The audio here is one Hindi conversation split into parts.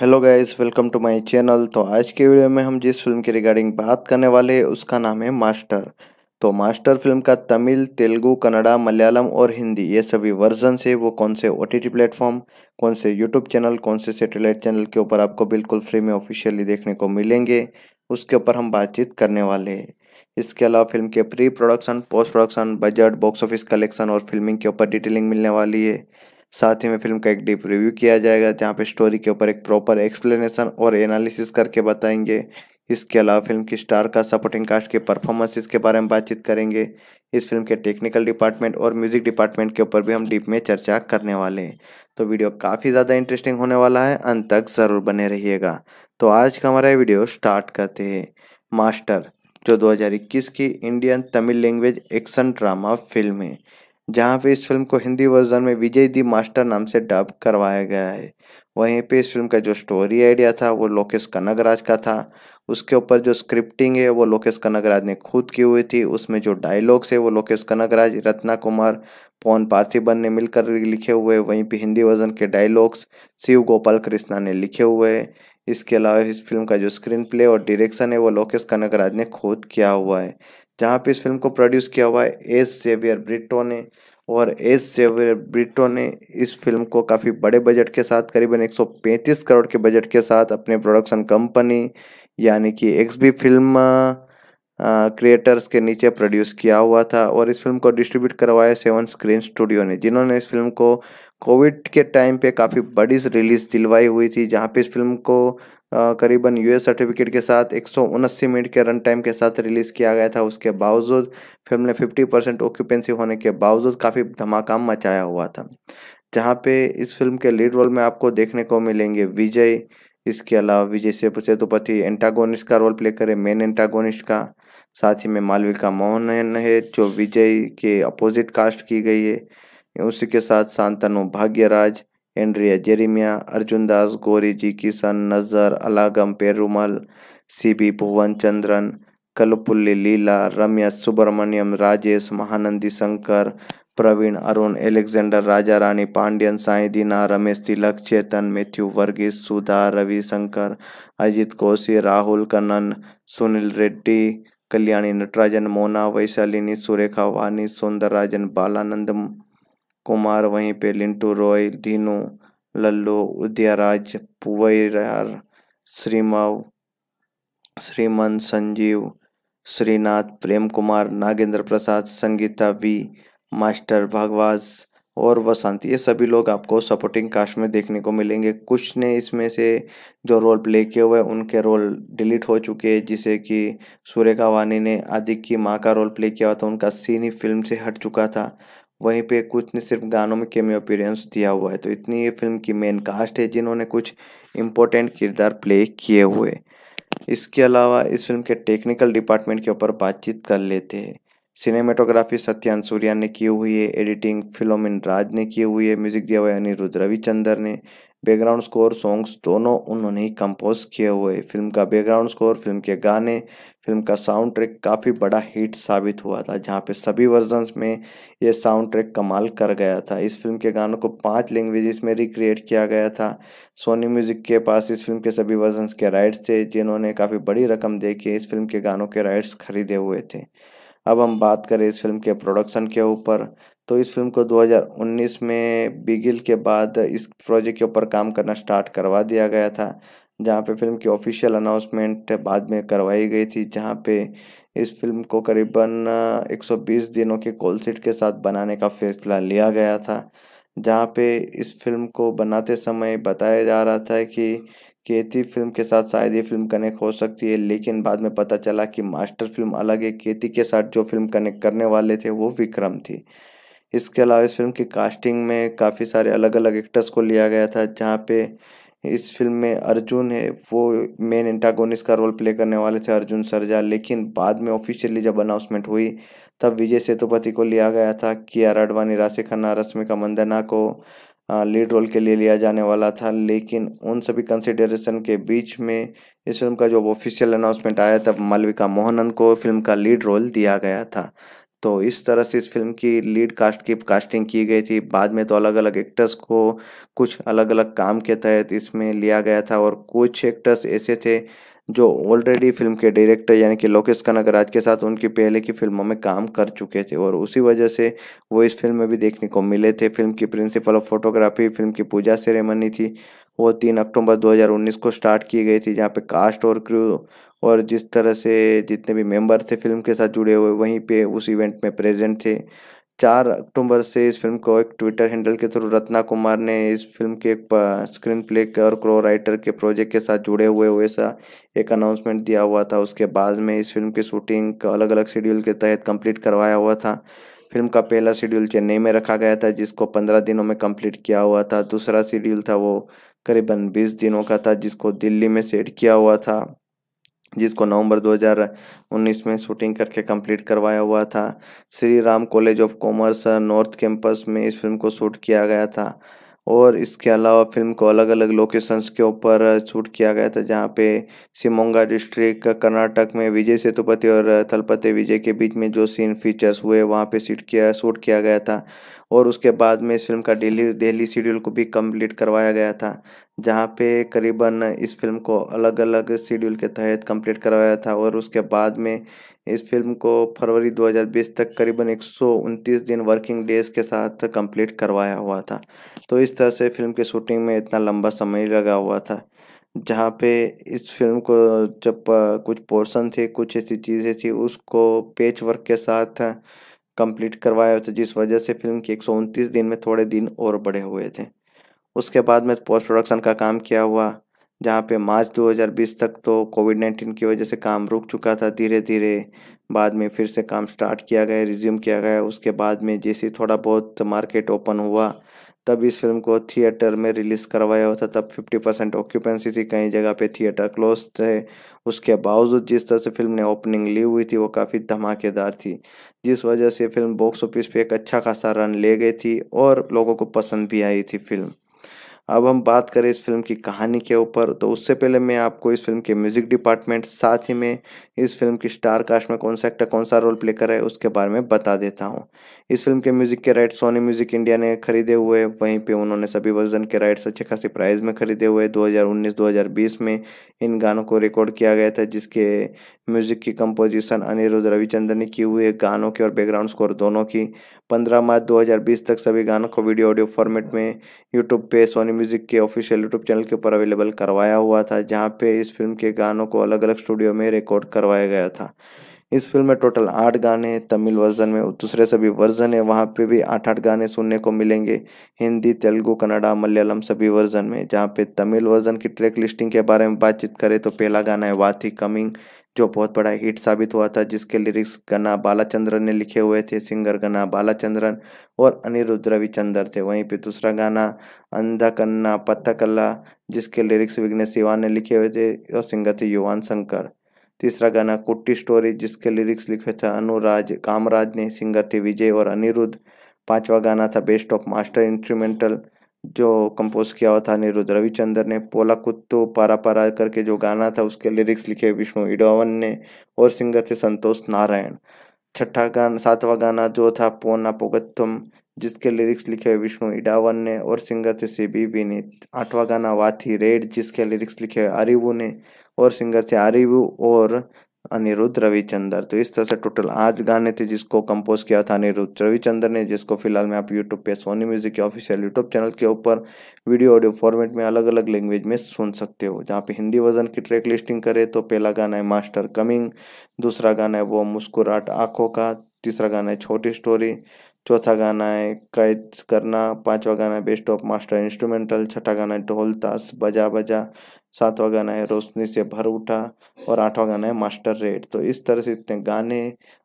hello guys welcome to my channel तो आज के वीडियो में हम जिस फिल्म के रिगार्डिंग बात करने वाले हैं उसका नाम है मास्टर तो मास्टर फिल्म का तमिल तेलुगु कन्नड़ा मलयालम और हिंदी ये सभी वर्जन से वो कौन से ओ टी प्लेटफॉर्म कौन से यूट्यूब चैनल कौन से सेटेलाइट चैनल के ऊपर आपको बिल्कुल फ्री में ऑफिशियली देखने को मिलेंगे उसके ऊपर हम बातचीत करने वाले हैं इसके अलावा फिल्म के pre production post production budget box office collection और फिल्मिंग के ऊपर डिटेलिंग मिलने वाली है साथ ही में फिल्म का एक डीप रिव्यू किया जाएगा जहाँ पे स्टोरी के ऊपर एक प्रॉपर एक्सप्लेनेशन और एनालिसिस करके बताएंगे इसके अलावा फिल्म की स्टार का सपोर्टिंग कास्ट के परफॉर्मेंसेस के बारे में बातचीत करेंगे इस फिल्म के टेक्निकल डिपार्टमेंट और म्यूजिक डिपार्टमेंट के ऊपर भी हम डीप में चर्चा करने वाले हैं तो वीडियो काफ़ी ज़्यादा इंटरेस्टिंग होने वाला है अंत तक ज़रूर बने रहिएगा तो आज का हमारा वीडियो स्टार्ट करते हैं मास्टर जो दो की Indian Tamil language action drama film है जहां पे इस फिल्म को हिंदी वर्जन में विजय दी मास्टर नाम से डब करवाया गया है वहीं पे इस फिल्म का जो स्टोरी आइडिया था वो लोकेश कनगराज का था उसके ऊपर जो स्क्रिप्टिंग है वो लोकेश कनगराज ने खुद की हुई थी उसमें जो डायलॉग्स है वो लोकेश कनगराज रत्ना कुमार पवन पार्थिबन ने मिलकर लिखे हुए वहीं पे हिंदी वर्जन के डायलॉग्स शिव गोपाल कृष्णा ने लिखे हुए इसके अलावा इस फिल्म का जो स्क्रीन प्ले और डायरेक्शन है वो लोकेश कनगराज ने खुद किया हुआ है जहाँ पे इस फिल्म को प्रोड्यूस किया हुआ है एस जेवियर ब्रिटो ने और एस जेवियर ब्रिटो ने इस फिल्म को काफ़ी बड़े बजट के साथ करीबन 135 करोड़ के बजट के साथ अपने प्रोडक्शन कंपनी यानी कि एक्स बी फिल्म क्रिएटर्स के नीचे प्रोड्यूस किया हुआ था और इस फिल्म को डिस्ट्रीब्यूट करवाया सेवन स्क्रीन स्टूडियो ने जिन्होंने इस फिल्म को कोविड के टाइम पे काफ़ी बड़ी रिलीज़ दिलवाई हुई थी जहाँ पे इस फिल्म को करीबन यू सर्टिफिकेट के साथ एक मिनट के रन टाइम के साथ रिलीज़ किया गया था उसके बावजूद फिल्म ने 50 परसेंट ऑक्यूपेंसी होने के बावजूद काफ़ी धमाका मचाया हुआ था जहाँ पे इस फिल्म के लीड रोल में आपको देखने को मिलेंगे विजय इसके अलावा विजय सेतुपति एंटागोनिस्ट का रोल प्ले करे मेन एंटागोनिस्ट का साथ ही में मालविका मोहन है जो विजय के अपोजिट कास्ट की गई है उसी के साथ शांतनु भाग्यराज एंड्रिया जेरिमिया अर्जुन दास गौरी जी किशन नज़र अलागम पेरुमल बी भुवन चंद्रन कलपुल्ली लीला रम्या सुब्रमण्यम राजेश महानंदी शंकर प्रवीण अरुण एलेक्जेंडर राजा रानी पांड्यन साई दीना रमेश तिलक चेतन मैथ्यू वर्गीस सुधा रविशंकर अजित कोशी राहुल कनन सुनील रेड्डी कल्याणी नटराजन मोना वैशालिनी सुरेखा वानी सौंदरराजन बालानंद कुमार वहीं पे लिंटू रॉय दीनू लल्लू उदयराज पुवैर श्रीमाव श्रीमन संजीव श्रीनाथ प्रेम कुमार नागेंद्र प्रसाद संगीता वी मास्टर भगवास और वसंत ये सभी लोग आपको सपोर्टिंग कास्ट में देखने को मिलेंगे कुछ ने इसमें से जो रोल प्ले किए हुए उनके रोल डिलीट हो चुके हैं जिसे कि सूर्य वानी ने आदिक की माँ का रोल प्ले किया हुआ था उनका सीन ही फिल्म से हट चुका था वहीं पे कुछ ने सिर्फ गानों में केमियो अपीरेंस दिया हुआ है तो इतनी ये फिल्म की मेन कास्ट है जिन्होंने कुछ इम्पोर्टेंट किरदार प्ले किए हुए इसके अलावा इस फिल्म के टेक्निकल डिपार्टमेंट के ऊपर बातचीत कर लेते हैं सिनेमेटोग्राफी सत्यान सूर्या ने की हुई है एडिटिंग फिलोमिन राज ने की हुई है म्यूजिक दिया हुआ है अनिरुद्ध रविचंदर ने बैकग्राउंड स्कोर सॉन्ग्स दोनों उन्होंने ही कंपोज किए हुए फिल्म का बैकग्राउंड स्कोर फिल्म के गाने फिल्म का साउंड ट्रैक काफ़ी बड़ा हिट साबित हुआ था जहाँ पे सभी वर्जन्स में ये साउंड ट्रैक कमाल कर गया था इस फिल्म के गानों को पांच लैंग्वेजेस में रिक्रिएट किया गया था सोनी म्यूजिक के पास इस फिल्म के सभी वर्जन्स के राइट्स थे जिन्होंने काफ़ी बड़ी रकम दे के इस फिल्म के गानों के राइट्स खरीदे हुए थे अब हम बात करें इस फिल्म के प्रोडक्शन के ऊपर तो इस फिल्म को 2019 में बिगिल के बाद इस प्रोजेक्ट के ऊपर काम करना स्टार्ट करवा दिया गया था जहाँ पे फिल्म की ऑफिशियल अनाउंसमेंट बाद में करवाई गई थी जहाँ पे इस फिल्म को करीबन 120 दिनों के कोलसेट के साथ बनाने का फैसला लिया गया था जहाँ पे इस फिल्म को बनाते समय बताया जा रहा था कि केती फिल्म के साथ शायद ये फिल्म कनेक्ट हो सकती है लेकिन बाद में पता चला कि मास्टर फिल्म अलग है केती के साथ जो फिल्म कनेक्ट करने वाले थे वो विक्रम थी इसके अलावा इस फिल्म की कास्टिंग में काफ़ी सारे अलग अलग एक्टर्स को लिया गया था जहाँ पे इस फिल्म में अर्जुन है वो मेन एंटागोनिस्ट का रोल प्ले करने वाले थे अर्जुन सरजा लेकिन बाद में ऑफिशियली जब अनाउंसमेंट हुई तब विजय सेतुपति को लिया गया था कि आर अडवाणी राशि खन्ना रश्मिका मंदना को लीड रोल के लिए लिया जाने वाला था लेकिन उन सभी कंसिडरेशन के बीच में इस फिल्म का जो ऑफिशियल अनाउंसमेंट आया तब मालविका मोहनन को फिल्म का लीड रोल दिया गया था तो इस तरह से इस फिल्म की लीड कास्ट की कास्टिंग की गई थी बाद में तो अलग अलग एक्टर्स को कुछ अलग अलग काम के तहत इसमें लिया गया था और कुछ एक्टर्स ऐसे थे जो ऑलरेडी फिल्म के डायरेक्टर यानी कि लोकेश राज के साथ उनकी पहले की फिल्मों में काम कर चुके थे और उसी वजह से वो इस फिल्म में भी देखने को मिले थे फिल्म की प्रिंसिपल ऑफ फोटोग्राफी फिल्म की पूजा सेरेमनी थी वो तीन अक्टूबर 2019 को स्टार्ट की गई थी जहाँ पे कास्ट और क्रू और जिस तरह से जितने भी मेंबर थे फिल्म के साथ जुड़े हुए वहीं पे उस इवेंट में प्रेजेंट थे चार अक्टूबर से इस फिल्म को एक ट्विटर हैंडल के थ्रू रत्ना कुमार ने इस फिल्म के एक स्क्रीन प्ले और क्रो राइटर के प्रोजेक्ट के साथ जुड़े हुए वैसा एक अनाउंसमेंट दिया हुआ था उसके बाद में इस फिल्म की शूटिंग अलग अलग शेड्यूल के तहत कंप्लीट करवाया हुआ था फिल्म का पहला शेड्यूल चेन्नई में रखा गया था जिसको पंद्रह दिनों में कंप्लीट किया हुआ था दूसरा शेड्यूल था वो करीबन बीस दिनों का था जिसको दिल्ली में सेट किया हुआ था जिसको नवंबर 2019 में शूटिंग करके कंप्लीट करवाया हुआ था Shri Ram college of commerce north campus में इस फिल्म को शूट किया गया था और इसके अलावा फिल्म को अलग अलग लोकेशंस के ऊपर शूट किया गया था जहाँ पे शिमोंगा डिस्ट्रिक्ट कर्नाटक में विजय सेतुपति और थलपति विजय के बीच में जो सीन फीचर्स हुए वहाँ पे शूट किया शूट किया गया था और उसके बाद में इस फिल्म का डेली डेली शेड्यूल को भी कंप्लीट करवाया गया था जहाँ पे करीबन इस फिल्म को अलग अलग शेड्यूल के तहत कंप्लीट करवाया था और उसके बाद में इस फिल्म को फरवरी 2020 तक करीबन एक दिन वर्किंग डेज के साथ कंप्लीट करवाया हुआ था तो इस तरह से फिल्म की शूटिंग में इतना लंबा समय लगा हुआ था जहाँ पे इस फिल्म को जब कुछ पोर्शन थे कुछ ऐसी चीज़ें थी उसको पेच वर्क के साथ कंप्लीट करवाया था जिस वजह से फिल्म के एक दिन में थोड़े दिन और बड़े हुए थे उसके बाद में पोस्ट प्रोडक्शन का काम किया हुआ जहाँ पे मार्च 2020 तक तो कोविड नाइन्टीन की वजह से काम रुक चुका था धीरे धीरे बाद में फिर से काम स्टार्ट किया गया रिज्यूम किया गया उसके बाद में जैसे थोड़ा बहुत मार्केट ओपन हुआ तब इस फिल्म को थिएटर में रिलीज़ करवाया हुआ था तब 50 परसेंट ऑक्यूपेंसी थी कई जगह पे थिएटर क्लोज थे उसके बावजूद जिस तरह से फिल्म ने ओपनिंग ली हुई थी वो काफ़ी धमाकेदार थी जिस वजह से फिल्म बॉक्स ऑफिस पे एक अच्छा खासा रन ले गई थी और लोगों को पसंद भी आई थी फिल्म अब हम बात करें इस फिल्म की कहानी के ऊपर तो उससे पहले मैं आपको इस फिल्म के म्यूज़िक डिपार्टमेंट साथ ही में इस फिल्म की स्टार कास्ट में कौन सा एक्टर कौन सा रोल प्ले कर रहा है उसके बारे में बता देता हूँ इस फिल्म के म्यूज़िक के राइट सोनी म्यूज़िक इंडिया ने खरीदे हुए वहीं पे उन्होंने सभी वर्जन के राइट्स अच्छे खासी प्राइज़ में खरीदे हुए दो हजार में इन गानों को रिकॉर्ड किया गया था जिसके म्यूज़िक की कंपोजिशन अनिरुद्ध रविचंद्र ने की हुई गानों की और बैकग्राउंड स्कोर दोनों की पंद्रह मार्च दो तक सभी गानों को वीडियो ऑडियो फॉर्मेट में यूट्यूब पे सोनी म्यूज़िक के ऑफिशियल यूट्यूब चैनल के ऊपर अवेलेबल करवाया हुआ था जहाँ पे इस फिल्म के गानों को अलग अलग स्टूडियो में रिकॉर्ड करवाया गया था इस फिल्म में टोटल आठ गाने तमिल वर्जन में दूसरे सभी वर्जन है वहाँ पे भी आठ आठ गाने सुनने को मिलेंगे हिंदी तेलुगू कन्नडा मलयालम सभी वर्जन में जहाँ पे तमिल वर्जन की ट्रैक लिस्टिंग के बारे में बातचीत करें तो पहला गाना है वाथी कमिंग जो बहुत बड़ा हिट साबित हुआ था जिसके लिरिक्स गना बालाचंद्रन ने लिखे हुए थे सिंगर गना बालाचंद्रन और अनिरुद्ध रविचंद्र थे वहीं पे दूसरा गाना अंधा कन्ना पत्थकल्ला जिसके लिरिक्स विघ्नेश सिवान ने लिखे हुए थे और सिंगर थे युवान शंकर तीसरा गाना कुट्टी स्टोरी जिसके लिरिक्स लिखे थे अनुराज कामराज ने सिंगर थे विजय और अनिरुद्ध पांचवा गाना था बेस्ट ऑफ मास्टर इंस्ट्रूमेंटल जो कंपोज किया हुआ था अनिरुद्ध रविचंद्र ने पोला कुत्तो पारा पारा करके जो गाना था उसके लिरिक्स लिखे विष्णु इडोवन ने और सिंगर थे संतोष नारायण छठा गाना सातवां गाना जो था पोना पोगत्तम जिसके लिरिक्स लिखे विष्णु इडावन ने और सिंगर थे सी बी विनीत आठवां गाना वाथी रेड जिसके लिरिक्स लिखे अरिवू ने और सिंगर थे अरिवू और अनिरुद्ध रविचंद्र तो इस तरह से टोटल आज गाने थे जिसको कंपोज किया था अनिरुद्ध रविचंद्र ने जिसको फिलहाल में आप यूट्यूब पे सोनी म्यूजिक के ऑफिशियल यूट्यूब चैनल के ऊपर वीडियो ऑडियो फॉर्मेट में अलग अलग लैंग्वेज में सुन सकते हो जहाँ पे हिंदी वर्जन की ट्रैक लिस्टिंग करें तो पहला गाना है मास्टर कमिंग दूसरा गाना है वो मुस्कुराट आँखों का तीसरा गाना है छोटी स्टोरी चौथा गाना है कैद करना पांचवा गाना है बेस्ट ऑफ मास्टर इंस्ट्रूमेंटल छठा गाना है ढोल तास बजा बजा सातवां गाना है रोशनी से भर उठा और आठवां गाना है मास्टर रेड तो इस तरह से इतने गाने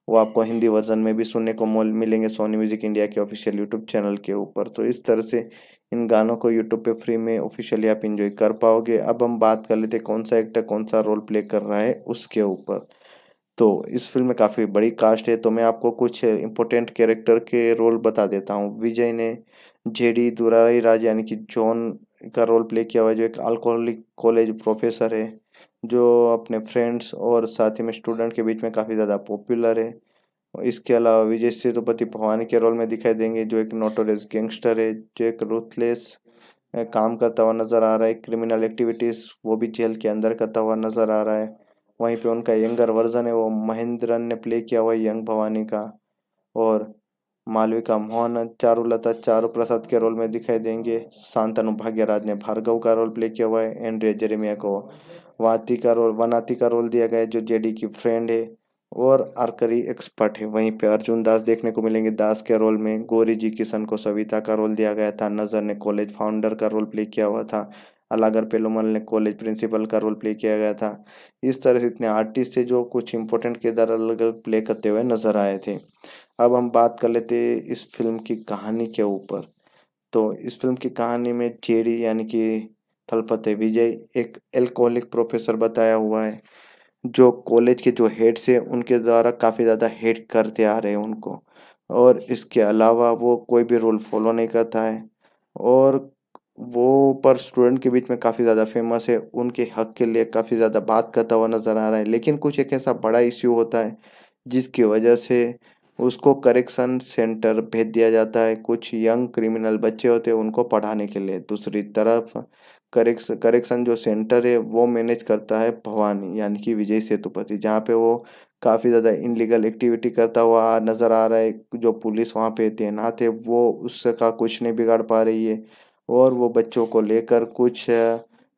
वो आपको हिंदी वर्जन में भी सुनने को मोल मिलेंगे सोनी म्यूजिक इंडिया के ऑफिशियल यूट्यूब चैनल के ऊपर तो इस तरह से इन गानों को यूट्यूब पे फ्री में ऑफिशियली आप इंजॉय कर पाओगे अब हम बात कर लेते कौन सा एक्टर कौन सा रोल प्ले कर रहा है उसके ऊपर तो इस फिल्म में काफ़ी बड़ी कास्ट है तो मैं आपको कुछ इम्पोर्टेंट कैरेक्टर के रोल बता देता हूँ विजय ने जेडी दुराई राज यानी कि जॉन का रोल प्ले किया हुआ है जो एक अल्कोहलिक कॉलेज प्रोफेसर है जो अपने फ्रेंड्स और साथ ही में स्टूडेंट के बीच में काफ़ी ज़्यादा पॉपुलर है इसके अलावा विजय सेतुपति भवानी के रोल में दिखाई देंगे जो एक नोटोरियस गैंगस्टर है जो एक रूथलेस काम करता हुआ नज़र आ रहा है क्रिमिनल एक्टिविटीज़ वो भी जेल के अंदर करता हुआ नज़र आ रहा है वहीं पे उनका यंगर वर्जन है वो महेंद्रन ने प्ले किया हुआ यंग भवानी का और मालविका मोहन चारुलता चारू प्रसाद के रोल में दिखाई देंगे शांतनु भाग्यराज ने भार्गव का रोल प्ले किया हुआ है एंड्रिया जेरेमिया को वाती का रोल वनाती का रोल दिया गया है जो जेडी की फ्रेंड है और आर्करी एक्सपर्ट है वहीं पे अर्जुन दास देखने को मिलेंगे दास के रोल में गौरी जी किशन को सविता का रोल दिया गया था नज़र ने कॉलेज फाउंडर का रोल प्ले किया हुआ था अलागर पेलोमल ने कॉलेज प्रिंसिपल का रोल प्ले किया गया था इस तरह से इतने आर्टिस्ट थे जो कुछ इंपॉर्टेंट किरदार अलग अलग प्ले करते हुए नजर आए थे अब हम बात कर लेते इस फिल्म की कहानी के ऊपर तो इस फिल्म की कहानी में चेरी यानी कि थलपत विजय एक एल्कोहलिक प्रोफेसर बताया हुआ है जो कॉलेज के जो हेड्स से उनके द्वारा काफ़ी ज़्यादा हेड करते आ रहे हैं उनको और इसके अलावा वो कोई भी रोल फॉलो नहीं करता है और वो पर स्टूडेंट के बीच में काफ़ी ज़्यादा फेमस है उनके हक के लिए काफ़ी ज़्यादा बात करता हुआ नज़र आ रहा है लेकिन कुछ एक ऐसा बड़ा इश्यू होता है जिसकी वजह से उसको करेक्शन सेंटर भेज दिया जाता है कुछ यंग क्रिमिनल बच्चे होते हैं उनको पढ़ाने के लिए दूसरी तरफ करेक्शन करेक्शन जो सेंटर है वो मैनेज करता है भवानी यानी कि विजय सेतुपति जहाँ पे वो काफ़ी ज़्यादा इनलीगल एक्टिविटी करता हुआ नज़र आ रहा है जो पुलिस वहाँ पे तैनात है वो उसका कुछ नहीं बिगाड़ पा रही है और वो बच्चों को लेकर कुछ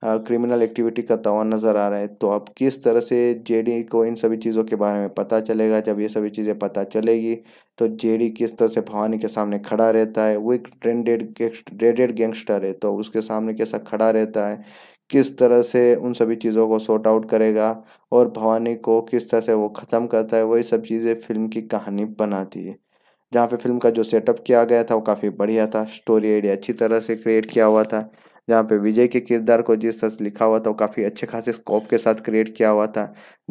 क्रिमिनल हाँ, एक्टिविटी का तवा नज़र आ रहा है तो अब किस तरह से जेडी को इन सभी चीज़ों के बारे में पता चलेगा जब ये सभी चीज़ें पता चलेगी तो जेडी किस तरह से भवानी के सामने खड़ा रहता है वो एक ट्रेंडेड रेडेड गैंगस्टर है तो उसके सामने कैसा खड़ा रहता है किस तरह से उन सभी चीज़ों को सॉर्ट आउट करेगा और भवानी को किस तरह से वो ख़त्म करता है वही सब चीज़ें फिल्म की कहानी बनाती है जहाँ पे फिल्म का जो सेटअप किया गया था वो काफ़ी बढ़िया था स्टोरी आइडिया अच्छी तरह से क्रिएट किया हुआ था जहाँ पे विजय के किरदार को जिस तरह लिखा हुआ था वो काफ़ी अच्छे खासे स्कोप के साथ क्रिएट किया हुआ था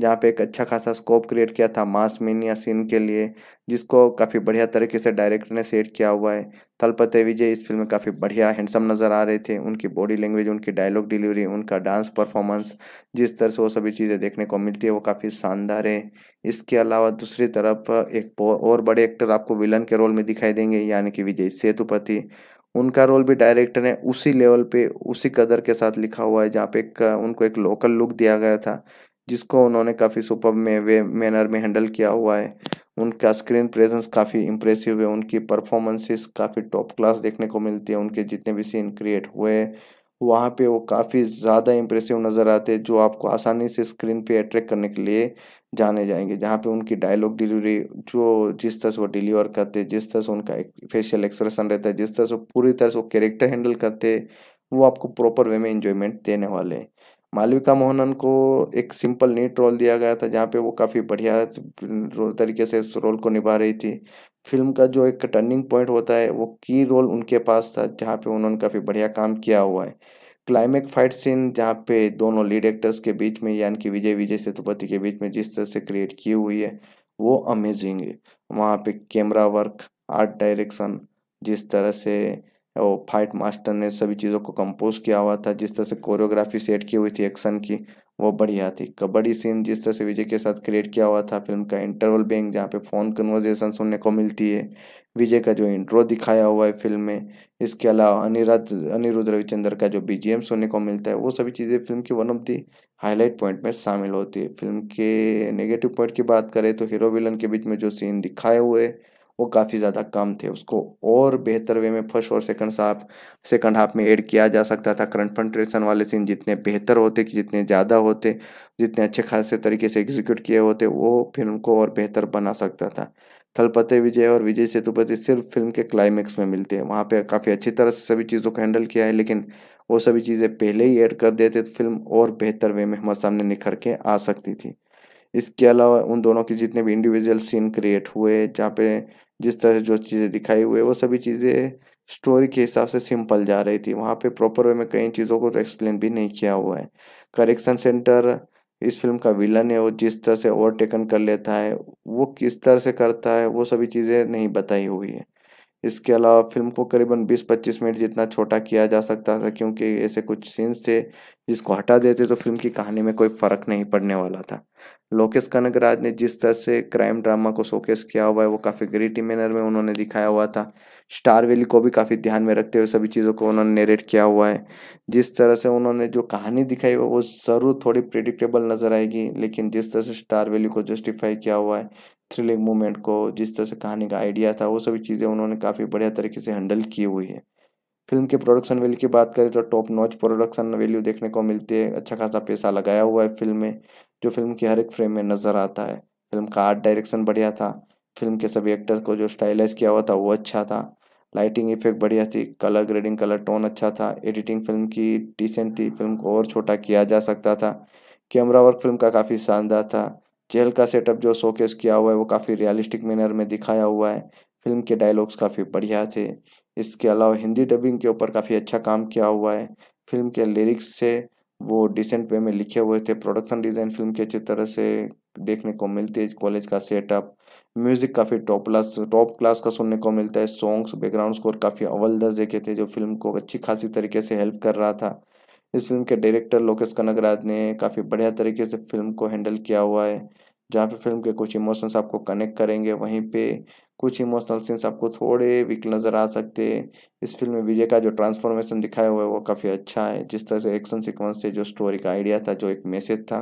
जहाँ पे एक अच्छा खासा स्कोप क्रिएट किया था मास मीनिया सीन के लिए जिसको काफ़ी बढ़िया तरीके से डायरेक्टर ने सेट किया हुआ है तलपते विजय इस फिल्म में काफ़ी बढ़िया हैंडसम नज़र आ रहे थे उनकी बॉडी लैंग्वेज उनकी डायलॉग डिलीवरी उनका डांस परफॉर्मेंस जिस तरह से वो सभी चीज़ें देखने को मिलती है वो काफ़ी शानदार है इसके अलावा दूसरी तरफ एक और बड़े एक्टर आपको विलन के रोल में दिखाई देंगे यानी कि विजय सेतुपति उनका रोल भी डायरेक्टर ने उसी लेवल पे उसी कदर के साथ लिखा हुआ है जहाँ पे एक उनको एक लोकल लुक दिया गया था जिसको उन्होंने काफ़ी सुपर में वे मैनर में हैंडल किया हुआ है उनका स्क्रीन प्रेजेंस काफ़ी इम्प्रेसिव है उनकी परफॉर्मेंसेस काफ़ी टॉप क्लास देखने को मिलती है उनके जितने भी सीन क्रिएट हुए वहाँ पे वो काफ़ी ज़्यादा इम्प्रेसिव नज़र आते हैं जो आपको आसानी से स्क्रीन पे अट्रैक्ट करने के लिए जाने जाएंगे जहाँ पे उनकी डायलॉग डिलीवरी जो जिस तरह से वो डिलीवर करते जिस तरह से उनका फेशियल एक्सप्रेशन रहता है जिस तरह से वो पूरी तरह से वो कैरेक्टर हैंडल करते वो आपको प्रॉपर वे में इंजॉयमेंट देने वाले हैं मालविका मोहनन को एक सिंपल नीट रोल दिया गया था जहाँ पे वो काफ़ी बढ़िया तरीके से इस रोल को निभा रही थी फिल्म का जो एक टर्निंग पॉइंट होता है वो की रोल उनके पास था जहाँ पे उन्होंने काफ़ी बढ़िया काम किया हुआ है क्लाइमेक फाइट सीन जहाँ पे दोनों लीड एक्टर्स के बीच में यानी कि विजय विजय सेतुपति के बीच में जिस तरह से क्रिएट की हुई है वो अमेजिंग है वहाँ पे कैमरा वर्क आर्ट डायरेक्शन जिस तरह से वो फाइट मास्टर ने सभी चीज़ों को कंपोज किया हुआ था जिस तरह से कोरियोग्राफी सेट की हुई थी एक्शन की वो बढ़िया थी कबड्डी सीन जिस तरह से विजय के साथ क्रिएट किया हुआ था फिल्म का इंटरवल बैंक जहाँ पे फ़ोन कन्वर्जेशन सुनने को मिलती है विजय का जो इंट्रो दिखाया हुआ है फिल्म में इसके अलावा अनिरुद्ध अनिरुद्ध रविचंद्र का जो बीजीएम सुनने को मिलता है वो सभी चीज़ें फिल्म की one of the highlight point में शामिल होती है फिल्म के नेगेटिव पॉइंट की बात करें तो हीरो विलन के बीच में जो सीन दिखाए हुए वो काफ़ी ज़्यादा कम थे उसको और बेहतर वे में फर्स्ट और सेकंड हाफ सेकंड हाफ में ऐड किया जा सकता था कन्फ्रंटेशन वाले सीन जितने बेहतर होते कि जितने ज़्यादा होते जितने अच्छे खासे तरीके से एग्जीक्यूट किए होते वो फिल्म को और बेहतर बना सकता था थलपते विजय और विजय सेतुपति सिर्फ फिल्म के क्लाइमेक्स में मिलते हैं वहाँ पर काफ़ी अच्छी तरह से सभी चीज़ों को हैंडल किया है लेकिन वो सभी चीज़ें पहले ही ऐड कर देते तो फिल्म और बेहतर वे में हमारे सामने निखर के आ सकती थी इसके अलावा उन दोनों के जितने भी इंडिविजुअल सीन क्रिएट हुए जहाँ पे जिस तरह से जो चीज़ें दिखाई हुई है वो सभी चीज़ें स्टोरी के हिसाब से सिंपल जा रही थी वहाँ पे प्रॉपर वे में कई चीज़ों को तो एक्सप्लेन भी नहीं किया हुआ है करेक्शन सेंटर इस फिल्म का विलन है वो जिस तरह से ओवरटेकन कर लेता है वो किस तरह से करता है वो सभी चीज़ें नहीं बताई हुई है इसके अलावा फिल्म को करीबन 20-25 मिनट जितना छोटा किया जा सकता था क्योंकि ऐसे कुछ सीन्स थे जिसको हटा देते तो फिल्म की कहानी में कोई फर्क नहीं पड़ने वाला था लोकेश कनकराज ने जिस तरह से क्राइम ड्रामा को शोकेस किया हुआ है वो काफ़ी ग्रीटी मैनर में उन्होंने दिखाया हुआ था स्टार वैली को भी काफ़ी ध्यान में रखते हुए सभी चीज़ों को उन्होंने नेरेट किया हुआ है जिस तरह से उन्होंने जो कहानी दिखाई वो ज़रूर थोड़ी प्रिडिक्टेबल नज़र आएगी लेकिन जिस तरह से स्टार वैली को जस्टिफाई किया हुआ है थ्रिलिंग मूवमेंट को जिस तरह से कहानी का आइडिया था वो सभी चीज़ें उन्होंने काफ़ी बढ़िया तरीके से हैंडल की हुई है फिल्म के प्रोडक्शन वैल्यू की बात करें तो टॉप नॉच प्रोडक्शन वैल्यू देखने को मिलती है अच्छा खासा पैसा लगाया हुआ है फिल्म में जो फिल्म की हर एक फ्रेम में नज़र आता है फिल्म का आर्ट डायरेक्शन बढ़िया था फिल्म के सभी एक्टर्स को जो स्टाइलाइज किया हुआ था वो अच्छा था लाइटिंग इफेक्ट बढ़िया थी कलर ग्रेडिंग कलर टोन अच्छा था एडिटिंग फिल्म की डिसेंट थी फिल्म को और छोटा किया जा सकता था कैमरा वर्क फिल्म का काफ़ी शानदार था जेल का सेटअप जो शोकेस किया हुआ है वो काफ़ी रियलिस्टिक मैनर में दिखाया हुआ है फिल्म के डायलॉग्स काफ़ी बढ़िया थे इसके अलावा हिंदी डबिंग के ऊपर काफ़ी अच्छा काम किया हुआ है फिल्म के लिरिक्स से वो डिसेंट वे में लिखे हुए थे प्रोडक्शन डिज़ाइन फिल्म की अच्छी तरह से देखने को मिलती है कॉलेज का सेटअप म्यूजिक काफ़ी टॉप क्लास टॉप क्लास का सुनने को मिलता है सॉन्ग्स बैकग्राउंड स्कोर काफ़ी अव्वल दर्जे के थे जो फिल्म को अच्छी खासी तरीके से हेल्प कर रहा था इस फिल्म के डायरेक्टर लोकेश कनगराज ने काफ़ी बढ़िया तरीके से फिल्म को हैंडल किया हुआ है जहाँ पे फिल्म के कुछ इमोशंस आपको कनेक्ट करेंगे वहीं पे कुछ इमोशनल सीन्स आपको थोड़े वीक नज़र आ सकते हैं इस फिल्म में विजय का जो ट्रांसफॉर्मेशन दिखाया हुआ है वो काफ़ी अच्छा है जिस तरह से एक्शन सिक्वेंस से जो स्टोरी का आइडिया था जो एक मैसेज था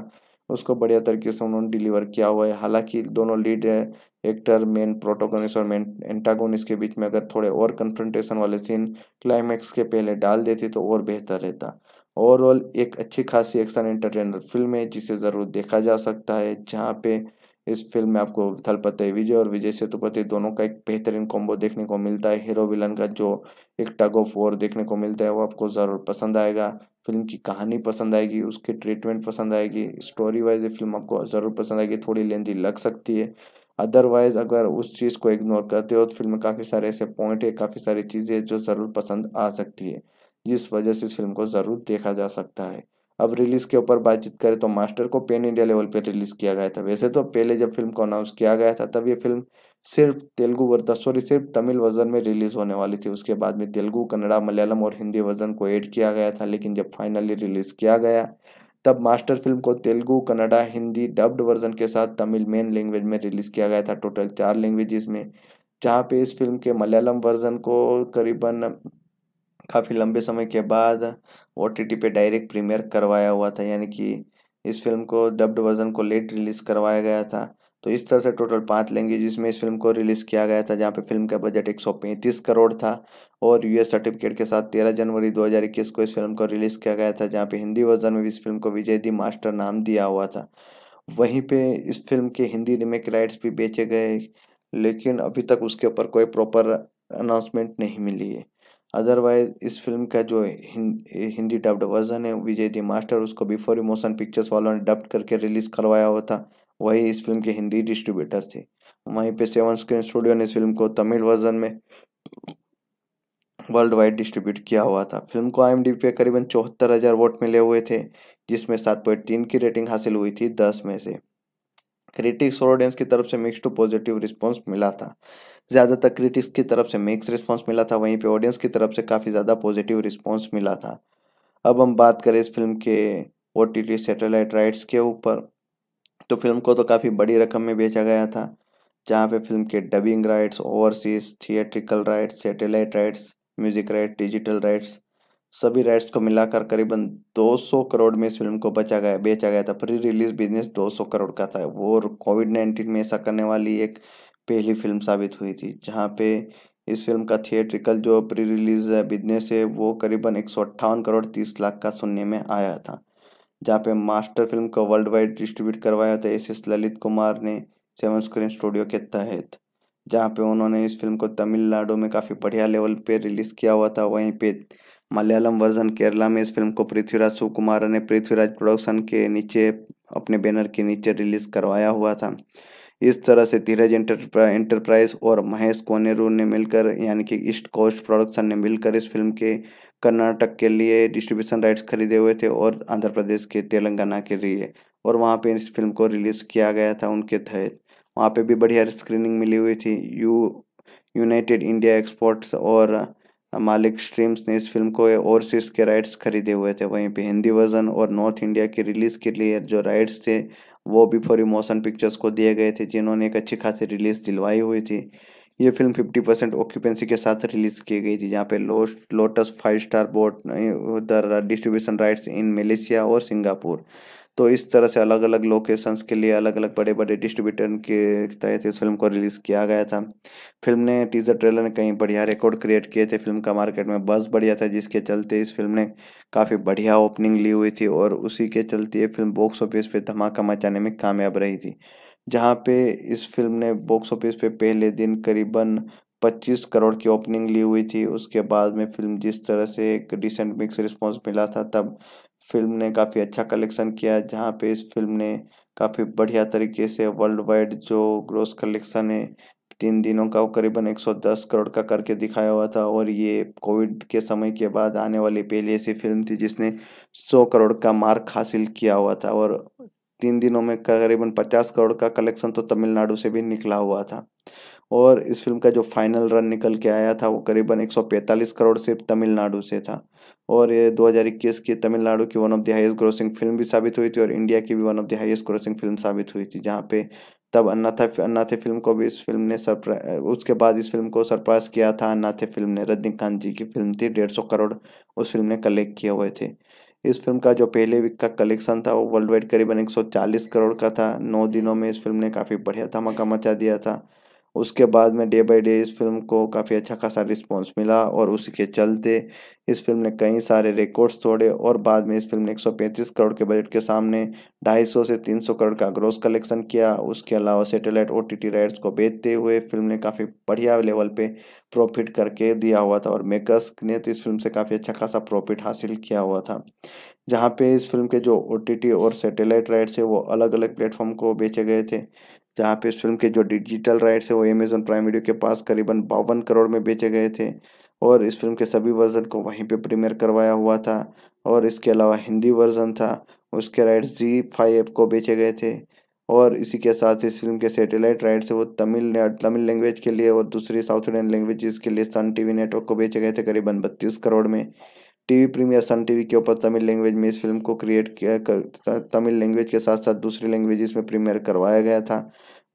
उसको बढ़िया तरीके से उन्होंने डिलीवर किया हुआ है हालांकि दोनों लीड एक्टर मेन प्रोटोकोनिस और मेन एंटागोनिस के बीच में अगर थोड़े और कन्फ्रंटेशन वाले सीन क्लाइमैक्स के पहले डाल देते तो और बेहतर रहता ओवरऑल एक अच्छी खासी एक्शन एंटरटेनर फिल्म है जिसे ज़रूर देखा जा सकता है जहाँ पे इस फिल्म में आपको पते विजय और विजय सेतुपति दोनों का एक बेहतरीन कॉम्बो देखने को मिलता है हीरो विलन का जो एक टग ऑफ वॉर देखने को मिलता है वो आपको ज़रूर पसंद आएगा फिल्म की कहानी पसंद आएगी उसके ट्रीटमेंट पसंद आएगी स्टोरी वाइज ये फिल्म आपको ज़रूर पसंद आएगी थोड़ी लेंदी लग सकती है अदरवाइज़ अगर उस चीज़ को इग्नोर करते हो तो फिल्म में काफ़ी सारे ऐसे पॉइंट है काफ़ी सारी चीज़ें जो ज़रूर पसंद आ सकती है जिस वजह से इस फिल्म को ज़रूर देखा जा सकता है अब रिलीज़ के ऊपर बातचीत करें तो मास्टर को पेन इंडिया लेवल पर रिलीज़ किया गया था वैसे तो पहले जब फिल्म को अनाउंस किया गया था तब ये फिल्म सिर्फ तेलुगु वर्जन सॉरी सिर्फ तमिल वर्जन में रिलीज होने वाली थी उसके बाद में तेलुगु कन्नड़ा मलयालम और हिंदी वर्जन को ऐड किया गया था लेकिन जब फाइनली रिलीज किया गया तब मास्टर फिल्म को तेलुगु कन्नड़ा हिंदी डब्ड वर्जन के साथ तमिल मेन लैंग्वेज में रिलीज किया गया था टोटल चार लैंग्वेजेस में जहाँ पे इस फिल्म के मलयालम वर्जन को करीबन काफ़ी लंबे समय के बाद ओ पे डायरेक्ट प्रीमियर करवाया हुआ था यानी कि इस फिल्म को डब्ड वर्जन को लेट रिलीज करवाया गया था तो इस तरह से टोटल पाँच लैंग्वेज में इस फिल्म को रिलीज़ किया गया था जहाँ पे फिल्म का बजट 135 करोड़ था और यूएस सर्टिफिकेट के साथ 13 जनवरी 2021 को इस फिल्म को रिलीज़ किया गया था जहाँ पे हिंदी वर्जन में भी इस फिल्म को विजय दी मास्टर नाम दिया हुआ था वहीं पे इस फिल्म के हिंदी रिमेक राइट्स भी बेचे गए लेकिन अभी तक उसके ऊपर कोई प्रॉपर अनाउंसमेंट नहीं मिली है अदरवाइज इस फिल्म का जो हिंदी डब्ड वर्जन है विजय दी मास्टर उसको बिफोर इमोशन पिक्चर्स वालों ने डब्ड करके रिलीज़ करवाया हुआ था वही इस फिल्म के हिंदी डिस्ट्रीब्यूटर थे वहीं पे सेवन स्क्रीन स्टूडियो ने इस फिल्म को तमिल वर्जन में वर्ल्ड वाइड डिस्ट्रीब्यूट किया हुआ था फिल्म को आई पे करीबन चौहत्तर हज़ार वोट मिले हुए थे जिसमें सात पॉइंट तीन की रेटिंग हासिल हुई थी दस में से क्रिटिक्स और ऑडियंस की तरफ से मिक्स टू पॉजिटिव रिस्पॉन्स मिला था ज़्यादातर क्रिटिक्स की तरफ से मिक्स रिस्पॉन्स मिला था वहीं पे ऑडियंस की तरफ से काफ़ी ज़्यादा पॉजिटिव रिस्पॉन्स मिला था अब हम बात करें इस फिल्म के O T T satellite rights के ऊपर तो फिल्म को तो काफ़ी बड़ी रकम में बेचा गया था जहाँ पे फिल्म के dubbing rights overseas theatrical rights satellite rights music right digital rights सभी राइट्स को मिलाकर करीबन 200 करोड़ में इस फिल्म को बचा गया बेचा गया था प्री रिलीज बिजनेस 200 करोड़ का था वो कोविड नाइन्टीन में ऐसा करने वाली एक पहली फिल्म साबित हुई थी जहाँ पे इस फिल्म का थिएट्रिकल जो प्री रिलीज बिजनेस है वो करीबन एक करोड़ तीस लाख का सुनने में आया था जहाँ पे मास्टर फिल्म को वर्ल्ड वाइड डिस्ट्रीब्यूट करवाया था एस एस ललित कुमार ने सेवन स्क्रीन स्टूडियो के तहत जहाँ पे उन्होंने इस फिल्म को तमिलनाडु में काफ़ी बढ़िया लेवल पे रिलीज़ किया हुआ था वहीं पे मलयालम वर्जन केरला में इस फिल्म को पृथ्वीराज सुकुमार ने पृथ्वीराज प्रोडक्शन के नीचे अपने बैनर के नीचे रिलीज़ करवाया हुआ था इस तरह से धीरज एंटरप्राइज और महेश कोनेरू ने मिलकर यानी कि ईस्ट कोस्ट प्रोडक्शन ने मिलकर इस फिल्म के कर्नाटक के लिए डिस्ट्रीब्यूशन राइट्स खरीदे हुए थे और आंध्र प्रदेश के तेलंगाना के लिए और वहाँ पे इस फिल्म को रिलीज़ किया गया था उनके तहत वहाँ पे भी बढ़िया स्क्रीनिंग मिली हुई थी यू यूनाइटेड इंडिया एक्सपोर्ट्स और मालिक स्ट्रीम्स ने इस फिल्म को ओवरसीज के राइट्स खरीदे हुए थे वहीं पे हिंदी वर्जन और नॉर्थ इंडिया की रिलीज़ के लिए जो राइट्स थे वो भी फॉरी मोशन पिक्चर्स को दिए गए थे जिन्होंने एक अच्छी खासी रिलीज़ दिलवाई हुई थी ये फिल्म 50 परसेंट ऑक्यूपेंसी के साथ रिलीज की गई थी जहाँ पे लोटस फाइव स्टार बोर्ड उधर डिस्ट्रीब्यूशन राइट्स इन मलेशिया और सिंगापुर तो इस तरह से अलग अलग लोकेशंस के लिए अलग अलग बड़े बड़े डिस्ट्रीब्यूटर के तहत इस फिल्म को रिलीज़ किया गया था फिल्म ने टीज़र ट्रेलर ने कहीं बढ़िया रिकॉर्ड क्रिएट किए थे फिल्म का मार्केट में बस बढ़िया था जिसके चलते इस फिल्म ने काफ़ी बढ़िया ओपनिंग ली हुई थी और उसी के चलते ये फिल्म बॉक्स ऑफिस पर धमाका मचाने में कामयाब रही थी जहां पे इस फिल्म ने बॉक्स ऑफिस पे पहले दिन करीबन 25 करोड़ की ओपनिंग ली हुई थी उसके बाद में फिल्म जिस तरह से एक डिसेंट मिक्स रिस्पॉन्स मिला था तब फिल्म ने काफ़ी अच्छा कलेक्शन किया जहाँ पे इस फिल्म ने काफ़ी बढ़िया तरीके से वर्ल्ड वाइड जो ग्रोस कलेक्शन है तीन दिनों का करीबन 110 करोड़ का करके दिखाया हुआ था और ये कोविड के समय के बाद आने वाली पहली ऐसी फिल्म थी जिसने 100 करोड़ का मार्क हासिल किया हुआ था और तीन दिनों में करीबन पचास करोड़ का कलेक्शन तो तमिलनाडु से भी निकला हुआ था और इस फिल्म का जो फाइनल रन निकल के आया था वो करीबन 145 करोड़ सिर्फ तमिलनाडु से था और ये 2021 की तमिलनाडु की one of the highest grossing film भी साबित हुई थी और इंडिया की भी one of the highest grossing film साबित हुई थी जहाँ पे तब अन्नाथा अन्नाथे फिल्म को भी इस फिल्म ने सरप्राइज उसके बाद इस फिल्म को सरप्राइज किया था अन्नाथे फिल्म ने रजनीकांत जी की फिल्म थी डेढ़ सौ करोड़ उस फिल्म ने कलेक्ट किए हुए थे इस फिल्म का जो पहले वीक का कलेक्शन था वो वर्ल्ड वाइड करीबन 140 करोड़ का था नौ दिनों में इस फिल्म ने काफ़ी बढ़िया धमाका मचा दिया था उसके बाद में डे बाई डे इस फिल्म को काफ़ी अच्छा खासा रिस्पॉन्स मिला और उसी के चलते इस फिल्म ने कई सारे रिकॉर्ड्स तोड़े और बाद में इस फिल्म ने 135 करोड़ के बजट के सामने 250 से 300 करोड़ का ग्रोस कलेक्शन किया उसके अलावा सैटेलाइट ओ टी राइट्स को बेचते हुए फिल्म ने काफ़ी बढ़िया लेवल पर प्रॉफिट करके दिया हुआ था और मेकर्स ने तो इस फिल्म से काफ़ी अच्छा खासा प्रॉफिट हासिल किया हुआ था जहाँ पे इस फिल्म के जो ओ और सेटेलाइट राइट्स है वो अलग अलग प्लेटफॉर्म को बेचे गए थे जहाँ पे इस फिल्म के जो डिजिटल राइट्स है वो अमेजोन प्राइम वीडियो के पास करीबन बावन करोड़ में बेचे गए थे और इस फिल्म के सभी वर्जन को वहीं पे प्रीमियर करवाया हुआ था और इसके अलावा हिंदी वर्जन था उसके राइट्स जी फाइव को बेचे गए थे और इसी के साथ इस फिल्म के सैटेलाइट राइट्स वो तमिल तमिल लैंग्वेज के लिए और दूसरी साउथ इंडियन लैंग्वेज के लिए सन टी नेटवर्क को बेचे गए थे करीबन बत्तीस करोड़ में टीवी प्रीमियर सन टीवी के ऊपर तमिल लैंग्वेज में इस फिल्म को क्रिएट किया तमिल लैंग्वेज के साथ साथ दूसरी लैंग्वेज में प्रीमियर करवाया गया था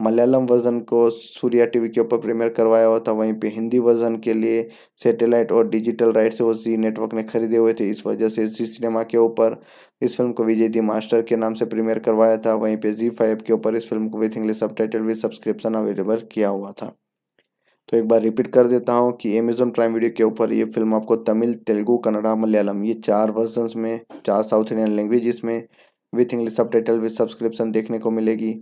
मलयालम वर्जन को सूर्या टीवी के ऊपर प्रीमियर करवाया हुआ था वहीं पे हिंदी वर्जन के लिए सैटेलाइट और डिजिटल राइट से वो जी नेटवर्क ने खरीदे हुए थे इस वजह से जी सिनेमा के ऊपर इस फिल्म को विजय दी मास्टर के नाम से प्रीमियर करवाया था वहीं पे जी फाइव के ऊपर इस फिल्म को with English subtitle with subscription available किया हुआ था तो एक बार रिपीट कर देता हूँ कि अमेजोन प्राइम वीडियो के ऊपर ये फिल्म आपको तमिल तेलुगू कन्नड़ा मलयालम ये चार वर्जन में चार साउथ इंडियन लैंग्वेजेस में with English subtitle with subscription देखने को मिलेगी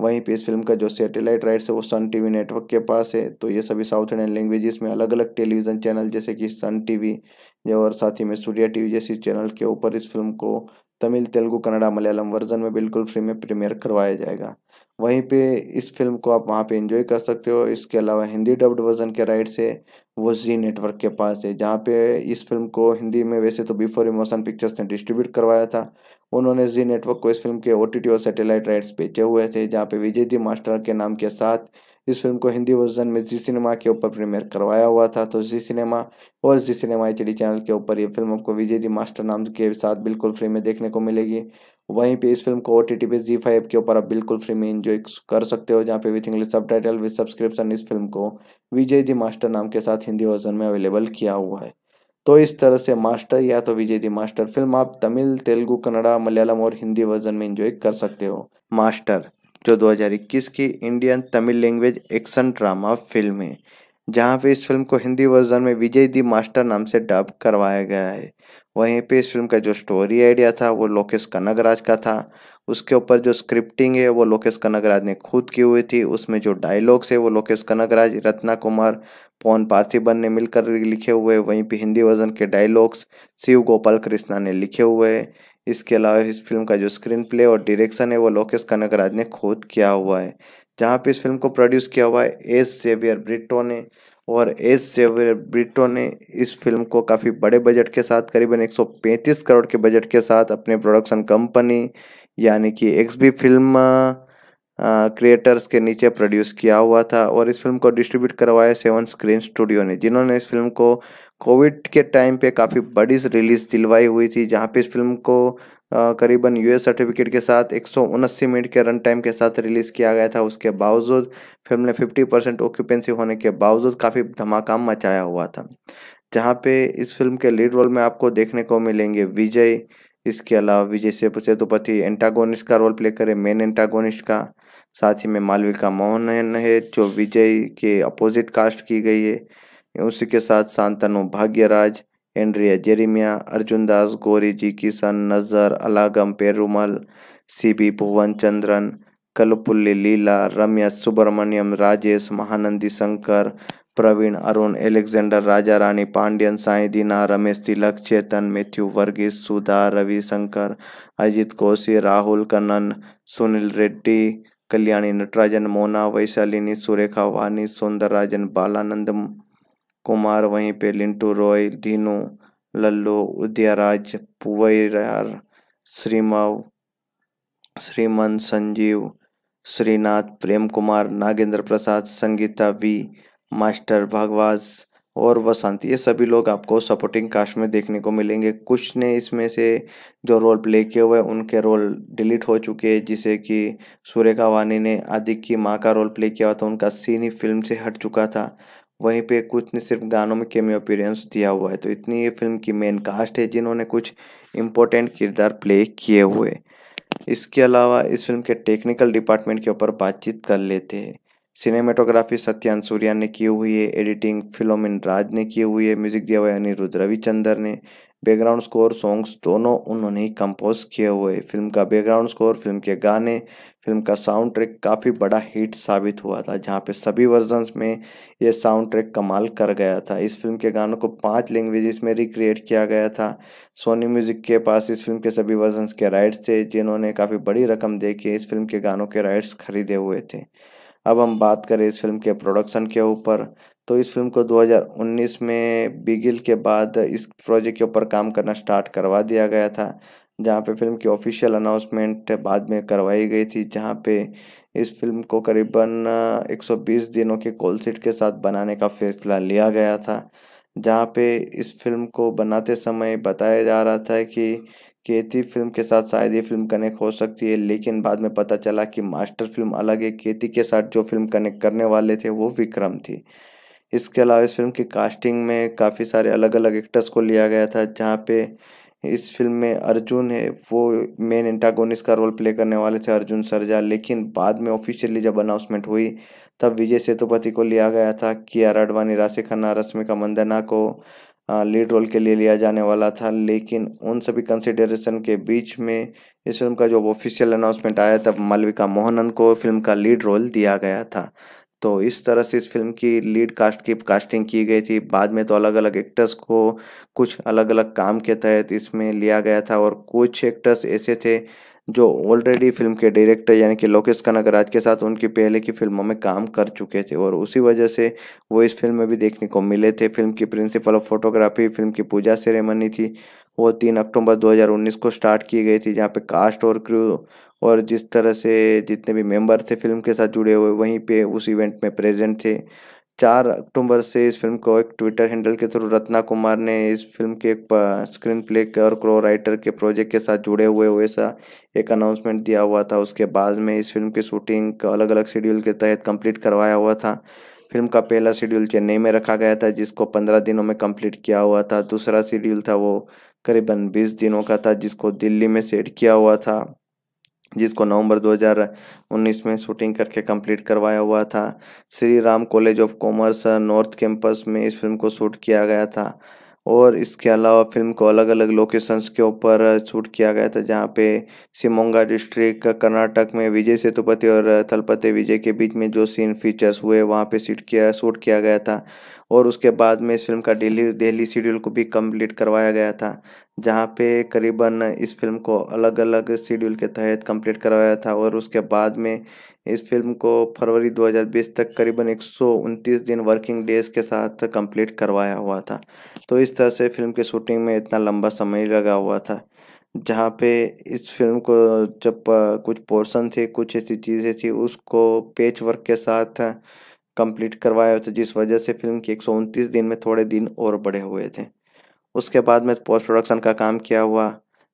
वहीं पे इस फिल्म का जो सैटेलाइट राइट्स है वो सन टीवी नेटवर्क के पास है तो ये सभी साउथ इंडियन लैंग्वेजेस में अलग अलग टेलीविज़न चैनल जैसे कि सन टीवी और साथ ही में सूर्या टीवी जैसी चैनल के ऊपर इस फिल्म को तमिल तेलुगू कन्नड़ा मलयालम वर्जन में बिल्कुल फ्री में प्रीमियर करवाया जाएगा वहीं पे इस फिल्म को आप वहाँ पे इंजॉय कर सकते हो इसके अलावा हिंदी डब्ड वर्जन के राइट्स है वो जी नेटवर्क के पास है जहाँ पे इस फिल्म को हिंदी में वैसे तो बिफोर इमोशन पिक्चर्स ने डिस्ट्रीब्यूट करवाया था उन्होंने जी नेटवर्क को इस फिल्म के ओ और सैटेलाइट राइट्स बेचे हुए थे जहाँ पे विजय दी मास्टर के नाम के साथ इस फिल्म को हिंदी वर्जन में जी सिनेमा के ऊपर प्रीमियर करवाया हुआ था तो जी सिनेमा और जी सिनेमा एच चैनल के ऊपर ये फिल्म आपको विजय दी मास्टर नाम के साथ बिल्कुल फ्री में देखने को मिलेगी वहीं पे इस फिल्म को ओ टी टी पे जी फाइव के ऊपर आप बिल्कुल फ्री में इंजॉय कर सकते हो जहाँ पे with English subtitle with subscription इस फिल्म को विजय दी मास्टर नाम के साथ हिंदी वर्जन में अवेलेबल किया हुआ है तो इस तरह से मास्टर या तो विजय दी मास्टर फिल्म आप तमिल तेलुगु कन्नड़ा मलयालम और हिंदी वर्जन में इंजॉय कर सकते हो मास्टर जो 2021 की Indian Tamil language action drama film है जहाँ पे इस फिल्म को हिंदी वर्जन में विजय दी मास्टर नाम से डब करवाया गया है वहीं पे इस फिल्म का जो स्टोरी आइडिया था वो लोकेश कनगराज का था उसके ऊपर जो स्क्रिप्टिंग है वो लोकेश कनगराज ने खुद की हुई थी उसमें जो डायलॉग्स है वो लोकेश कनगराज रत्ना कुमार पवन पार्थिबन ने मिलकर लिखे हुए वहीं पे हिंदी वर्जन के डायलॉग्स शिव गोपाल कृष्णा ने लिखे हुए इसके अलावा इस फिल्म का जो स्क्रीन प्ले और डिरेक्शन है वो लोकेश कनगराज ने खुद किया हुआ है जहाँ पे इस फिल्म को प्रोड्यूस किया हुआ है एस जेवियर ब्रिटो ने और एस सेवियर ब्रिटो ने इस फिल्म को काफ़ी बड़े बजट के साथ करीबन 135 करोड़ के बजट के साथ अपने प्रोडक्शन कंपनी यानी कि एक्स बी फिल्म क्रिएटर्स के नीचे प्रोड्यूस किया हुआ था और इस फिल्म को डिस्ट्रीब्यूट करवाया सेवन स्क्रीन स्टूडियो ने जिन्होंने इस फिल्म को कोविड के टाइम पे काफ़ी बड़ी रिलीज़ दिलवाई हुई थी जहाँ पे इस फिल्म को करीबन यूएस सर्टिफिकेट के साथ एक मिनट के रन टाइम के साथ रिलीज़ किया गया था उसके बावजूद फिल्म ने 50 परसेंट ऑक्यूपेंसी होने के बावजूद काफ़ी धमाका मचाया हुआ था जहाँ पे इस फिल्म के लीड रोल में आपको देखने को मिलेंगे विजय इसके अलावा विजय सेतुपति एंटागोनिस्ट का रोल प्ले करे मेन एंटागोनिस्ट का साथ ही में मालविका मोहन है जो विजय के अपोजिट कास्ट की गई है उसी के साथ शांतनु भाग्यराज एंड्रिया जेरिमिया अर्जुन दास गोरीजी किशन नज़र अलागम पेरुमल बी भुवन चंद्रन कलपुल्ली लीला रम्या सुब्रमण्यम राजेश महानंदी शंकर प्रवीण अरुण एलेक्जेंडर राजा रानी पांड्यन साई दीना रमेश तिलक चेतन मैथ्यू वर्गीस सुधा रवि शंकर अजित कोशी राहुल कन्नन सुनील रेड्डी कल्याणी नटराजन मोना वैशालिनी सुरेखा वानी सौंदरराजन बालानंद कुमार वहीं पे लिंटू रॉय दीनू लल्लू उदयराज पुवैर श्रीमाव श्रीमन संजीव श्रीनाथ प्रेम कुमार नागेंद्र प्रसाद संगीता वी मास्टर भगवास और वसंत ये सभी लोग आपको सपोर्टिंग कास्ट में देखने को मिलेंगे कुछ ने इसमें से जो रोल प्ले किए हुए उनके रोल डिलीट हो चुके हैं जिसे कि सूर्यका वानी ने आदिक की माँ का रोल प्ले किया हुआ था उनका सीन ही फिल्म से हट चुका था वहीं पे कुछ ने सिर्फ गानों में केमियो अपीरेंस दिया हुआ है तो इतनी ये फिल्म की मेन कास्ट है जिन्होंने कुछ इम्पोर्टेंट किरदार प्ले किए हुए इसके अलावा इस फिल्म के टेक्निकल डिपार्टमेंट के ऊपर बातचीत कर लेते हैं सिनेमेटोग्राफी सत्यान सूर्या ने की हुई है एडिटिंग फिलोमिन राज ने की हुई है म्यूजिक दिया हुआ है अनिरुद्ध रविचंदर ने बैकग्राउंड स्कोर सॉन्ग्स दोनों उन्होंने ही कंपोज किए हुए फिल्म का बैकग्राउंड स्कोर फिल्म के गाने फिल्म का साउंड ट्रैक काफ़ी बड़ा हिट साबित हुआ था जहाँ पे सभी वर्जन्स में ये साउंड ट्रैक कमाल कर गया था इस फिल्म के गानों को पांच लैंग्वेजेस में रिक्रिएट किया गया था सोनी म्यूजिक के पास इस फिल्म के सभी वर्जन्स के राइट्स थे जिन्होंने काफ़ी बड़ी रकम दे के इस फिल्म के गानों के राइट्स खरीदे हुए थे अब हम बात करें इस फिल्म के प्रोडक्शन के ऊपर तो इस फिल्म को 2019 में बिगिल के बाद इस प्रोजेक्ट के ऊपर काम करना स्टार्ट करवा दिया गया था जहाँ पे फिल्म की ऑफिशियल अनाउंसमेंट बाद में करवाई गई थी जहाँ पे इस फिल्म को करीबन 120 दिनों के कोलसीट के साथ बनाने का फैसला लिया गया था जहाँ पे इस फिल्म को बनाते समय बताया जा रहा था कि केती फिल्म के साथ शायद ये फिल्म कनेक्ट हो सकती है लेकिन बाद में पता चला कि मास्टर फिल्म अलग है केती के साथ जो फिल्म कनेक्ट करने वाले थे वो विक्रम थी इसके अलावा इस फिल्म की कास्टिंग में काफ़ी सारे अलग अलग एक्टर्स को लिया गया था जहाँ पे इस फिल्म में अर्जुन है वो मेन एंटागोनिस्ट का रोल प्ले करने वाले थे अर्जुन सरजा लेकिन बाद में ऑफिशियली जब अनाउंसमेंट हुई तब विजय सेतुपति को लिया गया था आर आडवाणी राशि खन्ना रश्मिका मंदना को लीड रोल के लिए लिया जाने वाला था लेकिन उन सभी कंसिडरेशन के बीच में इस फिल्म का जो ऑफिशियल अनाउंसमेंट आया तब मालविका मोहनन को फिल्म का लीड रोल दिया गया था तो इस तरह से इस फिल्म की लीड कास्ट की कास्टिंग की गई थी बाद में तो अलग अलग एक्टर्स को कुछ अलग अलग काम के तहत इसमें लिया गया था और कुछ एक्टर्स ऐसे थे जो ऑलरेडी फिल्म के डायरेक्टर यानी कि लोकेश राज के साथ उनकी पहले की फिल्मों में काम कर चुके थे और उसी वजह से वो इस फिल्म में भी देखने को मिले थे फिल्म की प्रिंसिपल ऑफ फोटोग्राफी फिल्म की पूजा सेरेमनी थी वो तीन अक्टूबर 2019 को स्टार्ट की गई थी जहाँ पे कास्ट और क्रू और जिस तरह से जितने भी मेंबर थे फिल्म के साथ जुड़े हुए वहीं पे उस इवेंट में प्रेजेंट थे चार अक्टूबर से इस फिल्म को एक ट्विटर हैंडल के थ्रू रत्ना कुमार ने इस फिल्म के एक स्क्रीन प्ले के और क्रो राइटर के प्रोजेक्ट के साथ जुड़े हुए वैसा एक अनाउंसमेंट दिया हुआ था उसके बाद में इस फिल्म की शूटिंग अलग अलग शेड्यूल के तहत कंप्लीट करवाया हुआ था फिल्म का पहला शेड्यूल चेन्नई में रखा गया था जिसको पंद्रह दिनों में कम्प्लीट किया हुआ था दूसरा शेड्यूल था वो करीबन बीस दिनों का था जिसको दिल्ली में सेट किया हुआ था जिसको नवंबर 2019 में शूटिंग करके कंप्लीट करवाया हुआ था Shri Ram college of commerce north campus में इस फिल्म को शूट किया गया था और इसके अलावा फिल्म को अलग अलग लोकेशंस के ऊपर शूट किया गया था जहाँ पे शिमोंगा डिस्ट्रिक्ट कर्नाटक में विजय सेतुपति और थलपति विजय के बीच में जो सीन फीचर्स हुए वहाँ पे शूट किया शूट किया गया था और उसके बाद में इस फिल्म का डेली डेली शेड्यूल को भी कंप्लीट करवाया गया था जहाँ पे करीबन इस फिल्म को अलग अलग शेड्यूल के तहत कंप्लीट करवाया था और उसके बाद में इस फिल्म को फरवरी 2020 तक करीबन एक दिन वर्किंग डेज के साथ कंप्लीट करवाया हुआ था तो इस तरह से फिल्म की शूटिंग में इतना लंबा समय लगा हुआ था जहाँ पे इस फिल्म को जब कुछ पोर्शन थे कुछ ऐसी चीज़ें थी उसको पेच वर्क के साथ कंप्लीट करवाया था जिस वजह से फिल्म के एक दिन में थोड़े दिन और बड़े हुए थे उसके बाद में पोस्ट प्रोडक्शन का काम किया हुआ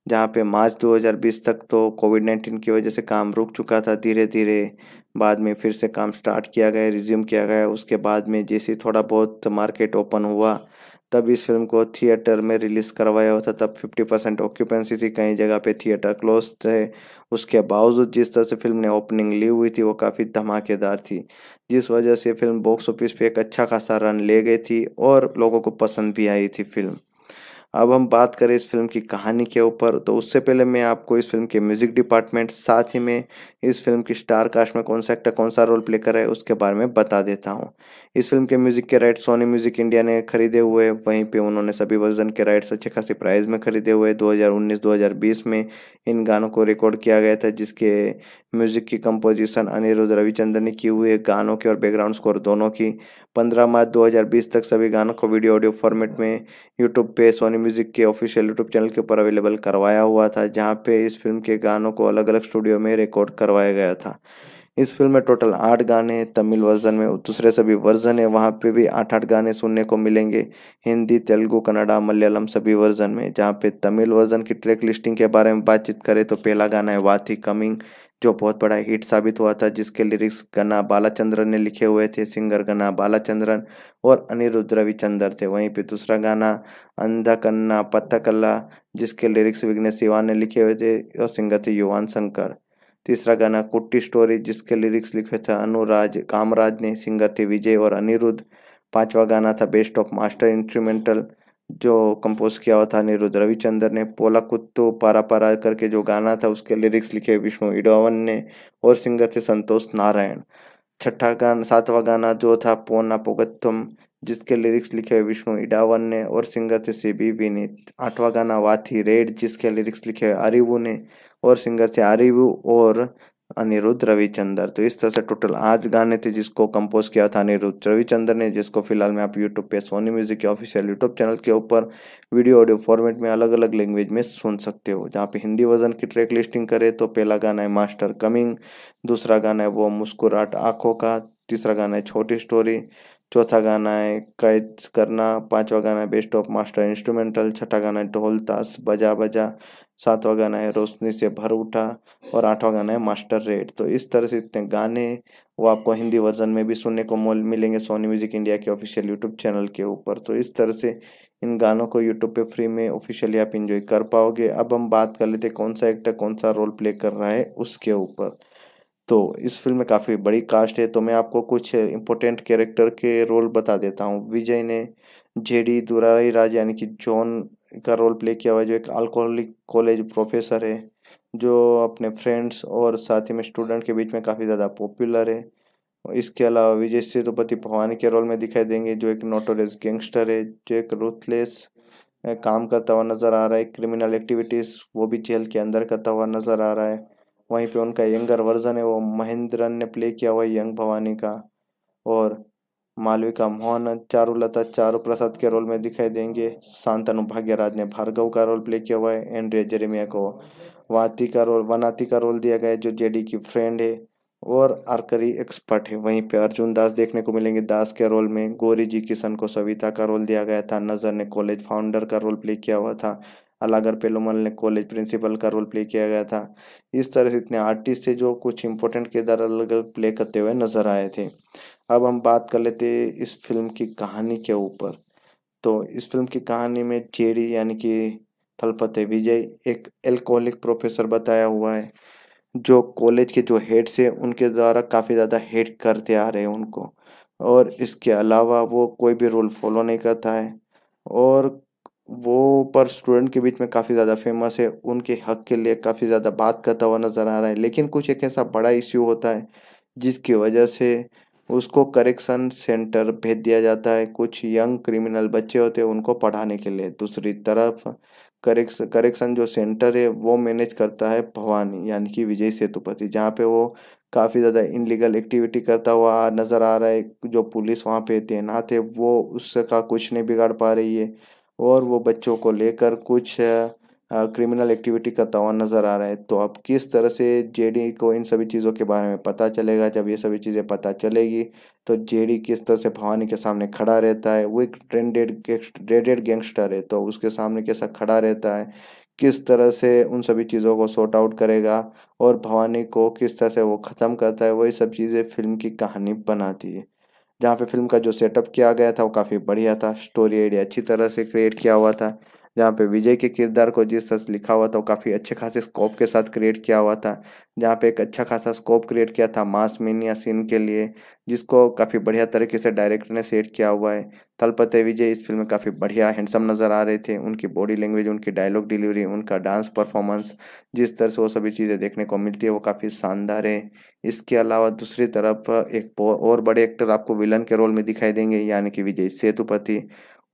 जहाँ पे मार्च 2020 तक तो कोविड नाइन्टीन की वजह से काम रुक चुका था धीरे धीरे बाद में फिर से काम स्टार्ट किया गया रिज्यूम किया गया उसके बाद में जैसे थोड़ा बहुत मार्केट ओपन हुआ तब इस फिल्म को थिएटर में रिलीज़ करवाया हुआ था तब 50 परसेंट ऑक्यूपेंसी थी कई जगह पे थिएटर क्लोज थे उसके बावजूद जिस तरह से फिल्म ने ओपनिंग ली हुई थी वो काफ़ी धमाकेदार थी जिस वजह से फिल्म बॉक्स ऑफिस पे एक अच्छा खासा रन ले गई थी और लोगों को पसंद भी आई थी फिल्म अब हम बात करें इस फिल्म की कहानी के ऊपर तो उससे पहले मैं आपको इस फिल्म के म्यूज़िक डिपार्टमेंट साथ ही में इस फिल्म की स्टार कास्ट में कौन सा एक्टर कौन सा रोल प्ले कर रहा है उसके बारे में बता देता हूँ इस फिल्म के म्यूज़िक के राइट सोनी म्यूज़िक इंडिया ने खरीदे हुए वहीं पर उन्होंने सभी वर्जन के राइट्स अच्छे खासे प्राइज़ में खरीदे हुए दो हज़ार में इन गानों को रिकॉर्ड किया गया था जिसके म्यूज़िक की कंपोजिशन अनिरुद्ध रविचंद्र ने की हुई गानों के और बैकग्राउंड स्कोर दोनों की पंद्रह मार्च 2020 तक सभी गानों को वीडियो ऑडियो फॉर्मेट में यूट्यूब पे सोनी म्यूजिक के ऑफिशियल यूट्यूब चैनल के ऊपर अवेलेबल करवाया हुआ था जहाँ पे इस फिल्म के गानों को अलग अलग स्टूडियो में रिकॉर्ड करवाया गया था इस फिल्म में टोटल आठ गाने तमिल वर्जन में दूसरे सभी वर्जन है वहाँ पे भी आठ आठ गाने सुनने को मिलेंगे हिंदी तेलुगु कन्नडा मलयालम सभी वर्जन में जहाँ पे तमिल वर्जन की ट्रैक लिस्टिंग के बारे में बातचीत करें तो पहला गाना है वाथी कमिंग जो बहुत बड़ा हिट साबित हुआ था जिसके लिरिक्स गना बालाचंद्रन ने लिखे हुए थे सिंगर गना बालाचंद्रन और अनिरुद्ध रविचंद्र थे वहीं पे दूसरा गाना अंधा कन्ना पत्थकल्ला जिसके लिरिक्स विघ्नेश सिवान ने लिखे हुए थे और सिंगर थे युवान शंकर तीसरा गाना कुट्टी स्टोरी जिसके लिरिक्स लिखे थे अनुराज कामराज ने सिंगर थे विजय और अनिरुद्ध पांचवा गाना था बेस्ट ऑफ मास्टर इंस्ट्रूमेंटल जो कंपोज किया हुआ था निरुद्ध रविचंद्र ने पोला कुत्तो पारा पारा करके जो गाना था उसके लिरिक्स लिखे विष्णु इडोवन ने और सिंगर थे संतोष नारायण छठा गाना सातवां गाना जो था पोना पोगत्तम जिसके लिरिक्स लिखे विष्णु इडावन ने और सिंगर थे सी बी विनीत आठवां गाना वाथी रेड जिसके लिरिक्स लिखे अरिवू ने और सिंगर थे अरिवू और अनिरुद्ध रविचंद्र तो इस तरह से टोटल आज गाने थे जिसको कंपोज किया था अनिरुद्ध रविचंद्र ने जिसको फिलहाल में आप यूट्यूब पे सोनी म्यूजिक के ऑफिशियल यूट्यूब चैनल के ऊपर वीडियो ऑडियो फॉर्मेट में अलग अलग लैंग्वेज में सुन सकते हो जहाँ पे हिंदी वर्जन की ट्रैक लिस्टिंग करें तो पहला गाना है मास्टर कमिंग दूसरा गाना है वो मुस्कुराट आंखों का तीसरा गाना है छोटी स्टोरी चौथा गाना है कैद करना पांचवा गाना है बेस्ट ऑफ मास्टर इंस्ट्रूमेंटल छठा गाना है ढोल तास बजा बजा सातवां गाना है रोशनी से भर उठा और आठवां गाना है मास्टर रेड तो इस तरह से इतने गाने वो आपको हिंदी वर्जन में भी सुनने को मोल मिलेंगे सोनी म्यूजिक इंडिया के ऑफिशियल यूट्यूब चैनल के ऊपर तो इस तरह से इन गानों को यूट्यूब पे फ्री में ऑफिशियली आप इंजॉय कर पाओगे अब हम बात कर लेते कौन सा एक्टर कौन सा रोल प्ले कर रहा है उसके ऊपर तो इस फिल्म में काफ़ी बड़ी कास्ट है तो मैं आपको कुछ इम्पोर्टेंट कैरेक्टर के रोल बता देता हूँ विजय ने जेडी दुराई राज यानी कि जॉन का रोल प्ले किया हुआ है जो एक अल्कोहलिक कॉलेज प्रोफेसर है जो अपने फ्रेंड्स और साथ ही में स्टूडेंट के बीच में काफ़ी ज़्यादा पॉपुलर है इसके अलावा विजय सेतुपति भवानी के रोल में दिखाई देंगे जो एक नोटोरियस गैंगस्टर है जो एक रूथलेस काम करता हुआ नज़र आ रहा है क्रिमिनल एक्टिविटीज़ वो भी जेल के अंदर करता हुआ नज़र आ रहा है वहीं पे उनका यंगर वर्जन है वो महेंद्रन ने प्ले किया हुआ यंग भवानी का और मालविका मोहन चारुलता चारू प्रसाद के रोल में दिखाई देंगे शांतनु भाग्यराज ने भार्गव का रोल प्ले किया हुआ है एंड्रिया जेरेमिया को वाती का रोल वनाती का रोल दिया गया है जो जेडी की फ्रेंड है और आर्करी एक्सपर्ट है वहीं पे अर्जुन दास देखने को मिलेंगे दास के रोल में गौरी जी किशन को सविता का रोल दिया गया था नज़र ने कॉलेज फाउंडर का रोल प्ले किया हुआ था अलागर पेलोमल ने कॉलेज प्रिंसिपल का रोल प्ले किया गया था इस तरह से इतने आर्टिस्ट थे जो कुछ इंपॉर्टेंट किरदार अलग अलग प्ले करते हुए नजर आए थे अब हम बात कर लेते इस फिल्म की कहानी के ऊपर तो इस फिल्म की कहानी में चेरी यानी कि थलपते विजय एक एल्कोहलिक प्रोफेसर बताया हुआ है जो कॉलेज के जो हेड्स से उनके द्वारा काफ़ी ज़्यादा हेड करते आ रहे हैं उनको और इसके अलावा वो कोई भी रूल फॉलो नहीं करता है और वो पर स्टूडेंट के बीच में काफ़ी ज़्यादा फेमस है उनके हक के लिए काफ़ी ज़्यादा बात करता हुआ नज़र आ रहा है लेकिन कुछ एक ऐसा बड़ा इश्यू होता है जिसकी वजह से उसको करेक्शन सेंटर भेज दिया जाता है कुछ यंग क्रिमिनल बच्चे होते हैं उनको पढ़ाने के लिए दूसरी तरफ करेक्शन करेक्शन जो सेंटर है वो मैनेज करता है भवानी यानी कि विजय सेतुपति जहाँ पे वो काफ़ी ज़्यादा इनलीगल एक्टिविटी करता हुआ नज़र आ रहा है जो पुलिस वहाँ पे तैनात है वो उसका कुछ नहीं बिगाड़ पा रही है और वो बच्चों को लेकर कुछ क्रिमिनल हाँ, एक्टिविटी का तवा नज़र आ रहा है तो अब किस तरह से जेडी को इन सभी चीज़ों के बारे में पता चलेगा जब ये सभी चीज़ें पता चलेगी तो जेडी किस तरह से भवानी के सामने खड़ा रहता है वो एक ट्रेंडेड रेडेड गैंगस्टर है तो उसके सामने कैसा खड़ा रहता है किस तरह से उन सभी चीज़ों को सॉर्ट आउट करेगा और भवानी को किस तरह से वो ख़त्म करता है वही सब चीज़ें फिल्म की कहानी बनाती है जहाँ पे फिल्म का जो सेटअप किया गया था वो काफ़ी बढ़िया था स्टोरी आइडिया अच्छी तरह से क्रिएट किया हुआ था जहाँ पे विजय के किरदार को जिस तरह लिखा हुआ था वो काफ़ी अच्छे खासे स्कोप के साथ क्रिएट किया हुआ था जहाँ पे एक अच्छा खासा स्कोप क्रिएट किया था मास मीनिया सीन के लिए जिसको काफ़ी बढ़िया तरीके से डायरेक्टर ने सेट किया हुआ है तलपते विजय इस फिल्म में काफ़ी बढ़िया हैंडसम नज़र आ रहे थे उनकी बॉडी लैंग्वेज उनकी डायलॉग डिलीवरी उनका डांस परफॉर्मेंस जिस तरह से वो सभी चीज़ें देखने को मिलती है वो काफ़ी शानदार है इसके अलावा दूसरी तरफ एक और बड़े एक्टर आपको विलन के रोल में दिखाई देंगे यानी कि विजय सेतुपति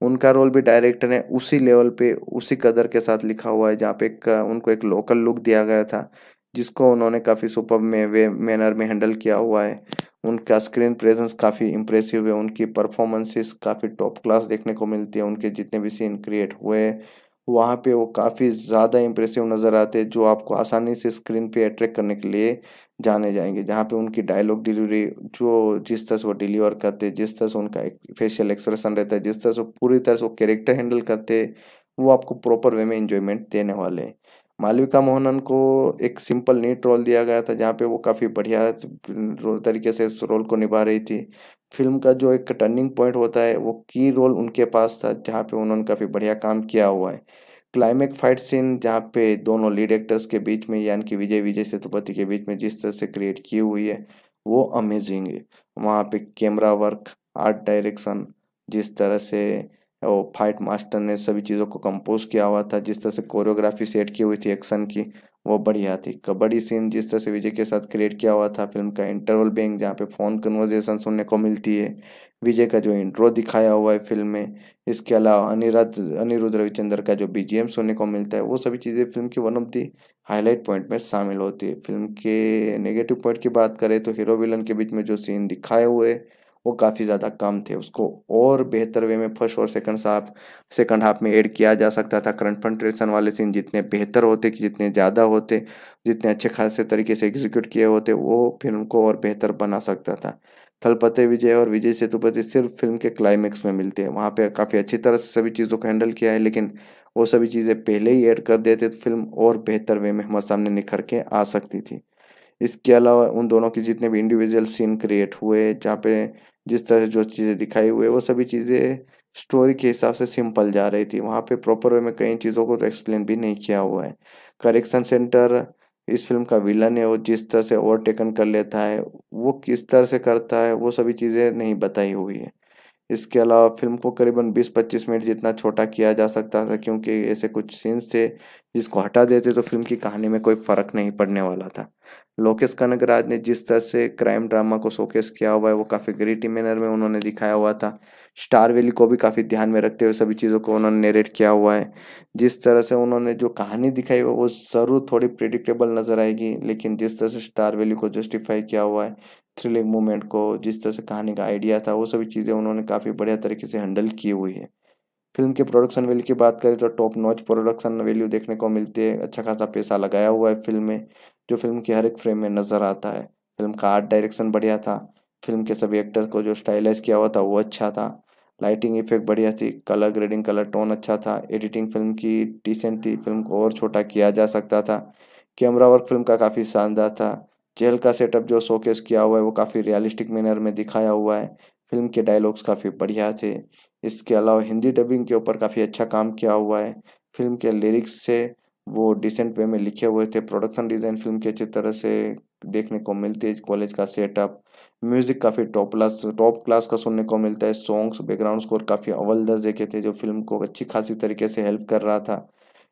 उनका रोल भी डायरेक्टर ने उसी लेवल पे उसी कदर के साथ लिखा हुआ है जहाँ पे एक उनको एक लोकल लुक दिया गया था जिसको उन्होंने काफ़ी सुपर में वे मैनर में हैंडल किया हुआ है उनका स्क्रीन प्रेजेंस काफ़ी इम्प्रेसिव है उनकी परफॉर्मेंसेस काफ़ी टॉप क्लास देखने को मिलती है उनके जितने भी सीन क्रिएट हुए वहाँ पे वो काफ़ी ज़्यादा इम्प्रेसिव नज़र आते हैं जो आपको आसानी से स्क्रीन पे अट्रैक्ट करने के लिए जाने जाएंगे जहाँ पे उनकी डायलॉग डिलीवरी जो जिस तरह से वो डिलीवर करते जिस तरह से उनका फेशियल एक्सप्रेशन रहता है जिस तरह से वो पूरी तरह से वो कैरेक्टर हैंडल करते वो आपको प्रॉपर वे में इंजॉयमेंट देने वाले हैं मालविका मोहनन को एक सिंपल नीट रोल दिया गया था जहाँ पे वो काफ़ी बढ़िया तरीके से इस रोल को निभा रही थी फिल्म का जो एक टर्निंग पॉइंट होता है वो की रोल उनके पास था जहाँ पे उन्होंने काफ़ी बढ़िया काम किया हुआ है क्लाइमेक फाइट सीन जहाँ पे दोनों लीड एक्टर्स के बीच में यानी कि विजय विजय सेतुपति के बीच में जिस तरह से क्रिएट की हुई है वो अमेजिंग है वहाँ पे कैमरा वर्क आर्ट डायरेक्शन जिस तरह से वो फाइट मास्टर ने सभी चीज़ों को कंपोज किया हुआ था जिस तरह से कोरियोग्राफी सेट की हुई थी एक्शन की वो बढ़िया थी कबड्डी सीन जिस तरह से विजय के साथ क्रिएट किया हुआ था फिल्म का इंटरवल बैंक जहाँ पे फ़ोन कन्वर्जेशन सुनने को मिलती है विजय का जो इंट्रो दिखाया हुआ है फिल्म में इसके अलावा अनिरुद्ध अनिरुद्ध रविचंद्र का जो बीजीएम सुनने को मिलता है वो सभी चीज़ें फिल्म की one of the highlight point में शामिल होती है फिल्म के नेगेटिव पॉइंट की बात करें तो हीरो विलन के बीच में जो सीन दिखाए हुए वो काफ़ी ज़्यादा कम थे उसको और बेहतर वे में फर्स्ट और सेकंड हाफ सेकंड हाफ में ऐड किया जा सकता था करंट कंट्रेशन वाले सीन जितने बेहतर होते कि जितने ज़्यादा होते जितने अच्छे खासे तरीके से एग्जीक्यूट किए होते वो फिल्म को और बेहतर बना सकता था थलपते विजय और विजय सेतुपति सिर्फ फिल्म के क्लाइमेक्स में मिलते हैं वहाँ पर काफ़ी अच्छी तरह से सभी चीज़ों को हैंडल किया है लेकिन वो सभी चीज़ें पहले ही ऐड कर देते तो फिल्म और बेहतर वे में हमारे सामने निखर के आ सकती थी इसके अलावा उन दोनों के जितने भी इंडिविजुअल सीन क्रिएट हुए जहाँ पे जिस तरह से जो चीज़ें दिखाई हुई है वो सभी चीज़ें स्टोरी के हिसाब से सिंपल जा रही थी वहाँ पे प्रॉपर वे में कई चीज़ों को तो एक्सप्लेन भी नहीं किया हुआ है करेक्शन सेंटर इस फिल्म का विलन है वो जिस तरह से ओवरटेकन कर लेता है वो किस तरह से करता है वो सभी चीज़ें नहीं बताई हुई है इसके अलावा फिल्म को करीबन 20-25 मिनट जितना छोटा किया जा सकता था क्योंकि ऐसे कुछ सीन्स थे जिसको हटा देते तो फिल्म की कहानी में कोई फर्क नहीं पड़ने वाला था लोकेश कनकराज ने जिस तरह से क्राइम ड्रामा को शोकेस किया हुआ है वो काफ़ी ग्रीटी मैनर में उन्होंने दिखाया हुआ था स्टार वैली को भी काफ़ी ध्यान में रखते हुए सभी चीज़ों को उन्होंने नेरेट किया हुआ है जिस तरह से उन्होंने जो कहानी दिखाई वो ज़रूर थोड़ी प्रिडिक्टेबल नज़र आएगी लेकिन जिस तरह से स्टार वैली को जस्टिफाई किया हुआ है थ्रिलिंग मोमेंट को जिस तरह से कहानी का आइडिया था वो सभी चीज़ें उन्होंने काफ़ी बढ़िया तरीके से हैंडल की हुई है फिल्म के प्रोडक्शन वैल्यू की बात करें तो टॉप नॉच प्रोडक्शन वैल्यू देखने को मिलती है अच्छा खासा पैसा लगाया हुआ है फिल्म में जो फिल्म की हर एक फ्रेम में नज़र आता है फिल्म का आर्ट डायरेक्शन बढ़िया था फिल्म के सभी एक्टर्स को जो स्टाइलाइज किया हुआ था वो अच्छा था लाइटिंग इफेक्ट बढ़िया थी कलर ग्रेडिंग कलर टोन अच्छा था एडिटिंग फिल्म की डिसेंट थी फिल्म को और छोटा किया जा सकता था कैमरा वर्क फिल्म का काफ़ी शानदार था जेल का सेटअप जो शोकेस किया हुआ है वो काफ़ी रियलिस्टिक मैनर में दिखाया हुआ है फिल्म के डायलॉग्स काफ़ी बढ़िया थे इसके अलावा हिंदी डबिंग के ऊपर काफ़ी अच्छा काम किया हुआ है फिल्म के लिरिक्स से वो डिसेंट वे में लिखे हुए थे प्रोडक्शन डिज़ाइन फिल्म की अच्छी तरह से देखने को मिलती है कॉलेज का सेटअप म्यूज़िक काफ़ी टॉप क्लास टॉप क्लास का सुनने को मिलता है सॉन्ग्स बैकग्राउंड स्कोर काफ़ी अव्वल दर्जे के थे जो फिल्म को अच्छी खासी तरीके से हेल्प कर रहा था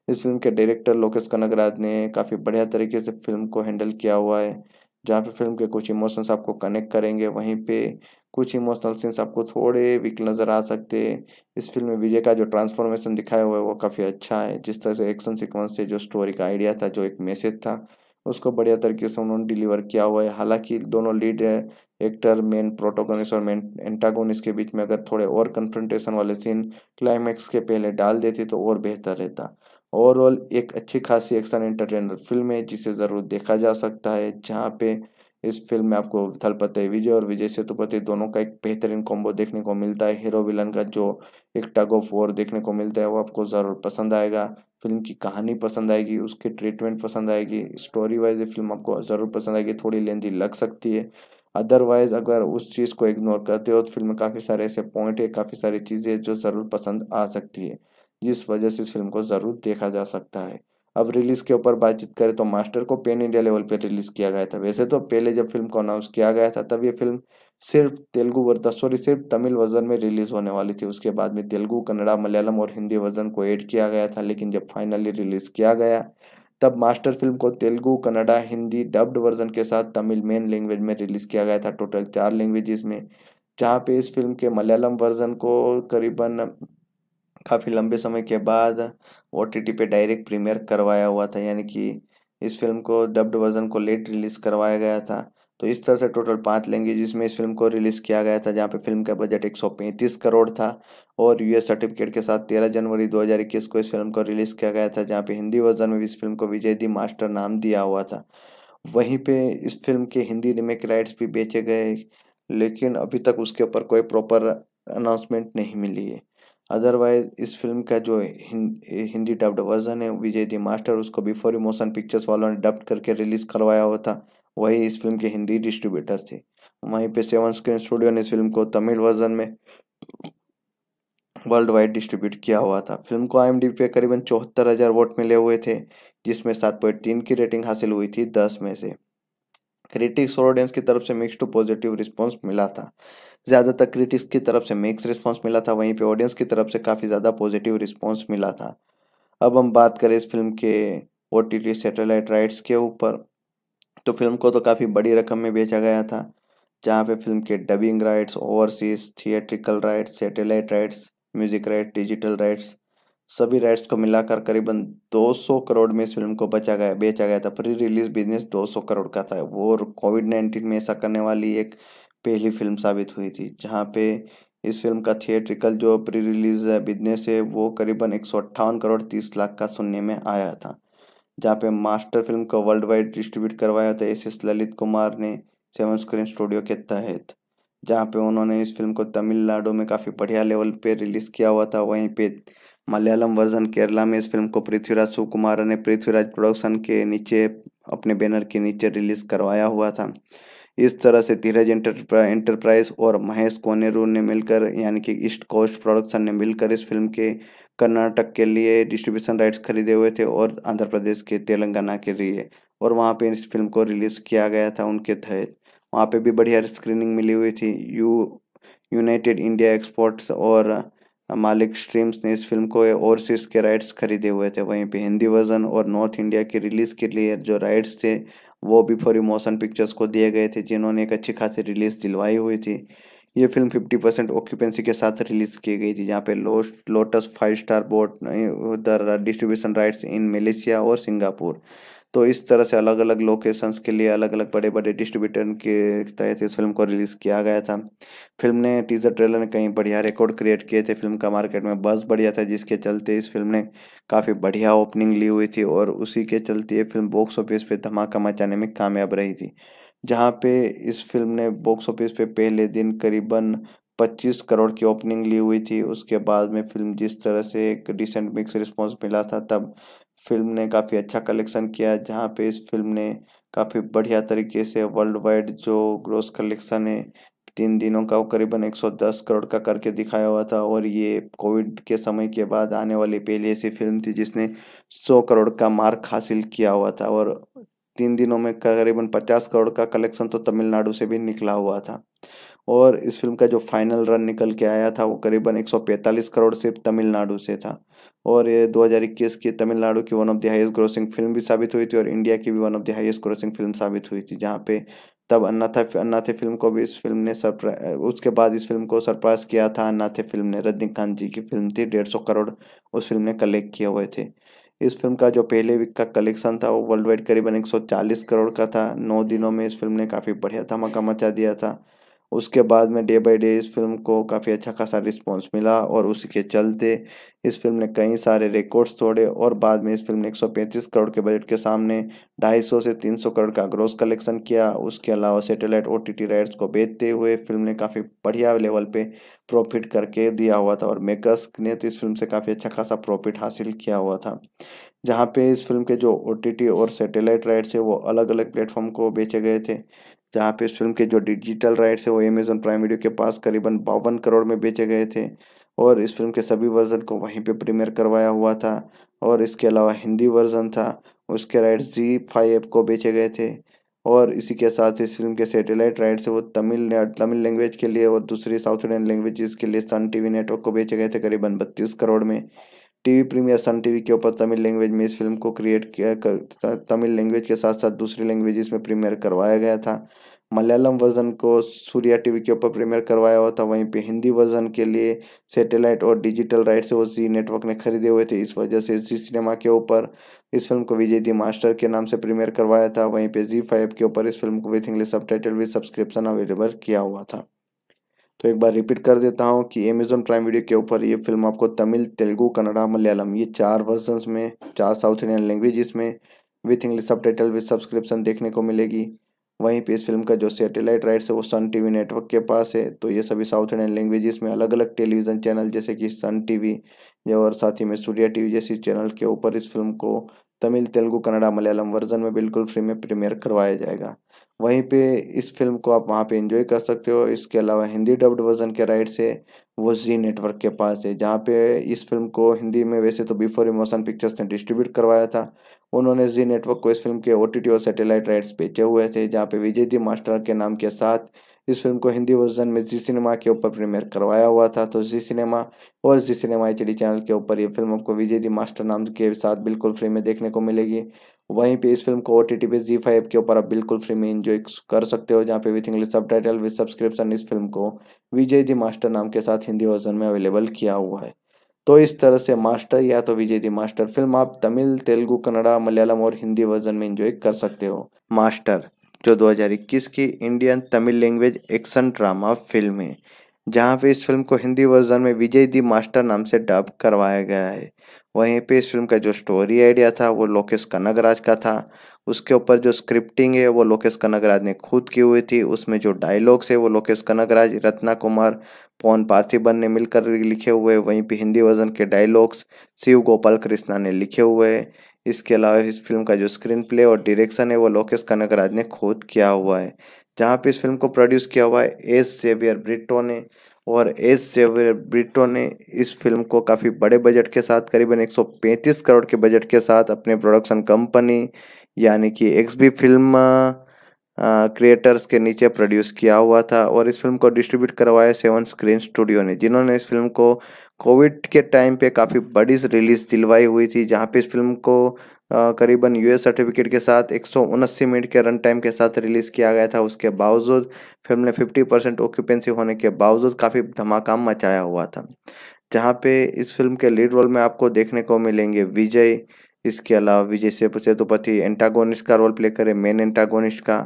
इस फिल्म के डायरेक्टर लोकेश कनगराज ने काफ़ी बढ़िया तरीके से फिल्म को हैंडल किया हुआ है जहाँ पे फिल्म के कुछ इमोशंस आपको कनेक्ट करेंगे वहीं पे कुछ इमोशनल सीन्स आपको थोड़े वीक नज़र आ सकते हैं इस फिल्म में विजय का जो ट्रांसफॉर्मेशन दिखाया हुआ है वो काफ़ी अच्छा है जिस तरह से एक्शन सिक्वेंस से जो स्टोरी का आइडिया था जो एक मैसेज था उसको बढ़िया तरीके से उन्होंने डिलीवर किया हुआ है हालांकि दोनों लीड एक्टर मेन प्रोटोगोनिस्ट और मेन एंटागोनिस के बीच में अगर थोड़े और कन्फ्रंटेशन वाले सीन क्लाइमैक्स के पहले डाल देते तो और बेहतर रहता ओवरऑल एक अच्छी खासी एक्शन एंटरटेनर फिल्म है जिसे ज़रूर देखा जा सकता है जहाँ पे इस फिल्म में आपको पते विजय और विजय सेतुपति दोनों का एक बेहतरीन कॉम्बो देखने को मिलता है हीरो विलन का जो एक टग ऑफ वॉर देखने को मिलता है वो आपको ज़रूर पसंद आएगा फिल्म की कहानी पसंद आएगी उसकी ट्रीटमेंट पसंद आएगी स्टोरी वाइज ये फिल्म आपको ज़रूर पसंद आएगी थोड़ी लेंदी लग सकती है अदरवाइज़ अगर उस चीज़ को इग्नोर करते हो तो फिल्म में काफ़ी सारे ऐसे पॉइंट है काफ़ी सारी चीज़ें जो ज़रूर पसंद आ सकती है जिस वजह से इस फिल्म को ज़रूर देखा जा सकता है अब रिलीज़ के ऊपर बातचीत करें तो मास्टर को पेन इंडिया लेवल पर रिलीज़ किया गया था वैसे तो पहले जब फिल्म को अनाउंस किया गया था तब ये फिल्म सिर्फ तेलुगु वर्जन सॉरी सिर्फ तमिल वर्जन में रिलीज़ होने वाली थी उसके बाद में तेलुगु कन्नड़ा मलयालम और हिंदी वर्जन को ऐड किया गया था लेकिन जब फाइनली रिलीज़ किया गया तब मास्टर फिल्म को तेलुगु कन्नड़ा हिंदी डब्ड वर्जन के साथ तमिल मेन लैंग्वेज में रिलीज़ किया गया था टोटल चार लैंग्वेजेस में जहाँ पे इस फिल्म के मलयालम वर्जन को करीबन काफ़ी लंबे समय के बाद ओ पे डायरेक्ट प्रीमियर करवाया हुआ था यानी कि इस फिल्म को डब्ड वर्जन को लेट रिलीज़ करवाया गया था तो इस तरह से टोटल पाँच लैंग्वेज इसमें इस फिल्म को रिलीज़ किया गया था जहाँ पे फिल्म का बजट पैंतीस करोड़ था और यूएस सर्टिफिकेट के साथ 13 जनवरी 2021 को इस फिल्म को रिलीज़ किया गया था जहाँ पे हिंदी वर्जन में इस फिल्म को विजय दी मास्टर नाम दिया हुआ था वहीं पे इस फिल्म के हिंदी रिमेक राइट्स भी बेचे गए लेकिन अभी तक उसके ऊपर कोई प्रॉपर अनाउंसमेंट नहीं मिली है अदरवाइज इस फिल्म का जो हिंदी डब्ड वर्जन है विजय दी मास्टर उसको बिफोर मोशन पिक्चर्स वालों ने डब्ड करके रिलीज करवाया हुआ था वही इस फिल्म के हिंदी डिस्ट्रीब्यूटर थे वहीं पे सेवन स्क्रीन स्टूडियो ने इस फिल्म को तमिल वर्जन में वर्ल्ड वाइड डिस्ट्रीब्यूट किया हुआ था फिल्म को आई पे करीबन चौहत्तर हज़ार वोट मिले हुए थे जिसमें सात पॉइंट तीन की रेटिंग हासिल हुई थी दस में से क्रिटिक्स और ऑडियंस की तरफ से मिक्स टू पॉजिटिव रिस्पॉन्स मिला था ज़्यादातर क्रिटिक्स की तरफ से मिक्स रिस्पॉन्स मिला था वहीं पे ऑडियंस की तरफ से काफ़ी ज़्यादा पॉजिटिव रिस्पॉन्स मिला था अब हम बात करें इस फिल्म के ओ टी सेटेलाइट राइट्स के ऊपर तो फिल्म को तो काफ़ी बड़ी रकम में बेचा गया था जहाँ पे फिल्म के dubbing rights overseas theatrical rights satellite rights music right digital rights सभी राइट्स को मिलाकर करीबन 200 करोड़ में इस फिल्म को बचा गया बेचा गया था प्री रिलीज बिजनेस 200 करोड़ का था वो कोविड नाइन्टीन में ऐसा करने वाली एक पहली फिल्म साबित हुई थी जहाँ पे इस फिल्म का थिएट्रिकल जो प्री रिलीज बिजनेस है वो करीबन एक करोड़ तीस लाख का सुनने में आया था जहाँ पे मास्टर फिल्म को वर्ल्ड वाइड डिस्ट्रीब्यूट करवाया था एस एस ललित कुमार ने सेवन स्क्रीन स्टूडियो के तहत जहाँ पे उन्होंने इस फिल्म को तमिलनाडु में काफ़ी बढ़िया लेवल पे रिलीज़ किया हुआ था वहीं पे मलयालम वर्जन केरला में इस फिल्म को पृथ्वीराज सुकुमार ने पृथ्वीराज प्रोडक्शन के नीचे अपने बैनर के नीचे रिलीज़ करवाया हुआ था इस तरह से धीरज इंटरप्राइज और महेश कोनेरू ने मिलकर यानी कि ईस्ट कोस्ट प्रोडक्शन ने मिलकर इस फिल्म के कर्नाटक के लिए डिस्ट्रीब्यूशन राइट्स खरीदे हुए थे और आंध्र प्रदेश के तेलंगाना के लिए और वहाँ पे इस फिल्म को रिलीज़ किया गया था उनके तहत वहाँ पे भी बढ़िया स्क्रीनिंग मिली हुई थी यू यूनाइटेड इंडिया एक्सपोर्ट्स और मालिक स्ट्रीम्स ने इस फिल्म को ओवरसीज के राइट्स खरीदे हुए थे वहीं पे हिंदी वर्जन और नॉर्थ इंडिया के रिलीज़ के लिए जो राइट्स थे वो भी फॉर इमोशन पिक्चर्स को दिए गए थे जिन्होंने एक अच्छी खासी रिलीज दिलवाई हुई थी ये फिल्म 50 परसेंट ऑक्यूपेंसी के साथ रिलीज की गई थी जहाँ पे lotus five star board the distribution rights in Malaysia और सिंगापुर तो इस तरह से अलग अलग लोकेशंस के लिए अलग अलग बड़े बड़े डिस्ट्रीब्यूटर के तहत इस फिल्म को रिलीज़ किया गया था फिल्म ने टीज़र ट्रेलर ने कहीं बढ़िया रिकॉर्ड क्रिएट किए थे फिल्म का मार्केट में बस बढ़िया था जिसके चलते इस फिल्म ने काफ़ी बढ़िया ओपनिंग ली हुई थी और उसी के चलते ये फिल्म बॉक्स ऑफिस पर धमाका मचाने में कामयाब रही थी जहाँ पे इस फिल्म ने बॉक्स ऑफिस पे पहले दिन करीबन पच्चीस करोड़ की ओपनिंग ली हुई थी उसके बाद में फिल्म जिस तरह से एक डिसेंट मिक्स रिस्पॉन्स मिला था तब फिल्म ने काफ़ी अच्छा कलेक्शन किया जहाँ पे इस फिल्म ने काफ़ी बढ़िया तरीके से वर्ल्ड वाइड जो ग्रोस कलेक्शन है तीन दिनों का वो करीबन 110 करोड़ का करके दिखाया हुआ था और ये कोविड के समय के बाद आने वाली पहली ऐसी फिल्म थी जिसने 100 करोड़ का मार्क हासिल किया हुआ था और तीन दिनों में करीबन 50 करोड़ का कलेक्शन तो तमिलनाडु से भी निकला हुआ था और इस फिल्म का जो फाइनल रन निकल के आया था वो करीबन पैंतालीस करोड़ सिर्फ तमिलनाडु से था और ये 2021 की तमिलनाडु की one of the highest grossing film भी साबित हुई थी और इंडिया की भी one of the highest grossing film साबित हुई थी जहाँ पे तब अन्नाथा अन्नाथे फिल्म को भी इस फिल्म ने सरप्राइज उसके बाद इस फिल्म को सरप्राइज किया था अन्नाथे फिल्म ने रजनीकांत जी की फिल्म थी डेढ़ सौ करोड़ उस फिल्म ने कलेक्ट किए हुए थे इस फिल्म का जो पहले वीक का कलेक्शन था वो वर्ल्ड वाइड करीबन 140 करोड़ का था नौ दिनों में इस फिल्म ने काफ़ी बढ़िया धमाका मचा दिया था उसके बाद में डे बाई डे इस फिल्म को काफ़ी अच्छा खासा रिस्पॉन्स मिला और उसी के चलते इस फिल्म ने कई सारे रिकॉर्ड्स तोड़े और बाद में इस फिल्म ने 135 करोड़ के बजट के सामने 250 से 300 करोड़ का ग्रोस कलेक्शन किया उसके अलावा सैटेलाइट ओ टी राइट्स को बेचते हुए फिल्म ने काफ़ी बढ़िया लेवल पर प्रॉफिट करके दिया हुआ था और मेकर्स ने तो इस फिल्म से काफ़ी अच्छा खासा प्रॉफिट हासिल किया हुआ था जहाँ पे इस फिल्म के जो ओ और सेटेलाइट राइट्स है वो अलग अलग प्लेटफॉर्म को बेचे गए थे जहाँ पे इस फिल्म के जो डिजिटल राइट्स है वो अमेजोन प्राइम वीडियो के पास करीबन बावन करोड़ में बेचे गए थे और इस फिल्म के सभी वर्जन को वहीं पे प्रीमियर करवाया हुआ था और इसके अलावा हिंदी वर्जन था उसके राइट्स जी फाइव को बेचे गए थे और इसी के साथ इस फिल्म के सैटेलाइट राइट्स वो तमिल तमिल लैंग्वेज के लिए और दूसरी साउथ इंडियन लैंग्वेज के लिए सन टी नेटवर्क को बेचे गए थे करीबन बत्तीस करोड़ में टीवी प्रीमियर सन टीवी के ऊपर तमिल लैंग्वेज में इस फिल्म को क्रिएट किया तमिल लैंग्वेज के साथ साथ दूसरी लैंग्वेज में प्रीमियर करवाया गया था मलयालम वर्जन को सूर्या टीवी के ऊपर प्रीमियर करवाया हुआ था वहीं पे हिंदी वर्जन के लिए सैटेलाइट और डिजिटल राइट से वो जी नेटवर्क ने खरीदे हुए थे इस वजह से जी सिनेमा के ऊपर इस फिल्म को विजय दी मास्टर के नाम से प्रीमियर करवाया था वहीं पे जी फाइव के ऊपर इस फिल्म को with English subtitle with subscription available किया हुआ था तो एक बार रिपीट कर देता हूँ कि अमेजोन प्राइम वीडियो के ऊपर ये फिल्म आपको तमिल तेलुगू कन्नड़ा मलयालम ये चार वर्जन्स में चार साउथ इंडियन लैंग्वेजेस में with English subtitle with subscription देखने को मिलेगी वहीं पे इस फिल्म का जो सैटेलाइट राइट्स है वो सन टीवी नेटवर्क के पास है तो ये सभी साउथ इंडियन लैंग्वेजेस में अलग अलग टेलीविज़न चैनल जैसे कि सन टीवी और साथ ही में सूर्या टीवी जैसी चैनल के ऊपर इस फिल्म को तमिल तेलुगू कन्नड़ा मलयालम वर्जन में बिल्कुल फ्री में प्रीमियर करवाया जाएगा वहीं पे इस फिल्म को आप वहाँ पे इंजॉय कर सकते हो इसके अलावा हिंदी डब्ड वर्जन के राइट्स है वो जी नेटवर्क के पास है जहाँ पे इस फिल्म को हिंदी में वैसे तो बिफोर इमोशन पिक्चर्स ने डिस्ट्रीब्यूट करवाया था उन्होंने जी नेटवर्क को इस फिल्म के ओ और सैटेलाइट राइट्स बेचे हुए थे जहाँ पे विजय दी मास्टर के नाम के साथ इस फिल्म को हिंदी वर्जन में जी सिनेमा के ऊपर प्रीमियर करवाया हुआ था तो जी सिनेमा और जी सिनेमा एच चैनल के ऊपर ये फिल्म आपको विजय दी मास्टर नाम के साथ बिल्कुल फ्री में देखने को मिलेगी वहीं पे इस फिल्म को ओ टी टी पे जी फाइव के ऊपर आप बिल्कुल फ्री में इंजॉय कर सकते हो जहाँ पे with English subtitle with subscription इस फिल्म को विजय दी मास्टर नाम के साथ हिंदी वर्जन में अवेलेबल किया हुआ है तो इस तरह से मास्टर या तो विजय दी मास्टर फिल्म आप तमिल तेलुगु कन्नड़ा मलयालम और हिंदी वर्जन में इंजॉय कर सकते हो मास्टर जो 2021 की Indian Tamil language action drama film है जहाँ पे इस फिल्म को हिंदी वर्जन में विजय दी मास्टर नाम से डब करवाया गया है वहीं पे इस फिल्म का जो स्टोरी आइडिया था वो लोकेश कनगराज का था उसके ऊपर जो स्क्रिप्टिंग है वो लोकेश कनगराज ने खुद की हुई थी उसमें जो डायलॉग्स है वो लोकेश कनगराज रत्ना कुमार पवन पार्थिबन ने मिलकर लिखे हुए वहीं पे हिंदी वर्जन के डायलॉग्स शिव गोपाल कृष्णा ने लिखे हुए इसके अलावा इस फिल्म का जो स्क्रीन प्ले और डायरेक्शन है वो लोकेश कनगराज ने खुद किया हुआ है जहाँ पे इस फिल्म को प्रोड्यूस किया हुआ है एस जेवियर ब्रिटो ने और एस जेवियर ब्रिटो ने इस फिल्म को काफ़ी बड़े बजट के साथ करीबन 135 करोड़ के बजट के साथ अपने प्रोडक्शन कंपनी यानी कि एक्स बी फिल्म क्रिएटर्स के नीचे प्रोड्यूस किया हुआ था और इस फिल्म को डिस्ट्रीब्यूट करवाया सेवन स्क्रीन स्टूडियो ने जिन्होंने इस फिल्म को कोविड के टाइम पे काफ़ी बड़ी रिलीज़ दिलवाई हुई थी जहाँ पे इस फिल्म को करीबन यूएस सर्टिफिकेट के साथ एक मिनट के रन टाइम के साथ रिलीज़ किया गया था उसके बावजूद फिल्म ने 50 परसेंट ऑक्यूपेंसी होने के बावजूद काफ़ी धमाका मचाया हुआ था जहाँ पे इस फिल्म के लीड रोल में आपको देखने को मिलेंगे विजय इसके अलावा विजय सेतुपति एंटागोनिस्ट का रोल प्ले करे मेन एंटागोनिस्ट का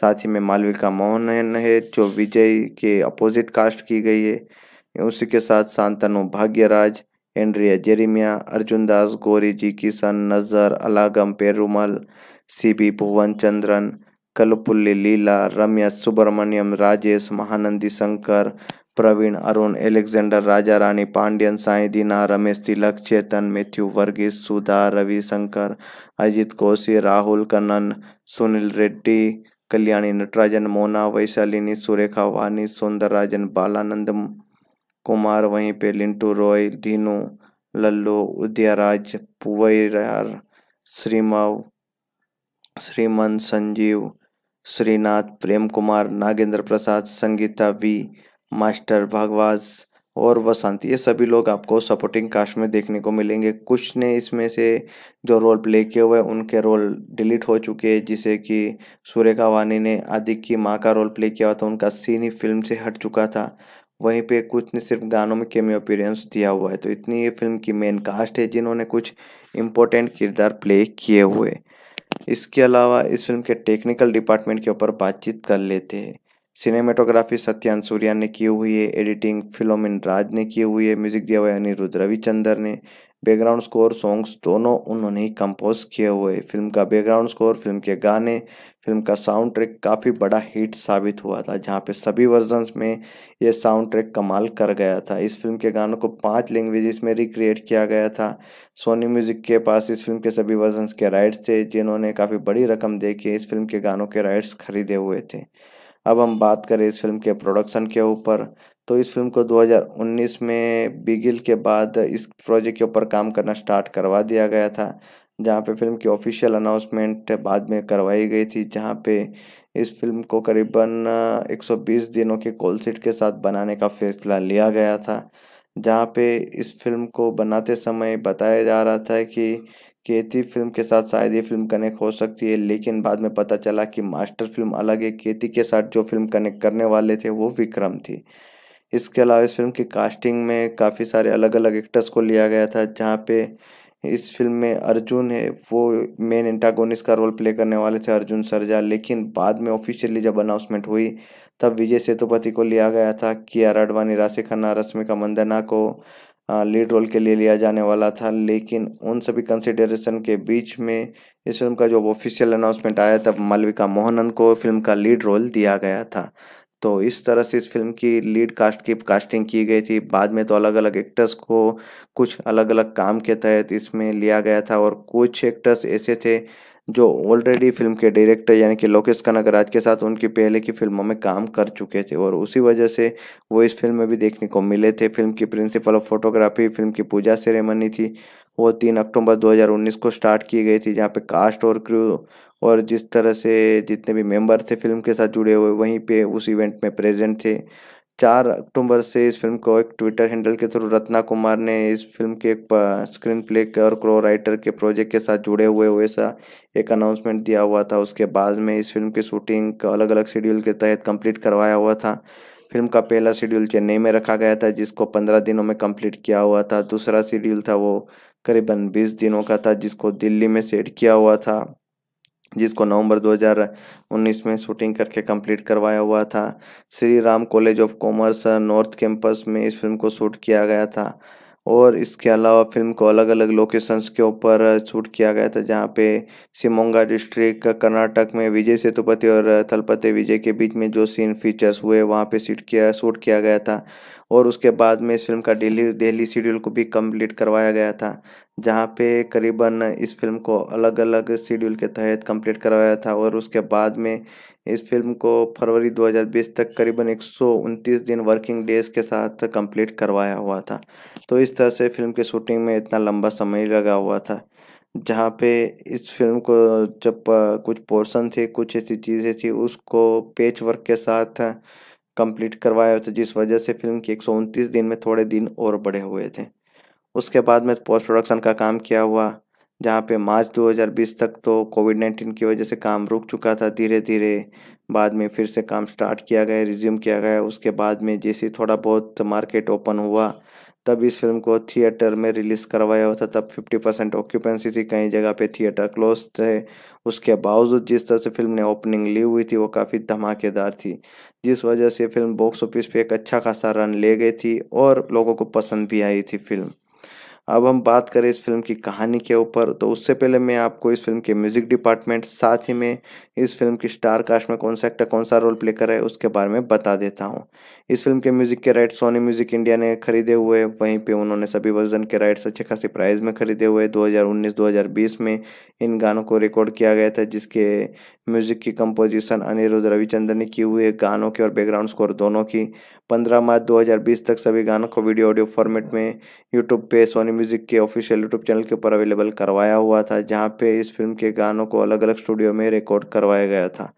साथ ही में मालविका मोहन है जो विजय के अपोजिट कास्ट की गई है उसी के साथ शांतनु भाग्यराज एंड्रिया जेरिमिया अर्जुनदास गौरी जी किशन नज़र अलागम पेरुमल सी बी भुवन चंद्रन कलपुल्ली लीला रम्या सुब्रमण्यम राजेश महानंदी शंकर प्रवीण अरुण एलेक्जेंडर राजा रानी पांड्यन साई दीना रमेश तिलक चेतन मैथ्यू वर्गीस सुधा रविशंकर शंकर अजित कोशी राहुल कन्नन सुनील रेड्डी कल्याणी नटराजन मोना वैशालिनी सुरेखा वानी सौंदरराजन बालानंद कुमार वहीं पे लिंटू रॉय दीनू लल्लू उदयराज पुवैर श्रीमाव श्रीमन संजीव श्रीनाथ प्रेम कुमार नागेंद्र प्रसाद संगीता वी मास्टर भगवास और वसंत ये सभी लोग आपको सपोर्टिंग कास्ट में देखने को मिलेंगे कुछ ने इसमें से जो रोल प्ले किए हुए उनके रोल डिलीट हो चुके हैं जिसे कि सूर्यका वानी ने आदिक की माँ का रोल प्ले किया हुआ था उनका सीन ही फिल्म से हट चुका था वहीं पे कुछ ने सिर्फ गानों में केमियो अपीरेंस दिया हुआ है तो इतनी ये फिल्म की मेन कास्ट है जिन्होंने कुछ इम्पोर्टेंट किरदार प्ले किए हुए इसके अलावा इस फिल्म के टेक्निकल डिपार्टमेंट के ऊपर बातचीत कर लेते हैं सिनेमेटोग्राफी सत्यान सूर्या ने की हुई है एडिटिंग फिलोमिन राज ने की हुई है म्यूजिक दिया हुआ है अनिरुद्ध रविचंदर ने बैकग्राउंड स्कोर सॉन्ग्स दोनों उन्होंने ही कंपोज किए हुए फिल्म का बैकग्राउंड स्कोर फिल्म के गाने फिल्म का साउंड ट्रैक काफ़ी बड़ा हिट साबित हुआ था जहाँ पे सभी वर्जन्स में ये साउंड ट्रैक कमाल कर गया था इस फिल्म के गानों को पांच लैंग्वेजेस में रिक्रिएट किया गया था सोनी म्यूजिक के पास इस फिल्म के सभी वर्जन्स के राइट्स थे जिन्होंने काफ़ी बड़ी रकम दे के इस फिल्म के गानों के राइट्स खरीदे हुए थे अब हम बात करें इस फिल्म के प्रोडक्शन के ऊपर तो इस फिल्म को 2019 में बिगिल के बाद इस प्रोजेक्ट के ऊपर काम करना स्टार्ट करवा दिया गया था जहाँ पे फिल्म की ऑफिशियल अनाउंसमेंट बाद में करवाई गई थी जहाँ पे इस फिल्म को करीबन 120 दिनों के सीट के साथ बनाने का फैसला लिया गया था जहाँ पे इस फिल्म को बनाते समय बताया जा रहा था कि केती फिल्म के साथ शायद ये फिल्म कनेक्ट हो सकती है लेकिन बाद में पता चला कि मास्टर फिल्म अलग है केती के साथ जो फिल्म कनेक्ट करने वाले थे वो विक्रम थी इसके अलावा इस फिल्म की कास्टिंग में काफ़ी सारे अलग अलग एक्टर्स को लिया गया था जहाँ पे इस फिल्म में अर्जुन है वो मेन इंटागोनिस का रोल प्ले करने वाले थे अर्जुन सरजा लेकिन बाद में ऑफिशियली जब अनाउंसमेंट हुई तब विजय सेतुपति को लिया गया था कियारा आडवाणी राशि खन्ना रश्मिका मंदना को लीड रोल के लिए लिया जाने वाला था लेकिन उन सभी कंसिडरेशन के बीच में इस फिल्म का जो ऑफिशियल अनाउंसमेंट आया तब मालविका मोहनन को फिल्म का लीड रोल दिया गया था तो इस तरह से इस फिल्म की लीड कास्ट की कास्टिंग की गई थी बाद में तो अलग अलग एक्टर्स को कुछ अलग अलग काम के तहत इसमें लिया गया था और कुछ एक्टर्स ऐसे थे जो ऑलरेडी फिल्म के डायरेक्टर यानी कि लोकेश राज के साथ उनकी पहले की फिल्मों में काम कर चुके थे और उसी वजह से वो इस फिल्म में भी देखने को मिले थे फिल्म की प्रिंसिपल ऑफ फोटोग्राफी फिल्म की पूजा सेरेमनी थी वो तीन अक्टूबर 2019 को स्टार्ट की गई थी जहाँ पे कास्ट और क्रू और जिस तरह से जितने भी मेंबर थे फिल्म के साथ जुड़े हुए वहीं पे उस इवेंट में प्रेजेंट थे चार अक्टूबर से इस फिल्म को एक ट्विटर हैंडल के थ्रू रत्ना कुमार ने इस फिल्म के एक स्क्रीन प्ले और क्रो राइटर के प्रोजेक्ट के साथ जुड़े हुए वैसा एक अनाउंसमेंट दिया हुआ था उसके बाद में इस फिल्म की शूटिंग अलग अलग शेड्यूल के तहत कंप्लीट करवाया हुआ था फिल्म का पहला शेड्यूल चेन्नई में रखा गया था जिसको पंद्रह दिनों में कंप्लीट किया हुआ था दूसरा शेड्यूल था वो करीबन बीस दिनों का था जिसको दिल्ली में सेट किया हुआ था जिसको नवंबर 2019 में शूटिंग करके कंप्लीट करवाया हुआ था Shri Ram college of commerce north campus में इस फिल्म को शूट किया गया था और इसके अलावा फिल्म को अलग अलग लोकेशंस के ऊपर शूट किया गया था जहाँ पे शिमोंगा डिस्ट्रिक्ट कर्नाटक में विजय सेतुपति और थलपति विजय के बीच में जो सीन फीचर्स हुए वहाँ पे शूट किया शूट किया गया था और उसके बाद में इस फिल्म का डेली डेली शेड्यूल को भी कंप्लीट करवाया गया था जहाँ पे करीबन इस फिल्म को अलग अलग शेड्यूल के तहत कंप्लीट करवाया था और उसके बाद में इस फिल्म को फरवरी 2020 तक करीबन एक दिन वर्किंग डेज के साथ कंप्लीट करवाया हुआ था तो इस तरह से फिल्म की शूटिंग में इतना लंबा समय लगा हुआ था जहाँ पे इस फिल्म को जब कुछ पोर्शन थे कुछ ऐसी चीज़ें थी उसको पेच वर्क के साथ कंप्लीट करवाया था जिस वजह से फिल्म की एक दिन में थोड़े दिन और बड़े हुए थे उसके बाद में पोस्ट प्रोडक्शन का काम किया हुआ जहाँ पे मार्च 2020 तक तो कोविड नाइन्टीन की वजह से काम रुक चुका था धीरे धीरे बाद में फिर से काम स्टार्ट किया गया रिज्यूम किया गया उसके बाद में जैसे थोड़ा बहुत मार्केट ओपन हुआ तब इस फिल्म को थिएटर में रिलीज़ करवाया हुआ था तब 50 परसेंट ऑक्यूपेंसी थी कई जगह पे थिएटर क्लोज थे उसके बावजूद जिस तरह से फिल्म ने ओपनिंग ली हुई थी वो काफ़ी धमाकेदार थी जिस वजह से फिल्म बॉक्स ऑफिस पे एक अच्छा खासा रन ले गई थी और लोगों को पसंद भी आई थी फिल्म अब हम बात करें इस फिल्म की कहानी के ऊपर तो उससे पहले मैं आपको इस फिल्म के म्यूज़िक डिपार्टमेंट साथ ही में इस फिल्म की स्टार कास्ट में कौन सा एक्टर कौन सा रोल प्ले कर रहा है उसके बारे में बता देता हूँ इस फिल्म के म्यूजिक के राइट सोनी म्यूजिक इंडिया ने खरीदे हुए वहीं पे उन्होंने सभी वर्जन के राइट्स अच्छे खासे प्राइज में खरीदे हुए 2019-2020 में इन गानों को रिकॉर्ड किया गया था जिसके म्यूजिक की कंपोजिशन अनिरुद्ध रविचंद्र ने की हुई है गानों की और बैकग्राउंड स्कोर दोनों की 15 मार्च 2020 तक सभी गानों को वीडियो ऑडियो फॉर्मेट में यूट्यूब पे सोनी म्यूजिक के ऑफिशियल यूट्यूब चैनल के ऊपर अवेलेबल करवाया हुआ था जहाँ पे इस फिल्म के गानों को अलग अलग स्टूडियो में रिकॉर्ड कर करवाया गया था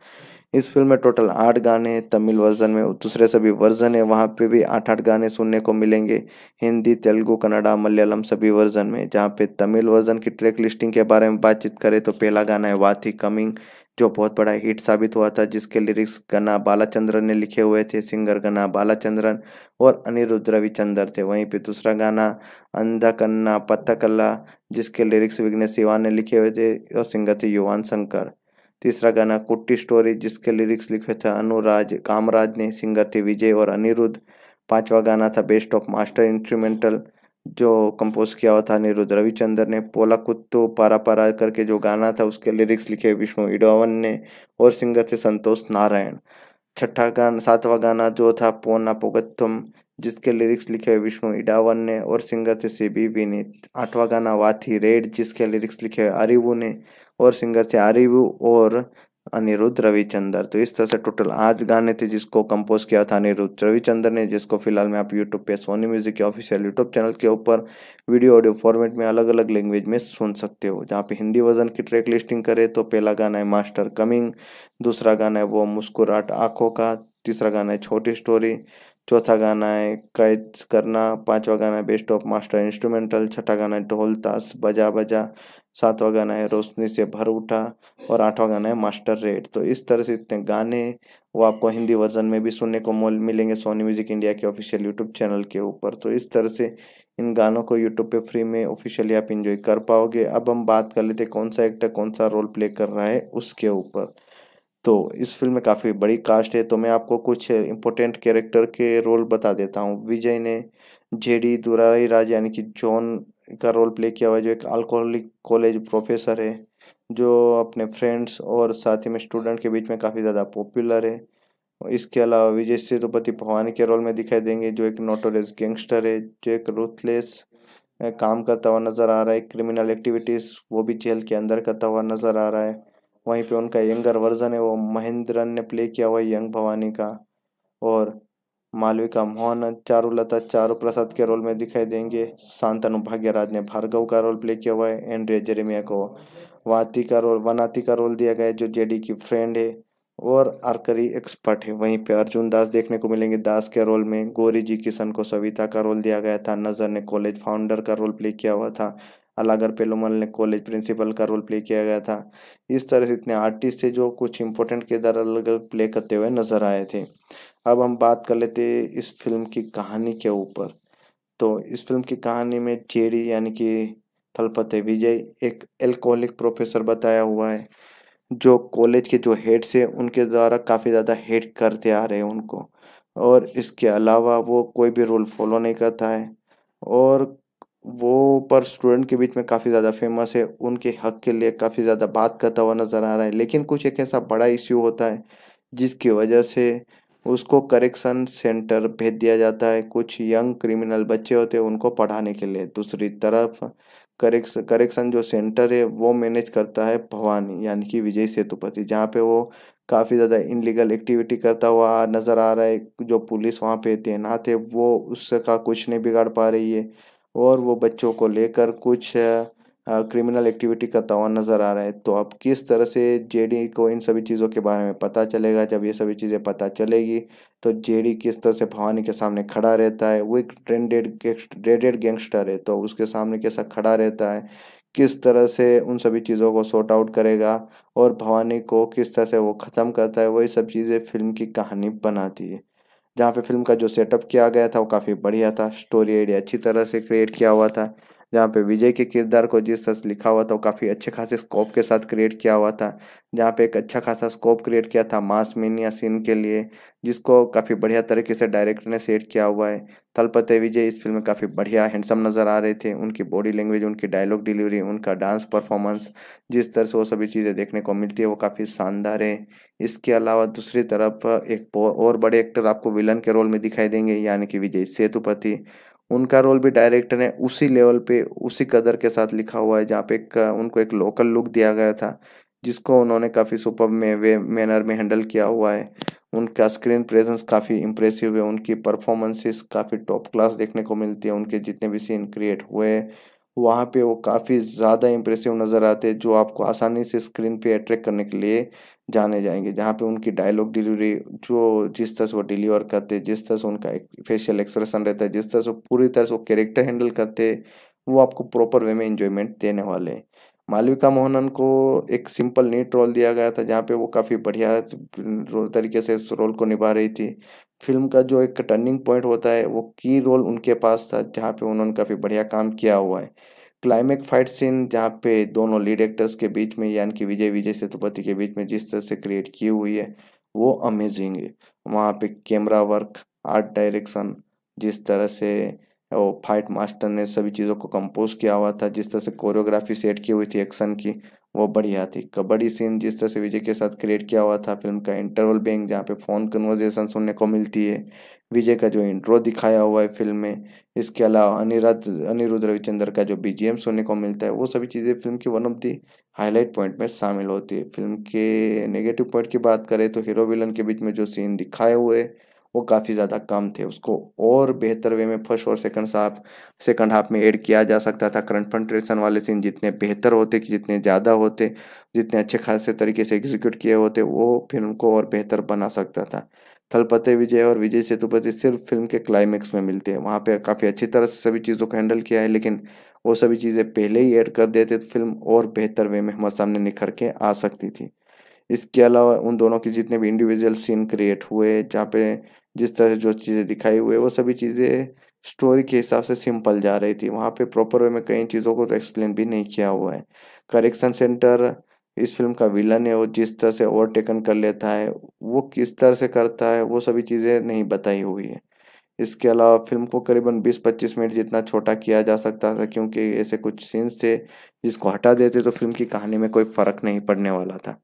इस फिल्म में टोटल आठ गाने तमिल वर्जन में दूसरे सभी वर्जन है वहाँ पे भी आठ आठ गाने सुनने को मिलेंगे हिंदी तेलुगु कन्नडा मलयालम सभी वर्जन में जहाँ पे तमिल वर्जन की ट्रैक लिस्टिंग के बारे में बातचीत करें तो पहला गाना है वाथी कमिंग जो बहुत बड़ा हिट साबित हुआ था जिसके लिरिक्स गना बालाचंद्रन ने लिखे हुए थे सिंगर गना बालाचंद्रन और अनिरुद्ध रविचंद्र थे वहीं पे दूसरा गाना अंधा कन्ना पत्ता जिसके लिरिक्स विघ्नेश सिवान ने लिखे हुए थे और सिंगर थे युवान शंकर तीसरा गाना कुट्टी स्टोरी जिसके लिरिक्स लिखे थे अनुराज कामराज ने सिंगर थे विजय और अनिरुद्ध पांचवा गाना था बेस्ट ऑफ मास्टर इंस्ट्रूमेंटल जो कंपोज किया हुआ था अनिरुद्ध रविचंद्र ने पोला कुत्तो पारा पारा करके जो गाना था उसके लिरिक्स लिखे विष्णु इडोवन ने और सिंगर थे संतोष नारायण छठा गाना सातवा गाना जो था पोना पोगत्तम जिसके लिरिक्स लिखे हुए विष्णु इडावन ने और सिंगर थे सी बी विनीत आठवां गाना वाथी रेड जिसके लिरिक्स लिखे हुए अरिवू ने और सिंगर थे आरिव और अनिरुद्ध रविचंद्र तो इस तरह से टोटल आज गाने थे जिसको कंपोज किया था अनिरुद्ध रविचंद्र ने जिसको फिलहाल में आप यूट्यूब पे सोनी म्यूजिक के ऑफिशियल यूट्यूब चैनल के ऊपर वीडियो ऑडियो फॉर्मेट में अलग अलग लैंग्वेज में सुन सकते हो जहाँ पे हिंदी वर्जन की ट्रैक लिस्टिंग करें तो पहला गाना है मास्टर कमिंग दूसरा गाना है वो मुस्कुराट आंखों का तीसरा गाना है छोटी स्टोरी चौथा गाना है कैद करना पांचवा गाना है बेस्ट ऑफ मास्टर इंस्ट्रूमेंटल छठा गाना है ढोल तास बजा बजा सातवां गाना है रोशनी से भर उठा और आठवां गाना है मास्टर रेड तो इस तरह से इतने गाने वो आपको हिंदी वर्जन में भी सुनने को मिलेंगे सोनी म्यूजिक इंडिया के ऑफिशियल यूट्यूब चैनल के ऊपर तो इस तरह से इन गानों को यूट्यूब पे फ्री में ऑफिशियली आप इंजॉय कर पाओगे अब हम बात कर लेते कौन सा एक्टर कौन सा रोल प्ले कर रहा है उसके ऊपर तो इस फिल्म में काफ़ी बड़ी कास्ट है तो मैं आपको कुछ इंपॉर्टेंट कैरेक्टर के रोल बता देता हूँ विजय ने जेडी दुराई राज यानी कि जॉन का रोल प्ले किया हुआ है जो एक अल्कोहलिक कॉलेज प्रोफेसर है जो अपने फ्रेंड्स और साथ ही में स्टूडेंट के बीच में काफ़ी ज़्यादा पॉपुलर है इसके अलावा विजय सेतुपति भवानी के रोल में दिखाई देंगे जो एक नोटोरियस गैंगस्टर है जो एक रूथलेस काम करता हुआ नज़र आ रहा है क्रिमिनल एक्टिविटीज़ वो भी जेल के अंदर करता हुआ नज़र आ रहा है वहीं पे उनका यंगर वर्जन है वो महेंद्रन ने प्ले किया हुआ है यंग भवानी का और मालविका मोहन चारुलता चारू प्रसाद के रोल में दिखाई देंगे शांतनु भाग्यराज ने भार्गव का रोल प्ले किया हुआ है एंड्रिया जेरेमिया को वाती का रोल वनाती का रोल दिया गया है जो जेडी की फ्रेंड है और आर्करी एक्सपर्ट है वहीं पे अर्जुन दास देखने को मिलेंगे दास के रोल में गौरी जी किशन को सविता का रोल दिया गया था नज़र ने कॉलेज फाउंडर का रोल प्ले किया हुआ था अलागर पेलोमल ने कॉलेज प्रिंसिपल का रोल प्ले किया गया था इस तरह से इतने आर्टिस्ट थे जो कुछ इंपॉर्टेंट किरदार अलग अलग प्ले करते हुए नजर आए थे अब हम बात कर लेते हैं इस फिल्म की कहानी के ऊपर तो इस फिल्म की कहानी में चेरी यानी कि थलपते विजय एक एल्कोहलिक प्रोफेसर बताया हुआ है जो कॉलेज के जो हेड्स है उनके द्वारा काफ़ी ज़्यादा हेड करते आ रहे हैं उनको और इसके अलावा वो कोई भी रूल फॉलो नहीं करता है और वो पर स्टूडेंट के बीच में काफ़ी ज़्यादा फेमस है उनके हक के लिए काफ़ी ज़्यादा बात करता हुआ नज़र आ रहा है लेकिन कुछ एक ऐसा बड़ा इश्यू होता है जिसकी वजह से उसको करेक्शन सेंटर भेज दिया जाता है कुछ यंग क्रिमिनल बच्चे होते हैं उनको पढ़ाने के लिए दूसरी तरफ करेक्शन करेक्शन जो सेंटर है वो मैनेज करता है भवानी यानी कि विजय सेतुपति जहाँ पे वो काफ़ी ज़्यादा इनलीगल एक्टिविटी करता हुआ नज़र आ रहा है जो पुलिस वहाँ पे तैनात है वो उसका कुछ नहीं बिगाड़ पा रही है और वो बच्चों को लेकर कुछ क्रिमिनल हाँ, एक्टिविटी का तवा नज़र आ रहा है तो अब किस तरह से जेडी को इन सभी चीज़ों के बारे में पता चलेगा जब ये सभी चीज़ें पता चलेगी तो जेडी किस तरह से भवानी के सामने खड़ा रहता है वो एक ट्रेंडेड ट्रेडेड गैंगस्टर है तो उसके सामने कैसा खड़ा रहता है किस तरह से उन सभी चीज़ों को सॉर्ट आउट करेगा और भवानी को किस तरह से वो ख़त्म करता है वही सब चीज़ें फिल्म की कहानी बनाती है जहाँ पे फिल्म का जो सेटअप किया गया था वो काफ़ी बढ़िया था स्टोरी आइडिया अच्छी तरह से क्रिएट किया हुआ था जहाँ पे विजय के किरदार को जिस तरह लिखा हुआ था वो काफ़ी अच्छे खासे स्कोप के साथ क्रिएट किया हुआ था जहाँ पे एक अच्छा खासा स्कोप क्रिएट किया था मास मीनिया सीन के लिए जिसको काफ़ी बढ़िया तरीके से डायरेक्टर ने सेट किया हुआ है तलपते विजय इस फिल्म में काफ़ी बढ़िया हैंडसम नज़र आ रहे थे उनकी बॉडी लैंग्वेज उनकी डायलॉग डिलीवरी उनका डांस परफॉर्मेंस जिस तरह से वो सभी चीज़ें देखने को मिलती है वो काफ़ी शानदार है इसके अलावा दूसरी तरफ एक और बड़े एक्टर आपको विलन के रोल में दिखाई देंगे यानी कि विजय सेतुपति उनका रोल भी डायरेक्टर ने उसी लेवल पे उसी कदर के साथ लिखा हुआ है जहाँ पे एक उनको एक लोकल लुक दिया गया था जिसको उन्होंने काफ़ी सुपर में वे मैनर में हैंडल किया हुआ है उनका स्क्रीन प्रेजेंस काफ़ी इम्प्रेसिव है उनकी परफॉर्मेंसेस काफ़ी टॉप क्लास देखने को मिलती है उनके जितने भी सीन क्रिएट हुए वहाँ पे वो काफ़ी ज़्यादा इम्प्रेसिव नज़र आते हैं जो आपको आसानी से स्क्रीन पे अट्रैक्ट करने के लिए जाने जाएंगे जहाँ पे उनकी डायलॉग डिलीवरी जो जिस तरह से वो डिलीवर करते जिस तरह से उनका फेशियल एक्सप्रेशन रहता है जिस तरह से वो पूरी तरह से वो कैरेक्टर हैंडल करते वो आपको प्रॉपर वे में इन्जॉयमेंट देने वाले हैं मालविका मोहनन को एक सिंपल नीट रोल दिया गया था जहाँ पे वो काफ़ी बढ़िया तरीके से इस रोल को निभा रही थी फिल्म का जो एक टर्निंग पॉइंट होता है वो की रोल उनके पास था जहाँ पे उन्होंने काफ़ी बढ़िया काम किया हुआ है क्लाइमेक फाइट सीन जहाँ पे दोनों लीड एक्टर्स के बीच में यानी कि विजय विजय सेतुपति के बीच में जिस तरह से क्रिएट की हुई है वो अमेजिंग है वहाँ पे कैमरा वर्क आर्ट डायरेक्शन जिस तरह से वो फाइट मास्टर ने सभी चीज़ों को कंपोज किया हुआ था जिस तरह से कोरियोग्राफी सेट की हुई थी एक्शन की वो बढ़िया थी कबड्डी सीन जिस तरह से विजय के साथ क्रिएट किया हुआ था फिल्म का इंटरवल बैंक जहाँ पे फ़ोन कन्वर्जेशन सुनने को मिलती है विजय का जो इंट्रो दिखाया हुआ है फिल्म में इसके अलावा अनिरुद्ध अनिरुद्ध रविचंद्र का जो बीजीएम सुनने को मिलता है वो सभी चीज़ें फिल्म की one of the highlight point में शामिल होती है फिल्म के नेगेटिव पॉइंट की बात करें तो हीरो विलन के बीच में जो सीन दिखाए हुए वो काफ़ी ज़्यादा कम थे उसको और बेहतर वे में फर्स्ट और सेकंड हाफ सेकंड हाफ में ऐड किया जा सकता था फंट्रेशन वाले सीन जितने बेहतर होते कि जितने ज़्यादा होते जितने अच्छे खासे तरीके से एग्जीक्यूट किए होते वो फिल्म को और बेहतर बना सकता था थलपते विजय और विजय सेतुपति सिर्फ फिल्म के क्लाइमेक्स में मिलते हैं वहाँ पे काफ़ी अच्छी तरह से सभी चीज़ों को हैंडल किया है लेकिन वो सभी चीज़ें पहले ही ऐड कर देते तो फिल्म और बेहतर वे में हमारे सामने निखर के आ सकती थी इसके अलावा उन दोनों के जितने भी इंडिविजुअल सीन क्रिएट हुए जहाँ पे जिस तरह से जो चीज़ें दिखाई हुई वो सभी चीज़ें स्टोरी के हिसाब से सिंपल जा रही थी वहाँ पे प्रॉपर वे में कई चीज़ों को तो एक्सप्लेन भी नहीं किया हुआ है करेक्शन सेंटर इस फिल्म का विलन है वो जिस तरह से ओवरटेकन कर लेता है वो किस तरह से करता है वो सभी चीज़ें नहीं बताई हुई है इसके अलावा फिल्म को करीबन 20-25 मिनट जितना छोटा किया जा सकता था क्योंकि ऐसे कुछ सीन्स थे जिसको हटा देते तो फिल्म की कहानी में कोई फ़र्क नहीं पड़ने वाला था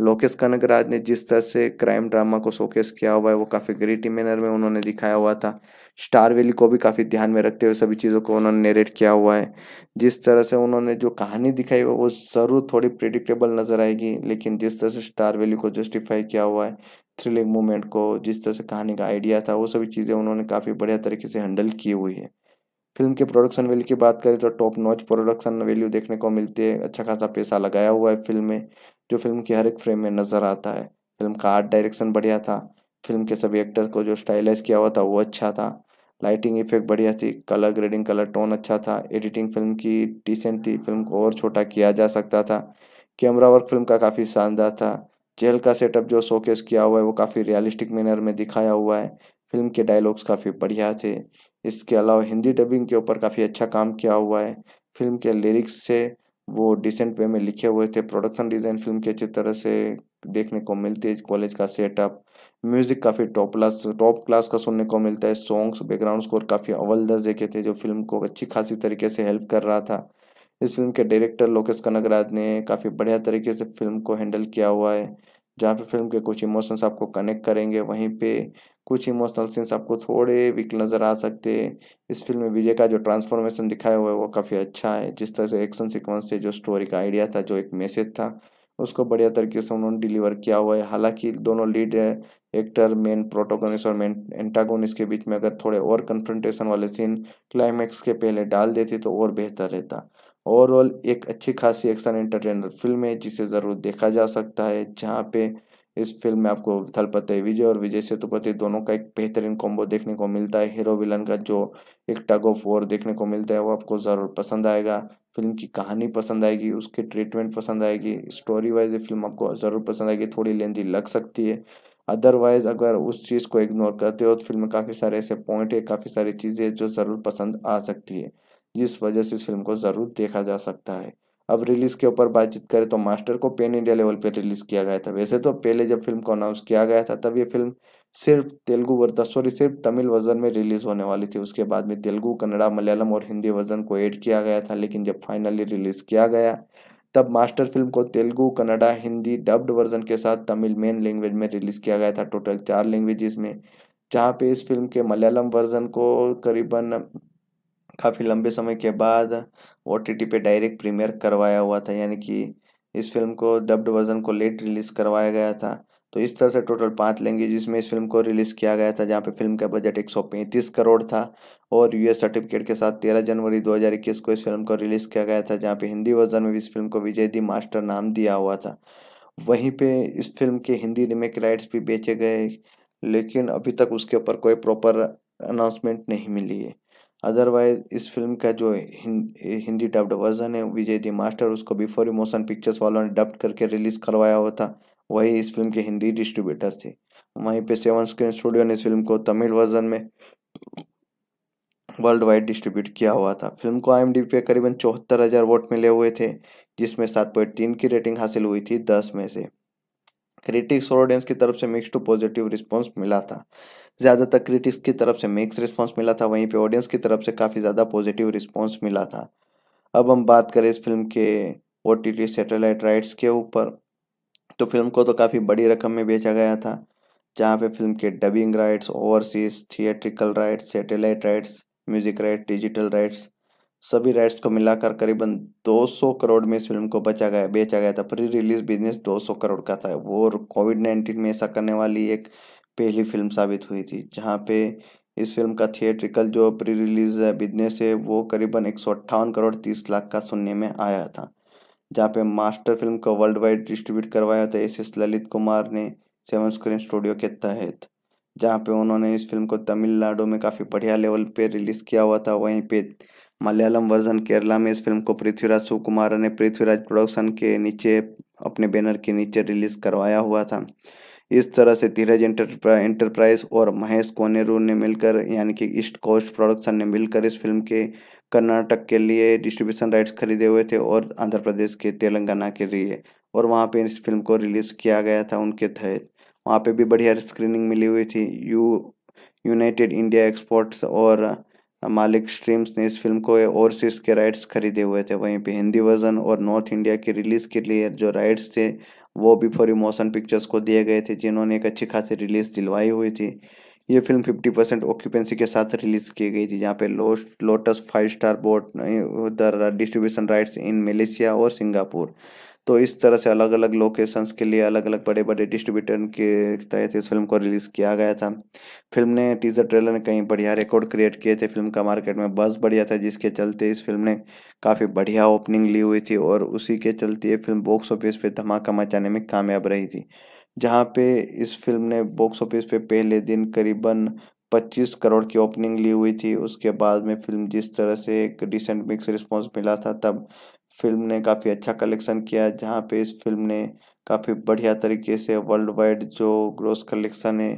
लोकेश कनगराज ने जिस तरह से क्राइम ड्रामा को शोकेस किया हुआ है वो काफ़ी ग्रेटी मैनर में उन्होंने दिखाया हुआ था स्टार वैली को भी काफ़ी ध्यान में रखते हुए सभी चीज़ों को उन्होंने नेरेट किया हुआ है जिस तरह से उन्होंने जो कहानी दिखाई वो ज़रूर थोड़ी प्रिडिक्टेबल नज़र आएगी लेकिन जिस तरह से स्टार वैली को जस्टिफाई किया हुआ है थ्रिलिंग मोमेंट को जिस तरह से कहानी का आइडिया था वो सभी चीज़ें उन्होंने काफ़ी बढ़िया तरीके से हैंडल की हुई है फिल्म के प्रोडक्शन वैल्यू की बात करें तो टॉप नॉच प्रोडक्शन वैल्यू देखने को मिलती है अच्छा खासा पैसा लगाया हुआ है फिल्म में जो फिल्म की हर एक फ्रेम में नज़र आता है फिल्म का आर्ट डायरेक्शन बढ़िया था फिल्म के सभी एक्टर्स को जो स्टाइलाइज किया हुआ था वो अच्छा था लाइटिंग इफेक्ट बढ़िया थी कलर ग्रेडिंग कलर टोन अच्छा था एडिटिंग फिल्म की डिसेंट थी फिल्म को और छोटा किया जा सकता था कैमरा वर्क फिल्म का काफ़ी शानदार था जेल का सेटअप जो शोकेस किया हुआ है वो काफ़ी रियलिस्टिक मैनर में दिखाया हुआ है फिल्म के डायलॉग्स काफ़ी बढ़िया थे इसके अलावा हिंदी डबिंग के ऊपर काफ़ी अच्छा काम किया हुआ है फिल्म के लिरिक्स से वो डिसेंट वे में लिखे हुए थे प्रोडक्शन डिज़ाइन फिल्म की अच्छी तरह से देखने को मिलती है कॉलेज का सेटअप म्यूजिक काफ़ी टॉप क्लास टॉप क्लास का सुनने को मिलता है सॉन्ग्स बैकग्राउंड स्कोर काफ़ी अव्वल दर्जे के थे जो फिल्म को अच्छी खासी तरीके से हेल्प कर रहा था इस फिल्म के डायरेक्टर लोकेश कनगराज ने काफ़ी बढ़िया तरीके से फिल्म को हैंडल किया हुआ है जहाँ पे फिल्म के कुछ इमोशंस आपको कनेक्ट करेंगे वहीं पे कुछ इमोशनल सीन्स आपको थोड़े वीक नज़र आ सकते हैं इस फिल्म में विजय का जो ट्रांसफॉर्मेशन दिखाया हुआ है वो काफ़ी अच्छा है जिस तरह से एक्शन सिक्वेंस से जो स्टोरी का आइडिया था जो एक मैसेज था उसको बढ़िया तरीके से उन्होंने डिलीवर किया हुआ है हालांकि दोनों लीड एक्टर मेन प्रोटोकोनिस और मेन एंटागोनिस के बीच में अगर थोड़े और कन्फ्रंटेशन वाले सीन क्लाइमैक्स के पहले डाल देते तो और बेहतर रहता ओवरऑल एक अच्छी खासी एक्शन एंटरटेनर फिल्म है जिसे ज़रूर देखा जा सकता है जहाँ पे इस फिल्म में आपको पते विजय और विजय सेतुपति दोनों का एक बेहतरीन कॉम्बो देखने को मिलता है हीरो विलन का जो एक टग ऑफ वॉर देखने को मिलता है वो आपको ज़रूर पसंद आएगा फिल्म की कहानी पसंद आएगी उसके ट्रीटमेंट पसंद आएगी स्टोरी वाइज ये फिल्म आपको ज़रूर पसंद आएगी थोड़ी लेंदी लग सकती है अदरवाइज़ अगर उस चीज़ को इग्नोर करते हो तो फिल्म में काफ़ी सारे ऐसे पॉइंट है काफ़ी सारी चीज़ें जो ज़रूर पसंद आ सकती है जिस वजह से इस फिल्म को ज़रूर देखा जा सकता है अब रिलीज़ के ऊपर बातचीत करें तो मास्टर को पेन इंडिया लेवल पर रिलीज़ किया गया था वैसे तो पहले जब फिल्म को अनाउंस किया गया था तब ये फिल्म सिर्फ तेलुगु वर्जन सॉरी सिर्फ तमिल वर्जन में रिलीज होने वाली थी उसके बाद में तेलुगु कन्नड़ा मलयालम और हिंदी वर्जन को ऐड किया गया था लेकिन जब फाइनली रिलीज किया गया तब मास्टर फिल्म को तेलुगु कन्नड़ा हिंदी डब्ड वर्जन के साथ तमिल मेन लैंग्वेज में रिलीज किया गया था टोटल चार लैंग्वेजेस में जहाँ पे इस फिल्म के मलयालम वर्जन को करीबन काफ़ी लंबे समय के बाद ओ पे डायरेक्ट प्रीमियर करवाया हुआ था यानी कि इस फिल्म को डब्ड वर्जन को लेट रिलीज़ करवाया गया था तो इस तरह से टोटल पाँच लैंग्वेज में इस फिल्म को रिलीज़ किया गया था जहाँ पे फिल्म का बजट 135 करोड़ था और यूएस सर्टिफिकेट के साथ 13 जनवरी 2021 को इस फिल्म को रिलीज़ किया गया था जहाँ पे हिंदी वर्जन में भी इस फिल्म को विजय दी मास्टर नाम दिया हुआ था वहीं पे इस फिल्म के हिंदी रिमेक राइट्स भी बेचे गए लेकिन अभी तक उसके ऊपर कोई प्रॉपर अनाउंसमेंट नहीं मिली है अदरवाइज इस फिल्म का जो हिंदी डब्ड वर्जन है विजय दी मास्टर उसको बिफोर इमोशन पिक्चर्स वालों ने डब्ड करके रिलीज़ करवाया हुआ था वही इस फिल्म के हिंदी डिस्ट्रीब्यूटर थे वहीं पे सेवन स्क्रीन स्टूडियो ने इस फिल्म को तमिल वर्जन में वर्ल्ड वाइड डिस्ट्रीब्यूट किया हुआ था फिल्म को आई पे करीबन चौहत्तर हज़ार वोट मिले हुए थे जिसमें सात पॉइंट तीन की रेटिंग हासिल हुई थी दस में से क्रिटिक्स और ऑडियंस की तरफ से मिक्स टू पॉजिटिव रिस्पॉन्स मिला था ज़्यादातर क्रिटिक्स की तरफ से मिक्स रिस्पॉन्स मिला था वहीं पे ऑडियंस की तरफ से काफ़ी ज़्यादा पॉजिटिव रिस्पॉन्स मिला था अब हम बात करें इस फिल्म के O T T satellite rights के ऊपर तो फिल्म को तो काफ़ी बड़ी रकम में बेचा गया था जहाँ पे फिल्म के dubbing rights overseas theatrical rights satellite rights music right digital rights सभी राइट्स को मिलाकर करीबन 200 करोड़ में इस फिल्म को बचा गया बेचा गया था प्री रिलीज बिजनेस 200 करोड़ का था वो कोविड नाइन्टीन में ऐसा करने वाली एक पहली फिल्म साबित हुई थी जहाँ पे इस फिल्म का थिएट्रिकल जो प्री रिलीज बिजनेस है वो करीबन एक करोड़ तीस लाख का सुनने में आया था जहाँ पे मास्टर फिल्म को वर्ल्ड वाइड डिस्ट्रीब्यूट करवाया था एस एस ललित कुमार ने सेवन स्क्रीन स्टूडियो के तहत जहाँ पे उन्होंने इस फिल्म को तमिलनाडु में काफ़ी बढ़िया लेवल पे रिलीज़ किया हुआ था वहीं पे मलयालम वर्जन केरला में इस फिल्म को पृथ्वीराज सुकुमार ने पृथ्वीराज प्रोडक्शन के नीचे अपने बैनर के नीचे रिलीज़ करवाया हुआ था इस तरह से धीरज एंटरप्राइज और महेश कोनेरू ने मिलकर यानी कि ईस्ट कोस्ट प्रोडक्शन ने मिलकर इस फिल्म के कर्नाटक के लिए डिस्ट्रीब्यूशन राइट्स खरीदे हुए थे और आंध्र प्रदेश के तेलंगाना के लिए और वहाँ पे इस फिल्म को रिलीज़ किया गया था उनके तहत वहाँ पे भी बढ़िया स्क्रीनिंग मिली हुई थी यू यूनाइटेड इंडिया एक्सपोर्ट्स और मालिक स्ट्रीम्स ने इस फिल्म को ओवरसीज के राइट्स खरीदे हुए थे वहीं पे हिंदी वर्जन और नॉर्थ इंडिया की रिलीज़ के लिए जो राइट्स थे वो भी फॉर मोशन पिक्चर्स को दिए गए थे जिन्होंने एक अच्छी खासी रिलीज़ दिलवाई हुई थी ये फिल्म 50 परसेंट ऑक्यूपेंसी के साथ रिलीज की गई थी जहाँ पे लो, Lotus five star bought distribution rights in Malaysia और सिंगापुर तो इस तरह से अलग अलग लोकेशंस के लिए अलग अलग बड़े बड़े डिस्ट्रीब्यूटर के तहत इस फिल्म को रिलीज़ किया गया था फिल्म ने टीजर ट्रेलर ने कहीं बढ़िया रिकॉर्ड क्रिएट किए थे फिल्म का मार्केट में बस बढ़िया था जिसके चलते इस फिल्म ने काफ़ी बढ़िया ओपनिंग ली हुई थी और उसी के चलते ये फिल्म बॉक्स ऑफिस पर धमाका मचाने में कामयाब रही थी जहां पे इस फिल्म ने बॉक्स ऑफिस पे पहले दिन करीबन 25 करोड़ की ओपनिंग ली हुई थी उसके बाद में फिल्म जिस तरह से एक डिसेंट मिक्स रिस्पॉन्स मिला था तब फिल्म ने काफ़ी अच्छा कलेक्शन किया जहाँ पे इस फिल्म ने काफ़ी बढ़िया तरीके से वर्ल्ड वाइड जो ग्रोस कलेक्शन है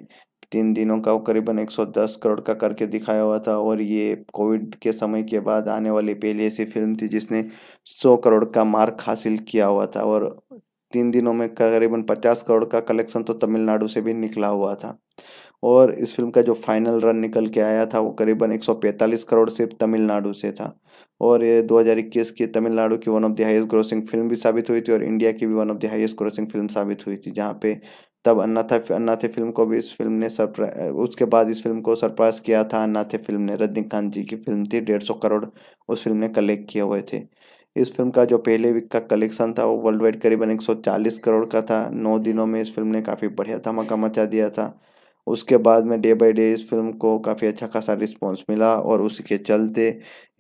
तीन दिनों का करीबन 110 करोड़ का करके दिखाया हुआ था और ये कोविड के समय के बाद आने वाली पहली ऐसी फिल्म थी जिसने 100 करोड़ का मार्क हासिल किया हुआ था और तीन दिनों में करीबन पचास करोड़ का कलेक्शन तो तमिलनाडु से भी निकला हुआ था और इस फिल्म का जो फाइनल रन निकल के आया था वो करीबन 145 करोड़ सिर्फ तमिलनाडु से था और ये 2021 की तमिलनाडु की one of the highest grossing film भी साबित हुई थी और इंडिया की भी one of the highest grossing film साबित हुई थी जहाँ पे तब अन्नाथा अन्नाथे फिल्म को भी इस फिल्म ने सरप्राइज उसके बाद इस फिल्म को सरप्राइज किया था अन्नाथे फिल्म ने रजनीकांत जी की फिल्म थी डेढ़ सौ करोड़ उस फिल्म ने कलेक्ट किए हुए थे इस फिल्म का जो पहले वीक का कलेक्शन था वो वर्ल्ड वाइड करीबन 140 करोड़ का था नौ दिनों में इस फिल्म ने काफ़ी बढ़िया धमाका मचा दिया था उसके बाद में डे बाई डे इस फिल्म को काफ़ी अच्छा खासा रिस्पॉन्स मिला और उसी के चलते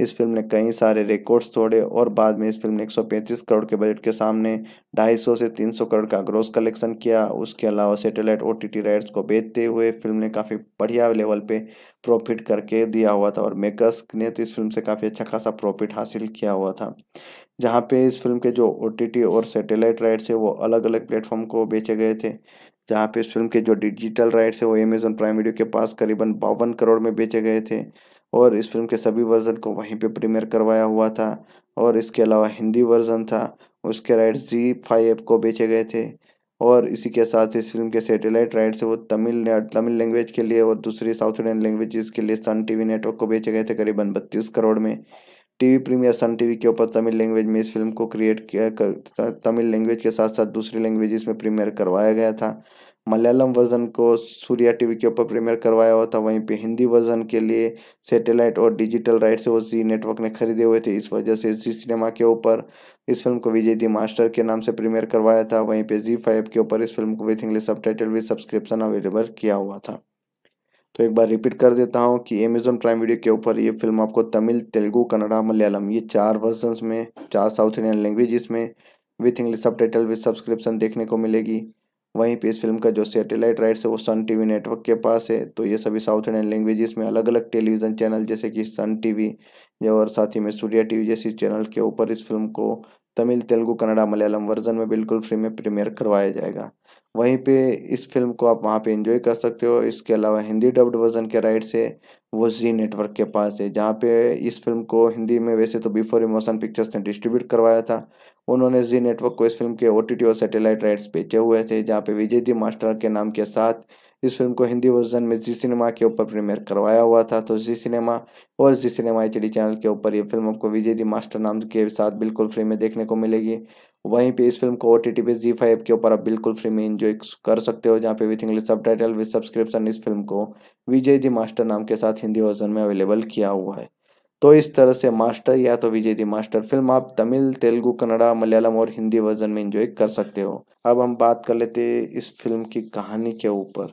इस फिल्म ने कई सारे रिकॉर्ड्स तोड़े और बाद में इस फिल्म ने 135 करोड़ के बजट के सामने 250 से 300 करोड़ का ग्रोस कलेक्शन किया उसके अलावा सैटेलाइट ओ टी राइट्स को बेचते हुए फिल्म ने काफ़ी बढ़िया लेवल पे प्रॉफिट करके दिया हुआ था और मेकर्स ने तो इस फिल्म से काफ़ी अच्छा खासा प्रॉफिट हासिल किया हुआ था जहाँ पे इस फिल्म के जो ओ और सेटेलाइट राइट्स है वो अलग अलग प्लेटफॉर्म को बेचे गए थे जहाँ पे इस फिल्म के जो डिजिटल राइट्स है वो अमेज़न प्राइम वीडियो के पास करीबन बावन करोड़ में बेचे गए थे और इस फिल्म के सभी वर्जन को वहीं पे प्रीमियर करवाया हुआ था और इसके अलावा हिंदी वर्जन था उसके राइट्स जी फाइव एफ को बेचे गए थे और इसी के साथ इस फिल्म के सैटेलाइट राइट्स वो तमिल तमिल लैंग्वेज के लिए और दूसरी साउथ इंडियन लैंग्वेज के लिए सन टी नेटवर्क को बेचे गए थे करीबन बत्तीस करोड़ में टीवी प्रीमियर सन टीवी के ऊपर तमिल लैंग्वेज में इस फिल्म को क्रिएट किया तमिल लैंग्वेज के साथ साथ दूसरी लैंग्वेजेस में प्रीमियर करवाया गया था मलयालम वर्जन को सूर्या टीवी के ऊपर प्रीमियर करवाया हुआ था वहीं पे हिंदी वर्जन के लिए सैटेलाइट और डिजिटल राइट्स वो जी नेटवर्क ने खरीदे हुए थे इस वजह से जी सिनेमा के ऊपर इस फिल्म को विजय दी मास्टर के नाम से प्रीमियर करवाया था वहीं पे जी फाइव के ऊपर इस फिल्म को with English subtitle with subscription available किया हुआ था तो एक बार रिपीट कर देता हूँ कि अमेजोन प्राइम वीडियो के ऊपर ये फिल्म आपको तमिल तेलुगू कन्नड़ा मलयालम ये चार वर्जन में चार साउथ इंडियन लैंग्वेजेस में with English subtitle with subscription देखने को मिलेगी वहीं पे इस फिल्म का जो सैटेलाइट राइट्स है वो सन टीवी नेटवर्क के पास है तो ये सभी साउथ इंडियन लैंग्वेजेस में अलग अलग टेलीविज़न चैनल जैसे कि सन टीवी और साथ ही में सूर्या टीवी जैसी चैनल के ऊपर इस फिल्म को तमिल तेलुगू कन्नड़ा मलयालम वर्जन में बिल्कुल फ्री में प्रीमियर करवाया जाएगा वहीं पे इस फिल्म को आप वहाँ पे इंजॉय कर सकते हो इसके अलावा हिंदी डब्ड वर्जन के राइट्स है वो जी नेटवर्क के पास है जहाँ पे इस फिल्म को हिंदी में वैसे तो बिफोर इमोशन पिक्चर्स ने डिस्ट्रीब्यूट करवाया था उन्होंने जी नेटवर्क को इस फिल्म के ओ और सेटेलाइट राइट्स बेचे हुए थे जहाँ पे विजय दी मास्टर के नाम के साथ इस फिल्म को हिंदी वर्जन में जी सिनेमा के ऊपर प्रीमियर करवाया हुआ था तो जी सिनेमा और जी सिनेमा एच चैनल के ऊपर ये फिल्म आपको विजय दी मास्टर नाम के साथ बिल्कुल फ्री में देखने को मिलेगी वहीं पे इस फिल्म को ओ टी टी पे जी फाइव के ऊपर आप बिल्कुल फ्री में इंजॉय कर सकते हो जहाँ पे with English subtitle with subscription इस फिल्म को विजय दी मास्टर नाम के साथ हिंदी वर्जन में अवेलेबल किया हुआ है तो इस तरह से मास्टर या तो विजय दी मास्टर फिल्म आप तमिल तेलुगू कन्नड़ा मलयालम और हिंदी वर्जन में इंजॉय कर सकते हो अब हम बात कर लेते इस फिल्म की कहानी के ऊपर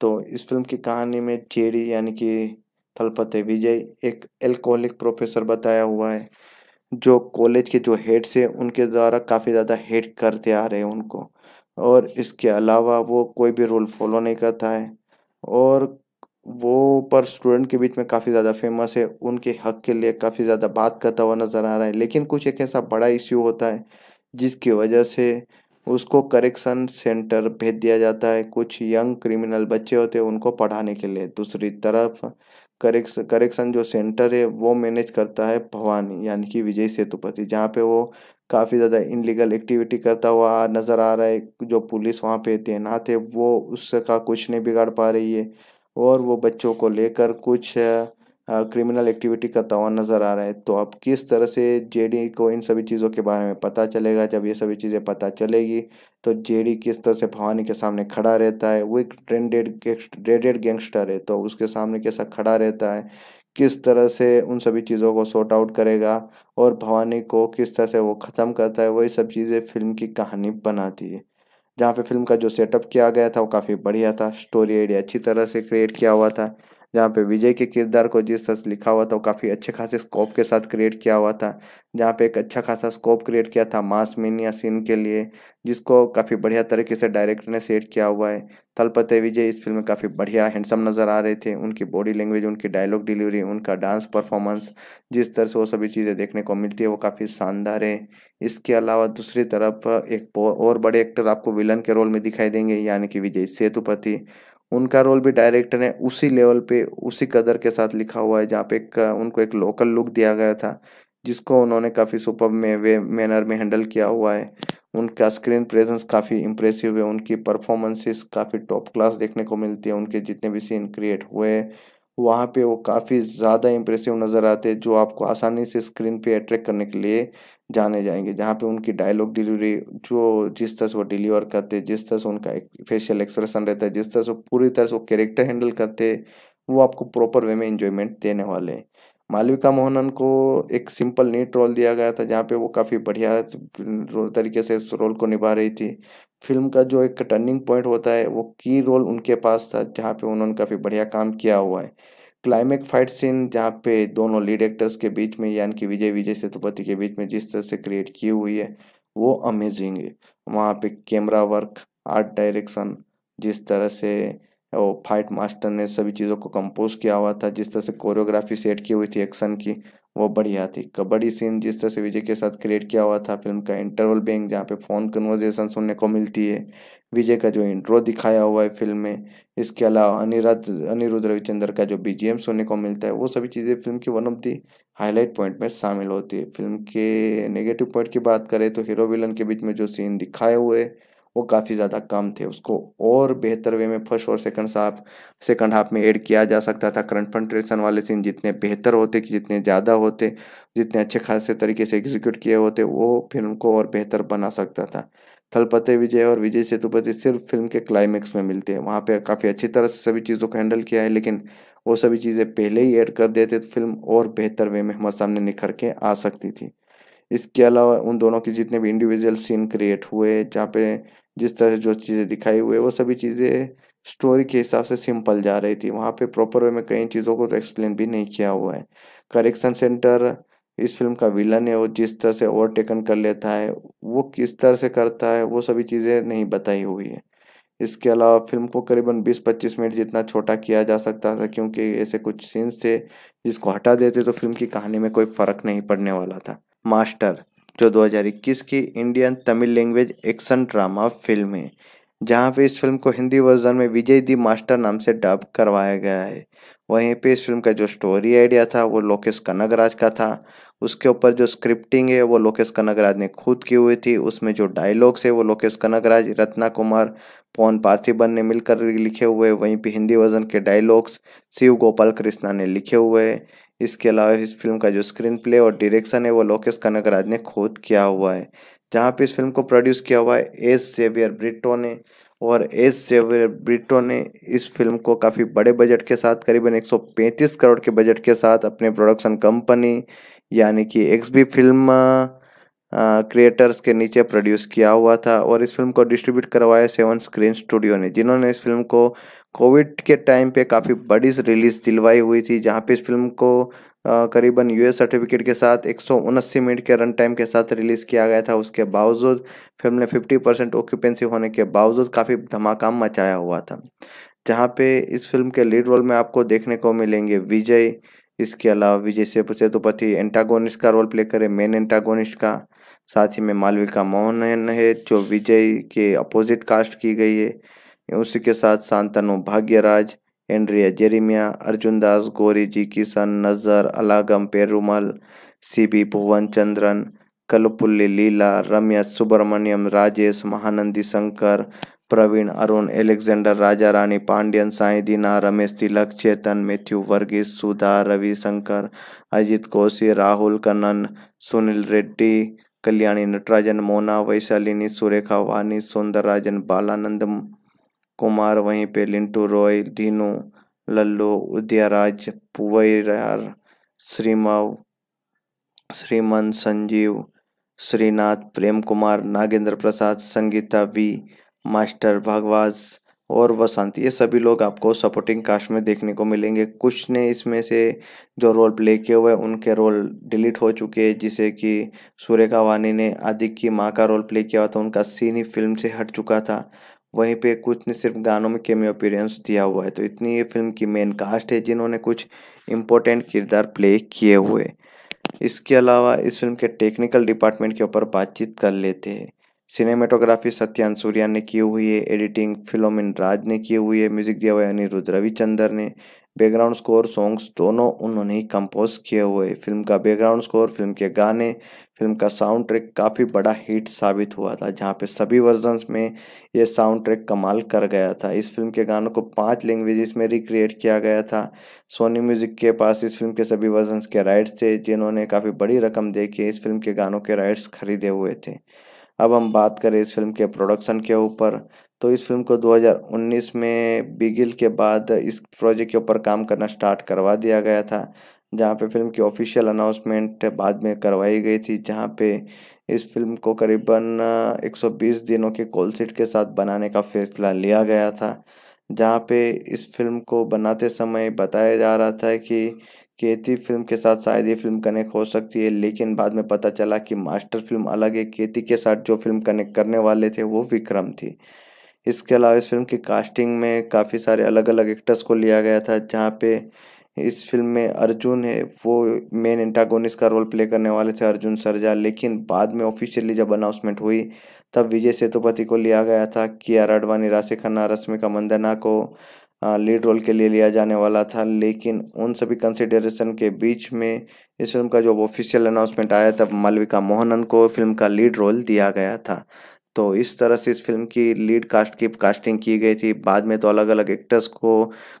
तो इस फिल्म की कहानी में चेरी यानी कि थलपते विजय एक एल्कोहलिक प्रोफेसर बताया हुआ है जो कॉलेज के जो हेड्स हैं उनके द्वारा काफ़ी ज़्यादा हेट करते आ रहे हैं उनको और इसके अलावा वो कोई भी रूल फॉलो नहीं करता है और वो पर स्टूडेंट के बीच में काफ़ी ज़्यादा फेमस है उनके हक के लिए काफ़ी ज़्यादा बात करता हुआ नज़र आ रहा है लेकिन कुछ एक ऐसा बड़ा इश्यू होता है जिसकी वजह से उसको करेक्शन सेंटर भेज दिया जाता है कुछ यंग क्रिमिनल बच्चे होते हैं उनको पढ़ाने के लिए दूसरी तरफ करेक्शन करेक्शन जो सेंटर है वो मैनेज करता है भवानी यानी कि विजय सेतुपति जहाँ पे वो काफ़ी ज़्यादा इनलीगल एक्टिविटी करता हुआ नज़र आ रहा है जो पुलिस वहाँ पे तैनात है वो उसका कुछ नहीं बिगाड़ पा रही है और वो बच्चों को लेकर कुछ क्रिमिनल एक्टिविटी का तवा नज़र आ रहा है तो अब किस तरह से जेडी को इन सभी चीज़ों के बारे में पता चलेगा जब ये सभी चीज़ें पता चलेगी तो जेडी किस तरह से भवानी के सामने खड़ा रहता है वो एक ट्रेंडेड ट्रेडेड गैंगस्टर है तो उसके सामने कैसा खड़ा रहता है किस तरह से उन सभी चीज़ों को सॉर्ट आउट करेगा और भवानी को किस तरह से वो ख़त्म करता है वही सब चीज़ें फिल्म की कहानी बनाती है जहाँ पे फिल्म का जो सेटअप किया गया था वो काफ़ी बढ़िया था स्टोरी आइडिया अच्छी तरह से क्रिएट किया हुआ था जहाँ पे विजय के किरदार को जिस तरह लिखा हुआ था वो काफ़ी अच्छे खासे स्कोप के साथ क्रिएट किया हुआ था जहाँ पे एक अच्छा खासा स्कोप क्रिएट किया था मास मीनिया सीन के लिए जिसको काफ़ी बढ़िया तरीके से डायरेक्टर ने सेट किया हुआ है तलपते विजय इस फिल्म में काफ़ी बढ़िया हैंडसम नज़र आ रहे थे उनकी बॉडी लैंग्वेज उनकी डायलॉग डिलीवरी उनका डांस परफॉर्मेंस जिस तरह से वो सभी चीज़ें देखने को मिलती है वो काफ़ी शानदार है इसके अलावा दूसरी तरफ एक और बड़े एक्टर आपको विलन के रोल में दिखाई देंगे यानी कि विजय सेतुपति उनका रोल भी डायरेक्टर ने उसी लेवल पे उसी कदर के साथ लिखा हुआ है जहाँ पे एक उनको एक लोकल लुक दिया गया था जिसको उन्होंने काफ़ी सुपर में वे मैनर में हैंडल किया हुआ है उनका स्क्रीन प्रेजेंस काफ़ी इंप्रेसिव है उनकी परफॉर्मेंसेस काफ़ी टॉप क्लास देखने को मिलती है उनके जितने भी सीन क्रिएट हुए वहाँ पे वो काफ़ी ज़्यादा इम्प्रेसिव नज़र आते हैं जो आपको आसानी से स्क्रीन पे अट्रैक्ट करने के लिए जाने जाएंगे जहाँ पे उनकी डायलॉग डिलीवरी जो जिस तरह से वो डिलीवर करते जिस तरह से उनका फेशियल एक्सप्रेशन रहता है जिस तरह से वो पूरी तरह से वो कैरेक्टर हैंडल करते वो आपको प्रॉपर वे में इंजॉयमेंट देने वाले हैं मालविका मोहनन को एक सिंपल नीट रोल दिया गया था जहाँ पे वो काफ़ी बढ़िया तरीके से इस रोल को निभा रही थी फिल्म का जो एक टर्निंग पॉइंट होता है वो की रोल उनके पास था जहाँ पे उन्होंने काफ़ी बढ़िया काम किया हुआ है क्लाइमेक फाइट सीन जहाँ पे दोनों लीड एक्टर्स के बीच में यानी कि विजय विजय सेतुपति के बीच में जिस तरह से क्रिएट की हुई है वो अमेजिंग है वहाँ पे कैमरा वर्क आर्ट डायरेक्शन जिस तरह से वो फाइट मास्टर ने सभी चीज़ों को कंपोज किया हुआ था जिस तरह से कोरियोग्राफी सेट की हुई थी एक्शन की वो बढ़िया थी कबड्डी सीन जिस तरह से विजय के साथ क्रिएट किया हुआ था फिल्म का इंटरवल बैंक जहाँ पे फ़ोन कन्वर्जेशन सुनने को मिलती है विजय का जो इंट्रो दिखाया हुआ है फिल्म में इसके अलावा अनिरुद्ध अनिरुद्ध रविचंद्र का जो बीजीएम सुनने को मिलता है वो सभी चीज़ें फिल्म की one of the highlight point में शामिल होती है फिल्म के नेगेटिव पॉइंट की बात करें तो हीरो विलन के बीच में जो सीन दिखाए हुए वो काफ़ी ज़्यादा कम थे उसको और बेहतर वे में फर्स्ट और सेकंड हाफ सेकंड हाफ में ऐड किया जा सकता था कन्फ्रंट्रेशन वाले सीन जितने बेहतर होते कि जितने ज़्यादा होते जितने अच्छे खासे तरीके से एग्जीक्यूट किए होते वो फिर उनको और बेहतर बना सकता था थलपते विजय और विजय सेतुपति सिर्फ फिल्म के क्लाइमेक्स में मिलते हैं वहाँ पर काफ़ी अच्छी तरह से सभी चीज़ों को हैंडल किया है लेकिन वो सभी चीज़ें पहले ही ऐड कर देते तो फिल्म और बेहतर वे में हमारे सामने निखर के आ सकती थी इसके अलावा उन दोनों के जितने भी इंडिविजुअल सीन क्रिएट हुए जहाँ पे जिस तरह से जो चीज़ें दिखाई हुई है वो सभी चीज़ें स्टोरी के हिसाब से सिंपल जा रही थी वहाँ पे प्रॉपर वे में कई चीज़ों को तो एक्सप्लेन भी नहीं किया हुआ है करेक्शन सेंटर इस फिल्म का विलन है वो जिस तरह से ओवरटेकन कर लेता है वो किस तरह से करता है वो सभी चीज़ें नहीं बताई हुई है इसके अलावा फिल्म को करीबन 20-25 मिनट जितना छोटा किया जा सकता था क्योंकि ऐसे कुछ सीन्स थे जिसको हटा देते तो फिल्म की कहानी में कोई फ़र्क नहीं पड़ने वाला था मास्टर जो 2021 की Indian Tamil language action drama film है जहाँ पे इस फिल्म को हिंदी वर्जन में विजय दी मास्टर नाम से डब करवाया गया है वहीं पे इस फिल्म का जो स्टोरी आइडिया था वो लोकेश कनगराज का था उसके ऊपर जो स्क्रिप्टिंग है वो लोकेश कनगराज ने खुद की हुई थी उसमें जो डायलॉग्स है वो लोकेश कनगराज रत्ना कुमार पवन पार्थिबन ने मिलकर लिखे हुए वहीं पे हिंदी वर्जन के डायलॉग्स शिव गोपाल कृष्णा ने लिखे हुए इसके अलावा इस फिल्म का जो स्क्रीन प्ले और डायरेक्शन है वो लोकेश कनकराज ने खुद किया हुआ है जहाँ पे इस फिल्म को प्रोड्यूस किया हुआ है एस जेवियर ब्रिटो ने और एस जेवियर ब्रिटो ने इस फिल्म को काफ़ी बड़े बजट के साथ करीबन 135 करोड़ के बजट के साथ अपने प्रोडक्शन कंपनी यानी कि एक्स बी फिल्म क्रिएटर्स के नीचे प्रोड्यूस किया हुआ था और इस फिल्म को डिस्ट्रीब्यूट करवाया सेवन स्क्रीन स्टूडियो ने जिन्होंने इस फिल्म को कोविड के टाइम पे काफ़ी बड़ी रिलीज दिलवाई हुई थी जहाँ पे इस फिल्म को करीबन यूएस सर्टिफिकेट के साथ एक मिनट के रन टाइम के साथ रिलीज़ किया गया था उसके बावजूद फिल्म ने 50 परसेंट ऑक्यूपेंसी होने के बावजूद काफ़ी धमाका मचाया हुआ था जहाँ पे इस फिल्म के लीड रोल में आपको देखने को मिलेंगे विजय इसके अलावा विजय सेतुपति एंटागोनिस्ट का रोल प्ले करे मेन एंटागोनिस्ट का साथ ही में मालविका मोहन है जो विजय के अपोजिट कास्ट की गई है उसी के साथ शांतनु भाग्यराज एंड्रिया जेरिमिया अर्जुन दास गौरी जी किशन नज़र अलागम पेरुमल सी बी भुवन चंद्रन कलपुल्ली लीला रम्या सुब्रमण्यम राजेश महानंदी शंकर प्रवीण अरुण एलेक्जेंडर राजा रानी पांड्यन साई दीना रमेश तिलक चेतन मैथ्यू वर्गीस सुधा रविशंकर अजित कौशी राहुल कन्न सुनील रेड्डी कल्याणी नटराजन मोना वैशालिनी सुरेखा वानी राजन बालानंद कुमार वहीं पे लिंटू रॉय धीनू लल्लू उदयराज पुवैर श्रीमाव श्रीमन संजीव श्रीनाथ प्रेम कुमार नागेंद्र प्रसाद संगीता वी मास्टर भगवाज और वसंत ये सभी लोग आपको सपोर्टिंग कास्ट में देखने को मिलेंगे कुछ ने इसमें से जो रोल प्ले किए हुए उनके रोल डिलीट हो चुके हैं जिसे कि सूर्यका वानी ने आदिक की माँ का रोल प्ले किया हुआ था उनका सीन ही फिल्म से हट चुका था वहीं पे कुछ ने सिर्फ गानों में केमियो अपीरेंस दिया हुआ है तो इतनी ये फिल्म की मेन कास्ट है जिन्होंने कुछ इम्पोर्टेंट किरदार प्ले किए हुए इसके अलावा इस फिल्म के टेक्निकल डिपार्टमेंट के ऊपर बातचीत कर लेते हैं सिनेमेटोग्राफी सत्यान सूर्या ने की हुई है एडिटिंग फिलोमिन राज ने की हुई है म्यूजिक दिया हुआ है अनिरुद्ध रविचंदर ने बैकग्राउंड स्कोर सॉन्ग्स दोनों उन्होंने ही कंपोज किए हुए फिल्म का बैकग्राउंड स्कोर फिल्म के गाने फिल्म का साउंड ट्रैक काफ़ी बड़ा हिट साबित हुआ था जहाँ पे सभी वर्जन्स में यह साउंड ट्रैक कमाल कर गया था इस फिल्म के गानों को पांच लैंग्वेजेस में रिक्रिएट किया गया था सोनी म्यूजिक के पास इस फिल्म के सभी वर्जन्स के राइट्स थे जिन्होंने काफ़ी बड़ी रकम दे के इस फिल्म के गानों के राइट्स खरीदे हुए थे अब हम बात करें इस फिल्म के प्रोडक्शन के ऊपर तो इस फिल्म को 2019 में बिगिल के बाद इस प्रोजेक्ट के ऊपर काम करना स्टार्ट करवा दिया गया था जहाँ पे फिल्म की ऑफिशियल अनाउंसमेंट बाद में करवाई गई थी जहाँ पे इस फिल्म को करीबन 120 दिनों के सीट के साथ बनाने का फैसला लिया गया था जहाँ पे इस फिल्म को बनाते समय बताया जा रहा था कि केती फिल्म के साथ शायद ये फिल्म कनेक्ट हो सकती है लेकिन बाद में पता चला कि मास्टर फिल्म अलग है केती के साथ जो फिल्म कनेक्ट करने वाले थे वो विक्रम थी इसके अलावा इस फिल्म की कास्टिंग में काफ़ी सारे अलग अलग एक्टर्स को लिया गया था जहाँ पे इस फिल्म में अर्जुन है वो मेन इंटागोनिस का रोल प्ले करने वाले थे अर्जुन सरजा लेकिन बाद में ऑफिशियली जब अनाउंसमेंट हुई तब विजय सेतुपति को लिया गया था आर आडवाणी राशि खन्ना रश्मिका मंदना को लीड रोल के लिए लिया जाने वाला था लेकिन उन सभी कंसिडरेशन के बीच में इस फिल्म का जब ऑफिशियल अनाउंसमेंट आया तब मालविका मोहनन को फिल्म का लीड रोल दिया गया था तो इस तरह से इस फिल्म की लीड कास्ट की कास्टिंग की गई थी बाद में तो अलग अलग एक्टर्स को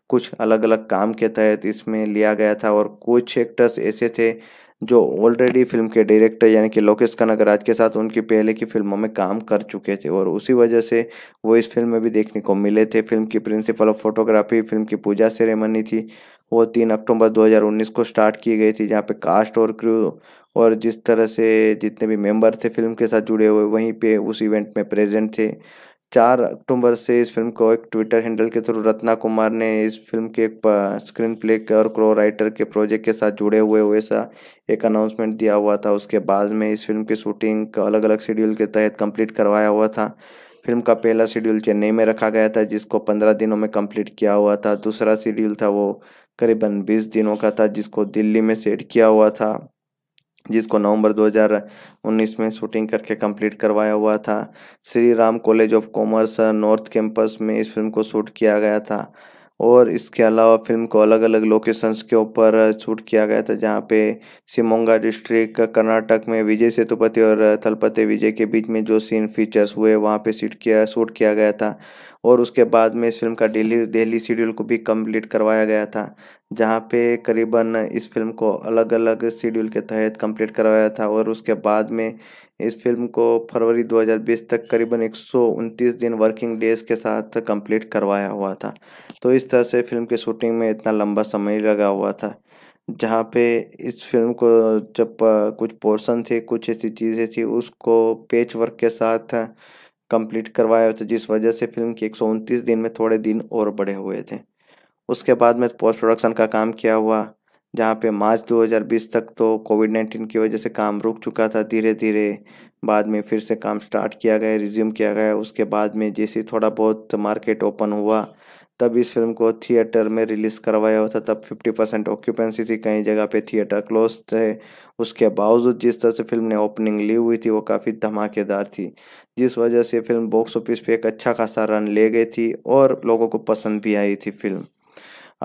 कुछ अलग अलग काम के तहत इसमें लिया गया था और कुछ एक्टर्स ऐसे थे जो ऑलरेडी फिल्म के डायरेक्टर यानी कि लोकेश कनकराज के साथ उनकी पहले की फिल्मों में काम कर चुके थे और उसी वजह से वो इस फिल्म में भी देखने को मिले थे फिल्म की प्रिंसिपल ऑफ फोटोग्राफी फिल्म की पूजा सेरेमनी थी वो तीन अक्टूबर 2019 को स्टार्ट की गई थी जहाँ पे कास्ट और क्रू और जिस तरह से जितने भी मेंबर थे फिल्म के साथ जुड़े हुए वहीं पे उस इवेंट में प्रेजेंट थे चार अक्टूबर से इस फिल्म को एक ट्विटर हैंडल के थ्रू रत्ना कुमार ने इस फिल्म के एक स्क्रीन प्ले और क्रो राइटर के प्रोजेक्ट के साथ जुड़े हुए वैसा एक अनाउंसमेंट दिया हुआ था उसके बाद में इस फिल्म की शूटिंग अलग अलग शेड्यूल के तहत कंप्लीट करवाया हुआ था फिल्म का पहला शेड्यूल चेन्नई में रखा गया था जिसको पंद्रह दिनों में कम्प्लीट किया हुआ था दूसरा शेड्यूल था वो करीबन बीस दिनों का था जिसको दिल्ली में सेट किया हुआ था जिसको नवंबर 2019 में शूटिंग करके कंप्लीट करवाया हुआ था Shri Ram college of commerce north campus में इस फिल्म को शूट किया गया था और इसके अलावा फिल्म को अलग अलग लोकेशंस के ऊपर शूट किया गया था जहाँ पे सिमोंगा डिस्ट्रिक्ट कर्नाटक में विजय सेतुपति और थलपति विजय के बीच में जो सीन फीचर्स हुए वहाँ पे शूट किया शूट किया गया था और उसके बाद में इस फिल्म का डेली डेली शेड्यूल को भी कंप्लीट करवाया गया था जहाँ पे करीबन इस फिल्म को अलग अलग शेड्यूल के तहत कंप्लीट करवाया था और उसके बाद में इस फिल्म को फरवरी 2020 तक करीबन एक दिन वर्किंग डेज के साथ कंप्लीट करवाया हुआ था तो इस तरह से फिल्म की शूटिंग में इतना लंबा समय लगा हुआ था जहाँ पे इस फिल्म को जब कुछ पोर्शन थे कुछ ऐसी चीज़ें थी उसको पेच वर्क के साथ कंप्लीट करवाया था जिस वजह से फिल्म के एक दिन में थोड़े दिन और बड़े हुए थे उसके बाद में पोस्ट प्रोडक्शन का काम किया हुआ जहाँ पे मार्च 2020 तक तो कोविड 19 की वजह से काम रुक चुका था धीरे धीरे बाद में फिर से काम स्टार्ट किया गया रिज्यूम किया गया उसके बाद में जैसे थोड़ा बहुत मार्केट ओपन हुआ तब इस फिल्म को थिएटर में रिलीज़ करवाया हुआ था तब 50 परसेंट ऑक्यूपेंसी थी कई जगह पे थिएटर क्लोज थे उसके बावजूद जिस तरह से फिल्म ने ओपनिंग ली हुई थी वो काफ़ी धमाकेदार थी जिस वजह से फिल्म बॉक्स ऑफिस पे एक अच्छा खासा रन ले गई थी और लोगों को पसंद भी आई थी फिल्म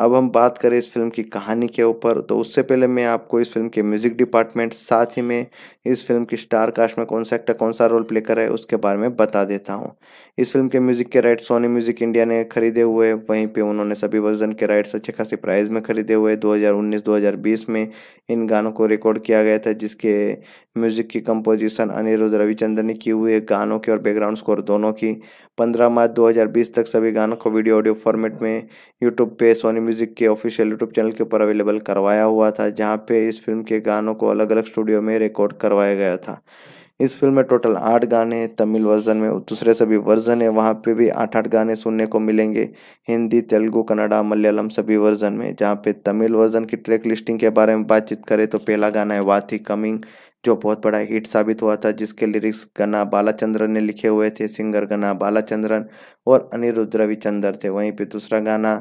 अब हम बात करें इस फिल्म की कहानी के ऊपर तो उससे पहले मैं आपको इस फिल्म के म्यूज़िक डिपार्टमेंट साथ ही में इस फिल्म की स्टार कास्ट में कौन सा एक्टर कौन सा रोल प्ले कर रहा है उसके बारे में बता देता हूँ इस फिल्म के म्यूजिक के राइट सोनी म्यूजिक इंडिया ने खरीदे हुए वहीं पे उन्होंने सभी वर्जन के राइट्स अच्छे खासे प्राइस में खरीदे हुए 2019-2020 में इन गानों को रिकॉर्ड किया गया था जिसके म्यूजिक की कंपोजिशन अनिरुद्ध रविचंद्र ने की हुई गानों की और बैकग्राउंड स्कोर दोनों की 15 मार्च 2020 तक सभी गानों को वीडियो ऑडियो फॉर्मेट में यूट्यूब पे सोनी म्यूजिक के ऑफिशियल यूट्यूब चैनल के ऊपर अवेलेबल करवाया हुआ था जहाँ पे इस फिल्म के गानों को अलग अलग स्टूडियो में रिकॉर्ड करवाया गया था इस फिल्म में टोटल आठ गाने तमिल वर्जन में दूसरे सभी वर्जन है वहाँ पे भी आठ आठ गाने सुनने को मिलेंगे हिंदी तेलुगु कन्नडा मलयालम सभी वर्जन में जहाँ पे तमिल वर्जन की ट्रैक लिस्टिंग के बारे में बातचीत करें तो पहला गाना है वाथी कमिंग जो बहुत बड़ा हिट साबित हुआ था जिसके लिरिक्स गना बालाचंद्रन ने लिखे हुए थे सिंगर गना बालाचंद्रन और अनिरुद्ध रविचंदर थे वहीं पे दूसरा गाना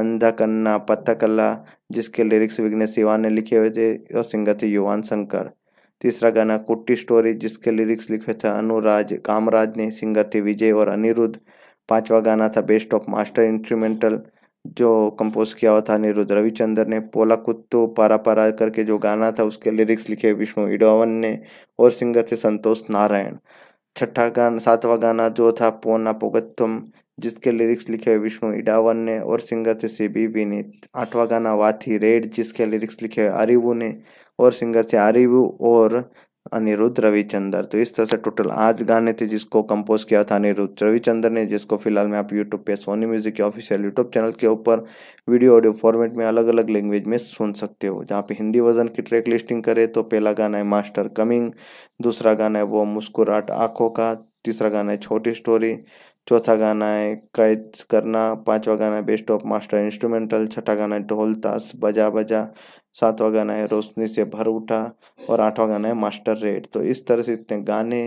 अंधा कन्ना पत्थकल्ला जिसके लिरिक्स विघ्नेश सिवान ने लिखे हुए थे और सिंगर थे युवान शंकर तीसरा गाना कुट्टी स्टोरी जिसके लिरिक्स लिखे थे अनुराज कामराज ने सिंगर थे विजय और अनिरुद्ध पांचवा गाना था बेस्ट ऑफ मास्टर इंस्ट्रूमेंटल जो कंपोज किया हुआ था अनिरुद्ध रविचंद्र ने पोला कुत्तो पारा पारा करके जो गाना था उसके लिरिक्स लिखे विष्णु इडोवन ने और सिंगर थे संतोष नारायण छठा गाना सातवां गाना जो था पोना पोगत्तम जिसके लिरिक्स लिखे विष्णु इडावन ने और सिंगर थे सी बी ने आठवां गाना वाथी रेड जिसके लिरिक्स लिखे अरिबू ने और सिंगर थे अरिबू और अनिरुद्ध रविचंद्र तो इस तरह से टोटल आज गाने थे जिसको कंपोज किया था अनिरुद्ध रविचंद्र ने जिसको फिलहाल में आप यूट्यूब पे सोनी म्यूजिक के ऑफिशियल यूट्यूब चैनल के ऊपर वीडियो ऑडियो फॉर्मेट में अलग अलग लैंग्वेज में सुन सकते हो जहाँ पे हिंदी वर्जन की ट्रैक लिस्टिंग करें तो पहला गाना है मास्टर कमिंग दूसरा गाना है वो मुस्कुराट आंखों का तीसरा गाना है छोटी स्टोरी चौथा गाना है कैद करना पांचवा गाना है बेस्ट ऑफ मास्टर इंस्ट्रूमेंटल छठा गाना है ढोल तास बजा बजा सातवां गाना है रोशनी से भर उठा और आठवां गाना है मास्टर रेड तो इस तरह से इतने गाने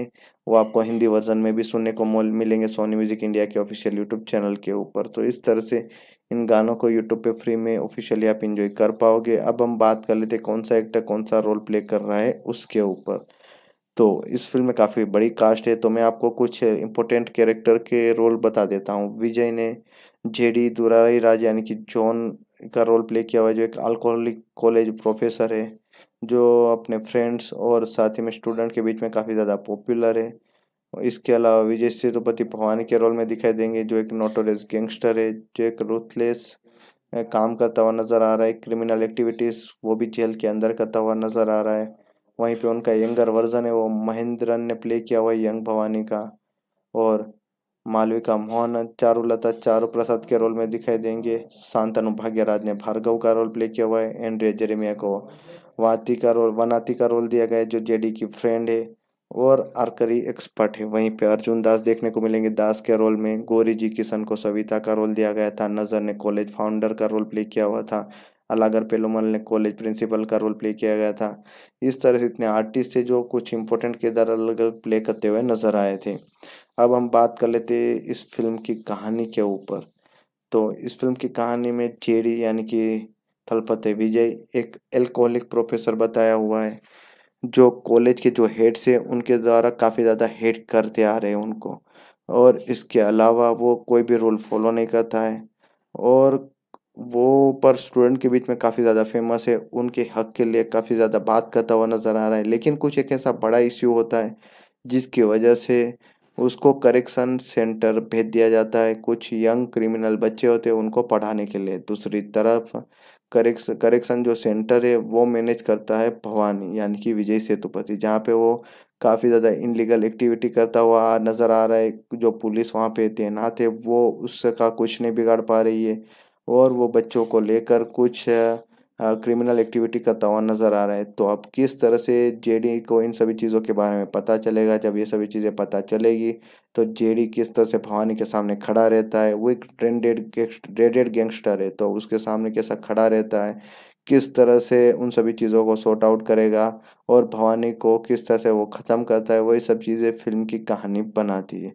वो आपको हिंदी वर्जन में भी सुनने को मिलेंगे सोनी म्यूजिक इंडिया के ऑफिशियल यूट्यूब चैनल के ऊपर तो इस तरह से इन गानों को यूट्यूब पे फ्री में ऑफिशियली आप इंजॉय कर पाओगे अब हम बात कर लेते कौन सा एक्टर कौन सा रोल प्ले कर रहा है उसके ऊपर तो इस फिल्म में काफ़ी बड़ी कास्ट है तो मैं आपको कुछ इम्पोर्टेंट कैरेक्टर के रोल बता देता हूँ विजय ने जेडी दुराई राज यानी कि जॉन का रोल प्ले किया हुआ है जो एक अल्कोहलिक कॉलेज प्रोफेसर है जो अपने फ्रेंड्स और साथ ही में स्टूडेंट के बीच में काफ़ी ज़्यादा पॉपुलर है इसके अलावा विजय सेतुपति भवानी के रोल में दिखाई देंगे जो एक नोटोरियस गैंगस्टर है जो एक रूथलेस काम करता हुआ नज़र आ रहा है क्रिमिनल एक्टिविटीज़ वो भी जेल के अंदर करता हुआ नज़र आ रहा है वहीं पे उनका यंगर वर्जन है वो महेंद्रन ने प्ले किया हुआ यंग भवानी का और मालविका मोहन चारुलता चारू प्रसाद के रोल में दिखाई देंगे शांतनु भाग्यराज ने भार्गव का रोल प्ले किया हुआ है एंड्रिया जेरेमिया को वाती का रोल वनाती का रोल दिया गया है जो जेडी की फ्रेंड है और आर्करी एक्सपर्ट है वहीं पे अर्जुन दास देखने को मिलेंगे दास के रोल में गोरी जी किशन को सविता का रोल दिया गया था नज़र ने कॉलेज फाउंडर का रोल प्ले किया हुआ था अलागर पेलोमल ने कॉलेज प्रिंसिपल का रोल प्ले किया गया था इस तरह से इतने आर्टिस्ट थे जो कुछ इंपॉर्टेंट किरदार अलग अलग प्ले करते हुए नजर आए थे अब हम बात कर लेते इस फिल्म की कहानी के ऊपर तो इस फिल्म की कहानी में चेरी यानी कि थलपते विजय एक एल्कोहलिक प्रोफेसर बताया हुआ है जो कॉलेज के जो हेड से उनके द्वारा काफ़ी ज़्यादा हेड करते आ रहे हैं उनको और इसके अलावा वो कोई भी रोल फॉलो नहीं करता है और वो पर स्टूडेंट के बीच में काफ़ी ज़्यादा फेमस है उनके हक के लिए काफ़ी ज़्यादा बात करता हुआ नज़र आ रहा है लेकिन कुछ एक ऐसा बड़ा इश्यू होता है जिसकी वजह से उसको करेक्शन सेंटर भेज दिया जाता है कुछ यंग क्रिमिनल बच्चे होते हैं उनको पढ़ाने के लिए दूसरी तरफ करेक्स करेक्शन जो सेंटर है वो मैनेज करता है भवानी यानी कि विजय सेतुपति जहाँ पे वो काफ़ी ज़्यादा इनलीगल एक्टिविटी करता हुआ नज़र आ रहा है जो पुलिस वहाँ पे तैनात है वो उसका कुछ नहीं बिगाड़ पा रही है और वो बच्चों को लेकर कुछ क्रिमिनल एक्टिविटी का तवा नज़र आ रहा है तो अब किस तरह से जेडी को इन सभी चीज़ों के बारे में पता चलेगा जब ये सभी चीज़ें पता चलेगी तो जेडी किस तरह से भवानी के सामने खड़ा रहता है वो एक ट्रेंडेड ट्रेडेड गैंगस्टर है तो उसके सामने कैसा खड़ा रहता है किस तरह से उन सभी चीज़ों को सॉर्ट आउट करेगा और भवानी को किस तरह से वो ख़त्म करता है वही सब चीज़ें फिल्म की कहानी बनाती है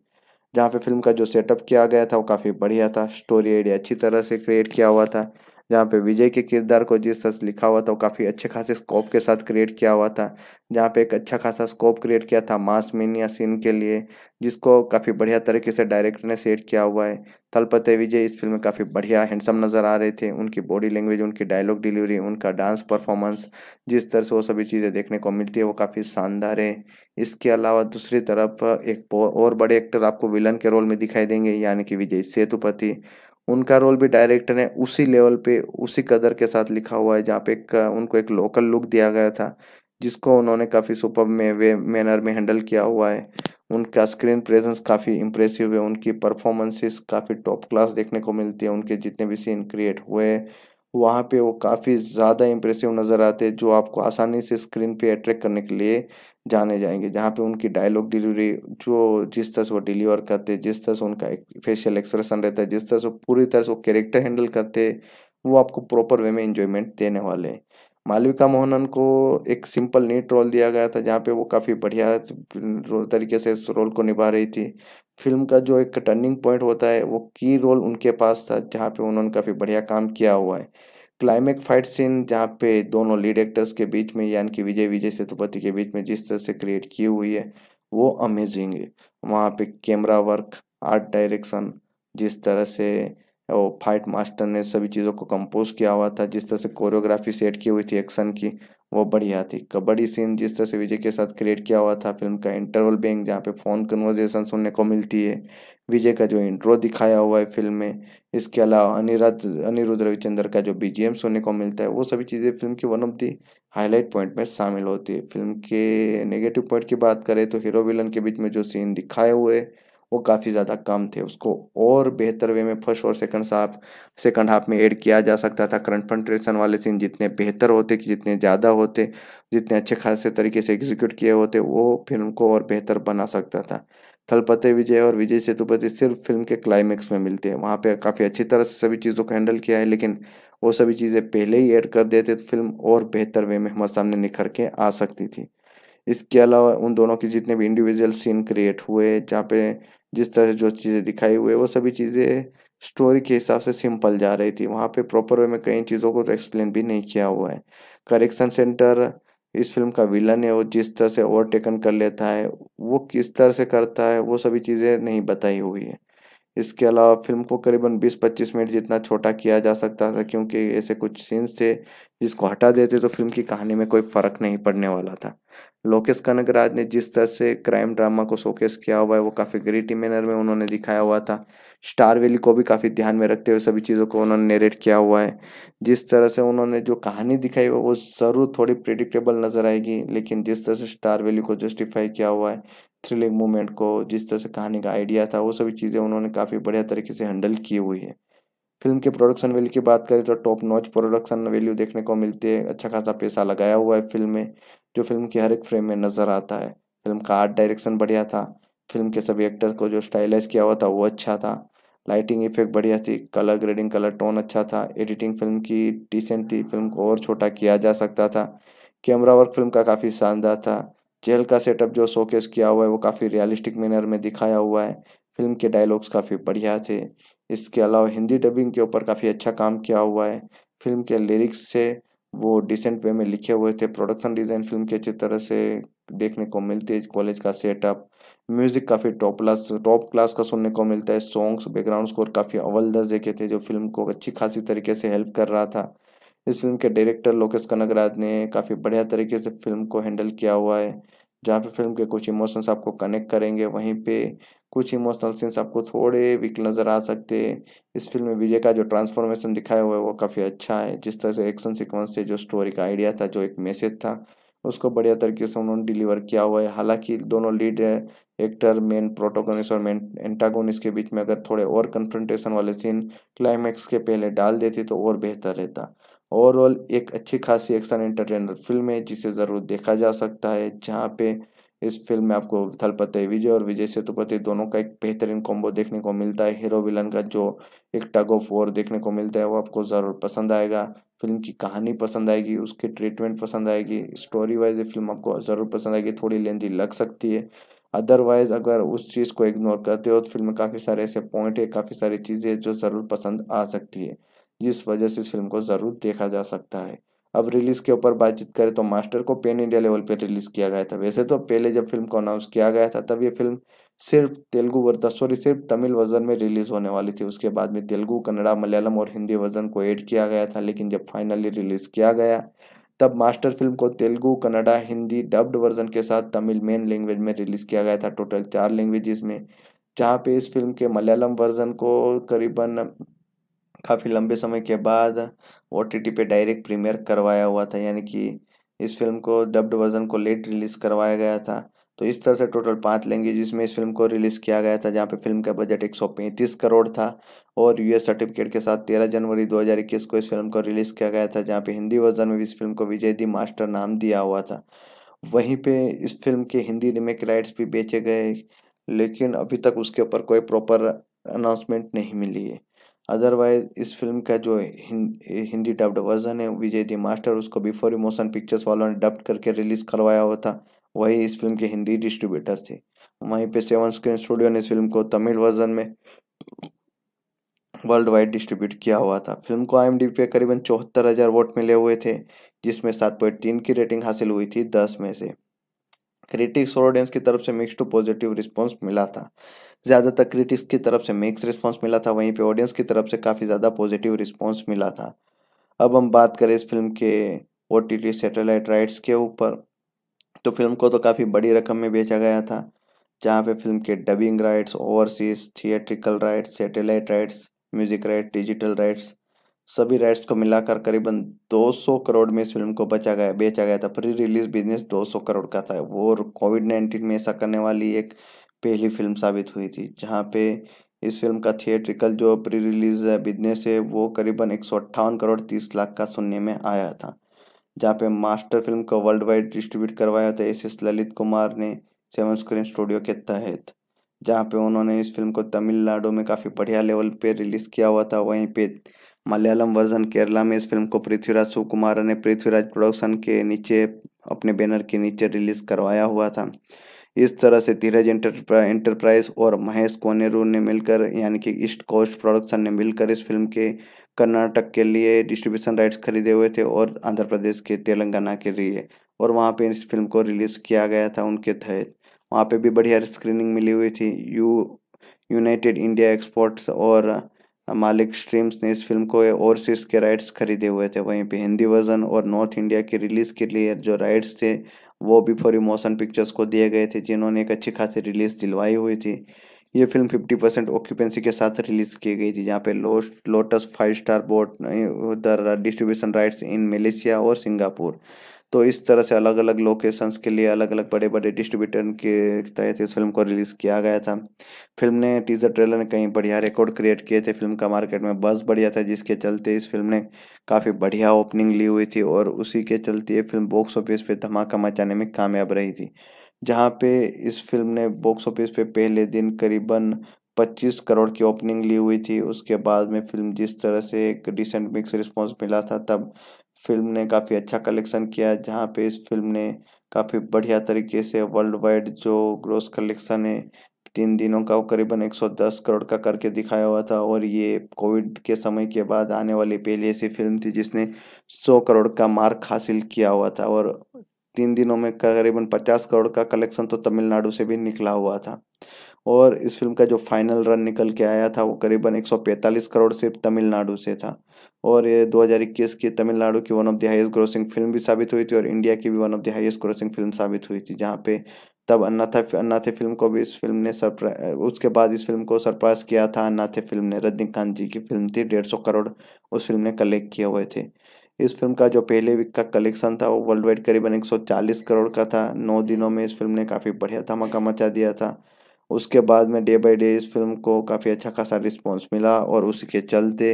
जहाँ पे फिल्म का जो सेटअप किया गया था वो काफ़ी बढ़िया था स्टोरी आइडिया अच्छी तरह से क्रिएट किया हुआ था जहाँ पे विजय के किरदार को जिस तरह से लिखा हुआ था वो काफ़ी अच्छे खासे स्कोप के साथ क्रिएट किया हुआ था जहाँ पे एक अच्छा खासा स्कोप क्रिएट किया था मास मीनिया सीन के लिए जिसको काफ़ी बढ़िया तरीके से डायरेक्टर ने सेट किया हुआ है तलपते विजय इस फिल्म में काफ़ी बढ़िया हैंडसम नज़र आ रहे थे उनकी बॉडी लैंग्वेज उनकी डायलॉग डिलीवरी उनका डांस परफॉर्मेंस जिस तरह से वो सभी चीज़ें देखने को मिलती है वो काफ़ी शानदार है इसके अलावा दूसरी तरफ एक और बड़े एक्टर आपको विलन के रोल में दिखाई देंगे यानी कि विजय सेतुपति उनका रोल भी डायरेक्टर ने उसी लेवल पे उसी कदर के साथ लिखा हुआ है जहाँ पे एक उनको एक लोकल लुक दिया गया था जिसको उन्होंने काफ़ी सुपर में वे मैनर में हैंडल किया हुआ है उनका स्क्रीन प्रेजेंस काफ़ी इम्प्रेसिव है उनकी परफॉर्मेंसेस काफ़ी टॉप क्लास देखने को मिलती है उनके जितने भी सीन क्रिएट हुए वहाँ पे वो काफ़ी ज़्यादा इम्प्रेसिव नज़र आते हैं जो आपको आसानी से स्क्रीन पे अट्रैक्ट करने के लिए जाने जाएंगे जहाँ पे उनकी डायलॉग डिलीवरी जो जिस तरह से वो डिलीवर करते जिस तरह से उनका फेशियल एक्सप्रेशन रहता है जिस तरह से पूरी तरह से वो कैरेक्टर हैंडल करते वो आपको प्रॉपर वे में इंजॉयमेंट देने वाले हैं मालविका मोहनन को एक सिंपल नीट रोल दिया गया था जहाँ पे वो काफ़ी बढ़िया तरीके से इस रोल को निभा रही थी फिल्म का जो एक टर्निंग पॉइंट होता है वो की रोल उनके पास था जहाँ पे उन्होंने काफ़ी बढ़िया काम किया हुआ है क्लाइमेक फाइट सीन जहाँ पे दोनों लीड एक्टर्स के बीच में यानी कि विजय विजय सेतुपति के बीच में जिस तरह से क्रिएट की हुई है वो अमेजिंग है वहाँ पे कैमरा वर्क आर्ट डायरेक्शन जिस तरह से वो फाइट मास्टर ने सभी चीज़ों को कंपोज किया हुआ था जिस तरह से कोरियोग्राफी सेट की हुई थी एक्शन की वो बढ़िया थी कबड्डी सीन जिस तरह से विजय के साथ क्रिएट किया हुआ था फिल्म का इंटरवल बैंक जहाँ पे फ़ोन कन्वर्जेशन सुनने को मिलती है विजय का जो इंट्रो दिखाया हुआ है फिल्म में इसके अलावा अनिरुद्ध अनिरुद्ध रविचंद्र का जो बीजीएम सुनने को मिलता है वो सभी चीज़ें फिल्म की one of the highlight point में शामिल होती है फिल्म के नेगेटिव पॉइंट की बात करें तो हीरो विलन के बीच में जो सीन दिखाए हुए वो काफ़ी ज़्यादा कम थे उसको और बेहतर वे में फर्स्ट और सेकंड हाफ सेकंड हाफ में ऐड किया जा सकता था कन्फ्रंट्रेशन वाले सीन जितने बेहतर होते कि जितने ज़्यादा होते जितने अच्छे खासे तरीके से एग्जीक्यूट किए होते वो फिल्म को और बेहतर बना सकता था थलपते विजय और विजय सेतुपति सिर्फ फिल्म के क्लाइमेक्स में मिलते हैं वहाँ पर काफ़ी अच्छी तरह से सभी चीज़ों को हैंडल किया है लेकिन वो सभी चीज़ें पहले ही ऐड कर देते तो फिल्म और बेहतर वे में हमारे सामने निखर के आ सकती थी इसके अलावा उन दोनों के जितने भी इंडिविजुअल सीन क्रिएट हुए जहाँ पे जिस तरह से जो चीज़ें दिखाई हुई है वो सभी चीज़ें स्टोरी के हिसाब से सिंपल जा रही थी वहाँ पे प्रॉपर वे में कई चीज़ों को तो एक्सप्लेन भी नहीं किया हुआ है करेक्शन सेंटर इस फिल्म का विलन है वो जिस तरह से ओवरटेकन कर लेता है वो किस तरह से करता है वो सभी चीज़ें नहीं बताई हुई है इसके अलावा फिल्म को करीबन 20-25 मिनट जितना छोटा किया जा सकता था क्योंकि ऐसे कुछ सीन्स थे जिसको हटा देते तो फिल्म की कहानी में कोई फ़र्क नहीं पड़ने वाला था लोकेश कनकराज ने जिस तरह से क्राइम ड्रामा को शोकेस किया हुआ है वो काफ़ी ग्रेटी मैनर में उन्होंने दिखाया हुआ था स्टार वैली को भी काफ़ी ध्यान में रखते हुए सभी चीज़ों को उन्होंने नेरेट किया हुआ है जिस तरह से उन्होंने जो कहानी दिखाई वो ज़रूर थोड़ी प्रिडिक्टेबल नज़र आएगी लेकिन जिस तरह से स्टार वैली को जस्टिफाई किया हुआ है थ्रिलिंग मोमेंट को जिस तरह से कहानी का आइडिया था वो सभी चीज़ें उन्होंने काफ़ी बढ़िया तरीके से हैंडल की हुई है फिल्म के प्रोडक्शन वैल्यू की बात करें तो टॉप नॉच प्रोडक्शन वैल्यू देखने को मिलती है अच्छा खासा पैसा लगाया हुआ है फिल्म में जो फिल्म की हर एक फ्रेम में नज़र आता है फिल्म का आर्ट डायरेक्शन बढ़िया था फिल्म के सभी एक्टर्स को जो स्टाइलाइज किया हुआ था वो अच्छा था लाइटिंग इफेक्ट बढ़िया थी कलर ग्रेडिंग कलर टोन अच्छा था एडिटिंग फिल्म की डिसेंट थी फिल्म को और छोटा किया जा सकता था कैमरा वर्क फिल्म का काफ़ी शानदार था जेल का सेटअप जो शोकेस किया हुआ है वो काफ़ी रियलिस्टिक मैनर में दिखाया हुआ है फिल्म के डायलॉग्स काफ़ी बढ़िया थे इसके अलावा हिंदी डबिंग के ऊपर काफ़ी अच्छा काम किया हुआ है फिल्म के लिरिक्स से वो डिसेंट वे में लिखे हुए थे प्रोडक्शन डिज़ाइन फिल्म के अच्छी तरह से देखने को मिलती है कॉलेज का सेटअप म्यूज़िक काफ़ी टॉप क्लास टॉप क्लास का सुनने को मिलता है सॉन्ग्स बैकग्राउंड स्कोर काफ़ी अव्वल दर्जे के थे जो फिल्म को अच्छी खासी तरीके से हेल्प कर रहा था इस फिल्म के डायरेक्टर लोकेश कनगराज ने काफ़ी बढ़िया तरीके से फिल्म को हैंडल किया हुआ है जहाँ पे फिल्म के कुछ इमोशंस आपको कनेक्ट करेंगे वहीं पे कुछ इमोशनल सीन्स आपको थोड़े वीक नज़र आ सकते हैं इस फिल्म में विजय का जो ट्रांसफॉर्मेशन दिखाया हुआ है वो काफ़ी अच्छा है जिस तरह से एक्शन सिक्वेंस से जो स्टोरी का आइडिया था जो एक मैसेज था उसको बढ़िया तरीके से उन्होंने डिलीवर किया हुआ है हालांकि दोनों लीड एक्टर मेन प्रोटोकोनिस्ट और मेन एंटागोनिस्ट के बीच में अगर थोड़े और कन्फ्रंटेशन वाले सीन क्लाइमैक्स के पहले डाल देते तो और बेहतर रहता ओवरऑल एक अच्छी खासी एक्शन एंटरटेनर फिल्म है जिसे ज़रूर देखा जा सकता है जहाँ पे इस फिल्म में आपको थलपतय विजय और विजय सेतुपति दोनों का एक बेहतरीन कॉम्बो देखने को मिलता है हीरो विलन का जो एक टग ऑफ वॉर देखने को मिलता है वो आपको ज़रूर पसंद आएगा फिल्म की कहानी पसंद आएगी उसकी ट्रीटमेंट पसंद आएगी स्टोरी वाइज ये फिल्म आपको ज़रूर पसंद आएगी थोड़ी लेंदी लग सकती है अदरवाइज़ अगर उस चीज़ को इग्नोर करते हो तो फिल्म में काफ़ी सारे ऐसे पॉइंट है काफ़ी सारी चीज़ें जो ज़रूर पसंद आ सकती है जिस वजह से इस फिल्म को ज़रूर देखा जा सकता है अब रिलीज़ के ऊपर बातचीत करें तो मास्टर को पेन इंडिया लेवल पर रिलीज़ किया गया था वैसे तो पहले जब फिल्म को अनाउंस किया गया था तब ये फिल्म सिर्फ तेलुगु वर्जन सॉरी सिर्फ तमिल वर्जन में रिलीज़ होने वाली थी उसके बाद में तेलुगु कन्नड़ा मलयालम और हिंदी वर्जन को ऐड किया गया था लेकिन जब फाइनली रिलीज़ किया गया तब मास्टर फिल्म को तेलुगु कन्नड़ा हिंदी डब्ड वर्जन के साथ तमिल मेन लैंग्वेज में रिलीज़ किया गया था टोटल चार लैंग्वेजेस में जहाँ पे इस फिल्म के मलयालम वर्जन को करीबन काफ़ी लंबे समय के बाद ओ पे डायरेक्ट प्रीमियर करवाया हुआ था यानी कि इस फिल्म को डब्ड वर्जन को लेट रिलीज़ करवाया गया था तो इस तरह से टोटल पाँच लैंग्वेज में इस फिल्म को रिलीज़ किया गया था जहाँ पे फिल्म का बजट पैंतीस करोड़ था और यूएस सर्टिफिकेट के साथ 13 जनवरी 2021 को इस फिल्म को रिलीज़ किया गया था जहाँ पे हिंदी वर्जन में भी इस फिल्म को विजय दी मास्टर नाम दिया हुआ था वहीं पे इस फिल्म के हिंदी रिमेक राइट्स भी बेचे गए लेकिन अभी तक उसके ऊपर कोई प्रॉपर अनाउंसमेंट नहीं मिली है अदरवाइज इस फिल्म का जो हिंदी डब्ड वर्जन है विजय दी मास्टर उसको बिफोर इमोशन पिक्चर्स वालों ने डब्ड करके रिलीज़ करवाया हुआ था वही इस फिल्म के हिंदी डिस्ट्रीब्यूटर थे वहीं पे सेवन स्क्रीन स्टूडियो ने इस फिल्म को तमिल वर्जन में वर्ल्ड वाइड डिस्ट्रीब्यूट किया हुआ था फिल्म को आई पे करीबन चौहत्तर हज़ार वोट मिले हुए थे जिसमें सात पॉइंट तीन की रेटिंग हासिल हुई थी दस में से क्रिटिक्स और ऑडियंस की तरफ से मिक्स टू पॉजिटिव रिस्पॉन्स मिला था ज़्यादातर क्रिटिक्स की तरफ से मिक्स रिस्पॉन्स मिला था वहीं पे ऑडियंस की तरफ से काफ़ी ज़्यादा पॉजिटिव रिस्पॉन्स मिला था अब हम बात करें इस फिल्म के ओ टी सैटेलाइट राइट्स के ऊपर तो फिल्म को तो काफ़ी बड़ी रकम में बेचा गया था जहाँ पे फिल्म के dubbing rights overseas theatrical rights satellite rights music right digital rights सभी राइट्स को मिलाकर करीबन 200 करोड़ में इस फिल्म को बचा गया बेचा गया था प्री रिलीज बिजनेस 200 करोड़ का था वो कोविड 19 में ऐसा करने वाली एक पहली फिल्म साबित हुई थी जहाँ पे इस फिल्म का थिएट्रिकल जो प्री रिलीज बिजनेस है वो करीबन एक करोड़ तीस लाख का सुनने में आया था जहाँ पे मास्टर फिल्म को वर्ल्ड वाइड डिस्ट्रीब्यूट करवाया था एस एस ललित कुमार ने सेवन स्क्रीन स्टूडियो के तहत जहाँ पे उन्होंने इस फिल्म को तमिलनाडु में काफ़ी बढ़िया लेवल पे रिलीज़ किया हुआ था वहीं पे मलयालम वर्जन केरला में इस फिल्म को पृथ्वीराज सुकुमार ने पृथ्वीराज प्रोडक्शन के नीचे अपने बैनर के नीचे रिलीज़ करवाया हुआ था इस तरह से धीरज इंटरप्राइज और महेश कोनेरू ने मिलकर यानी कि ईस्ट कोस्ट प्रोडक्शन ने मिलकर इस फिल्म के कर्नाटक के लिए डिस्ट्रीब्यूशन राइट्स खरीदे हुए थे और आंध्र प्रदेश के तेलंगाना के लिए और वहाँ पे इस फिल्म को रिलीज़ किया गया था उनके तहत वहाँ पे भी बढ़िया स्क्रीनिंग मिली हुई थी यू यूनाइटेड इंडिया एक्सपोर्ट्स और मालिक स्ट्रीम्स ने इस फिल्म को ओवरसीज के राइट्स खरीदे हुए थे वहीं पे हिंदी वर्जन और नॉर्थ इंडिया के रिलीज़ के लिए जो राइट्स थे वो भी फॉरी मोशन पिक्चर्स को दिए गए थे जिन्होंने एक अच्छी खासी रिलीज दिलवाई हुई थी ये फिल्म फिफ्टी परसेंट ऑक्यूपेंसी के साथ रिलीज की गई थी जहाँ पे lotus five star board the distribution rights in Malaysia और सिंगापुर तो इस तरह से अलग अलग लोकेशंस के लिए अलग अलग बड़े बड़े डिस्ट्रीब्यूटर के तहत इस फिल्म को रिलीज़ किया गया था फिल्म ने टीजर ट्रेलर ने कहीं बढ़िया रिकॉर्ड क्रिएट किए थे फिल्म का मार्केट में बस बढ़िया था जिसके चलते इस फिल्म ने काफ़ी बढ़िया ओपनिंग ली हुई थी और उसी के चलते ये फिल्म बॉक्स ऑफिस पर धमाका मचाने में कामयाब रही थी जहाँ पे इस फिल्म ने बॉक्स ऑफिस पे पहले दिन करीबन 25 करोड़ की ओपनिंग ली हुई थी उसके बाद में फिल्म जिस तरह से एक डिसेंट मिक्स रिस्पॉन्स मिला था तब फिल्म ने काफ़ी अच्छा कलेक्शन किया जहाँ पे इस फिल्म ने काफ़ी बढ़िया तरीके से वर्ल्ड वाइड जो ग्रोस कलेक्शन है तीन दिनों का करीबन 110 करोड़ का करके दिखाया हुआ था और ये कोविड के समय के बाद आने वाली पहली ऐसी फिल्म थी जिसने 100 करोड़ का मार्क हासिल किया हुआ था और तीन दिनों में करीबन 50 करोड़ का कलेक्शन तो तमिलनाडु से भी निकला हुआ था और इस फिल्म का जो फाइनल रन निकल के आया था वो करीबन 145 करोड़ सिर्फ तमिलनाडु से था और ये 2021 की तमिलनाडु की one of the highest grossing film भी साबित हुई थी और इंडिया की भी one of the highest grossing film साबित हुई थी जहाँ पे तब अन्नाथा अन्नाथे फिल्म को भी इस फिल्म ने सरप्राइज उसके बाद इस फिल्म को सरप्राइज किया था अन्नाथे फिल्म ने रजनीकांत जी की फिल्म थी डेढ़ सौ करोड़ उस फिल्म ने कलेक्ट किए हुए थे इस फिल्म का जो पहले वीक का कलेक्शन था वो वर्ल्ड वाइड करीबन एक करोड़ का था नौ दिनों में इस फिल्म ने काफ़ी बढ़िया धमाका मचा दिया था उसके बाद में डे बाय डे इस फिल्म को काफ़ी अच्छा खासा रिस्पांस मिला और उसके चलते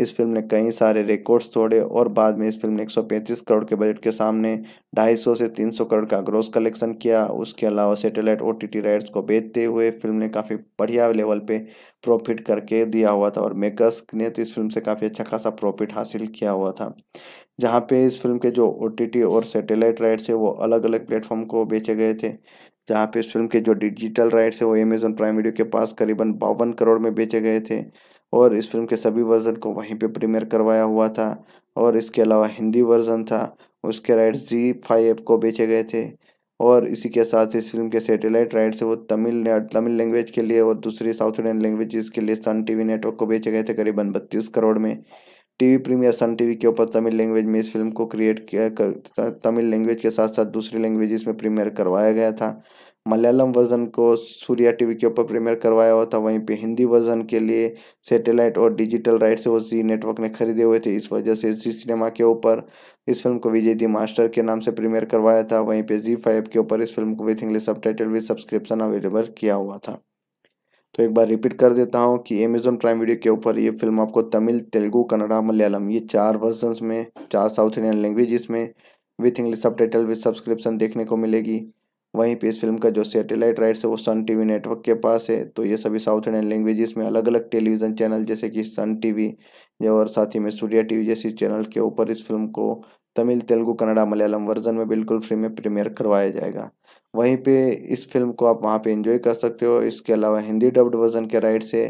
इस फिल्म ने कई सारे रिकॉर्ड्स तोड़े और बाद में इस फिल्म ने 135 करोड़ के बजट के सामने 250 से 300 करोड़ का ग्रोस कलेक्शन किया उसके अलावा सैटेलाइट ओ टी राइट्स को बेचते हुए फिल्म ने काफ़ी बढ़िया लेवल पे प्रॉफिट करके दिया हुआ था और मेकर्स ने तो इस फिल्म से काफ़ी अच्छा खासा प्रॉफिट हासिल किया हुआ था जहाँ पे इस फिल्म के जो ओ और सेटेलाइट राइट्स है वो अलग अलग प्लेटफॉर्म को बेचे गए थे जहाँ पे इस फिल्म के जो डिजिटल राइट्स है वो अमेजोन प्राइम वीडियो के पास करीबन बावन करोड़ में बेचे गए थे और इस फिल्म के सभी वर्जन को वहीं पे प्रीमियर करवाया हुआ था और इसके अलावा हिंदी वर्जन था उसके राइट्स जी फाइव एफ को बेचे गए थे और इसी के साथ इस फिल्म के सैटेलाइट राइट्स वो तमिल तमिल लैंग्वेज के लिए और दूसरी साउथ इंडियन लैंग्वेज के लिए सन टी नेटवर्क को बेचे गए थे करीबन बत्तीस करोड़ में टीवी प्रीमियर सन टीवी के ऊपर तमिल लैंग्वेज में इस फिल्म को क्रिएट किया तमिल लैंग्वेज के साथ साथ दूसरी लैंग्वेज इसमें प्रीमियर करवाया गया था मलयालम वर्जन को सूर्या टीवी के ऊपर प्रीमियर करवाया हुआ था वहीं पे हिंदी वर्जन के लिए सैटेलाइट और डिजिटल राइट से वो जी नेटवर्क ने खरीदे हुए थे इस वजह से जी सिनेमा के ऊपर इस फिल्म को विजय दी मास्टर के नाम से प्रीमियर करवाया था वहीं पे जी फाइव के ऊपर इस फिल्म को with English subtitle with subscription available किया हुआ था तो एक बार रिपीट कर देता हूँ कि अमेजोन प्राइम वीडियो के ऊपर ये फिल्म आपको तमिल तेलुगु कन्नड़ा मलयालम ये चार वर्जन्स में चार साउथ इंडियन लैंग्वेजेस में with English subtitle with subscription देखने को मिलेगी वहीं पे इस फिल्म का जो सैटेलाइट राइट्स है वो सन टीवी नेटवर्क के पास है तो ये सभी साउथ इंडियन लैंग्वेजेस में अलग अलग टेलीविज़न चैनल जैसे कि सन टीवी और साथ ही में सूर्या टीवी जैसी चैनल के ऊपर इस फिल्म को तमिल तेलुगु कन्नड़ा मलयालम वर्जन में बिल्कुल फ्री में प्रीमियर करवाया जाएगा वहीं पे इस फिल्म को आप वहाँ पे इंजॉय कर सकते हो इसके अलावा हिंदी डब्ड वर्जन के राइट्स है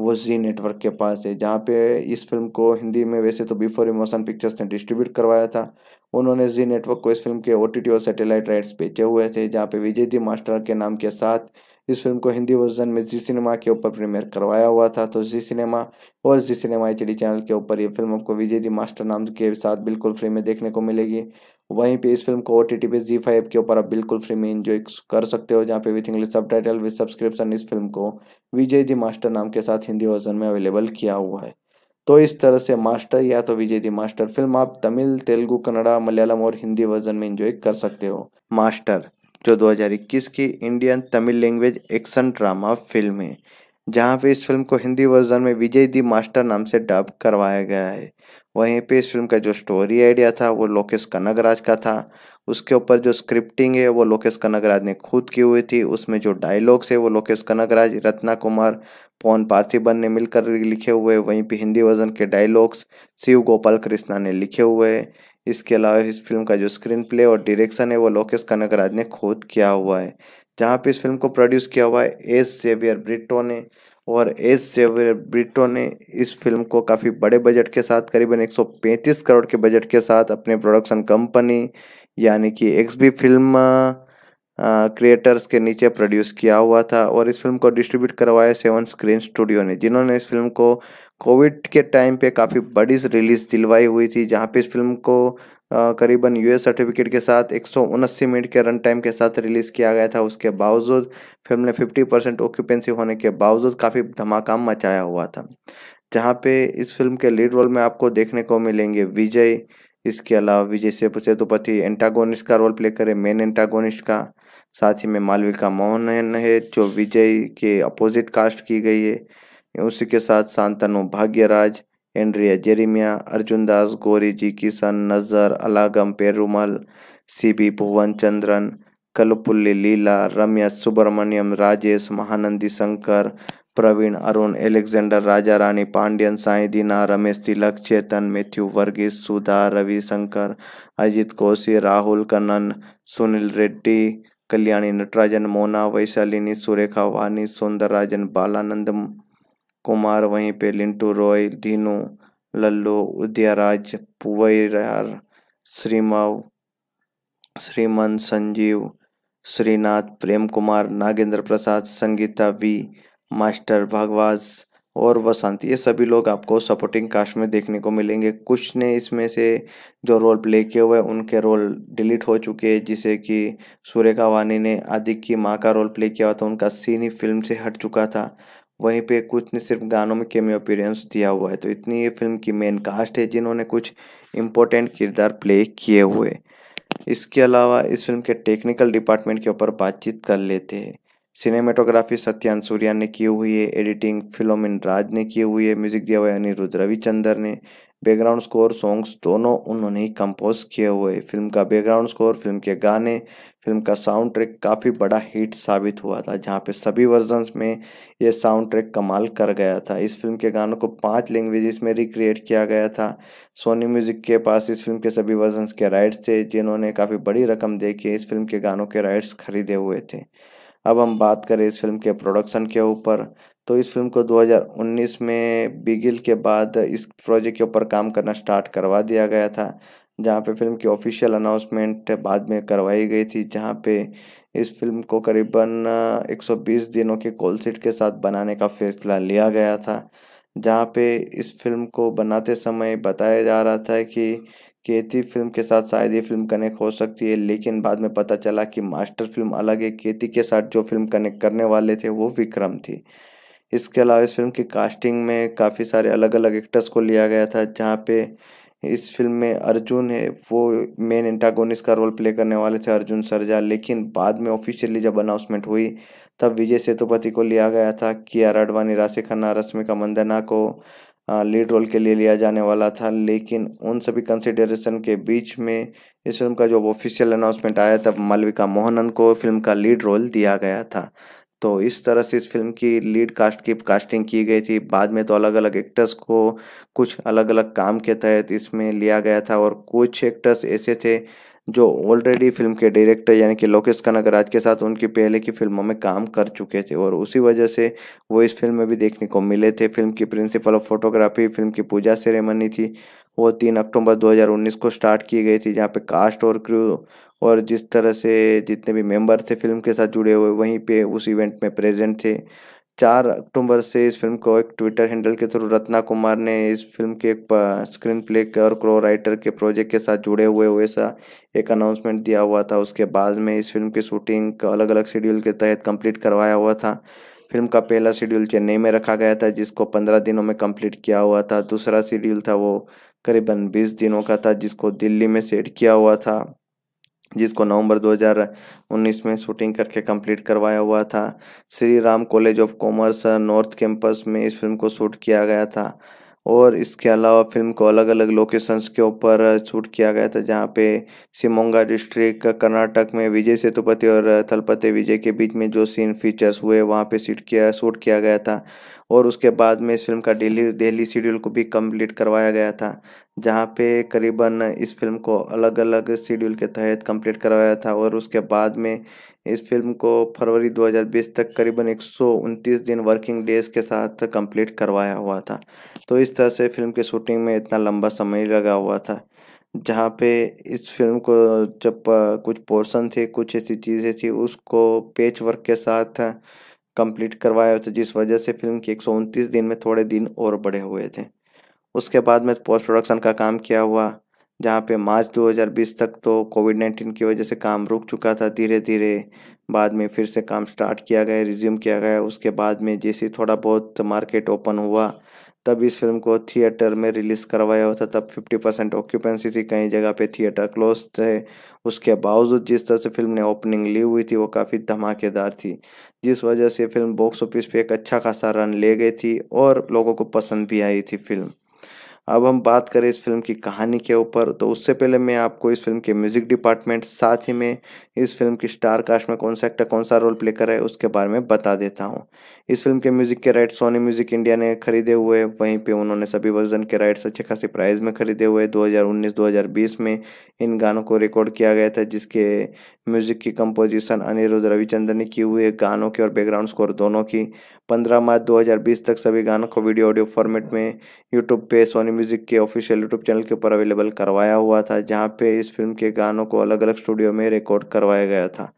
वो जी नेटवर्क के पास है जहाँ पे इस फिल्म को हिंदी में वैसे तो बिफोर इमोशन पिक्चर्स ने डिस्ट्रीब्यूट करवाया था उन्होंने जी नेटवर्क को इस फिल्म के ओ और सैटेलाइट राइट्स बेचे हुए थे जहाँ पे विजय दी मास्टर के नाम के साथ इस फिल्म को हिंदी वर्जन में जी सिनेमा के ऊपर प्रीमियर करवाया हुआ था तो जी सिनेमा और जी सिनेमा एच चैनल के ऊपर ये फिल्म आपको विजय दी मास्टर नाम के साथ बिल्कुल फ्री में देखने को मिलेगी वहीं पे इस फिल्म को ओ टी टी पे जी फाइव के ऊपर आप बिल्कुल फ्री में इंजॉय कर सकते हो जहाँ पे with English subtitle with subscription इस फिल्म को विजय दी मास्टर नाम के साथ हिंदी वर्जन में अवेलेबल किया हुआ है तो इस तरह से मास्टर या तो विजय दी मास्टर फिल्म आप तमिल तेलुगु कन्नड़ा मलयालम और हिंदी वर्जन में इंजॉय कर सकते हो मास्टर जो इक्कीस की Indian Tamil language action drama film है जहाँ पे इस फिल्म को हिंदी वर्जन में विजय दी मास्टर नाम से डब करवाया गया है वहीं पे इस फिल्म का जो स्टोरी आइडिया था वो लोकेश कनगराज का था उसके ऊपर जो स्क्रिप्टिंग है वो लोकेश कनगराज ने खुद की हुई थी उसमें जो डायलॉग्स है वो लोकेश कनगराज रत्ना कुमार पवन पार्थिबन ने मिलकर लिखे हुए वहीं पे हिंदी वर्जन के डायलॉग्स शिव गोपाल कृष्णा ने लिखे हुए इसके अलावा इस फिल्म का जो स्क्रीन प्ले और डायरेक्शन है वो लोकेश कनगराज ने खुद किया हुआ है जहाँ पे इस फिल्म को प्रोड्यूस किया हुआ है एस जेवियर ब्रिटो ने और एस जेवर ब्रिटो ने इस फिल्म को काफ़ी बड़े बजट के साथ करीबन 135 करोड़ के बजट के साथ अपने प्रोडक्शन कंपनी यानी कि एक्स बी फिल्म क्रिएटर्स के नीचे प्रोड्यूस किया हुआ था और इस फिल्म को डिस्ट्रीब्यूट करवाया सेवन स्क्रीन स्टूडियो ने जिन्होंने इस फिल्म को कोविड के टाइम पे काफ़ी बड़ी रिलीज़ दिलवाई हुई थी जहाँ पे इस फिल्म को करीबन यू सर्टिफिकेट के साथ एक मिनट के रन टाइम के साथ रिलीज़ किया गया था उसके बावजूद फिल्म ने 50 परसेंट ऑक्यूपेंसी होने के बावजूद काफ़ी धमाका मचाया हुआ था जहाँ पे इस फिल्म के लीड रोल में आपको देखने को मिलेंगे विजय इसके अलावा विजय सेतुपति एंटागोनिस्ट का रोल प्ले करे मेन एंटागोनिस्ट का साथ ही में मालविका मोहन है जो विजय के अपोजिट कास्ट की गई है उसी के साथ शांतनु भाग्यराज एंड्रिया जेरिमिया अर्जुन दास गौरी जी किशन नज़र अलागम पेरुमल बी भुवन चंद्रन कलपुल्ली लीला रम्या सुब्रमण्यम राजेश महानंदी शंकर प्रवीण अरुण एलेक्जेंडर राजा रानी पांड्यन साई दीना रमेश तिलक चेतन मैथ्यू वर्गीस सुधा रविशंकर अजित कोशी राहुल कन्नन सुनील रेड्डी कल्याणी नटराजन मोना वैशालिनी सुरेखा वानी सौंदरराजन बालानंदम कुमार वहीं पे लिंटू रॉय दीनू लल्लू उदयराज पुवैर श्रीमाव श्रीमन संजीव श्रीनाथ प्रेम कुमार नागेंद्र प्रसाद संगीता वी मास्टर भागवाज और वसंत ये सभी लोग आपको सपोर्टिंग कास्ट में देखने को मिलेंगे कुछ ने इसमें से जो रोल प्ले किए हुए उनके रोल डिलीट हो चुके हैं जिसे कि सूर्यका वानी ने आदिक की माँ का रोल प्ले किया हुआ था उनका सीन ही फिल्म से हट चुका था वहीं पे कुछ ने सिर्फ गानों में केमियो अपीरेंस दिया हुआ है तो इतनी ये फिल्म की मेन कास्ट है जिन्होंने कुछ इम्पोर्टेंट किरदार प्ले किए हुए इसके अलावा इस फिल्म के टेक्निकल डिपार्टमेंट के ऊपर बातचीत कर लेते हैं सिनेमेटोग्राफी सत्यान सूर्या ने की हुई है एडिटिंग फिलोमिन राज ने की हुई है म्यूजिक दिया हुआ है अनिरुद्ध रविचंदर ने बैकग्राउंड स्कोर सॉन्ग्स दोनों उन्होंने ही कंपोज किए हुए फिल्म का बैकग्राउंड स्कोर फिल्म के गाने फिल्म का साउंड ट्रैक काफ़ी बड़ा हिट साबित हुआ था जहाँ पे सभी वर्जन्स में ये साउंड ट्रैक कमाल कर गया था इस फिल्म के गानों को पांच लैंग्वेजेस में रिक्रिएट किया गया था सोनी म्यूजिक के पास इस फिल्म के सभी वर्जन्स के राइट्स थे जिन्होंने काफ़ी बड़ी रकम दे के इस फिल्म के गानों के राइट्स खरीदे हुए थे अब हम बात करें इस फिल्म के प्रोडक्शन के ऊपर तो इस फिल्म को 2019 में बिगिल के बाद इस प्रोजेक्ट के ऊपर काम करना स्टार्ट करवा दिया गया था जहाँ पे फिल्म की ऑफिशियल अनाउंसमेंट बाद में करवाई गई थी जहाँ पे इस फिल्म को करीबन 120 दिनों के सीट के साथ बनाने का फैसला लिया गया था जहाँ पे इस फिल्म को बनाते समय बताया जा रहा था कि केती फिल्म के साथ शायद ये फिल्म कनेक्ट हो सकती है लेकिन बाद में पता चला कि मास्टर फिल्म अलग है केती के साथ जो फिल्म कनेक्ट करने वाले थे वो विक्रम थी इसके अलावा इस फिल्म की कास्टिंग में काफ़ी सारे अलग अलग एक्टर्स को लिया गया था जहाँ पे इस फिल्म में अर्जुन है वो मेन एंटागोनिस्ट का रोल प्ले करने वाले थे अर्जुन सरजा लेकिन बाद में ऑफिशियली जब अनाउंसमेंट हुई तब विजय सेतुपति को लिया गया था कि आर अडवाणी राशि खन्ना रश्मिका मंदना को लीड रोल के लिए लिया जाने वाला था लेकिन उन सभी कंसिडरेशन के बीच में इस फिल्म का जब ऑफिशियल अनाउंसमेंट आया तब मालविका मोहनन को फिल्म का लीड रोल दिया गया था तो इस तरह से इस फिल्म की लीड कास्ट की कास्टिंग की गई थी बाद में तो अलग अलग एक्टर्स को कुछ अलग अलग काम के तहत इसमें लिया गया था और कुछ एक्टर्स ऐसे थे जो ऑलरेडी फिल्म के डायरेक्टर यानी कि लोकेश राज के साथ उनकी पहले की फिल्मों में काम कर चुके थे और उसी वजह से वो इस फिल्म में भी देखने को मिले थे फिल्म की प्रिंसिपल ऑफ फोटोग्राफी फिल्म की पूजा सेरेमनी थी वो तीन अक्टूबर 2019 को स्टार्ट की गई थी जहाँ पे कास्ट और क्रू और जिस तरह से जितने भी मेंबर थे फिल्म के साथ जुड़े हुए वहीं पे उस इवेंट में प्रेजेंट थे चार अक्टूबर से इस फिल्म को एक ट्विटर हैंडल के थ्रू रत्ना कुमार ने इस फिल्म के एक स्क्रीन प्ले और क्रो राइटर के प्रोजेक्ट के साथ जुड़े हुए हुए सा एक अनाउंसमेंट दिया हुआ था उसके बाद में इस फिल्म की शूटिंग अलग अलग शेड्यूल के तहत कंप्लीट करवाया हुआ था फिल्म का पहला शेड्यूल चेन्नई में रखा गया था जिसको पंद्रह दिनों में कंप्लीट किया हुआ था दूसरा शेड्यूल था वो करीबन बीस दिनों का था जिसको दिल्ली में सेट किया हुआ था जिसको नवंबर 2019 में शूटिंग करके कंप्लीट करवाया हुआ था Shri Ram college of commerce north campus में इस फिल्म को शूट किया गया था और इसके अलावा फिल्म को अलग अलग लोकेशंस के ऊपर शूट किया गया था जहाँ पे शिमोंगा डिस्ट्रिक्ट कर्नाटक में विजय सेतुपति और थलपति विजय के बीच में जो सीन फीचर्स हुए वहाँ पे शूट किया शूट किया गया था और उसके बाद में इस फिल्म का डेली डेली शेड्यूल को भी कंप्लीट करवाया गया था जहाँ पे करीबन इस फिल्म को अलग अलग शेड्यूल के तहत कंप्लीट करवाया था और उसके बाद में इस फिल्म को फरवरी 2020 तक करीबन एक दिन वर्किंग डेज के साथ कंप्लीट करवाया हुआ था तो इस तरह से फिल्म की शूटिंग में इतना लंबा समय लगा हुआ था जहाँ पे इस फिल्म को जब कुछ पोर्शन थे कुछ ऐसी चीज़ें थी उसको पेच वर्क के साथ कंप्लीट करवाया था जिस वजह से फिल्म के एक दिन में थोड़े दिन और बढ़े हुए थे उसके बाद में पोस्ट प्रोडक्शन का काम किया हुआ जहाँ पे मार्च 2020 तक तो कोविड नाइन्टीन की वजह से काम रुक चुका था धीरे धीरे बाद में फिर से काम स्टार्ट किया गया रिज्यूम किया गया उसके बाद में जैसे थोड़ा बहुत मार्केट ओपन हुआ तब इस फिल्म को थिएटर में रिलीज़ करवाया हुआ था तब 50 परसेंट ऑक्यूपेंसी थी कई जगह पे थिएटर क्लोज थे उसके बावजूद जिस तरह से फिल्म ने ओपनिंग ली हुई थी वो काफ़ी धमाकेदार थी जिस वजह से फिल्म बॉक्स ऑफिस पे एक अच्छा खासा रन ले गई थी और लोगों को पसंद भी आई थी फिल्म अब हम बात करें इस फिल्म की कहानी के ऊपर तो उससे पहले मैं आपको इस फिल्म के म्यूज़िक डिपार्टमेंट साथ ही में इस फिल्म की स्टार कास्ट में कौन सा एक्टर कौन सा रोल प्ले कर रहा है उसके बारे में बता देता हूँ इस फिल्म के म्यूज़िक के राइट सोनी म्यूज़िक इंडिया ने खरीदे हुए वहीं पे उन्होंने सभी वर्जन के राइट्स अच्छे खासे प्राइज़ में खरीदे हुए दो हजार में इन गानों को रिकॉर्ड किया गया था जिसके म्यूजिक की कंपोजिशन अनिरुद्ध रविचंद्र ने की हुई है गानों की और बैकग्राउंड स्कोर दोनों की 15 मार्च 2020 तक सभी गानों को वीडियो ऑडियो फॉर्मेट में यूट्यूब पे सोनी म्यूजिक के ऑफिशियल यूट्यूब चैनल के ऊपर अवेलेबल करवाया हुआ था जहाँ पे इस फिल्म के गानों को अलग अलग स्टूडियो में रिकॉर्ड करवाया गया था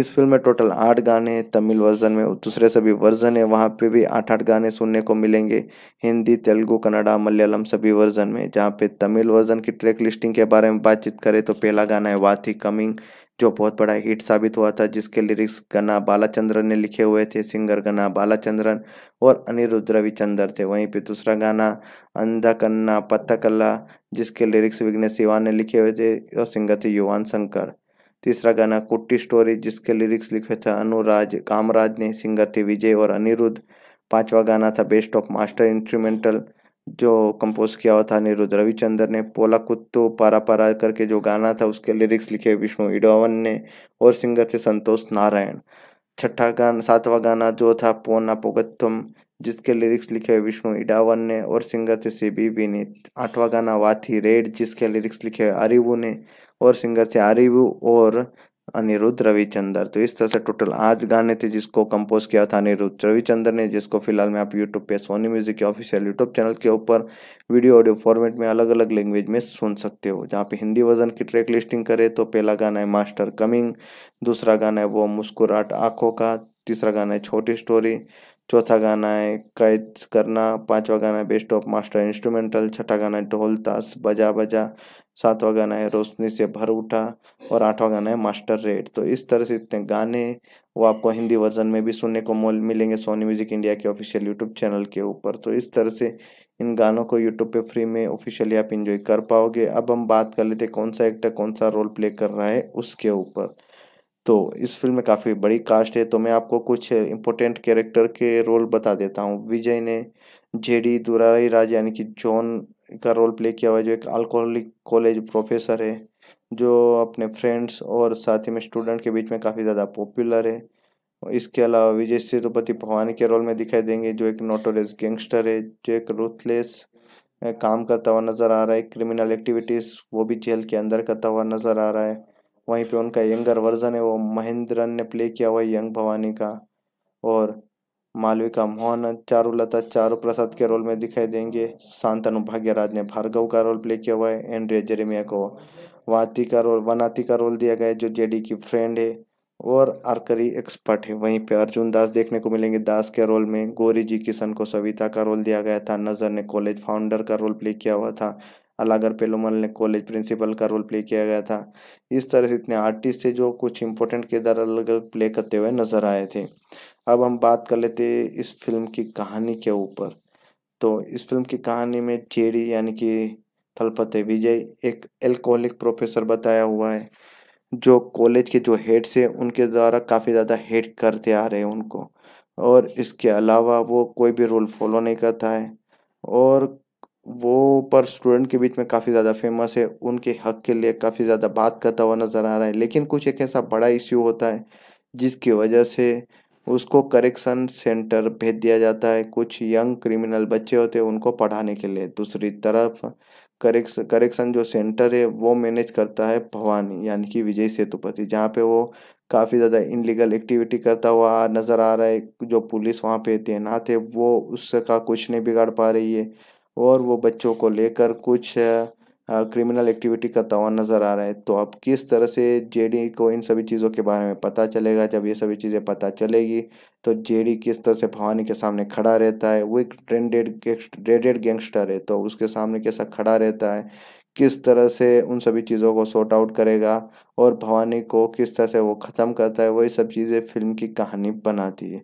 इस फिल्म में टोटल आठ गाने तमिल वर्जन में दूसरे सभी वर्जन है वहाँ पे भी आठ आठ गाने सुनने को मिलेंगे हिंदी तेलुगु कन्नड़ा मलयालम सभी वर्जन में जहाँ पे तमिल वर्जन की ट्रैक लिस्टिंग के बारे में बातचीत करें तो पहला गाना है वाथी कमिंग जो बहुत बड़ा हिट साबित हुआ था जिसके लिरिक्स गना बालाचंद्रन ने लिखे हुए थे सिंगर गना बालाचंद्रन और अनिरुद्ध रविचंद्र थे वहीं पे दूसरा गाना अंधा कन्ना पत्थकल्ला जिसके लिरिक्स विघ्नेश सिवान ने लिखे हुए थे और सिंगर थे युवान शंकर तीसरा गाना कुट्टी स्टोरी जिसके लिरिक्स लिखे थे अनुराज कामराज ने सिंगर थे विजय और अनिरुद्ध पांचवा गाना था बेस्ट ऑफ मास्टर इंस्ट्रूमेंटल जो कंपोज किया हुआ था अनिरुद्ध रविचंद्र ने पोला कुत्तो पारा पारा करके जो गाना था उसके लिरिक्स लिखे विष्णु इडोवन ने और सिंगर थे संतोष नारायण छठा गाना सातवां गाना जो था पोना पोगत्तम जिसके लिरिक्स लिखे विष्णु इडावन ने और सिंगर थे सी बी विनीत आठवां गाना वाथी रेड जिसके लिरिक्स लिखे अरिवू ने और सिंगर थे अरिवू और अनिरुद्ध रविचंद्र तो इस तरह से टोटल आज गाने थे जिसको कंपोज किया था अनिरुद्ध रविचंद्र ने जिसको फिलहाल में आप यूट्यूब पे सोनी म्यूजिक के ऑफिशियल यूट्यूब चैनल के ऊपर वीडियो ऑडियो फॉर्मेट में अलग अलग लैंग्वेज में सुन सकते हो जहाँ पे हिंदी वर्जन की ट्रैक लिस्टिंग करे तो पहला गाना है मास्टर कमिंग दूसरा गाना है वो मुस्कुराट आंखों का तीसरा गाना है छोटी स्टोरी चौथा गाना है कैद करना पांचवा गाना है बेस्ट ऑफ मास्टर इंस्ट्रूमेंटल छठा गाना है ढोल तास बजा बजा सातवां गाना है रोशनी से भर उठा और आठवां गाना है मास्टर रेड तो इस तरह से इतने गाने वो आपको हिंदी वर्जन में भी सुनने को मिलेंगे सोनी म्यूजिक इंडिया के ऑफिशियल यूट्यूब चैनल के ऊपर तो इस तरह से इन गानों को यूट्यूब पे फ्री में ऑफिशियली आप इंजॉय कर पाओगे अब हम बात कर लेते कौन सा एक्टर कौन सा रोल प्ले कर रहा है उसके ऊपर तो इस फिल्म में काफ़ी बड़ी कास्ट है तो मैं आपको कुछ इम्पोर्टेंट कैरेक्टर के रोल बता देता हूँ विजय ने जेडी दुराई राज यानी कि जॉन का रोल प्ले किया हुआ है जो एक अल्कोहलिक कॉलेज प्रोफेसर है जो अपने फ्रेंड्स और साथ ही में स्टूडेंट के बीच में काफ़ी ज़्यादा पॉपुलर है इसके अलावा विजय सेतुपति भवानी के रोल में दिखाई देंगे जो एक नोटोरियस गैंगस्टर है जो एक रूथलेस काम करता हुआ नज़र आ रहा है क्रिमिनल एक्टिविटीज़ वो भी जेल के अंदर करता हुआ नज़र आ रहा है वहीं पे उनका यंगर वर्जन है वो महेंद्रन ने प्ले किया हुआ यंग भवानी का और मालविका मोहन चारुलता चारू प्रसाद के रोल में दिखाई देंगे शांतनु भाग्यराज ने भार्गव का रोल प्ले किया हुआ है एंड्रिया जेरेमिया को वाती का रोल वनाती का रोल दिया गया है जो जेडी की फ्रेंड है और आर्करी एक्सपर्ट है वहीं पे अर्जुन दास देखने को मिलेंगे दास के रोल में गौरी जी किशन को सविता का रोल दिया गया था नज़र ने कॉलेज फाउंडर का रोल प्ले किया हुआ था अलागर पेलोमल ने कॉलेज प्रिंसिपल का रोल प्ले किया गया था इस तरह से इतने आर्टिस्ट थे जो कुछ इंपॉर्टेंट किरदार अलग अलग प्ले करते हुए नजर आए थे अब हम बात कर लेते इस फिल्म की कहानी के ऊपर तो इस फिल्म की कहानी में चेरी यानी कि थलपते विजय एक एल्कोहलिक प्रोफेसर बताया हुआ है जो कॉलेज के जो हेड्स से उनके द्वारा काफ़ी ज़्यादा हेड करते आ रहे हैं उनको और इसके अलावा वो कोई भी रोल फॉलो नहीं करता है और वो पर स्टूडेंट के बीच में काफ़ी ज़्यादा फेमस है उनके हक के लिए काफ़ी ज़्यादा बात करता हुआ नज़र आ रहा है लेकिन कुछ एक ऐसा बड़ा इश्यू होता है जिसकी वजह से उसको करेक्शन सेंटर भेज दिया जाता है कुछ यंग क्रिमिनल बच्चे होते हैं उनको पढ़ाने के लिए दूसरी तरफ करेक्शन करेक्शन जो सेंटर है वो मैनेज करता है भवानी यानी कि विजय सेतुपति जहाँ पे वो काफ़ी ज़्यादा इनलीगल एक्टिविटी करता हुआ नज़र आ रहा है जो पुलिस वहाँ पे तैनात है वो उसका कुछ नहीं बिगाड़ पा रही है और वो बच्चों को लेकर कुछ क्रिमिनल हाँ, एक्टिविटी का तवा नज़र आ रहा है तो अब किस तरह से जेडी को इन सभी चीज़ों के बारे में पता चलेगा जब ये सभी चीज़ें पता चलेगी तो जेडी किस तरह से भवानी के सामने खड़ा रहता है वो एक ट्रेंडेड रेडेड गैंगस्टर है तो उसके सामने कैसा खड़ा रहता है किस तरह से उन सभी चीज़ों को सॉर्ट आउट करेगा और भवानी को किस तरह से वो ख़त्म करता है वही सब चीज़ें फिल्म की कहानी बनाती है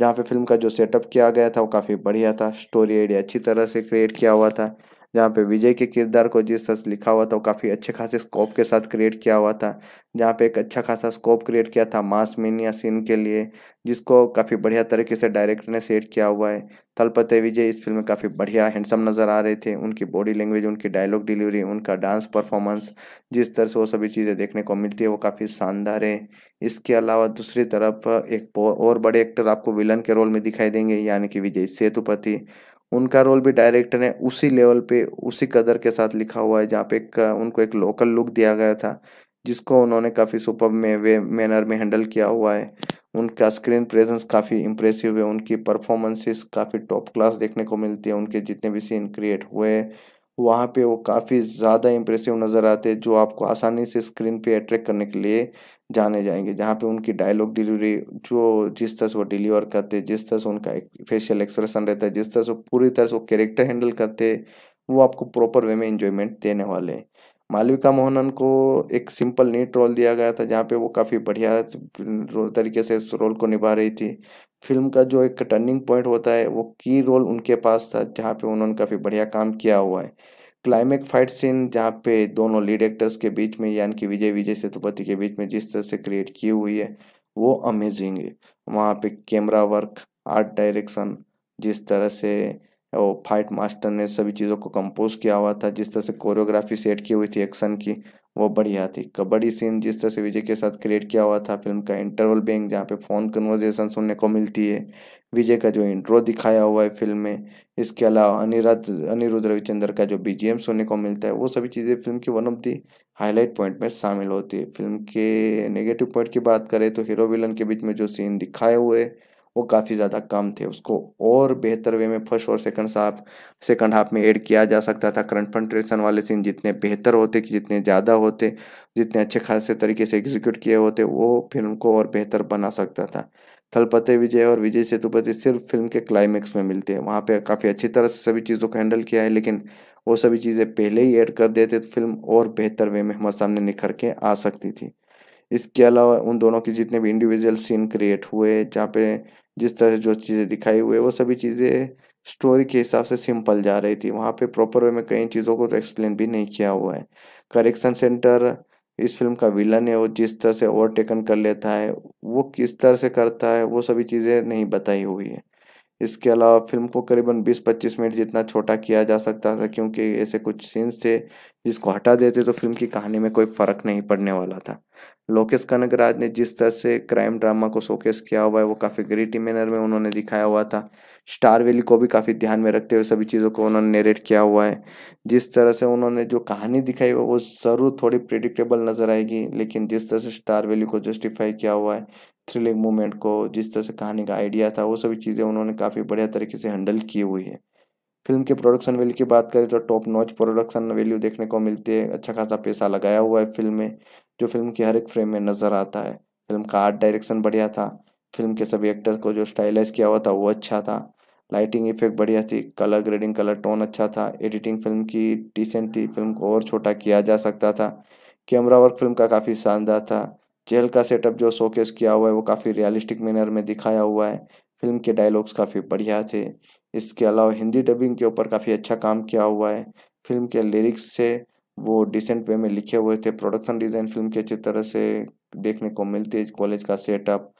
जहाँ पे फिल्म का जो सेटअप किया गया था वो काफ़ी बढ़िया था स्टोरी आइडिया अच्छी तरह से क्रिएट किया हुआ था जहाँ पे विजय के किरदार को जिस तरह लिखा हुआ था वो काफ़ी अच्छे खासे स्कोप के साथ क्रिएट किया हुआ था जहाँ पे एक अच्छा खासा स्कोप क्रिएट किया था मास मीनिया सीन के लिए जिसको काफ़ी बढ़िया तरीके से डायरेक्टर ने सेट किया हुआ है तलपते विजय इस फिल्म में काफ़ी बढ़िया हैंडसम नज़र आ रहे थे उनकी बॉडी लैंग्वेज उनकी डायलॉग डिलीवरी उनका डांस परफॉर्मेंस जिस तरह से वो सभी चीज़ें देखने को मिलती है वो काफ़ी शानदार है इसके अलावा दूसरी तरफ एक और बड़े एक्टर आपको विलन के रोल में दिखाई देंगे यानी कि विजय सेतुपति उनका रोल भी डायरेक्टर ने उसी लेवल पे उसी कदर के साथ लिखा हुआ है जहाँ पे एक उनको एक लोकल लुक दिया गया था जिसको उन्होंने काफ़ी सुपर में वे मैनर में हैंडल किया हुआ है उनका स्क्रीन प्रेजेंस काफ़ी इम्प्रेसिव है उनकी परफॉर्मेंसेस काफ़ी टॉप क्लास देखने को मिलती है उनके जितने भी सीन क्रिएट हुए वहाँ पे वो काफ़ी ज़्यादा इम्प्रेसिव नज़र आते हैं जो आपको आसानी से स्क्रीन पे अट्रैक्ट करने के लिए जाने जाएंगे जहाँ पे उनकी डायलॉग डिलीवरी जो जिस तरह से वो डिलीवर करते जिस तरह से उनका फेशियल एक्सप्रेशन रहता है जिस तरह से वो पूरी तरह से वो कैरेक्टर हैंडल करते वो आपको प्रॉपर वे में इंजॉयमेंट देने वाले हैं मालविका मोहनन को एक सिंपल नीट रोल दिया गया था जहाँ पे वो काफ़ी बढ़िया तरीके से इस रोल को निभा रही थी फिल्म का जो एक टर्निंग पॉइंट होता है वो की रोल उनके पास था जहाँ पे उन्होंने काफ़ी बढ़िया काम किया हुआ है क्लाइमेक फाइट सीन जहाँ पे दोनों लीड एक्टर्स के बीच में यानी कि विजय विजय सेतुपति के बीच में जिस तरह से क्रिएट की हुई है वो अमेजिंग है वहाँ पे कैमरा वर्क आर्ट डायरेक्शन जिस तरह से वो फाइट मास्टर ने सभी चीज़ों को कंपोज किया हुआ था जिस तरह से कोरियोग्राफी सेट की हुई थी एक्शन की वो बढ़िया थी कबड्डी सीन जिस तरह से विजय के साथ क्रिएट किया हुआ था फिल्म का इंटरवल बैंक जहाँ पे फ़ोन कन्वर्जेशन सुनने को मिलती है विजय का जो इंट्रो दिखाया हुआ है फिल्म में इसके अलावा अनिरुद्ध अनिरुद्ध रविचंद्र का जो बी सुनने को मिलता है वो सभी चीज़ें फिल्म की one of the highlight point में शामिल होती है फिल्म के नेगेटिव पॉइंट की बात करें तो हीरो विलन के बीच में जो सीन दिखाए हुए वो काफ़ी ज़्यादा कम थे उसको और बेहतर वे में फर्स्ट और सेकंड हाफ सेकंड हाफ में ऐड किया जा सकता था कन्फ्रंट्रेशन वाले सीन जितने बेहतर होते कि जितने ज़्यादा होते जितने अच्छे खासे तरीके से एग्जीक्यूट किए होते वो फिल्म को और बेहतर बना सकता था थलपते विजय और विजय सेतुपति सिर्फ फिल्म के क्लाइमेक्स में मिलते हैं वहाँ पे काफ़ी अच्छी तरह से सभी चीज़ों को हैंडल किया है लेकिन वो सभी चीज़ें पहले ही ऐड कर देते तो फिल्म और बेहतर वे में हमारे सामने निखर के आ सकती थी इसके अलावा उन दोनों के जितने भी इंडिविजुअल सीन क्रिएट हुए जहाँ पे जिस तरह से जो चीज़ें दिखाई हुए वो सभी चीज़ें स्टोरी के हिसाब से सिंपल जा रही थी वहाँ पे प्रॉपर वे में कई चीज़ों को तो एक्सप्लेन भी नहीं किया हुआ है करेक्शन सेंटर इस फिल्म का विलन है वो जिस तरह से ओवरटेकन कर लेता है वो किस तरह से करता है वो सभी चीज़ें नहीं बताई हुई है इसके अलावा फिल्म को करीबन 20-25 मिनट जितना छोटा किया जा सकता था क्योंकि ऐसे कुछ सीन्स थे जिसको हटा देते तो फिल्म की कहानी में कोई फ़र्क नहीं पड़ने वाला था लोकेश कनकराज ने जिस तरह से क्राइम ड्रामा को शोकेस किया हुआ है वो काफ़ी ग्रेटी मैनर में उन्होंने दिखाया हुआ था स्टार वैली को भी काफ़ी ध्यान में रखते हुए सभी चीज़ों को उन्होंने नेरेट किया हुआ है जिस तरह से उन्होंने जो कहानी दिखाई वो ज़रूर थोड़ी प्रिडिक्टेबल नज़र आएगी लेकिन जिस तरह से स्टार वैली को जस्टिफाई किया हुआ है थ्रिलिंग मूवमेंट को जिस तरह से कहानी का आइडिया था वो सभी चीज़ें उन्होंने काफ़ी बढ़िया तरीके से हैंडल की हुई है फिल्म के प्रोडक्शन वैल्यू की बात करें तो टॉप नॉच प्रोडक्शन वैल्यू देखने को मिलती है अच्छा खासा पैसा लगाया हुआ है फिल्म में जो फिल्म की हर एक फ्रेम में नज़र आता है फिल्म का आर्ट डायरेक्शन बढ़िया था फिल्म के सभी एक्टर्स को जो स्टाइलाइज किया हुआ था वो अच्छा था लाइटिंग इफेक्ट बढ़िया थी कलर ग्रेडिंग कलर टोन अच्छा था एडिटिंग फिल्म की डिसेंट थी फिल्म को और छोटा किया जा सकता था कैमरा वर्क फिल्म का काफ़ी शानदार था जेल का सेटअप जो शोकेस किया हुआ है वो काफ़ी रियलिस्टिक मैनर में दिखाया हुआ है फिल्म के डायलॉग्स काफ़ी बढ़िया थे इसके अलावा हिंदी डबिंग के ऊपर काफ़ी अच्छा काम किया हुआ है फिल्म के लिरिक्स से वो डिसेंट वे में लिखे हुए थे प्रोडक्शन डिज़ाइन फिल्म की अच्छी तरह से देखने को मिलती है कॉलेज का सेटअप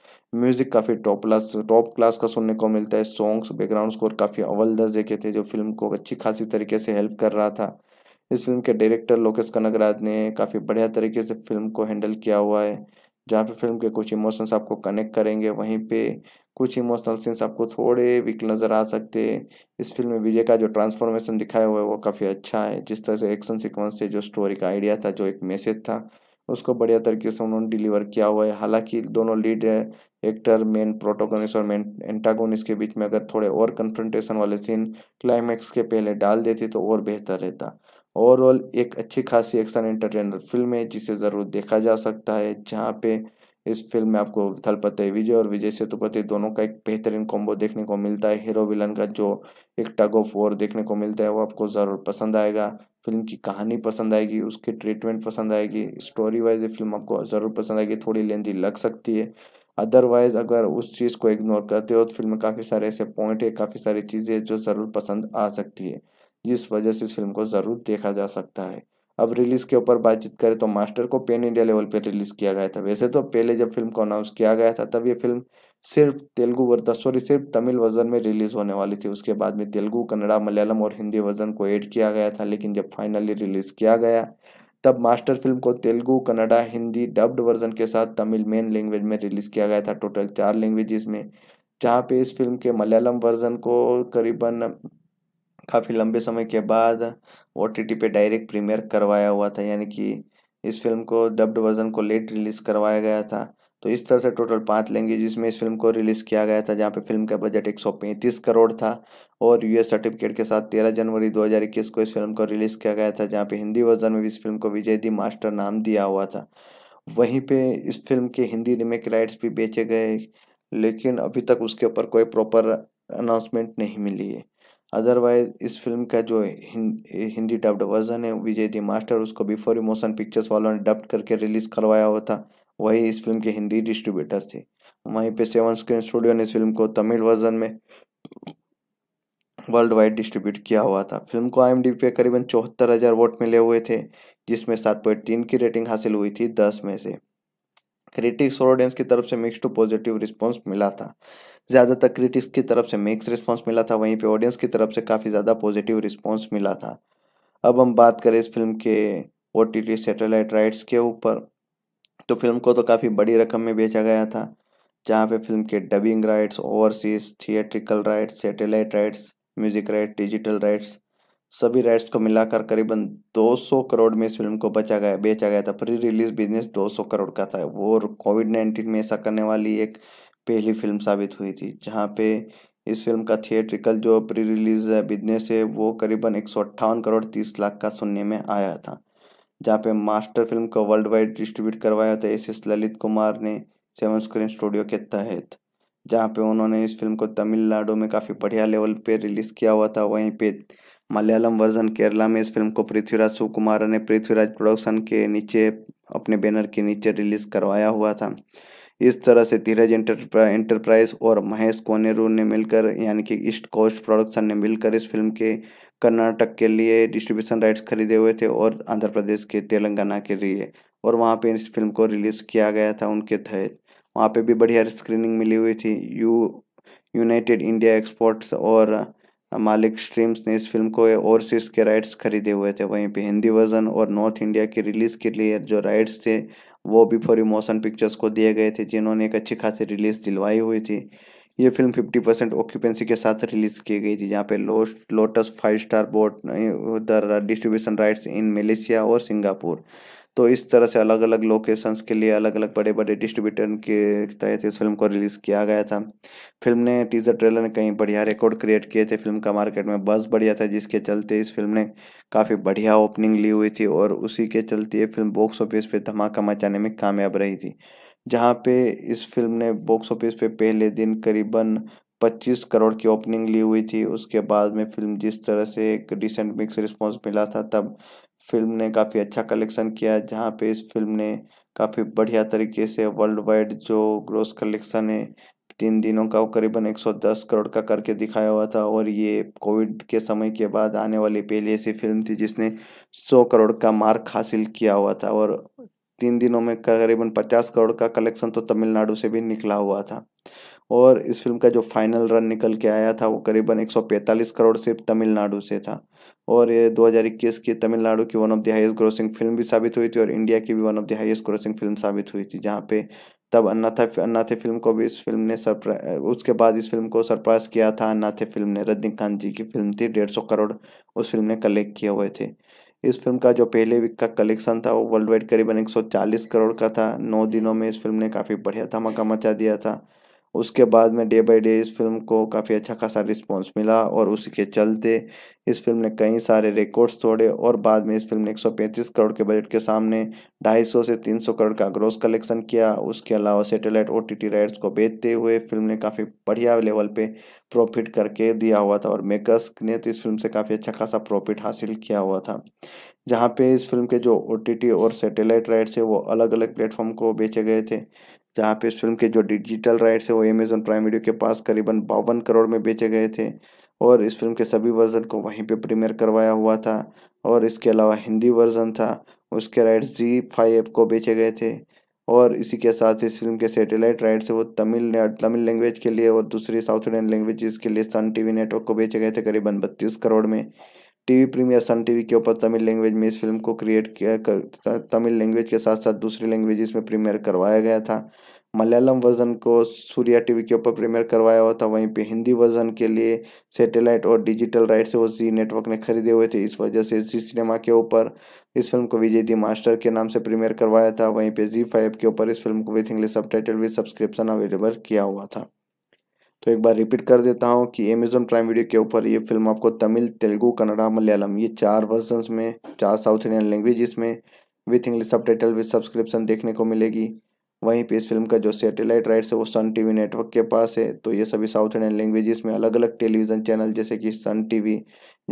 म्यूजिक काफ़ी टॉप क्लास टॉप क्लास का सुनने को मिलता है सॉन्ग्स बैकग्राउंड स्कोर काफ़ी अव्वल दर्जे के थे जो फिल्म को अच्छी खासी तरीके से हेल्प कर रहा था इस फिल्म के डायरेक्टर लोकेश कनगराज ने काफ़ी बढ़िया तरीके से फिल्म को हैंडल किया हुआ है जहाँ पे फिल्म के कुछ इमोशंस आपको कनेक्ट करेंगे वहीं पे कुछ इमोशनल सीन्स आपको थोड़े वीक नज़र आ सकते हैं इस फिल्म में विजय का जो ट्रांसफॉर्मेशन दिखाया हुआ है वो काफ़ी अच्छा है जिस तरह से एक्शन सिक्वेंस से जो स्टोरी का आइडिया था जो एक मैसेज था उसको बढ़िया तरीके से उन्होंने डिलीवर किया हुआ है हालांकि दोनों लीड एक्टर मेन प्रोटोकोनिस और मेन एंटागोनिस्ट के बीच में अगर थोड़े और कन्फ्रंटेशन वाले सीन क्लाइमैक्स के पहले डाल देते तो और बेहतर रहता ओवरऑल एक अच्छी खासी एक्शन एंटरटेनर फिल्म है जिसे ज़रूर देखा जा सकता है जहाँ पे इस फिल्म में आपको पते विजय और विजय सेतुपति दोनों का एक बेहतरीन कॉम्बो देखने को मिलता है हीरो विलन का जो एक टग ऑफ वॉर देखने को मिलता है वो आपको ज़रूर पसंद आएगा फिल्म की कहानी पसंद आएगी उसकी ट्रीटमेंट पसंद आएगी स्टोरी वाइज ये फिल्म आपको ज़रूर पसंद आएगी थोड़ी लेंदी लग सकती है अदरवाइज अगर उस चीज़ को इग्नोर करते हो तो फिल्म में काफ़ी सारे ऐसे पॉइंट है काफ़ी सारी चीज़ें जो ज़रूर पसंद आ सकती है जिस वजह से इस फिल्म को ज़रूर देखा जा सकता है अब रिलीज़ के ऊपर बातचीत करें तो मास्टर को पेन इंडिया लेवल पर रिलीज़ किया गया था वैसे तो पहले जब फिल्म को अनाउंस किया गया था तब ये फिल्म सिर्फ तेलुगु वर्जन सॉरी सिर्फ तमिल वर्जन में रिलीज़ होने वाली थी उसके बाद में तेलुगु कन्नड़ा मलयालम और हिंदी वर्जन को ऐड किया गया था लेकिन जब फाइनली रिलीज़ किया गया तब मास्टर फिल्म को तेलुगु कन्नडा हिंदी डब्ड वर्जन के साथ तमिल मेन लैंग्वेज में रिलीज किया गया था टोटल चार लैंग्वेजेस में जहाँ पे इस फिल्म के मलयालम वर्जन को करीबन काफ़ी लंबे समय के बाद ओ पे डायरेक्ट प्रीमियर करवाया हुआ था यानी कि इस फिल्म को डब्ड वर्जन को लेट रिलीज़ करवाया गया था तो इस तरह से टोटल पाँच लैंग्वेज में इस फिल्म को रिलीज़ किया गया था जहाँ पे फिल्म का बजट 135 करोड़ था और यूएस सर्टिफिकेट के साथ 13 जनवरी 2021 को इस फिल्म को रिलीज़ किया गया था जहाँ पे हिंदी वर्जन में भी इस फिल्म को विजय दी मास्टर नाम दिया हुआ था वहीं पे इस फिल्म के हिंदी रिमेक राइट्स भी बेचे गए लेकिन अभी तक उसके ऊपर कोई प्रॉपर अनाउंसमेंट नहीं मिली है अदरवाइज इस फिल्म का जो हिंदी डब्ड वर्जन है विजय दी मास्टर उसको बिफोर इमोशन पिक्चर्स वालों ने डब्ड करके रिलीज़ करवाया हुआ था वही इस फिल्म के हिंदी डिस्ट्रीब्यूटर थे वहीं पे सेवन स्क्रीन स्टूडियो ने इस फिल्म को तमिल वर्जन में वर्ल्ड वाइड डिस्ट्रीब्यूट किया हुआ था फिल्म को आई पे करीबन चौहत्तर हज़ार वोट मिले हुए थे जिसमें सात पॉइंट तीन की रेटिंग हासिल हुई थी दस में से क्रिटिक्स और ऑडियंस की तरफ से मिक्स टू पॉजिटिव रिस्पॉन्स मिला था ज़्यादातर क्रिटिक्स की तरफ से मिक्स रिस्पॉन्स मिला था वहीं पे ऑडियंस की तरफ से काफ़ी ज़्यादा पॉजिटिव रिस्पॉन्स मिला था अब हम बात करें इस फिल्म के O T T satellite rights के ऊपर तो फिल्म को तो काफ़ी बड़ी रकम में बेचा गया था जहाँ पे फिल्म के dubbing rights overseas theatrical rights satellite rights music right digital rights सभी राइट्स को मिलाकर करीबन 200 करोड़ में इस फिल्म को बचा गया बेचा गया था प्री रिलीज बिजनेस 200 करोड़ का था वो कोविड नाइन्टीन में ऐसा करने वाली एक पहली फिल्म साबित हुई थी जहाँ पे इस फिल्म का थिएट्रिकल जो प्री रिलीज बिजनेस है वो करीबन एक करोड़ तीस लाख का सुनने में आया था जहाँ पे मास्टर फिल्म को वर्ल्ड वाइड डिस्ट्रीब्यूट करवाया था एस एस ललित कुमार ने सेवन स्क्रीन स्टूडियो के तहत जहाँ पे उन्होंने इस फिल्म को तमिलनाडु में काफ़ी बढ़िया लेवल पे रिलीज़ किया हुआ था वहीं पे मलयालम वर्जन केरला में इस फिल्म को पृथ्वीराज सुकुमार ने पृथ्वीराज प्रोडक्शन के नीचे अपने बैनर के नीचे रिलीज़ करवाया हुआ था इस तरह से धीरज इंटरप्राइज और महेश कोनेरू ने मिलकर यानी कि ईस्ट कोस्ट प्रोडक्शन ने मिलकर इस फिल्म के कर्नाटक के लिए डिस्ट्रीब्यूशन राइट्स खरीदे हुए थे और आंध्र प्रदेश के तेलंगाना के लिए और वहाँ पे इस फिल्म को रिलीज़ किया गया था उनके तहत वहाँ पे भी बढ़िया स्क्रीनिंग मिली हुई थी यू यूनाइटेड इंडिया एक्सपोर्ट्स और मालिक स्ट्रीम्स ने इस फिल्म को ओवरसीज के राइट्स खरीदे हुए थे वहीं पे हिंदी वर्जन और नॉर्थ इंडिया की रिलीज़ के लिए जो राइट्स थे वो भी फॉरी मोशन पिक्चर्स को दिए गए थे जिन्होंने एक अच्छी खासी रिलीज़ दिलवाई हुई थी ये फिल्म 50 परसेंट ऑक्यूपेंसी के साथ रिलीज की गई थी जहाँ पे लो, लोटस फाइव स्टार बोर्ड उधर डिस्ट्रीब्यूशन राइट्स इन मलेशिया और सिंगापुर तो इस तरह से अलग अलग लोकेशंस के लिए अलग अलग बड़े बड़े डिस्ट्रीब्यूटर के तहत इस फिल्म को रिलीज़ किया गया था फिल्म ने टीजर ट्रेलर ने कहीं बढ़िया रिकॉर्ड क्रिएट किए थे फिल्म का मार्केट में बस बढ़िया था जिसके चलते इस फिल्म ने काफ़ी बढ़िया ओपनिंग ली हुई थी और उसी के चलते ये फिल्म बॉक्स ऑफिस पर धमाका मचाने में कामयाब रही थी जहां पे इस फिल्म ने बॉक्स ऑफिस पे पहले दिन करीबन 25 करोड़ की ओपनिंग ली हुई थी उसके बाद में फिल्म जिस तरह से एक रिसेंट मिक्स रिस्पॉन्स मिला था तब फिल्म ने काफ़ी अच्छा कलेक्शन किया जहाँ पे इस फिल्म ने काफ़ी बढ़िया तरीके से वर्ल्ड वाइड जो ग्रोस कलेक्शन है तीन दिनों का वो करीबन 110 करोड़ का करके दिखाया हुआ था और ये कोविड के समय के बाद आने वाली पहली ऐसी फिल्म थी जिसने 100 करोड़ का मार्क हासिल किया हुआ था और तीन दिनों में करीबन पचास करोड़ का कलेक्शन तो तमिलनाडु से भी निकला हुआ था और इस फिल्म का जो फाइनल रन निकल के आया था वो करीबन 145 करोड़ सिर्फ तमिलनाडु से था और ये 2021 की तमिलनाडु की one of the highest grossing film भी साबित हुई थी और इंडिया की भी one of the highest grossing film साबित हुई थी जहाँ पे तब अन्नाथा अन्नाथे फिल्म को भी इस फिल्म ने सरप्राइज उसके बाद इस फिल्म को सरप्राइज किया था अन्नाथे फिल्म ने रजनीकांत जी की फिल्म थी डेढ़ सौ करोड़ उस फिल्म ने कलेक्ट किए हुए थे इस फिल्म का जो पहले वीक का कलेक्शन था वो वर्ल्ड वाइड करीबन 140 करोड़ का था नौ दिनों में इस फिल्म ने काफ़ी बढ़िया धमाका मचा दिया था उसके बाद में डे बाई डे इस फिल्म को काफ़ी अच्छा खासा रिस्पॉन्स मिला और उसी के चलते इस फिल्म ने कई सारे रिकॉर्ड्स तोड़े और बाद में इस फिल्म ने 135 करोड़ के बजट के सामने 250 से 300 करोड़ का ग्रोस कलेक्शन किया उसके अलावा सैटेलाइट ओ टी राइट्स को बेचते हुए फिल्म ने काफ़ी बढ़िया लेवल पर प्रॉफिट करके दिया हुआ था और मेकर्स ने तो इस फिल्म से काफ़ी अच्छा खासा प्रॉफिट हासिल किया हुआ था जहाँ पे इस फिल्म के जो ओ और सेटेलाइट राइट्स है वो अलग अलग प्लेटफॉर्म को बेचे गए थे जहाँ पे इस फिल्म के जो डिजिटल राइट्स है वो अमेजोन प्राइम वीडियो के पास करीबन बावन करोड़ में बेचे गए थे और इस फिल्म के सभी वर्जन को वहीं पे प्रीमियर करवाया हुआ था और इसके अलावा हिंदी वर्जन था उसके राइट्स जी फाइव को बेचे गए थे और इसी के साथ इस फिल्म के सैटेलाइट राइट्स वो तमिल तमिल लैंग्वेज के लिए और दूसरी साउथ इंडियन लैंग्वेज के लिए सन टी नेटवर्क को बेचे गए थे करीबन बत्तीस करोड़ में टीवी प्रीमियर सन टीवी के ऊपर तमिल लैंग्वेज में इस फिल्म को क्रिएट किया तमिल लैंग्वेज के साथ साथ दूसरी लैंग्वेज इसमें प्रीमियर करवाया गया था मलयालम वर्जन को सूर्या टीवी के ऊपर प्रीमियर करवाया हुआ था वहीं पे हिंदी वर्जन के लिए सैटेलाइट और डिजिटल राइट से वो जी नेटवर्क ने खरीदे हुए थे इस वजह से जी सिनेमा के ऊपर इस फिल्म को विजय दी मास्टर के नाम से प्रीमियर करवाया था वहीं पे जी फाइव के ऊपर इस फिल्म को with English subtitle with subscription available किया हुआ था तो एक बार रिपीट कर देता हूँ कि अमेजोन प्राइम वीडियो के ऊपर ये फिल्म आपको तमिल तेलुगू कन्नड़ा मलयालम ये चार वर्जन में चार साउथ इंडियन लैंग्वेजेस में with English subtitle with subscription देखने को मिलेगी वहीं पे इस फिल्म का जो सैटेलाइट राइट्स है वो सन टीवी नेटवर्क के पास है तो ये सभी साउथ इंडियन लैंग्वेजेस में अलग अलग टेलीविज़न चैनल जैसे कि सन टीवी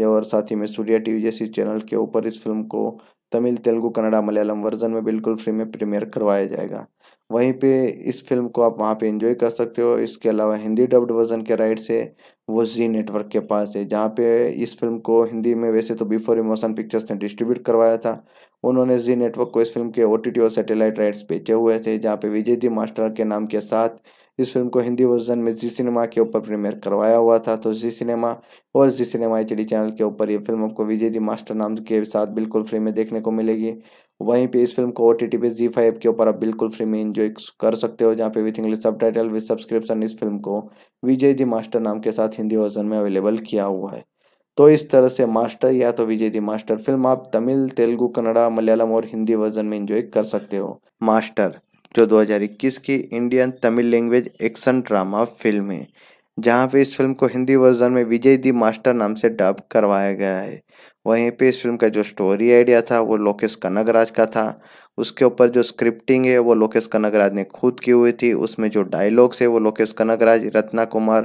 और साथ ही में सूर्या टीवी जैसी चैनल के ऊपर इस फिल्म को तमिल तेलुगू कन्नड़ा मलयालम वर्जन में बिल्कुल फ्री में प्रीमियर करवाया जाएगा वहीं पे इस फिल्म को आप वहाँ पे इंजॉय कर सकते हो इसके अलावा हिंदी डब्ड वर्जन के राइट्स है वो जी नेटवर्क के पास है जहाँ पे इस फिल्म को हिंदी में वैसे तो बिफोर इमोशन पिक्चर्स ने डिस्ट्रीब्यूट करवाया था उन्होंने जी नेटवर्क को इस फिल्म के ओ और सेटेलाइट राइट्स बेचे हुए थे जहाँ पे विजय दी मास्टर के नाम के साथ इस फिल्म को हिंदी वर्जन में जी सिनेमा के ऊपर प्रीमियर करवाया हुआ था तो जी सिनेमा और जी सिनेमा एच चैनल के ऊपर ये फिल्म आपको विजय दी मास्टर नाम के साथ बिल्कुल फ्री में देखने को मिलेगी वहीं पे इस फिल्म को ओ टी टी पे जी फाइव के ऊपर आप बिल्कुल फ्री में इंजॉय कर सकते हो जहाँ पे with English subtitle with subscription इस फिल्म को विजय दी मास्टर नाम के साथ हिंदी वर्जन में अवेलेबल किया हुआ है तो इस तरह से मास्टर या तो विजय दी मास्टर फिल्म आप तमिल तेलुगु कन्नड़ा मलयालम और हिंदी वर्जन में इंजॉय कर सकते हो मास्टर जो 2021 की Indian Tamil language action drama film है जहाँ पे इस फिल्म को हिंदी वर्जन में विजय दी मास्टर नाम से डब करवाया गया है वहीं पे इस फिल्म का जो स्टोरी आइडिया था वो लोकेश कनगराज का था उसके ऊपर जो स्क्रिप्टिंग है वो लोकेश कनगराज ने खुद की हुई थी उसमें जो डायलॉग्स है वो लोकेश कनगराज रत्ना कुमार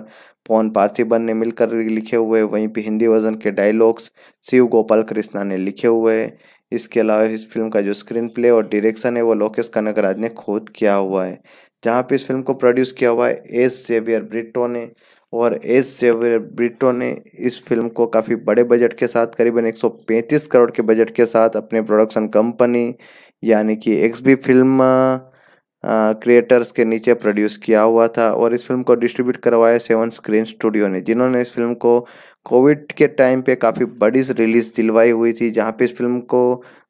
पवन पार्थिबन ने मिलकर लिखे हुए वहीं पे हिंदी वर्जन के डायलॉग्स शिव गोपाल कृष्णा ने लिखे हुए इसके अलावा इस फिल्म का जो स्क्रीन प्ले और डायरेक्शन है वो लोकेश कनगराज ने खुद किया हुआ है जहाँ पे इस फिल्म को प्रोड्यूस किया हुआ है एस जेवियर ब्रिटो ने और एस जेवर ब्रिटो ने इस फिल्म को काफ़ी बड़े बजट के साथ करीबन 135 करोड़ के बजट के साथ अपने प्रोडक्शन कंपनी यानी कि एक्स बी फिल्म क्रिएटर्स के नीचे प्रोड्यूस किया हुआ था और इस फिल्म को डिस्ट्रीब्यूट करवाया सेवन स्क्रीन स्टूडियो ने जिन्होंने इस फिल्म को कोविड के टाइम पे काफ़ी बड़ी रिलीज़ दिलवाई हुई थी जहाँ पे इस फिल्म को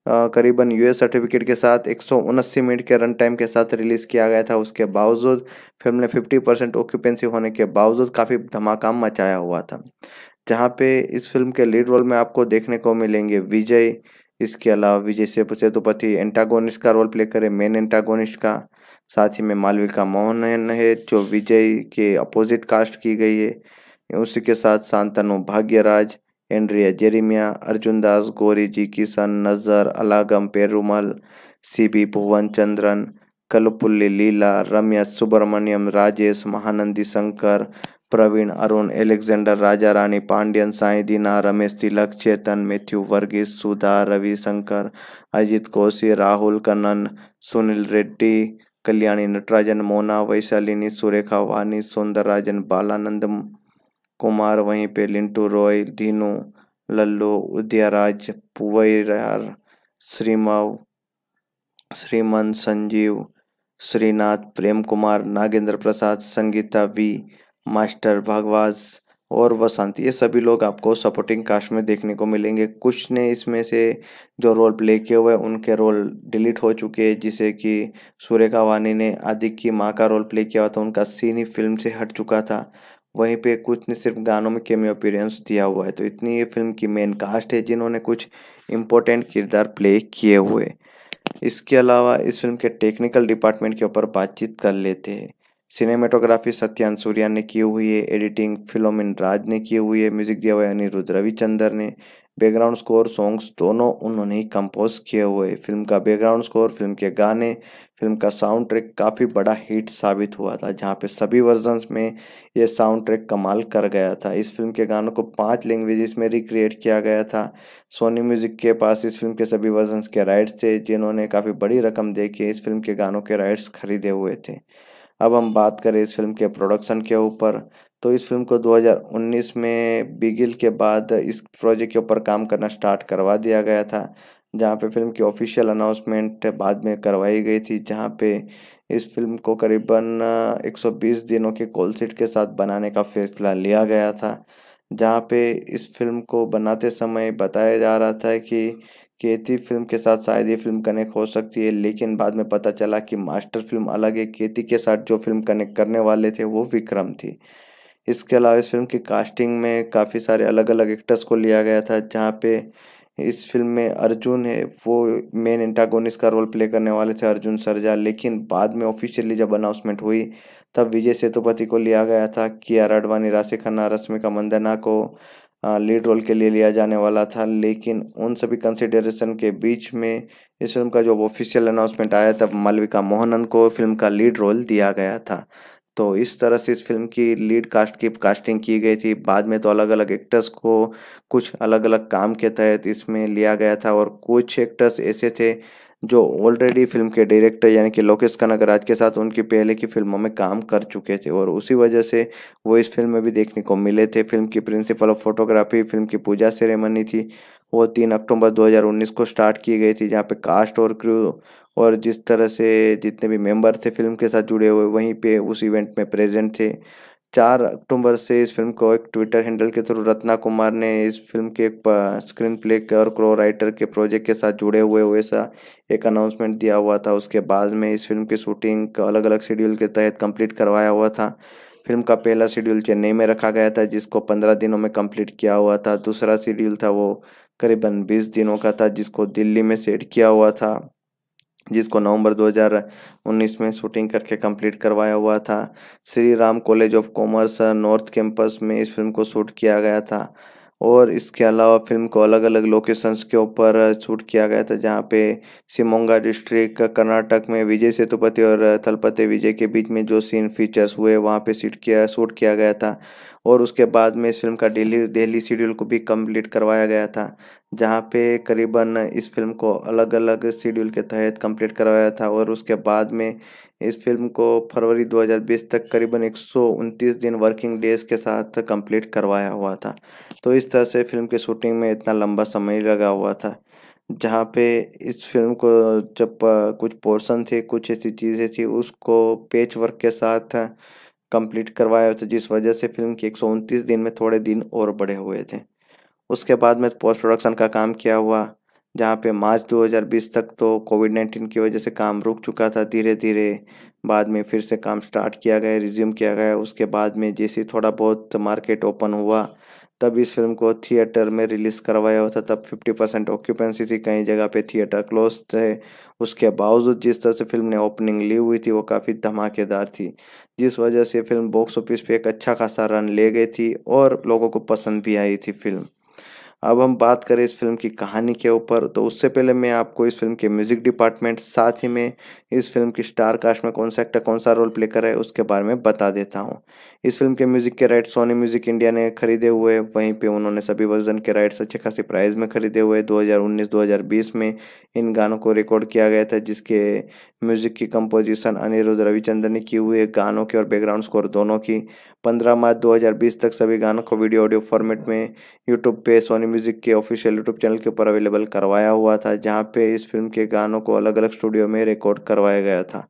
करीबन यूएस सर्टिफिकेट के साथ एक मिनट के रन टाइम के साथ रिलीज़ किया गया था उसके बावजूद फिल्म ने 50 परसेंट ऑक्यूपेंसी होने के बावजूद काफ़ी धमाका मचाया हुआ था जहाँ पे इस फिल्म के लीड रोल में आपको देखने को मिलेंगे विजय इसके अलावा विजय सेतुपति एंटागोनिस्ट का रोल प्ले करे मेन एंटागोनिस्ट का साथ ही में मालविका मोहन है जो विजय के अपोजिट कास्ट की गई है उसी के साथ शांतनु भाग्यराज एंड्रिया जेरिमिया अर्जुन दास गोरीजी किशन नज़र अलागम पेरुमल बी भुवन चंद्रन कलपुल्ली लीला रम्या सुब्रमण्यम राजेश महानंदी शंकर प्रवीण अरुण एलेक्जेंडर राजा रानी पांड्यन साई दीना रमेश तिलक चेतन मैथ्यू वर्गीस सुधा रवि शंकर अजित कोशी राहुल कन्नन सुनील रेड्डी कल्याणी नटराजन मोना वैशालिनी सुरेखा वानी सौंदरराजन बालानंद कुमार वहीं पे लिंटू रॉय धीनू लल्लू उदयराज पुवैर श्रीमाव श्रीमन संजीव श्रीनाथ प्रेम कुमार नागेंद्र प्रसाद संगीता वी मास्टर भागवास और वसंत ये सभी लोग आपको सपोर्टिंग कास्ट में देखने को मिलेंगे कुछ ने इसमें से जो रोल प्ले किए हुए उनके रोल डिलीट हो चुके हैं जिसे कि सूर्यका वानी ने आदिक की माँ का रोल प्ले किया हुआ था उनका सीन ही फिल्म से हट चुका था वहीं पे कुछ ने सिर्फ गानों में केमियो अपीरेंस दिया हुआ है तो इतनी ये फिल्म की मेन कास्ट है जिन्होंने कुछ इम्पोर्टेंट किरदार प्ले किए हुए इसके अलावा इस फिल्म के टेक्निकल डिपार्टमेंट के ऊपर बातचीत कर लेते हैं सिनेमेटोग्राफी सत्यान सूर्या ने की हुई है एडिटिंग फिलोमिन राज ने की हुई है म्यूजिक दिया हुआ है अनिरुद्ध रविचंदर ने बैकग्राउंड स्कोर सॉन्ग्स दोनों उन्होंने ही कंपोज किए हुए फिल्म का बैकग्राउंड स्कोर फिल्म के गाने फिल्म का साउंड ट्रैक काफ़ी बड़ा हिट साबित हुआ था जहाँ पे सभी वर्जन्स में ये साउंड ट्रैक कमाल कर गया था इस फिल्म के गानों को पांच लैंग्वेजेस में रिक्रिएट किया गया था सोनी म्यूजिक के पास इस फिल्म के सभी वर्जन्स के राइट्स थे जिन्होंने काफ़ी बड़ी रकम दे के इस फिल्म के गानों के राइट्स खरीदे हुए थे अब हम बात करें इस फिल्म के प्रोडक्शन के ऊपर तो इस फिल्म को 2019 में बिगिल के बाद इस प्रोजेक्ट के ऊपर काम करना स्टार्ट करवा दिया गया था जहाँ पे फिल्म की ऑफिशियल अनाउंसमेंट बाद में करवाई गई थी जहाँ पे इस फिल्म को करीबन 120 दिनों के कोलसीट के साथ बनाने का फैसला लिया गया था जहाँ पे इस फिल्म को बनाते समय बताया जा रहा था कि केती फिल्म के साथ शायद ये फिल्म कनेक्ट हो सकती है लेकिन बाद में पता चला कि मास्टर फिल्म अलग है केती के साथ जो फिल्म कनेक्ट करने वाले थे वो विक्रम थी इसके अलावा इस फिल्म की कास्टिंग में काफ़ी सारे अलग अलग एक्टर्स को लिया गया था जहाँ पे इस फिल्म में अर्जुन है वो मेन एंटागोनिस्ट का रोल प्ले करने वाले थे अर्जुन सरजा लेकिन बाद में ऑफिशियली जब अनाउंसमेंट हुई तब विजय सेतुपति को लिया गया था के आर आडवाणी राशि खन्ना रश्मिका मंदना को लीड रोल के लिए लिया जाने वाला था लेकिन उन सभी कंसिडरेशन के बीच में इस फिल्म का जो ऑफिशियल अनाउंसमेंट आया तब मालविका मोहनन को फिल्म का लीड रोल दिया गया था तो इस तरह से इस फिल्म की लीड कास्ट की कास्टिंग की गई थी बाद में तो अलग अलग एक्टर्स को कुछ अलग अलग काम के तहत इसमें लिया गया था और कुछ एक्टर्स ऐसे थे जो ऑलरेडी फिल्म के डायरेक्टर यानी कि लोकेश राज के साथ उनकी पहले की फिल्मों में काम कर चुके थे और उसी वजह से वो इस फिल्म में भी देखने को मिले थे फिल्म की प्रिंसिपल ऑफ फोटोग्राफी फिल्म की पूजा सेरेमनी थी वो तीन अक्टूबर 2019 को स्टार्ट की गई थी जहाँ पे कास्ट और क्रू और जिस तरह से जितने भी मेंबर थे फिल्म के साथ जुड़े हुए वहीं पे उस इवेंट में प्रेजेंट थे चार अक्टूबर से इस फिल्म को एक ट्विटर हैंडल के थ्रू रत्ना कुमार ने इस फिल्म के एक स्क्रीन प्ले के और क्रो राइटर के प्रोजेक्ट के साथ जुड़े हुए हुए सा एक अनाउंसमेंट दिया हुआ था उसके बाद में इस फिल्म की शूटिंग अलग अलग शेड्यूल के तहत कंप्लीट करवाया हुआ था फिल्म का पहला शेड्यूल चेन्नई में रखा गया था जिसको पंद्रह दिनों में कंप्लीट किया हुआ था दूसरा शेड्यूल था वो करीबन बीस दिनों का था जिसको दिल्ली में सेट किया हुआ था जिसको नवंबर 2019 में शूटिंग करके कंप्लीट करवाया हुआ था Shri Ram college of commerce north campus में इस फिल्म को शूट किया गया था और इसके अलावा फिल्म को अलग अलग लोकेशंस के ऊपर शूट किया गया था जहाँ पे शिमोंगा डिस्ट्रिक्ट कर्नाटक में विजय सेतुपति और थलपति विजय के बीच में जो सीन फीचर्स हुए वहाँ पे शूट किया शूट किया गया था और उसके बाद में इस फिल्म का डेली डेली शेड्यूल को भी कंप्लीट करवाया गया था जहाँ पे करीबन इस फिल्म को अलग अलग शेड्यूल के तहत कंप्लीट करवाया था और उसके बाद में इस फिल्म को फरवरी 2020 तक करीबन एक दिन वर्किंग डेज के साथ कंप्लीट करवाया हुआ था तो इस तरह से फिल्म की शूटिंग में इतना लंबा समय लगा हुआ था जहाँ पे इस फिल्म को जब कुछ पोर्शन थे कुछ ऐसी चीज़ें थी उसको पेच वर्क के साथ कंप्लीट करवाया था जिस वजह से फिल्म के एक दिन में थोड़े दिन और बढ़े हुए थे उसके बाद में पोस्ट प्रोडक्शन का काम किया हुआ जहाँ पे मार्च 2020 तक तो कोविड 19 की वजह से काम रुक चुका था धीरे धीरे बाद में फिर से काम स्टार्ट किया गया रिज्यूम किया गया उसके बाद में जैसे थोड़ा बहुत मार्केट ओपन हुआ तब इस फिल्म को थिएटर में रिलीज़ करवाया हुआ था तब 50 परसेंट ऑक्यूपेंसी थी कई जगह पे थिएटर क्लोज थे उसके बावजूद जिस तरह से फिल्म ने ओपनिंग ली हुई थी वो काफ़ी धमाकेदार थी जिस वजह से फिल्म बॉक्स ऑफिस पे एक अच्छा खासा रन ले गई थी और लोगों को पसंद भी आई थी फिल्म अब हम बात करें इस फिल्म की कहानी के ऊपर तो उससे पहले मैं आपको इस फिल्म के म्यूज़िक डिपार्टमेंट साथ ही में इस फिल्म की स्टार कास्ट में कौन सा एक्टर कौन सा रोल प्ले कर रहा है उसके बारे में बता देता हूँ इस फिल्म के म्यूज़िक के राइट सोनी म्यूज़िक इंडिया ने खरीदे हुए वहीं पे उन्होंने सभी वर्जन के राइट्स अच्छे खासे प्राइज़ में खरीदे हुए दो हजार में इन गानों को रिकॉर्ड किया गया था जिसके म्यूज़िक की कंपोजिशन अनिरुद्ध रविचंद्र ने की हुई गानों के और बैकग्राउंड स्कोर दोनों की पंद्रह मार्च 2020 तक सभी गानों को वीडियो ऑडियो फॉर्मेट में यूट्यूब पे सोनी म्यूज़िक के ऑफिशियल यूट्यूब चैनल के ऊपर अवेलेबल करवाया हुआ था जहाँ पे इस फिल्म के गानों को अलग अलग स्टूडियो में रिकॉर्ड करवाया गया था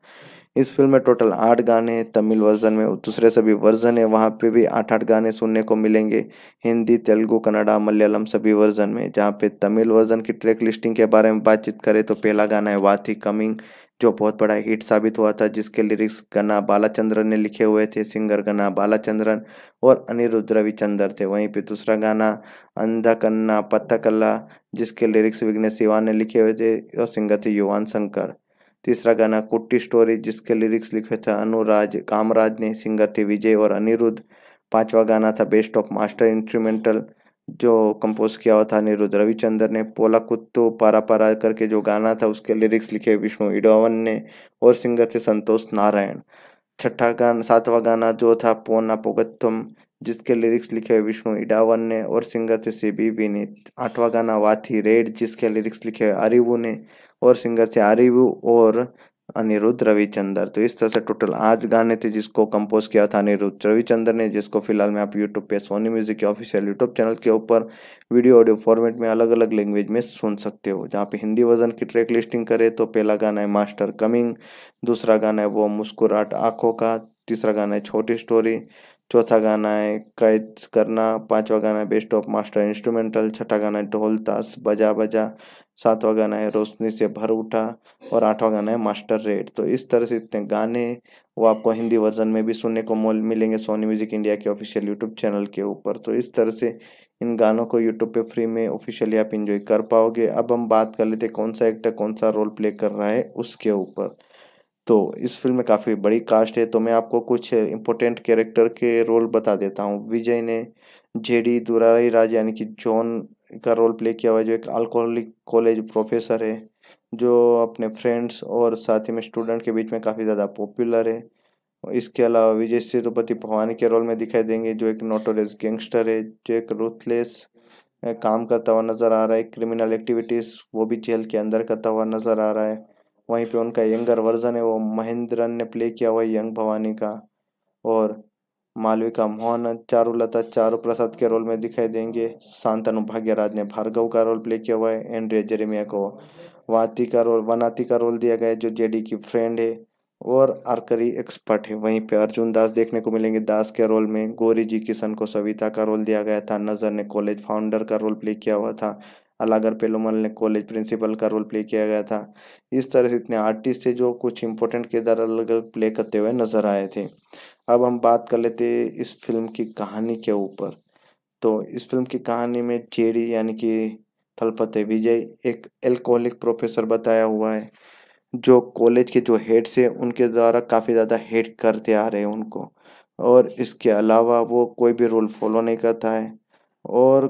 इस फिल्म में टोटल आठ गाने तमिल वर्जन में दूसरे सभी वर्जन है वहाँ पे भी आठ आठ गाने सुनने को मिलेंगे हिंदी तेलुगु कन्नडा मलयालम सभी वर्जन में जहाँ पे तमिल वर्जन की ट्रैक लिस्टिंग के बारे में बातचीत करें तो पहला गाना है वाथी कमिंग जो बहुत बड़ा हिट साबित हुआ था जिसके लिरिक्स गना बालाचंद्रन ने लिखे हुए थे सिंगर गना बालाचंद्रन और अनिरुद्ध रविचंद्र थे वहीं पे दूसरा गाना अंधा कन्ना पत्थकल्ला जिसके लिरिक्स विघ्नेश सिवान ने लिखे हुए थे और सिंगर थे युवान शंकर तीसरा गाना कुट्टी स्टोरी जिसके लिरिक्स लिखे थे अनुराज कामराज ने सिंगर थे विजय और अनिरुद्ध पांचवा गाना था बेस्ट ऑफ मास्टर इंस्ट्रूमेंटल जो कंपोज किया हुआ था अनिरुद्ध रविचंद्र ने पोला कुत्तो पारा पारा करके जो गाना था उसके लिरिक्स लिखे विष्णु इडोवन ने और सिंगर थे संतोष नारायण छठा गाना सातवां गाना जो था पोना पोगत्तम जिसके लिरिक्स लिखे विष्णु इडावन ने और सिंगर थे सी बी विनीत आठवां गाना वाथी रेड जिसके लिरिक्स लिखे अरिवू ने और सिंगर थे अरिवू और अनिरुद्ध रविचंद्र तो इस तरह से टोटल आज गाने थे जिसको कंपोज किया था अनिरुद्ध रविचंद्र ने जिसको फिलहाल में आप यूट्यूब पे सोनी म्यूजिक के ऑफिशियल यूट्यूब चैनल के ऊपर वीडियो ऑडियो फॉर्मेट में अलग अलग लैंग्वेज में सुन सकते हो जहाँ पे हिंदी वर्जन की ट्रैक लिस्टिंग करें तो पहला गाना है मास्टर कमिंग दूसरा गाना है वो मुस्कुराट आंखों का तीसरा गाना है छोटी स्टोरी चौथा गाना है कैद करना पांचवा गाना है बेस्ट ऑफ मास्टर इंस्ट्रूमेंटल छठा गाना है ढोल तास बजा बजा सातवां गाना है रोशनी से भर उठा और आठवां गाना है मास्टर रेड तो इस तरह से इतने गाने वो आपको हिंदी वर्जन में भी सुनने को मोल मिलेंगे सोनी म्यूजिक इंडिया के ऑफिशियल यूट्यूब चैनल के ऊपर तो इस तरह से इन गानों को यूट्यूब पे फ्री में ऑफिशियली आप इंजॉय कर पाओगे अब हम बात कर लेते कौन सा एक्टर कौन सा रोल प्ले कर रहा है उसके ऊपर तो इस फिल्म में काफ़ी बड़ी कास्ट है तो मैं आपको कुछ इम्पोर्टेंट कैरेक्टर के रोल बता देता हूँ विजय ने जेडी दुराई राज यानी कि जॉन का रोल प्ले किया हुआ है जो एक अल्कोहलिक कॉलेज प्रोफेसर है जो अपने फ्रेंड्स और साथ ही में स्टूडेंट के बीच में काफ़ी ज़्यादा पॉपुलर है इसके अलावा विजय सेतुपति भवानी के रोल में दिखाई देंगे जो एक नोटोरियस गैंगस्टर है जो एक रूथलेस काम करता हुआ नज़र आ रहा है क्रिमिनल एक्टिविटीज़ वो भी जेल के अंदर करता हुआ नज़र आ रहा है वहीं पे उनका यंगर वर्जन है वो महेंद्रन ने प्ले किया हुआ यंग भवानी का और मालविका मोहन चारुलता चारू प्रसाद के रोल में दिखाई देंगे शांतनु भाग्यराज ने भार्गव का रोल प्ले किया हुआ है एंड्रिया जेरेमिया को वाती का रोल वनाती का रोल दिया गया है जो जेडी की फ्रेंड है और आर्करी एक्सपर्ट है वहीं पे अर्जुन दास देखने को मिलेंगे दास के रोल में गौरी जी किशन को सविता का रोल दिया गया था नज़र ने कॉलेज फाउंडर का रोल प्ले किया हुआ था अलागर पेलोमल ने कॉलेज प्रिंसिपल का रोल प्ले किया गया था इस तरह से इतने आर्टिस्ट थे जो कुछ इंपॉर्टेंट किरदार अलग अलग प्ले करते हुए नजर आए थे अब हम बात कर लेते हैं इस फिल्म की कहानी के ऊपर तो इस फिल्म की कहानी में चेरी यानी कि थलपते विजय एक एल्कोहलिक प्रोफेसर बताया हुआ है जो कॉलेज के जो हेड्स से उनके द्वारा काफ़ी ज़्यादा हेड करते आ रहे हैं उनको और इसके अलावा वो कोई भी रोल फॉलो नहीं करता है और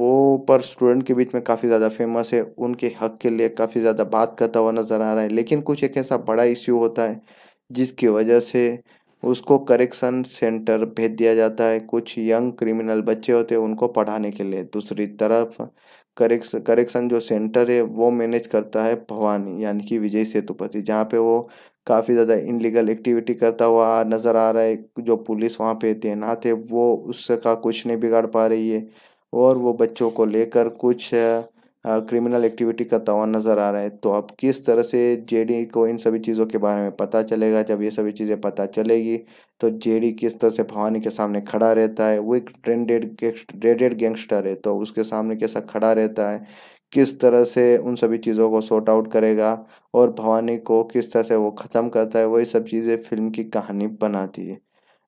वो पर स्टूडेंट के बीच में काफ़ी ज़्यादा फेमस है उनके हक के लिए काफ़ी ज़्यादा बात करता हुआ नज़र आ रहा है लेकिन कुछ एक ऐसा बड़ा इश्यू होता है जिसकी वजह से उसको करेक्शन सेंटर भेज दिया जाता है कुछ यंग क्रिमिनल बच्चे होते हैं उनको पढ़ाने के लिए दूसरी तरफ करेक्शन करेक्शन जो सेंटर है वो मैनेज करता है भवानी यानी कि विजय सेतुपति जहाँ पे वो काफ़ी ज़्यादा इनलीगल एक्टिविटी करता हुआ नज़र आ रहा है जो पुलिस वहाँ पे तैनात है वो उसका कुछ नहीं बिगाड़ पा रही है और वो बच्चों को लेकर कुछ क्रिमिनल हाँ, एक्टिविटी का तवा नज़र आ रहा है तो अब किस तरह से जेडी को इन सभी चीज़ों के बारे में पता चलेगा जब ये सभी चीज़ें पता चलेगी तो जेडी किस तरह से भवानी के सामने खड़ा रहता है वो एक ट्रेंडेड रेडेड गैंगस्टर है तो उसके सामने कैसा खड़ा रहता है किस तरह से उन सभी चीज़ों को सॉर्ट आउट करेगा और भवानी को किस तरह से वो ख़त्म करता है वही सब चीज़ें फिल्म की कहानी बनाती है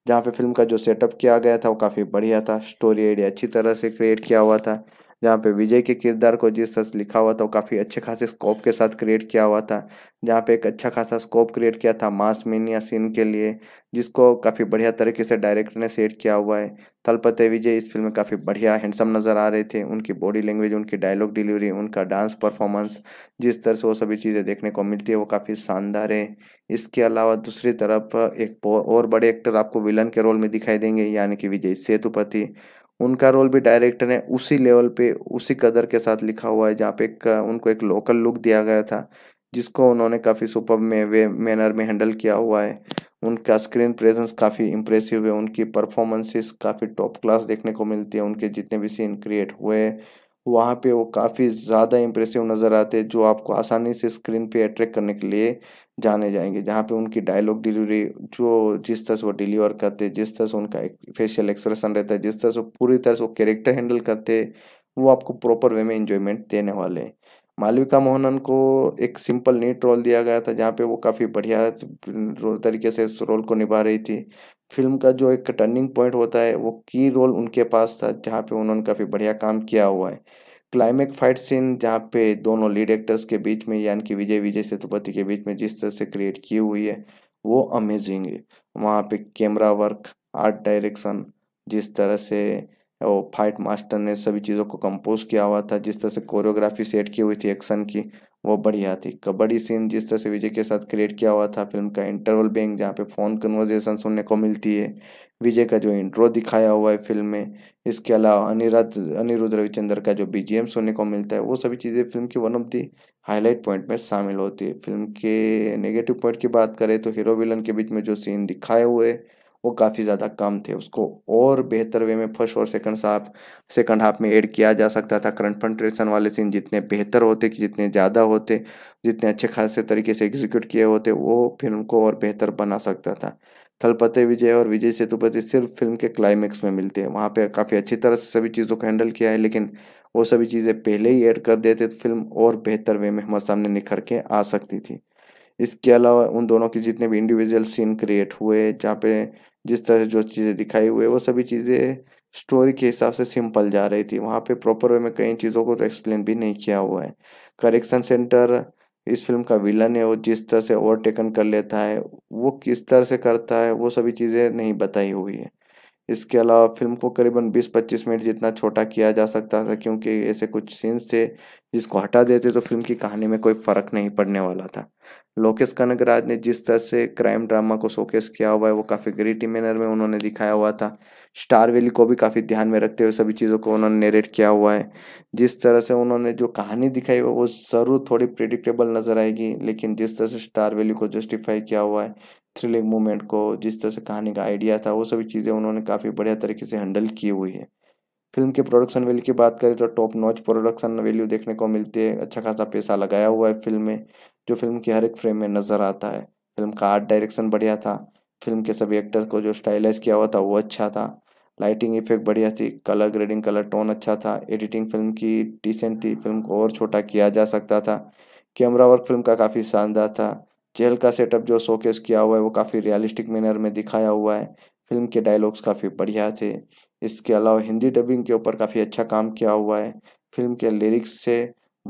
जहाँ पे फिल्म का जो सेटअप किया गया था वो काफ़ी बढ़िया था स्टोरी आइडिया अच्छी तरह से क्रिएट किया हुआ था जहाँ पे विजय के किरदार को जिस तरह लिखा हुआ था वो काफ़ी अच्छे खासे स्कोप के साथ क्रिएट किया हुआ था जहाँ पे एक अच्छा खासा स्कोप क्रिएट किया था मास मीनिया सीन के लिए जिसको काफ़ी बढ़िया तरीके से डायरेक्टर ने सेट किया हुआ है तलपते विजय इस फिल्म में काफ़ी बढ़िया हैंडसम नज़र आ रहे थे उनकी बॉडी लैंग्वेज उनकी डायलॉग डिलीवरी उनका डांस परफॉर्मेंस जिस तरह से वो सभी चीज़ें देखने को मिलती है वो काफ़ी शानदार है इसके अलावा दूसरी तरफ एक और बड़े एक्टर आपको विलन के रोल में दिखाई देंगे यानी कि विजय सेतुपति उनका रोल भी डायरेक्टर ने उसी लेवल पे उसी कदर के साथ लिखा हुआ है जहाँ पे एक उनको एक लोकल लुक दिया गया था जिसको उन्होंने काफ़ी सुपर में वे मैनर में हैंडल किया हुआ है उनका स्क्रीन प्रेजेंस काफ़ी इम्प्रेसिव है उनकी परफॉर्मेंसेस काफ़ी टॉप क्लास देखने को मिलती है उनके जितने भी सीन क्रिएट हुए वहाँ पे वो काफ़ी ज़्यादा इम्प्रेसिव नज़र आते हैं जो आपको आसानी से स्क्रीन पे अट्रैक्ट करने के लिए जाने जाएंगे जहाँ पे उनकी डायलॉग डिलीवरी जो जिस तरह से वो डिलीवर करते जिस तरह से उनका फेशियल एक्सप्रेशन रहता है जिस तरह से वो पूरी तरह से वो कैरेक्टर हैंडल करते वो आपको प्रॉपर वे में इंजॉयमेंट देने वाले हैं मालविका मोहनन को एक सिंपल नीट रोल दिया गया था जहाँ पे वो काफ़ी बढ़िया तरीके से इस रोल को निभा रही थी फिल्म का जो एक टर्निंग पॉइंट होता है वो की रोल उनके पास था जहाँ पे उन्होंने काफ़ी बढ़िया काम किया हुआ है क्लाइमेक फाइट सीन जहाँ पे दोनों लीड एक्टर्स के बीच में यानी कि विजय विजय सेतुपति के बीच में जिस तरह से क्रिएट की हुई है वो अमेजिंग है वहाँ पे कैमरा वर्क आर्ट डायरेक्शन जिस तरह से वो फाइट मास्टर ने सभी चीज़ों को कंपोज किया हुआ था जिस तरह से कोरियोग्राफी सेट की हुई थी एक्शन की वो बढ़िया थी कबड्डी सीन जिस तरह से विजय के साथ क्रिएट किया हुआ था फिल्म का इंटरवल बैंक जहाँ पे फ़ोन कन्वर्जेशन सुनने को मिलती है विजय का जो इंट्रो दिखाया हुआ है फिल्म में इसके अलावा अनिरुद्ध अनिरुद्ध रविचंद्र का जो बीजीएम सुनने को मिलता है वो सभी चीज़ें फिल्म की one of the highlight point में शामिल होती है फिल्म के नेगेटिव पॉइंट की बात करें तो हीरो विलन के बीच में जो सीन दिखाए हुए वो काफ़ी ज़्यादा कम थे उसको और बेहतर वे में फर्स्ट और सेकंड हाफ सेकंड हाफ में ऐड किया जा सकता था कन्फंट्रेशन वाले सीन जितने बेहतर होते कि जितने ज़्यादा होते जितने अच्छे खासे तरीके से एग्जीक्यूट किए होते वो फिल्म को और बेहतर बना सकता था थलपते विजय और विजय सेतुपति सिर्फ फिल्म के क्लाइमेक्स में मिलते हैं वहाँ पर काफ़ी अच्छी तरह से सभी चीज़ों को हैंडल किया है लेकिन वो सभी चीज़ें पहले ही ऐड कर देते तो फिल्म और बेहतर वे में हमारे सामने निखर के आ सकती थी इसके अलावा उन दोनों के जितने भी इंडिविजुअल सीन क्रिएट हुए जहाँ पे जिस तरह से जो चीज़ें दिखाई हुई है वो सभी चीज़ें स्टोरी के हिसाब से सिंपल जा रही थी वहाँ पे प्रॉपर वे में कई चीज़ों को तो एक्सप्लेन भी नहीं किया हुआ है करेक्शन सेंटर इस फिल्म का विलन है वो जिस तरह से ओवरटेकन कर लेता है वो किस तरह से करता है वो सभी चीज़ें नहीं बताई हुई है इसके अलावा फिल्म को करीबन 20-25 मिनट जितना छोटा किया जा सकता था क्योंकि ऐसे कुछ सीन्स थे जिसको हटा देते तो फिल्म की कहानी में कोई फ़र्क नहीं पड़ने वाला था लोकेश कनकराज ने जिस तरह से क्राइम ड्रामा को शोकेस किया हुआ है वो काफ़ी ग्रीटी मैनर में उन्होंने दिखाया हुआ था स्टार वैली को भी काफ़ी ध्यान में रखते हुए सभी चीज़ों को उन्होंने नेरेट किया हुआ है जिस तरह से उन्होंने जो कहानी दिखाई वो ज़रूर थोड़ी प्रिडिक्टेबल नज़र आएगी लेकिन जिस तरह से स्टार वैली को जस्टिफाई किया हुआ है थ्रिलिंग मोमेंट को जिस तरह से कहानी का आइडिया था वो सभी चीज़ें उन्होंने काफ़ी बढ़िया तरीके से हैंडल की हुई है फिल्म के प्रोडक्शन वैल्यू की बात करें तो टॉप नॉच प्रोडक्शन वैल्यू देखने को मिलती है अच्छा खासा पैसा लगाया हुआ है फिल्म में जो फिल्म की हर एक फ्रेम में नज़र आता है फिल्म का आर्ट डायरेक्शन बढ़िया था फिल्म के सभी एक्टर्स को जो स्टाइलाइज किया हुआ था वो अच्छा था लाइटिंग इफेक्ट बढ़िया थी कलर ग्रेडिंग कलर टोन अच्छा था एडिटिंग फिल्म की डिसेंट थी फिल्म को और छोटा किया जा सकता था कैमरा वर्क फिल्म का काफ़ी शानदार था जेल का सेटअप जो शोकेस किया हुआ है वो काफ़ी रियलिस्टिक मैनर में दिखाया हुआ है फिल्म के डायलॉग्स काफ़ी बढ़िया थे इसके अलावा हिंदी डबिंग के ऊपर काफ़ी अच्छा काम किया हुआ है फिल्म के लिरिक्स से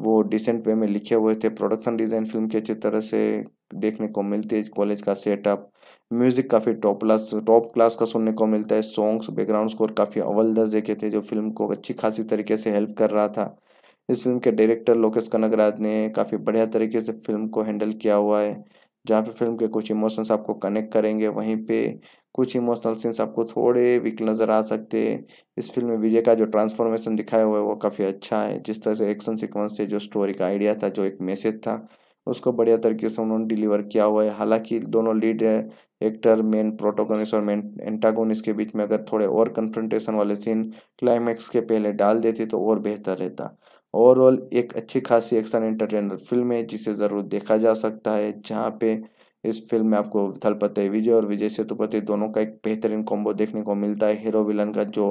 वो डिसेंट वे में लिखे हुए थे प्रोडक्शन डिज़ाइन फिल्म के अच्छी तरह से देखने को मिलती है कॉलेज का सेटअप म्यूज़िक काफ़ी टॉप क्लास टॉप क्लास का सुनने को मिलता है सॉन्ग्स बैकग्राउंड स्कोर काफ़ी अव्वल दर्जे के थे जो फिल्म को अच्छी खासी तरीके से हेल्प कर रहा था इस फिल्म के डायरेक्टर लोकेश कनगराज ने काफ़ी बढ़िया तरीके से फिल्म को हैंडल किया हुआ है जहाँ पे फिल्म के कुछ इमोशंस आपको कनेक्ट करेंगे वहीं पे कुछ इमोशनल सीन्स आपको थोड़े वीक नज़र आ सकते हैं इस फिल्म में विजय का जो ट्रांसफॉर्मेशन दिखाया हुआ है वो काफ़ी अच्छा है जिस तरह से एक्शन सिक्वेंस से जो स्टोरी का आइडिया था जो एक मैसेज था उसको बढ़िया तरीके से उन्होंने डिलीवर किया हुआ है हालांकि दोनों लीड एक्टर मेन प्रोटोकोनिस और मेन एंटागोनिस के बीच में अगर थोड़े और कन्फ्रंटेशन वाले सीन क्लाइमैक्स के पहले डाल देते तो और बेहतर रहता ओवरऑल एक अच्छी खासी एक्शन एंटरटेनर फिल्म है जिसे ज़रूर देखा जा सकता है जहाँ पे इस फिल्म में आपको थलपते विजय और विजय सेतुपति दोनों का एक बेहतरीन कॉम्बो देखने को मिलता है हीरो विलन का जो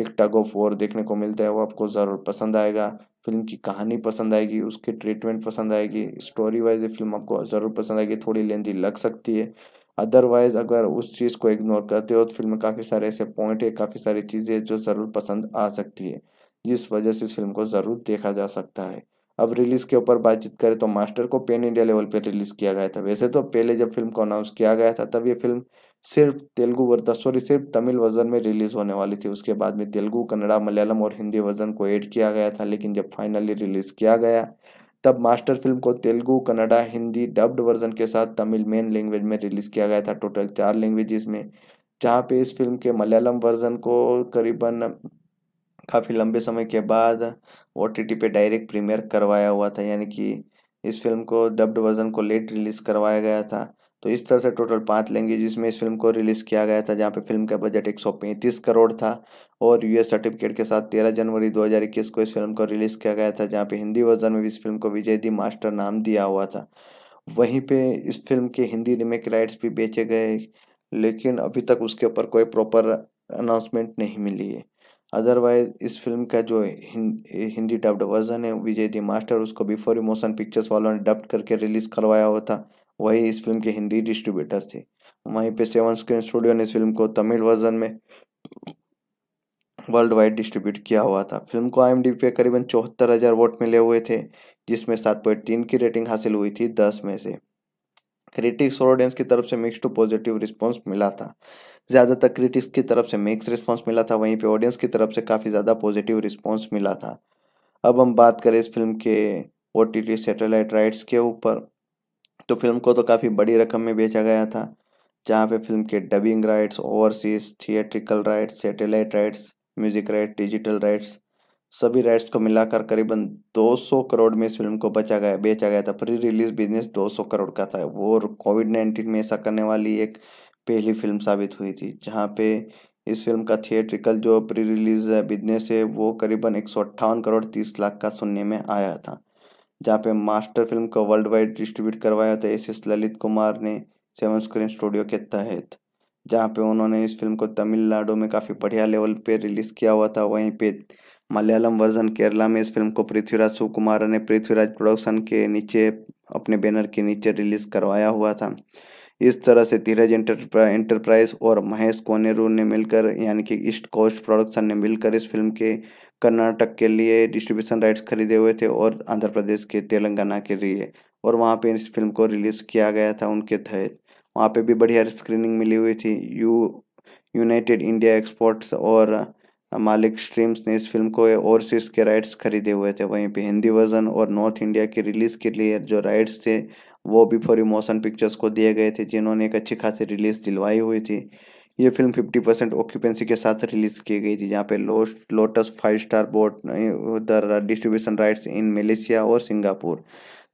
एक टग ऑफ वॉर देखने को मिलता है वो आपको ज़रूर पसंद आएगा फिल्म की कहानी पसंद आएगी उसकी ट्रीटमेंट पसंद आएगी स्टोरी वाइज ये फिल्म आपको ज़रूर पसंद आएगी थोड़ी लेंदी लग सकती है अदरवाइज़ अगर उस चीज़ को इग्नोर करते हो तो फिल्म में काफ़ी सारे ऐसे पॉइंट है काफ़ी सारी चीज़ें जो ज़रूर पसंद आ सकती है जिस वजह से इस फिल्म को ज़रूर देखा जा सकता है अब रिलीज़ के ऊपर बातचीत करें तो मास्टर को पेन इंडिया लेवल पर रिलीज़ किया गया था वैसे तो पहले जब फिल्म को अनाउंस किया गया था तब ये फिल्म सिर्फ तेलुगु वर्जन सॉरी सिर्फ तमिल वर्जन में रिलीज़ होने वाली थी उसके बाद में तेलुगु कन्नड़ा मलयालम और हिंदी वर्जन को ऐड किया गया था लेकिन जब फाइनली रिलीज़ किया गया तब मास्टर फिल्म को तेलुगु कन्नड़ा हिंदी डब्ड वर्जन के साथ तमिल मेन लैंग्वेज में रिलीज़ किया गया था टोटल चार लैंग्वेजेस में जहाँ पे इस फिल्म के मलयालम वर्जन को करीबन काफ़ी लंबे समय के बाद ओ पे डायरेक्ट प्रीमियर करवाया हुआ था यानी कि इस फिल्म को डब्ड वर्जन को लेट रिलीज़ करवाया गया था तो इस तरह से टोटल पाँच लैंग्वेज इसमें इस फिल्म को रिलीज़ किया गया था जहाँ पे फिल्म का बजट एक करोड़ था और यूएस सर्टिफिकेट के साथ 13 जनवरी 2021 को इस फिल्म को रिलीज़ किया गया था जहाँ पे हिंदी वर्जन में भी इस फिल्म को विजय दी मास्टर नाम दिया हुआ था वहीं पे इस फिल्म के हिंदी रिमेक राइट्स भी बेचे गए लेकिन अभी तक उसके ऊपर कोई प्रॉपर अनाउंसमेंट नहीं मिली है अदरवाइज इस फिल्म का जो हिंदी डब्ड वर्जन है विजय दी मास्टर उसको बिफोर इमोशन पिक्चर्स वालों ने डब्ड करके रिलीज करवाया हुआ था वही इस फिल्म के हिंदी डिस्ट्रीब्यूटर थे वहीं पे सेवन स्क्रीन स्टूडियो ने इस फिल्म को तमिल वर्जन में वर्ल्ड वाइड डिस्ट्रीब्यूट किया हुआ था फिल्म को आई पे करीबन चौहत्तर हज़ार वोट मिले हुए थे जिसमें सात पॉइंट तीन की रेटिंग हासिल हुई थी दस में से क्रिटिक्स और ऑडियंस की तरफ से मिक्स टू पॉजिटिव रिस्पॉन्स मिला था ज़्यादातर क्रिटिक्स की तरफ से मिक्स रिस्पॉन्स मिला था वहीं पे ऑडियंस की तरफ से काफ़ी ज़्यादा पॉजिटिव रिस्पॉन्स मिला था अब हम बात करें इस फिल्म के ओ टी सेटेलाइट राइट्स के ऊपर तो फिल्म को तो काफ़ी बड़ी रकम में बेचा गया था जहाँ पे फिल्म के dubbing rights overseas theatrical rights satellite rights music right digital rights सभी राइट्स को मिलाकर करीबन 200 करोड़ में इस फिल्म को बचा गया बेचा गया था प्री रिलीज बिजनेस 200 करोड़ का था वो कोविड नाइन्टीन में ऐसा करने वाली एक पहली फिल्म साबित हुई थी जहाँ पे इस फिल्म का थिएट्रिकल जो प्री रिलीज बिजनेस है वो करीबन एक करोड़ तीस लाख का सुनने में आया था जहाँ पे मास्टर फिल्म को वर्ल्ड वाइड डिस्ट्रीब्यूट करवाया था एस एस ललित कुमार ने सेवन स्क्रीन स्टूडियो के तहत जहाँ पे उन्होंने इस फिल्म को तमिलनाडु में काफ़ी बढ़िया लेवल पे रिलीज़ किया हुआ था वहीं पे मलयालम वर्जन केरला में इस फिल्म को पृथ्वीराज सुकुमार ने पृथ्वीराज प्रोडक्शन के नीचे अपने बैनर के नीचे रिलीज़ करवाया हुआ था इस तरह से धीरज इंटरप्राइज और महेश कोनेरू ने मिलकर यानी कि ईस्ट कोस्ट प्रोडक्शन ने मिलकर इस फिल्म के कर्नाटक के लिए डिस्ट्रीब्यूशन राइट्स खरीदे हुए थे और आंध्र प्रदेश के तेलंगाना के लिए और वहाँ पे इस फिल्म को रिलीज़ किया गया था उनके तहत वहाँ पे भी बढ़िया स्क्रीनिंग मिली हुई थी यू यूनाइटेड इंडिया एक्सपोर्ट्स और मालिक स्ट्रीम्स ने इस फिल्म को ओवरसीज के राइट्स खरीदे हुए थे वहीं पे हिंदी वर्जन और नॉर्थ इंडिया के रिलीज़ के लिए जो राइट्स थे वो भी फॉर इमोशन पिक्चर्स को दिए गए थे जिन्होंने एक अच्छी खासी रिलीज दिलवाई हुई थी ये फिल्म 50 परसेंट ऑक्यूपेंसी के साथ रिलीज की गई थी जहाँ पे lotus five star board the distribution rights in Malaysia और सिंगापुर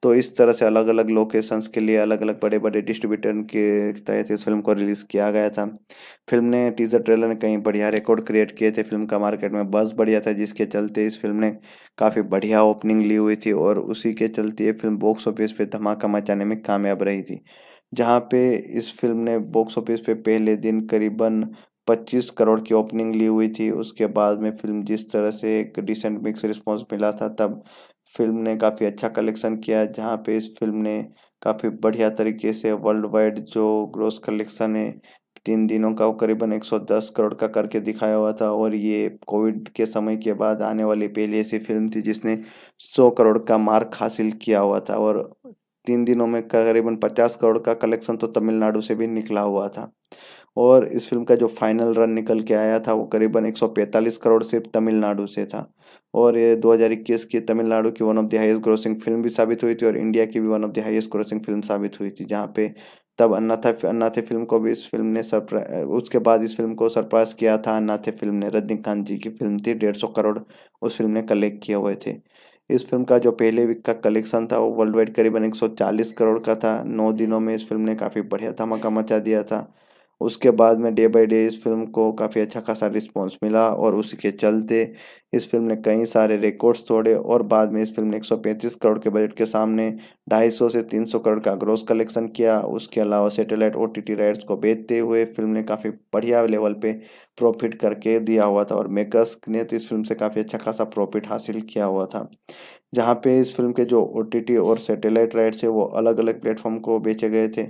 तो इस तरह से अलग अलग लोकेशंस के लिए अलग अलग बड़े बड़े डिस्ट्रीब्यूटर के तहत इस फिल्म को रिलीज़ किया गया था फिल्म ने टीज़र ट्रेलर ने कहीं बढ़िया रिकॉर्ड क्रिएट किए थे फिल्म का मार्केट में बस बढ़िया था जिसके चलते इस फिल्म ने काफ़ी बढ़िया ओपनिंग ली हुई थी और उसी के चलते ये फिल्म बॉक्स ऑफिस पर धमाका मचाने में कामयाब रही थी जहाँ पे इस फिल्म ने बॉक्स ऑफिस पे पहले दिन करीबन 25 करोड़ की ओपनिंग ली हुई थी उसके बाद में फिल्म जिस तरह से एक डिसेंट मिक्स रिस्पॉन्स मिला था तब फिल्म ने काफ़ी अच्छा कलेक्शन किया जहाँ पे इस फिल्म ने काफ़ी बढ़िया तरीके से वर्ल्ड वाइड जो ग्रोस कलेक्शन है तीन दिनों का करीबन 110 करोड़ का करके दिखाया हुआ था और ये कोविड के समय के बाद आने वाली पहली ऐसी फिल्म थी जिसने 100 करोड़ का मार्क हासिल किया हुआ था और तीन दिनों में करीबन 50 करोड़ का कलेक्शन तो तमिलनाडु से भी निकला हुआ था और इस फिल्म का जो फाइनल रन निकल के आया था वो करीबन पैंतालीस करोड़ सिर्फ तमिलनाडु से था और ये 2021 की तमिलनाडु की one of the highest grossing film भी साबित हुई थी और इंडिया की भी one of the highest grossing film साबित हुई थी जहाँ पे तब अन्नाथा अन्नाथे फिल्म को भी इस फिल्म ने सरप्राइज उसके बाद इस फिल्म को सरप्राइज किया था अन्नाथे फिल्म ने रजनीकांत जी की फिल्म थी डेढ़ सौ करोड़ उस फिल्म ने कलेक्ट किए हुए थे इस फिल्म का जो पहले वीक का कलेक्शन था वो वर्ल्ड वाइड करीबन 140 करोड़ का था नौ दिनों में इस फिल्म ने काफ़ी बढ़िया धमाका मचा दिया था उसके बाद में डे बाई डे इस फिल्म को काफ़ी अच्छा खासा रिस्पॉन्स मिला और उसी के चलते इस फिल्म ने कई सारे रिकॉर्ड्स तोड़े और बाद में इस फिल्म ने 135 करोड़ के बजट के सामने 250 से 300 करोड़ का ग्रोस कलेक्शन किया उसके अलावा सैटेलाइट ओ टी राइट्स को बेचते हुए फिल्म ने काफ़ी बढ़िया लेवल पर प्रॉफिट करके दिया हुआ था और मेकर्स ने तो इस फिल्म से काफ़ी अच्छा खासा प्रॉफिट हासिल किया हुआ था जहाँ पे इस फिल्म के जो ओ और सेटेलाइट राइट्स है वो अलग अलग प्लेटफॉर्म को बेचे गए थे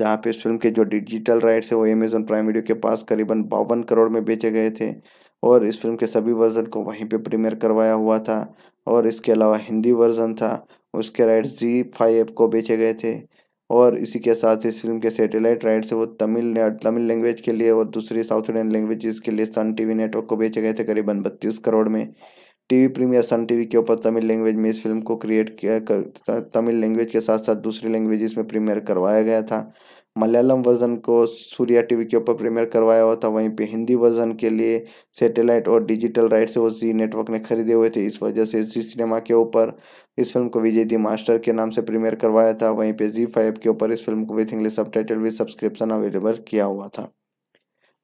जहाँ पे इस फिल्म के जो डिजिटल राइट्स है वो अमेजोन प्राइम वीडियो के पास करीबन बावन करोड़ में बेचे गए थे और इस फिल्म के सभी वर्जन को वहीं पे प्रीमियर करवाया हुआ था और इसके अलावा हिंदी वर्जन था उसके राइट्स जी फाइव को बेचे गए थे और इसी के साथ इस फिल्म के सैटेलाइट राइट्स वो तमिल तमिल लैंग्वेज के लिए और दूसरी साउथ इंडियन लैंग्वेज के लिए सन टी नेटवर्क को बेचे गए थे करीबन बत्तीस करोड़ में टीवी प्रीमियर सन टीवी के ऊपर तमिल लैंग्वेज में इस फिल्म को क्रिएट किया तमिल लैंग्वेज के साथ साथ दूसरी लैंग्वेज इसमें प्रीमियर करवाया गया था मलयालम वर्जन को सूर्या टीवी के ऊपर प्रीमियर करवाया हुआ था वहीं पे हिंदी वर्जन के लिए सैटेलाइट और डिजिटल राइट से वो जी नेटवर्क ने खरीदे हुए थे इस वजह से जी सिनेमा के ऊपर इस फिल्म को विजय दी मास्टर के नाम से प्रीमियर करवाया था वहीं पे जी फाइव के ऊपर इस फिल्म को with English subtitle with subscription available किया हुआ था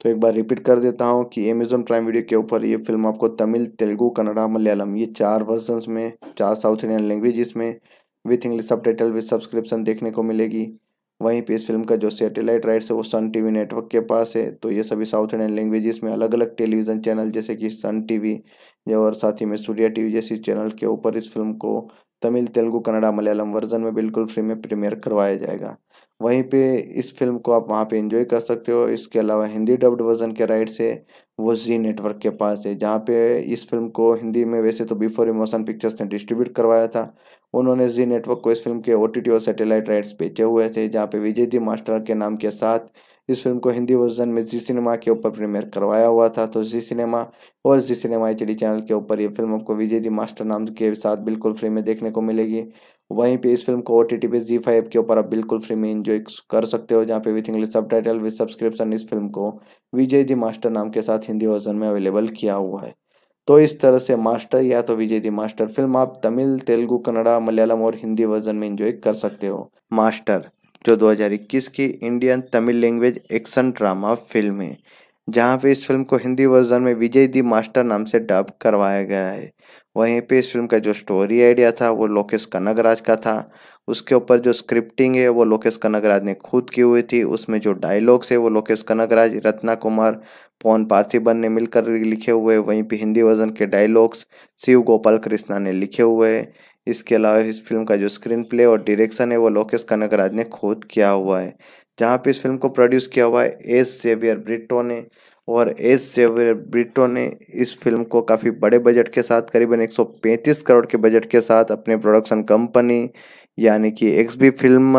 तो एक बार रिपीट कर देता हूँ कि अमेजोन प्राइम वीडियो के ऊपर ये फिल्म आपको तमिल तेलुगु कन्नड़ा मलयालम ये चार वर्जन में चार साउथ इंडियन लैंग्वेज में with English subtitle with subscription देखने को मिलेगी वहीं पे इस फिल्म का जो सैटेलाइट राइट्स है वो सन टीवी नेटवर्क के पास है तो ये सभी साउथ इंडियन लैंग्वेजेस में अलग अलग टेलीविज़न चैनल जैसे कि सन टीवी और साथ ही में सूर्या टीवी जैसी चैनल के ऊपर इस फिल्म को तमिल तेलुगु कन्नड़ा मलयालम वर्जन में बिल्कुल फ्री में प्रीमियर करवाया जाएगा वहीं पे इस फिल्म को आप वहाँ पे इंजॉय कर सकते हो इसके अलावा हिंदी डब्ड वर्जन के राइट्स है वो जी नेटवर्क के पास है जहाँ पे इस फिल्म को हिंदी में वैसे तो बिफोर इमोशन पिक्चर्स ने डिस्ट्रीब्यूट करवाया था उन्होंने जी नेटवर्क को इस फिल्म के ओ और सैटेलाइट राइट्स बेचे हुए थे जहाँ पे विजय दी मास्टर के नाम के साथ इस फिल्म को हिंदी वर्जन में जी सिनेमा के ऊपर प्रीमियर करवाया हुआ था तो जी सिनेमा और जी सिनेमा एच चैनल के ऊपर ये फिल्म आपको विजय दी मास्टर नाम के साथ बिल्कुल फ्री में देखने को मिलेगी वहीं पे इस फिल्म को ओ टी टी पे जी फाइव के ऊपर आप बिल्कुल फ्री में इंजॉय कर सकते हो जहाँ पे with English subtitle with subscription इस फिल्म को विजय दी मास्टर नाम के साथ हिंदी वर्जन में अवेलेबल किया हुआ है तो इस तरह से मास्टर या तो विजय दी मास्टर फिल्म आप तमिल तेलुगु कन्नड़ा मलयालम और हिंदी वर्जन में इंजॉय कर सकते हो मास्टर जो 2021 की Indian Tamil language action drama film है जहाँ पे इस फिल्म को हिंदी वर्जन में विजय दी मास्टर नाम से डब करवाया गया है वहीं पे इस फिल्म का जो स्टोरी आइडिया था वो लोकेश कनगराज का था उसके ऊपर जो स्क्रिप्टिंग है वो लोकेश कनगराज ने खुद की हुई थी उसमें जो डायलॉग्स है वो लोकेश कनगराज रत्ना कुमार पवन पार्थिबन ने मिलकर लिखे हुए वहीं पे हिंदी वर्जन के डायलॉग्स शिव गोपाल कृष्णा ने लिखे हुए इसके अलावा इस फिल्म का जो स्क्रीन प्ले और डायरेक्शन है वो लोकेश कनगराज ने खुद किया हुआ है जहाँ पे इस फिल्म को प्रोड्यूस किया हुआ है एस जेवियर ब्रिटो ने और एस ब्रिटो ने इस फिल्म को काफ़ी बड़े बजट के साथ करीबन 135 करोड़ के बजट के साथ अपने प्रोडक्शन कंपनी यानी कि एक्स बी फिल्म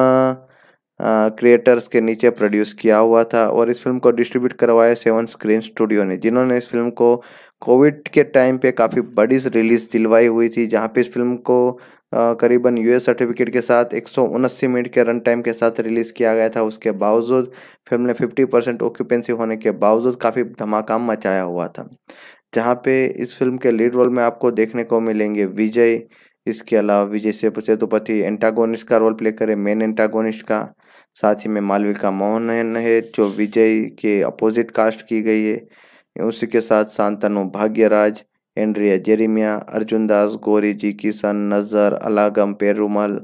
क्रिएटर्स के नीचे प्रोड्यूस किया हुआ था और इस फिल्म को डिस्ट्रीब्यूट करवाया सेवन स्क्रीन स्टूडियो ने जिन्होंने इस फिल्म को कोविड के टाइम पे काफ़ी बड़ी रिलीज़ दिलवाई हुई थी जहाँ पे इस फिल्म को करीबन यूएस सर्टिफिकेट के साथ एक मिनट के रन टाइम के साथ रिलीज़ किया गया था उसके बावजूद फिल्म ने 50 परसेंट ऑक्यूपेंसी होने के बावजूद काफ़ी धमाका मचाया हुआ था जहाँ पे इस फिल्म के लीड रोल में आपको देखने को मिलेंगे विजय इसके अलावा विजय सेतुपति एंटागोनिस्ट का रोल प्ले करे मेन एंटागोनिस्ट का साथ ही में मालविका मोहन है जो विजय के अपोजिट कास्ट की गई है उसी के साथ शांतनु भाग्यराज एंड्रिया जेरिमिया अर्जुन दास गौरी जी किशन नज़र अलागम पेरुमल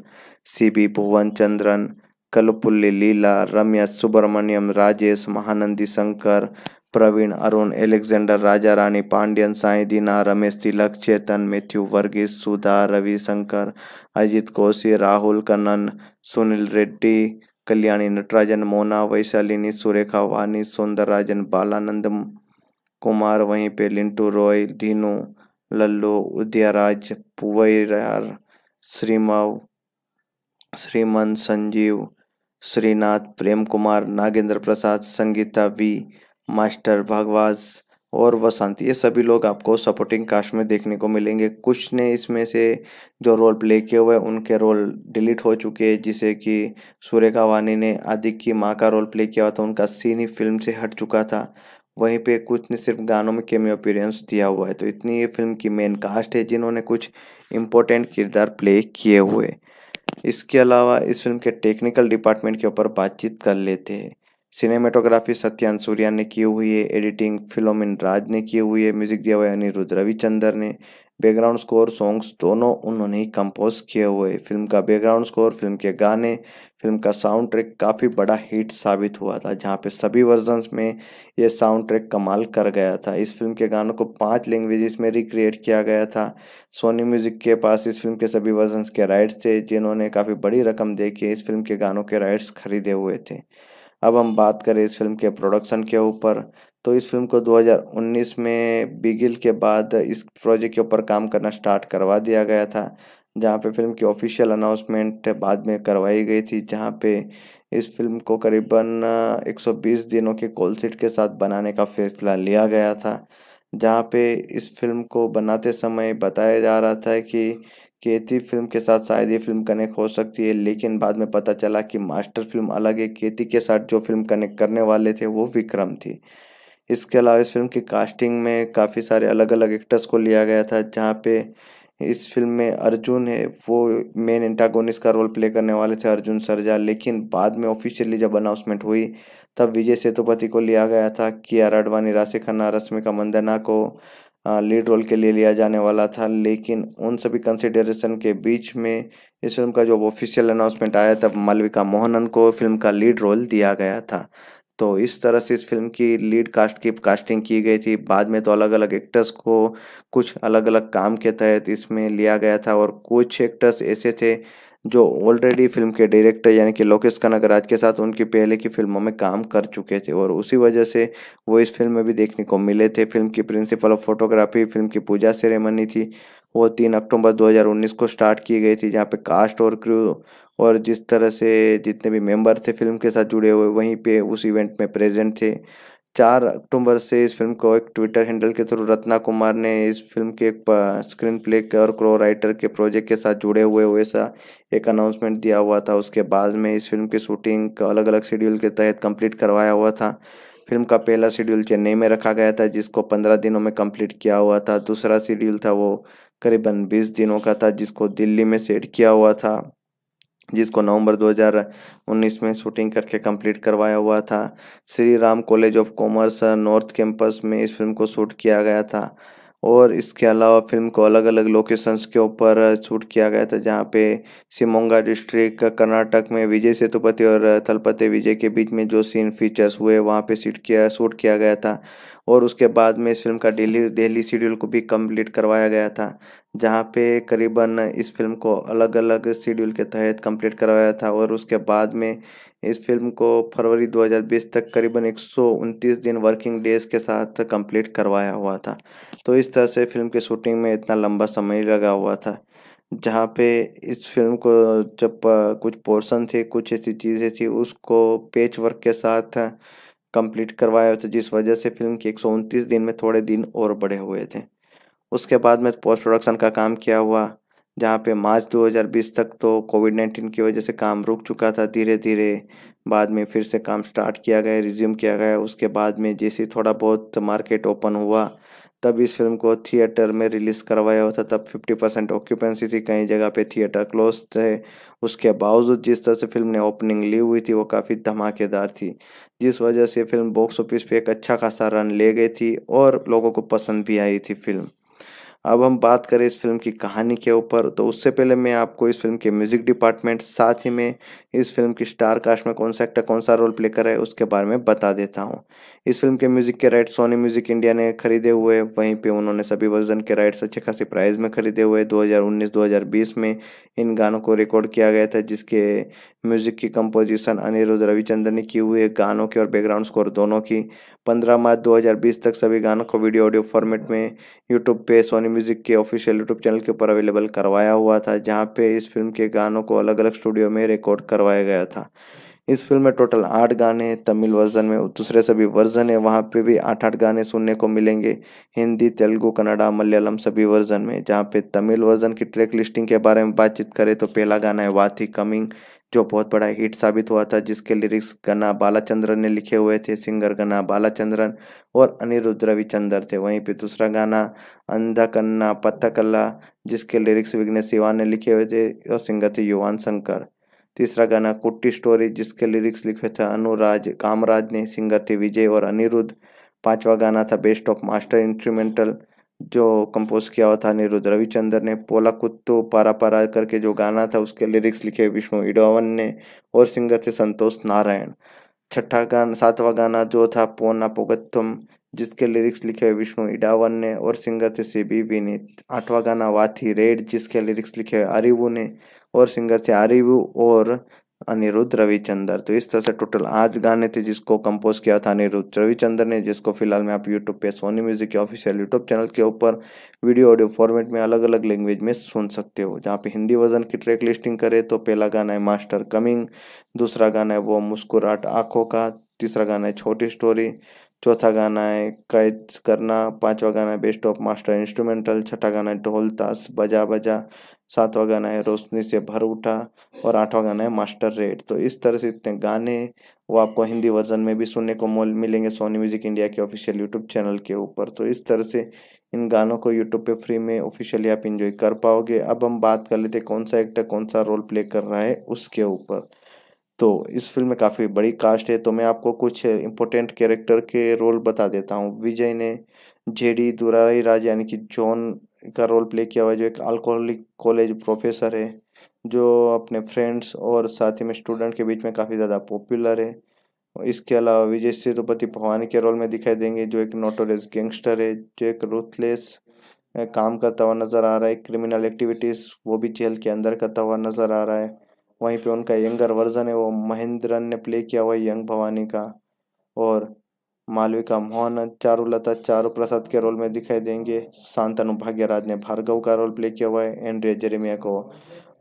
सीबी भुवन चंद्रन कलपुल्ली लीला रम्या सुब्रमण्यम राजेश महानंदी शंकर प्रवीण अरुण एलेक्जेंडर राजा रानी पांड्यन साई दीना रमेश तिलक चेतन मैथ्यू वर्गीस सुधा रवि शंकर अजित कौशी राहुल कन्नन सुनील रेड्डी कल्याणी नटराजन मोना वैशालिनी सुरेखा वानी सौंदरराजन बालानंदम कुमार वहीं पे लिंटू रॉय दीनू लल्लू उदयराज पुवैर श्रीमाव श्रीमन संजीव श्रीनाथ प्रेम कुमार नागेंद्र प्रसाद संगीता वी मास्टर भगवास और वसंत ये सभी लोग आपको सपोर्टिंग कास्ट में देखने को मिलेंगे कुछ ने इसमें से जो रोल प्ले किए हुए उनके रोल डिलीट हो चुके हैं जिसे कि सूर्यका वानी ने आदिक की माँ का रोल प्ले किया हुआ था उनका सीन ही फिल्म से हट चुका था वहीं पे कुछ ने सिर्फ गानों में केमियो अपीरेंस दिया हुआ है तो इतनी ये फिल्म की मेन कास्ट है जिन्होंने कुछ इम्पोर्टेंट किरदार प्ले किए हुए इसके अलावा इस फिल्म के टेक्निकल डिपार्टमेंट के ऊपर बातचीत कर लेते हैं सिनेमेटोग्राफी सत्यान सूर्या ने की हुई है एडिटिंग फिलोमिन राज ने की हुई है म्यूजिक दिया हुआ है अनिरुद्ध रविचंदर ने बैकग्राउंड स्कोर सॉन्ग्स दोनों उन्होंने ही कंपोज किए हुए फिल्म का बैकग्राउंड स्कोर फिल्म के गाने फिल्म का साउंड ट्रैक काफ़ी बड़ा हिट साबित हुआ था जहाँ पे सभी वर्जन्स में ये साउंड ट्रैक कमाल कर गया था इस फिल्म के गानों को पांच लैंग्वेजेस में रिक्रिएट किया गया था सोनी म्यूजिक के पास इस फिल्म के सभी वर्जन्स के राइट्स थे जिन्होंने काफ़ी बड़ी रकम दे के इस फिल्म के गानों के राइट्स खरीदे हुए थे अब हम बात करें इस फिल्म के प्रोडक्शन के ऊपर तो इस फिल्म को 2019 में बिगिल के बाद इस प्रोजेक्ट के ऊपर काम करना स्टार्ट करवा दिया गया था जहाँ पे फिल्म की ऑफिशियल अनाउंसमेंट बाद में करवाई गई थी जहाँ पे इस फिल्म को करीबन 120 दिनों के कोलसिट के साथ बनाने का फैसला लिया गया था जहाँ पे इस फिल्म को बनाते समय बताया जा रहा था कि केती फिल्म के साथ शायद ये फिल्म कनेक्ट हो सकती है लेकिन बाद में पता चला कि मास्टर फिल्म अलग है केती के साथ जो फिल्म कनेक्ट करने वाले थे वो विक्रम थी इसके अलावा इस फिल्म की कास्टिंग में काफ़ी सारे अलग अलग एक्टर्स को लिया गया था जहाँ पे इस फिल्म में अर्जुन है वो मेन इंटागोनिस का रोल प्ले करने वाले थे अर्जुन सरजा लेकिन बाद में ऑफिशियली जब अनाउंसमेंट हुई तब विजय सेतुपति को लिया गया था आर आडवाणी राशि खन्ना रश्मिका मंदना को लीड रोल के लिए लिया जाने वाला था लेकिन उन सभी कंसिडरेशन के बीच में इस फिल्म का जो ऑफिशियल अनाउंसमेंट आया तब मालविका मोहनन को फिल्म का लीड रोल दिया गया था तो इस तरह से इस फिल्म की लीड कास्ट की कास्टिंग की गई थी बाद में तो अलग अलग एक्टर्स को कुछ अलग अलग काम के तहत इसमें लिया गया था और कुछ एक्टर्स ऐसे थे जो ऑलरेडी फिल्म के डायरेक्टर यानी कि लोकेश राज के साथ उनकी पहले की फिल्मों में काम कर चुके थे और उसी वजह से वो इस फिल्म में भी देखने को मिले थे फिल्म की प्रिंसिपल ऑफ फोटोग्राफी फिल्म की पूजा सेरेमनी थी वो तीन अक्टूबर 2019 को स्टार्ट की गई थी जहाँ पे कास्ट और क्रू और जिस तरह से जितने भी मेंबर थे फिल्म के साथ जुड़े हुए वहीं पे उस इवेंट में प्रेजेंट थे चार अक्टूबर से इस फिल्म को एक ट्विटर हैंडल के थ्रू रत्ना कुमार ने इस फिल्म के एक स्क्रीन प्ले और क्रो राइटर के प्रोजेक्ट के साथ जुड़े हुए वैसा एक अनाउंसमेंट दिया हुआ था उसके बाद में इस फिल्म की शूटिंग अलग अलग शेड्यूल के तहत कंप्लीट करवाया हुआ था फिल्म का पहला शेड्यूल चेन्नई में रखा गया था जिसको पंद्रह दिनों में कंप्लीट किया हुआ था दूसरा शेड्यूल था वो करीबन बीस दिनों का था जिसको दिल्ली में सेट किया हुआ था जिसको नवंबर 2019 में शूटिंग करके कंप्लीट करवाया हुआ था Shri Ram college of commerce north campus में इस फिल्म को शूट किया गया था और इसके अलावा फिल्म को अलग अलग लोकेशंस के ऊपर शूट किया गया था जहाँ पे शिमोंगा डिस्ट्रिक्ट कर्नाटक में विजय सेतुपति और थलपति विजय के बीच में जो सीन फीचर्स हुए वहाँ पे शूट किया शूट किया गया था और उसके बाद में इस फिल्म का डेली डेली शेड्यूल को भी कंप्लीट करवाया गया था जहाँ पे करीबन इस फिल्म को अलग अलग शेड्यूल के तहत कंप्लीट करवाया था और उसके बाद में इस फिल्म को फरवरी 2020 तक करीबन एक दिन वर्किंग डेज के साथ कंप्लीट करवाया हुआ था तो इस तरह से फिल्म की शूटिंग में इतना लंबा समय लगा हुआ था जहाँ पे इस फिल्म को जब कुछ पोर्शन थे कुछ ऐसी चीज़ें थी उसको पेच वर्क के साथ कंप्लीट करवाया था जिस वजह से फिल्म के एक दिन में थोड़े दिन और बढ़े हुए थे उसके बाद में पोस्ट प्रोडक्शन का काम किया हुआ जहाँ पे मार्च 2020 तक तो कोविड 19 की वजह से काम रुक चुका था धीरे धीरे बाद में फिर से काम स्टार्ट किया गया रिज्यूम किया गया उसके बाद में जैसे थोड़ा बहुत मार्केट ओपन हुआ तब इस फिल्म को थिएटर में रिलीज़ करवाया हुआ था तब 50 परसेंट ऑक्यूपेंसी थी कई जगह पे थिएटर क्लोज थे उसके बावजूद जिस तरह से फिल्म ने ओपनिंग ली हुई थी वो काफ़ी धमाकेदार थी जिस वजह से फिल्म बॉक्स ऑफिस पे एक अच्छा खासा रन ले गई थी और लोगों को पसंद भी आई थी फिल्म अब हम बात करें इस फिल्म की कहानी के ऊपर तो उससे पहले मैं आपको इस फिल्म के म्यूज़िक डिपार्टमेंट साथ ही में इस फिल्म की स्टार कास्ट में कौन सा एक्टर कौन सा रोल प्ले कर रहा है उसके बारे में बता देता हूँ इस फिल्म के म्यूज़िक के राइट सोनी म्यूज़िक इंडिया ने खरीदे हुए वहीं पे उन्होंने सभी वर्जन के राइट्स अच्छे खासी प्राइज़ में खरीदे हुए दो हजार में इन गानों को रिकॉर्ड किया गया था जिसके म्यूज़िक की कंपोजिशन अनिरुद्ध रविचंद्र ने की हुई है गानों की और बैकग्राउंड स्कोर दोनों की पंद्रह मार्च दो तक सभी गानों को वीडियो ऑडियो फॉर्मेट में यूट्यूब पे सोनी म्यूज़िक के ऑफिशियल यूट्यूब चैनल के ऊपर अवेलेबल करवाया हुआ था जहाँ पे इस फिल्म के गानों को अलग अलग स्टूडियो में रिकॉर्ड करवाया गया था इस फिल्म में टोटल आठ गाने तमिल वर्जन में दूसरे सभी वर्जन है वहाँ पे भी आठ आठ गाने सुनने को मिलेंगे हिंदी तेलुगु कन्नडा मलयालम सभी वर्जन में जहाँ पे तमिल वर्जन की ट्रैक लिस्टिंग के बारे में बातचीत करें तो पहला गाना है वाथी कमिंग जो बहुत बड़ा हिट साबित हुआ था जिसके लिरिक्स गना बालाचंद्रन ने लिखे हुए थे सिंगर गना बालाचंद्रन और अनिरुद्ध रविचंद्र थे वहीं पे दूसरा गाना अंधा कन्ना पत्थकल्ला जिसके लिरिक्स विघ्नेश सिवान ने लिखे हुए थे और सिंगर थे युवान शंकर तीसरा गाना कुट्टी स्टोरी जिसके लिरिक्स लिखे थे अनुराज कामराज ने सिंगर थे विजय और अनिरुद्ध पांचवा गाना था बेस्ट ऑफ मास्टर इंस्ट्रूमेंटल जो कंपोज किया हुआ था निरुद्ध रविचंद्र ने पोला कुत्तो पारा पारा करके जो गाना था उसके लिरिक्स लिखे विष्णु इडोवन ने और सिंगर थे संतोष नारायण छठा गाना सातवां गाना जो था पोना पोगत्तम जिसके लिरिक्स लिखे हुए विष्णु इडावन ने और सिंगर थे सी बी विनीत आठवां गाना वाथी रेड जिसके लिरिक्स लिखे हुए अरिवू ने और सिंगर थे अरिवू और अनिरुद्ध रविचंद्र तो इस तरह से टोटल आज गाने थे जिसको कंपोज किया था अनिरुद्ध रविचंद्र ने जिसको फिलहाल में आप यूट्यूब पे सोनी म्यूजिक के ऑफिशियल यूट्यूब चैनल के ऊपर वीडियो ऑडियो फॉर्मेट में अलग अलग लैंग्वेज में सुन सकते हो जहाँ पे हिंदी वर्जन की ट्रैक लिस्टिंग करें तो पहला गाना है मास्टर कमिंग दूसरा गाना है वो मुस्कुराट आंखों का तीसरा गाना है छोटी स्टोरी चौथा गाना है कैद करना पांचवा गाना है बेस्ट ऑफ मास्टर इंस्ट्रूमेंटल छठा गाना है ढोल बजा बजा सातवां गाना है रोशनी से भर उठा और आठवां गाना है मास्टर रेड तो इस तरह से इतने गाने वो आपको हिंदी वर्जन में भी सुनने को मिलेंगे सोनी म्यूजिक इंडिया के ऑफिशियल यूट्यूब चैनल के ऊपर तो इस तरह से इन गानों को यूट्यूब पे फ्री में ऑफिशियली आप इंजॉय कर पाओगे अब हम बात कर लेते कौन सा एक्टर कौन सा रोल प्ले कर रहा है उसके ऊपर तो इस फिल्म में काफ़ी बड़ी कास्ट है तो मैं आपको कुछ इंपॉर्टेंट कैरेक्टर के रोल बता देता हूँ विजय ने जेडी दुराई राज यानी कि जॉन का रोल प्ले किया हुआ है जो एक अल्कोहलिक कॉलेज प्रोफेसर है जो अपने फ्रेंड्स और साथ ही में स्टूडेंट के बीच में काफ़ी ज़्यादा पॉपुलर है इसके अलावा विजय सेतुपति भवानी के रोल में दिखाई देंगे जो एक नोटोरियस गैंगस्टर है जो एक रूथलेस काम करता हुआ नज़र आ रहा है क्रिमिनल एक्टिविटीज़ वो भी जेल के अंदर करता हुआ नज़र आ रहा है वहीं पे उनका यंगर वर्जन है वो महेंद्रन ने प्ले किया हुआ है यंग भवानी का और मालविका मोहन चारुलता चारू प्रसाद के रोल में दिखाई देंगे शांतनु भाग्यराज ने भार्गव का रोल प्ले किया हुआ है एंड्रिया जेरेमिया को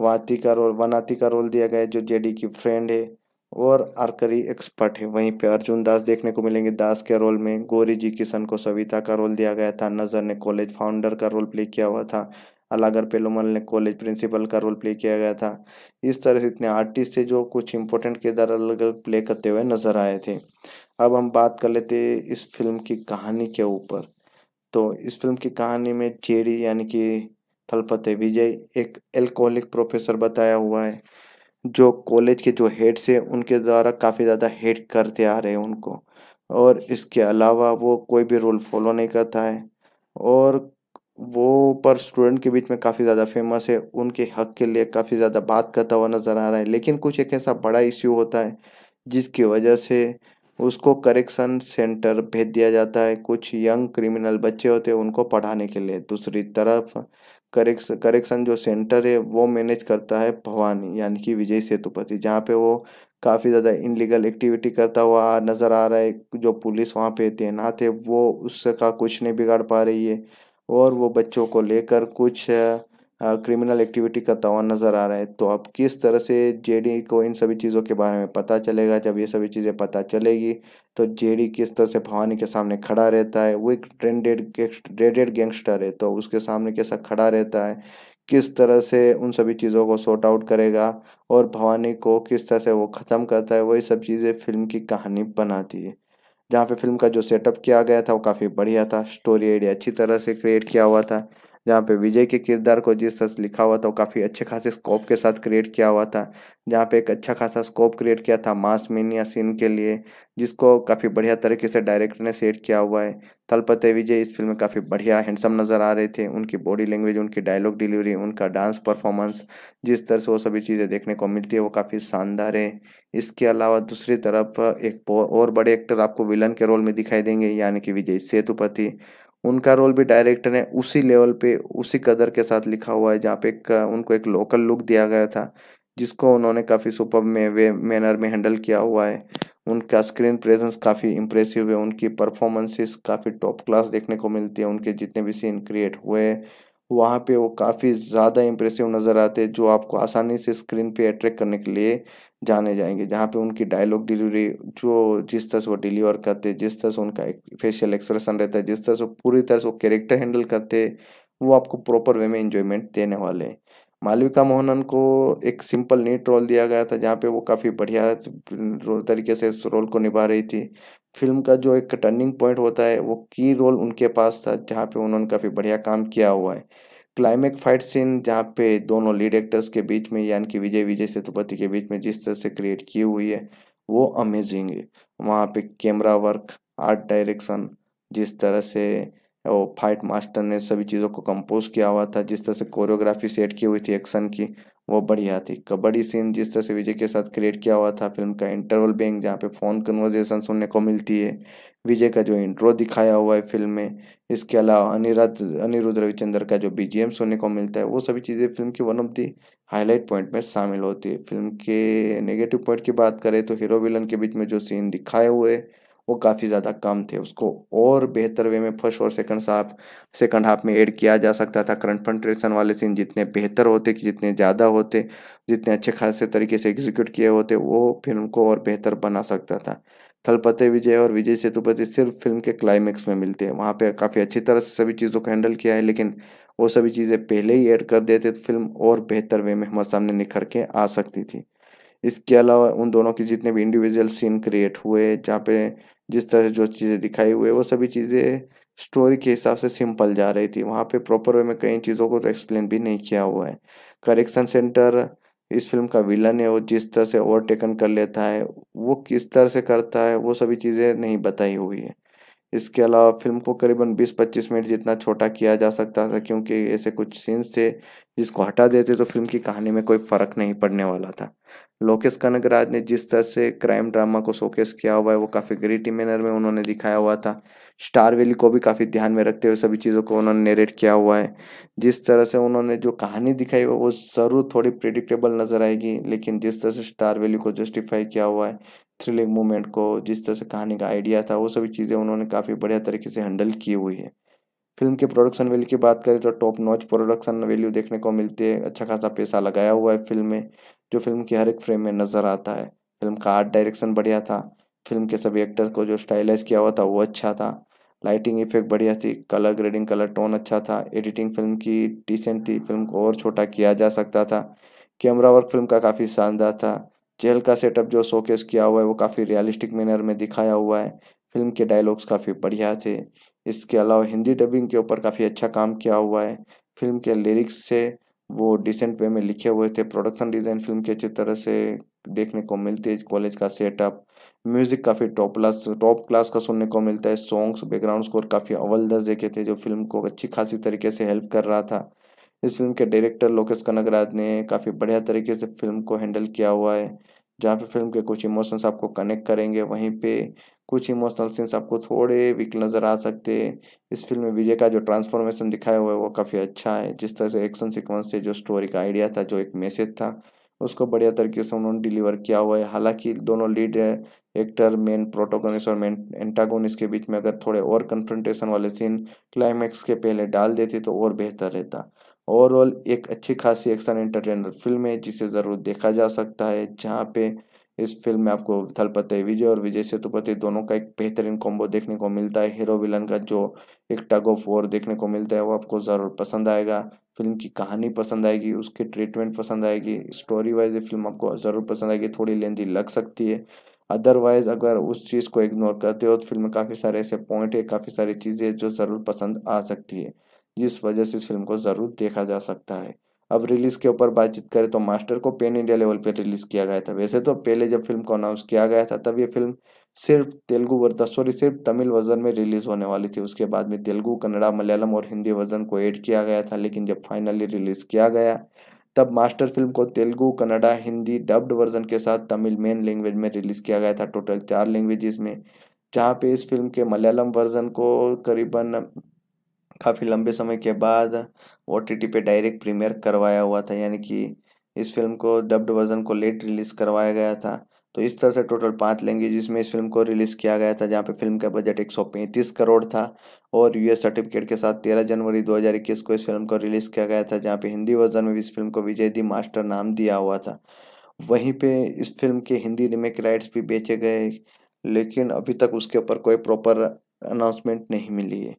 वाती का रोल वनाती का रोल दिया गया है जो जेडी की फ्रेंड है और आर्करी एक्सपर्ट है वहीं पे अर्जुन दास देखने को मिलेंगे दास के रोल में गौरी जी किशन को सविता का रोल दिया गया था नज़र ने कॉलेज फाउंडर का रोल प्ले किया हुआ था अलागर पेलोमल ने कॉलेज प्रिंसिपल का रोल प्ले किया गया था इस तरह से इतने आर्टिस्ट थे जो कुछ इंपॉर्टेंट किरदार अलग अलग प्ले करते हुए नजर आए थे अब हम बात कर लेते हैं इस फिल्म की कहानी के ऊपर तो इस फिल्म की कहानी में चेरी यानी कि थलपते विजय एक एल्कोहलिक प्रोफेसर बताया हुआ है जो कॉलेज के जो हेड्स है उनके द्वारा काफ़ी ज़्यादा हेड करते आ रहे हैं उनको और इसके अलावा वो कोई भी रोल फॉलो नहीं करता है और वो पर स्टूडेंट के बीच में काफ़ी ज़्यादा फेमस है उनके हक के लिए काफ़ी ज़्यादा बात करता हुआ नज़र आ रहा है लेकिन कुछ एक ऐसा बड़ा इश्यू होता है जिसकी वजह से उसको करेक्शन सेंटर भेज दिया जाता है कुछ यंग क्रिमिनल बच्चे होते हैं उनको पढ़ाने के लिए दूसरी तरफ करेक्शन करेक्शन जो सेंटर है वो मैनेज करता है भवानी यानी कि विजय सेतुपति जहाँ पे वो काफ़ी ज़्यादा इनलीगल एक्टिविटी करता हुआ नज़र आ रहा है जो पुलिस वहाँ पे तैनात है वो उसका कुछ नहीं बिगाड़ पा रही है और वो बच्चों को लेकर कुछ क्रिमिनल एक्टिविटी का तवा नज़र आ रहा है तो अब किस तरह से जेडी को इन सभी चीज़ों के बारे में पता चलेगा जब ये सभी चीज़ें पता चलेगी तो जेडी किस तरह से भवानी के सामने खड़ा रहता है वो एक ट्रेंडेड ट्रेडेड गैंगस्टर है तो उसके सामने कैसा खड़ा रहता है किस तरह से उन सभी चीज़ों को सॉर्ट आउट करेगा और भवानी को किस तरह से वो ख़त्म करता है वही सब चीज़ें फिल्म की कहानी बनाती है जहाँ पे फिल्म का जो सेटअप किया गया था वो काफ़ी बढ़िया था स्टोरी आइडिया अच्छी तरह से क्रिएट किया हुआ था जहाँ पे विजय के किरदार को जिस तरह लिखा हुआ था वो काफ़ी अच्छे खासे स्कोप के साथ क्रिएट किया हुआ था जहाँ पे एक अच्छा खासा स्कोप क्रिएट किया था मास मीनिया सीन के लिए जिसको काफ़ी बढ़िया तरीके से डायरेक्टर ने सेट किया हुआ है तलपते विजय इस फिल्म में काफ़ी बढ़िया हैंडसम नज़र आ रहे थे उनकी बॉडी लैंग्वेज उनकी डायलॉग डिलीवरी उनका डांस परफॉर्मेंस जिस तरह से वो सभी चीज़ें देखने को मिलती है वो काफ़ी शानदार है इसके अलावा दूसरी तरफ एक और बड़े एक्टर आपको विलन के रोल में दिखाई देंगे यानी कि विजय सेतुपति उनका रोल भी डायरेक्टर ने उसी लेवल पे उसी कदर के साथ लिखा हुआ है जहाँ पे एक उनको एक लोकल लुक दिया गया था जिसको उन्होंने काफ़ी सुपर में वे मैनर में हैंडल किया हुआ है उनका स्क्रीन प्रेजेंस काफ़ी इम्प्रेसिव है उनकी परफॉर्मेंसेस काफ़ी टॉप क्लास देखने को मिलती है उनके जितने भी सीन क्रिएट हुए वहाँ पे वो काफ़ी ज़्यादा इम्प्रेसिव नज़र आते हैं जो आपको आसानी से स्क्रीन पे अट्रैक्ट करने के लिए जाने जाएंगे जहाँ पे उनकी डायलॉग डिलीवरी जो जिस तरह से वो डिलीवर करते जिस तरह से उनका फेशियल एक्सप्रेशन रहता है जिस तरह से वो पूरी तरह से वो कैरेक्टर हैंडल करते वो आपको प्रॉपर वे में इंजॉयमेंट देने वाले हैं मालविका मोहनन को एक सिंपल नीट रोल दिया गया था जहाँ पे वो काफ़ी बढ़िया तरीके से इस रोल को निभा रही थी फिल्म का जो एक टर्निंग पॉइंट होता है वो की रोल उनके पास था जहाँ पे उन्होंने काफ़ी बढ़िया काम किया हुआ है क्लाइमेक फाइट सीन जहाँ पे दोनों लीड एक्टर्स के बीच में यानी कि विजय विजय सेतुपति के बीच में जिस तरह से क्रिएट की हुई है वो अमेजिंग है वहाँ पे कैमरा वर्क आर्ट डायरेक्शन जिस तरह से वो फाइट मास्टर ने सभी चीज़ों को कंपोज किया हुआ था जिस तरह से कोरियोग्राफी सेट की हुई थी एक्शन की वो बढ़िया थी कबड्डी सीन जिस तरह से विजय के साथ क्रिएट किया हुआ था फिल्म का इंटरवल बैंक जहाँ पे फ़ोन कन्वर्जेशन सुनने को मिलती है विजय का जो इंट्रो दिखाया हुआ है फिल्म में इसके अलावा अनिरुद्ध अनिरुद्ध रविचंद्र का जो बीजीएम सुनने को मिलता है वो सभी चीज़ें फिल्म की one of the highlight point में शामिल होती है फिल्म के नेगेटिव पॉइंट की बात करें तो हीरो विलन के बीच में जो सीन दिखाए हुए वो काफ़ी ज़्यादा कम थे उसको और बेहतर वे में फर्स्ट और सेकंड हाफ सेकंड हाफ में ऐड किया जा सकता था कन्फंट्रेशन वाले सीन जितने बेहतर होते कि जितने ज़्यादा होते जितने अच्छे खासे तरीके से एग्जीक्यूट किए होते वो फिल्म को और बेहतर बना सकता था थलपते विजय और विजय सेतुपति सिर्फ फिल्म के क्लाइमेक्स में मिलते हैं वहाँ पे काफ़ी अच्छी तरह से सभी चीज़ों को हैंडल किया है लेकिन वो सभी चीज़ें पहले ही ऐड कर देते तो फिल्म और बेहतर वे में हमारे सामने निखर के आ सकती थी इसके अलावा उन दोनों के जितने भी इंडिविजुअल सीन क्रिएट हुए जहाँ पे जिस तरह से जो चीज़ें दिखाई हुई है वो सभी चीज़ें स्टोरी के हिसाब से सिंपल जा रही थी वहाँ पे प्रॉपर वे में कई चीज़ों को तो एक्सप्लेन भी नहीं किया हुआ है करेक्शन सेंटर इस फिल्म का विलन है वो जिस तरह से ओवरटेकन कर लेता है वो किस तरह से करता है वो सभी चीज़ें नहीं बताई हुई है इसके अलावा फिल्म को करीबन 20-25 मिनट जितना छोटा किया जा सकता था क्योंकि ऐसे कुछ सीन्स थे जिसको हटा देते तो फिल्म की कहानी में कोई फर्क नहीं पड़ने वाला था लोकेश राज ने जिस तरह से क्राइम ड्रामा को शोकेस किया हुआ है वो काफ़ी ग्रेटी मैनर में उन्होंने दिखाया हुआ था स्टार वैली को भी काफ़ी ध्यान में रखते हुए सभी चीज़ों को उन्होंने नेरेट किया हुआ है जिस तरह से उन्होंने जो कहानी दिखाई वो ज़रूर थोड़ी प्रिडिक्टेबल नज़र आएगी लेकिन जिस तरह से स्टार वैली को जस्टिफाई किया हुआ है थ्रिलिंग मोमेंट को जिस तरह से कहानी का आइडिया था वो सभी चीज़ें उन्होंने काफ़ी बढ़िया तरीके से हैंडल की हुई है फिल्म के प्रोडक्शन वैल्यू की बात करें तो टॉप नॉच प्रोडक्शन वैल्यू देखने को मिलती है अच्छा खासा पैसा लगाया हुआ है फिल्म में जो फिल्म की हर एक फ्रेम में नज़र आता है फिल्म का आर्ट डायरेक्शन बढ़िया था फिल्म के सभी एक्टर्स को जो स्टाइलाइज किया हुआ था वो अच्छा था लाइटिंग इफेक्ट बढ़िया थी कलर ग्रेडिंग कलर टोन अच्छा था एडिटिंग फिल्म की डिसेंट थी फिल्म को और छोटा किया जा सकता था कैमरा वर्क फिल्म का काफ़ी शानदार था जेल का सेटअप जो शोकेस किया हुआ है वो काफ़ी रियलिस्टिक मैनर में दिखाया हुआ है फिल्म के डायलॉग्स काफ़ी बढ़िया थे इसके अलावा हिंदी डबिंग के ऊपर काफ़ी अच्छा काम किया हुआ है फिल्म के लिरिक्स से वो डिसेंट वे में लिखे हुए थे प्रोडक्शन डिज़ाइन फिल्म की अच्छी तरह से देखने को मिलती है कॉलेज का सेटअप म्यूज़िक काफ़ी टॉप क्लास टॉप क्लास का सुनने को मिलता है सॉन्ग्स बैकग्राउंड स्कोर काफ़ी अव्वल दर्जे के थे जो फिल्म को अच्छी खासी तरीके से हेल्प कर रहा था इस फिल्म के डायरेक्टर लोकेश कनगराज ने काफ़ी बढ़िया तरीके से फिल्म को हैंडल किया हुआ है जहाँ पे फिल्म के कुछ इमोशंस आपको कनेक्ट करेंगे वहीं पे कुछ इमोशनल सीन्स आपको थोड़े वीक नज़र आ सकते हैं इस फिल्म में विजय का जो ट्रांसफॉर्मेशन दिखाया हुआ है वो काफ़ी अच्छा है जिस तरह से एक्शन सिक्वेंस से जो स्टोरी का आइडिया था जो एक मैसेज था उसको बढ़िया तरीके से उन्होंने डिलीवर किया हुआ है हालांकि दोनों लीड एक्टर मेन प्रोटोकोनिस और मेन एंटागोनिस के बीच में अगर थोड़े और कन्फ्रंटेशन वाले सीन क्लाइमैक्स के पहले डाल देते तो और बेहतर रहता ओवरऑल एक अच्छी खासी एक्शन एंटरटेनर फिल्म है जिसे ज़रूर देखा जा सकता है जहाँ पे इस फिल्म में आपको पते विजय और विजय सेतुपति दोनों का एक बेहतरीन कॉम्बो देखने को मिलता है हीरो विलन का जो एक टग ऑफ वॉर देखने को मिलता है वो आपको ज़रूर पसंद आएगा फिल्म की कहानी पसंद आएगी उसकी ट्रीटमेंट पसंद आएगी स्टोरी वाइज ये फिल्म आपको ज़रूर पसंद आएगी थोड़ी लेंदी लग सकती है अदरवाइज़ अगर उस चीज़ को इग्नोर करते हो तो फिल्म में काफ़ी सारे ऐसे पॉइंट है काफ़ी सारी चीज़ें जो ज़रूर पसंद आ सकती है जिस वजह से इस फिल्म को ज़रूर देखा जा सकता है अब रिलीज़ के ऊपर बातचीत करें तो मास्टर को पेन इंडिया लेवल पर रिलीज़ किया गया था वैसे तो पहले जब फिल्म को अनाउंस किया गया था तब ये फिल्म सिर्फ तेलुगु वर्जन सॉरी सिर्फ तमिल वर्जन में रिलीज़ होने वाली थी उसके बाद में तेलुगु कन्नड़ा मलयालम और हिंदी वर्जन को ऐड किया गया था लेकिन जब फाइनली रिलीज़ किया गया तब मास्टर फिल्म को तेलुगु कन्नड़ा हिंदी डब्ड वर्जन के साथ तमिल मेन लैंग्वेज में रिलीज़ किया गया था टोटल चार लैंग्वेजेस में जहाँ पे इस फिल्म के मलयालम वर्जन को करीबन काफ़ी लंबे समय के बाद ओ पे डायरेक्ट प्रीमियर करवाया हुआ था यानी कि इस फिल्म को डब्ड वर्जन को लेट रिलीज़ करवाया गया था तो इस तरह से टोटल पाँच लैंग्वेज में इस फिल्म को रिलीज़ किया गया था जहाँ पे फिल्म का बजट पैंतीस करोड़ था और यूएस सर्टिफिकेट के साथ 13 जनवरी 2021 को इस फिल्म को रिलीज़ किया गया था जहाँ पे हिंदी वर्जन में भी इस फिल्म को विजय दी मास्टर नाम दिया हुआ था वहीं पे इस फिल्म के हिंदी रिमेक राइट्स भी बेचे गए लेकिन अभी तक उसके ऊपर कोई प्रॉपर अनाउंसमेंट नहीं मिली है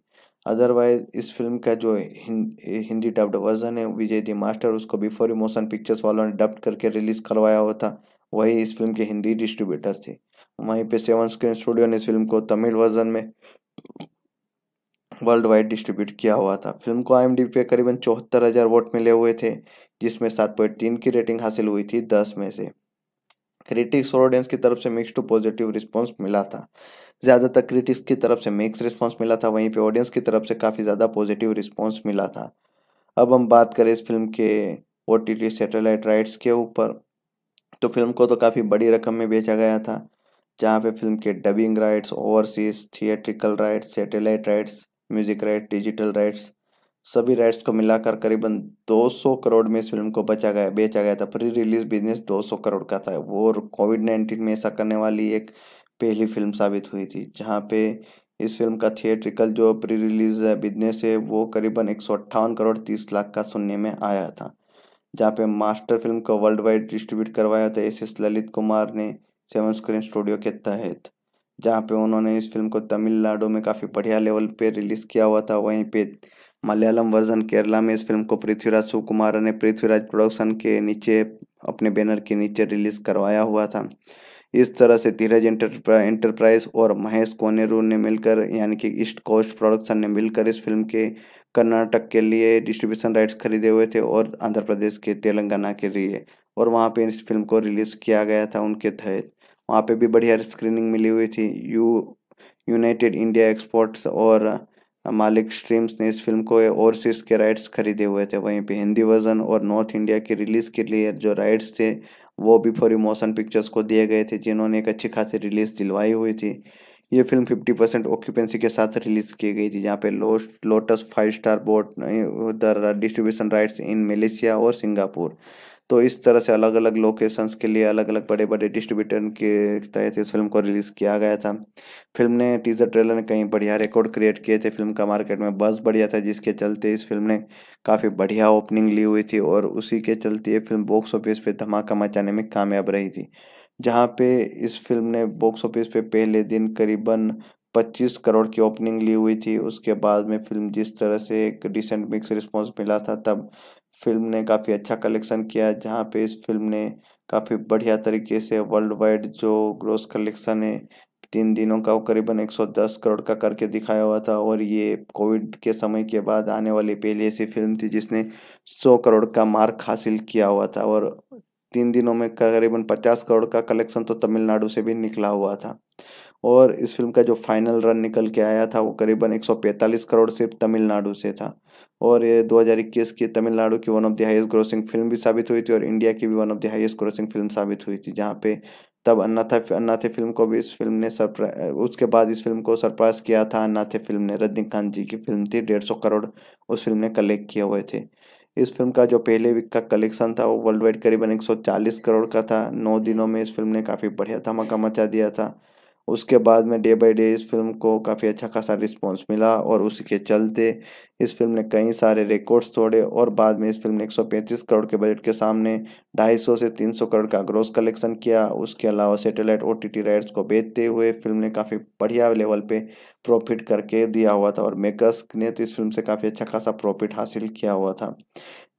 अदरवाइज इस फिल्म का जो हिंदी डब्ड वर्जन है विजय दी मास्टर उसको बिफोर इमोशन पिक्चर्स वालों ने डब्ड करके रिलीज़ करवाया हुआ था वही इस फिल्म के हिंदी डिस्ट्रीब्यूटर थे वहीं पे सेवन स्क्रीन स्टूडियो ने इस फिल्म को तमिल वर्जन में वर्ल्ड वाइड डिस्ट्रीब्यूट किया हुआ था फिल्म को आई पे करीबन चौहत्तर हज़ार वोट मिले हुए थे जिसमें सात पॉइंट तीन की रेटिंग हासिल हुई थी दस में से क्रिटिक्स और ऑडियंस की तरफ से मिक्स टू पॉजिटिव रिस्पॉन्स मिला था ज़्यादातर क्रिटिक्स की तरफ से मिक्स रिस्पॉन्स मिला था वहीं पे ऑडियंस की तरफ से काफ़ी ज़्यादा पॉजिटिव रिस्पॉन्स मिला था अब हम बात करें इस फिल्म के ओ टी सैटेलाइट राइट्स के ऊपर तो फिल्म को तो काफ़ी बड़ी रकम में बेचा गया था जहाँ पे फिल्म के dubbing rights overseas theatrical rights satellite rights music right digital rights सभी राइट्स को मिलाकर करीबन 200 करोड़ में इस फिल्म को बचा गया बेचा गया था प्री रिलीज बिजनेस 200 करोड़ का था वो कोविड 19 में ऐसा करने वाली एक पहली फिल्म साबित हुई थी जहाँ पे इस फिल्म का थिएट्रिकल जो प्री रिलीज बिजनेस है वो करीबन एक करोड़ तीस लाख का सुनने में आया था जहाँ पे मास्टर फिल्म को वर्ल्ड वाइड डिस्ट्रीब्यूट करवाया था एस एस ललित कुमार ने सेवन स्क्रीन स्टूडियो के तहत जहाँ पे उन्होंने इस फिल्म को तमिलनाडु में काफ़ी बढ़िया लेवल पे रिलीज़ किया हुआ था वहीं पे मलयालम वर्जन केरला में इस फिल्म को पृथ्वीराज सुकुमार ने पृथ्वीराज प्रोडक्शन के नीचे अपने बैनर के नीचे रिलीज़ करवाया हुआ था इस तरह से धीरज इंटरप्राइज और महेश कोनेरू ने मिलकर यानी कि ईस्ट कोस्ट प्रोडक्शन ने मिलकर इस फिल्म के कर्नाटक के लिए डिस्ट्रीब्यूशन राइट्स खरीदे हुए थे और आंध्र प्रदेश के तेलंगाना के लिए और वहाँ पे इस फिल्म को रिलीज़ किया गया था उनके तहत वहाँ पे भी बढ़िया स्क्रीनिंग मिली हुई थी यू यूनाइटेड इंडिया एक्सपोर्ट्स और मालिक स्ट्रीम्स ने इस फिल्म को ओवरसीज के राइट्स खरीदे हुए थे वहीं पे हिंदी वर्जन और नॉर्थ इंडिया के रिलीज़ के लिए जो राइट्स थे वो बिफोर इमोशन पिक्चर्स को दिए गए थे जिन्होंने एक अच्छी खासी रिलीज दिलवाई हुई थी ये फिल्म 50 परसेंट ऑक्यूपेंसी के साथ रिलीज की गई थी जहाँ पे lost lotus five star board the distribution rights in Malaysia और सिंगापुर तो इस तरह से अलग अलग लोकेशंस के लिए अलग अलग बड़े बड़े डिस्ट्रीब्यूटर के तहत इस फिल्म को रिलीज़ किया गया था फिल्म ने टीजर ट्रेलर ने कई बढ़िया रिकॉर्ड क्रिएट किए थे फिल्म का मार्केट में बस बढ़िया था जिसके चलते इस फिल्म ने काफ़ी बढ़िया ओपनिंग ली हुई थी और उसी के चलते ये फिल्म बॉक्स ऑफिस पर धमाका मचाने में कामयाब रही थी जहाँ पे इस फिल्म ने बॉक्स ऑफिस पे पहले दिन करीबन 25 करोड़ की ओपनिंग ली हुई थी उसके बाद में फिल्म जिस तरह से एक डिसेंट मिक्स रिस्पॉन्स मिला था तब फिल्म ने काफ़ी अच्छा कलेक्शन किया जहाँ पे इस फिल्म ने काफ़ी बढ़िया तरीके से वर्ल्ड वाइड जो ग्रोस कलेक्शन है तीन दिनों का वो करीबन 110 करोड़ का करके दिखाया हुआ था और ये कोविड के समय के बाद आने वाली पहली ऐसी फिल्म थी जिसने 100 करोड़ का मार्क हासिल किया हुआ था और तीन दिनों में करीबन 50 करोड़ का कलेक्शन तो तमिलनाडु से भी निकला हुआ था और इस फिल्म का जो फाइनल रन निकल के आया था वो करीबन पैंतालीस करोड़ सिर्फ तमिलनाडु से था और ये 2021 की तमिलनाडु की one of the highest grossing film भी साबित हुई थी और इंडिया की भी one of the highest grossing film साबित हुई थी जहाँ पे तब अन्नाथा अन्नाथे फिल्म को भी इस फिल्म ने सरप्राइज उसके बाद इस फिल्म को सरप्राइज किया था अन्नाथे फिल्म ने रजनीकांत जी की फिल्म थी डेढ़ सौ करोड़ उस फिल्म ने कलेक्ट किए हुए थे इस फिल्म का जो पहले वीक का कलेक्शन था वो वर्ल्ड वाइड करीबन चालीस करोड़ का था नौ दिनों में इस फिल्म ने काफ़ी बढ़िया धमाका मचा दिया था उसके बाद में डे बाई डे इस फिल्म को काफ़ी अच्छा खासा रिस्पॉन्स मिला और उसी के चलते इस फिल्म ने कई सारे रिकॉर्ड्स तोड़े और बाद में इस फिल्म ने 135 करोड़ के बजट के सामने 250 से 300 करोड़ का ग्रोस कलेक्शन किया उसके अलावा सैटेलाइट ओ टी राइट्स को बेचते हुए फिल्म ने काफ़ी बढ़िया लेवल पे प्रॉफिट करके दिया हुआ था और मेकर्स ने तो इस फिल्म से काफ़ी अच्छा खासा प्रॉफिट हासिल किया हुआ था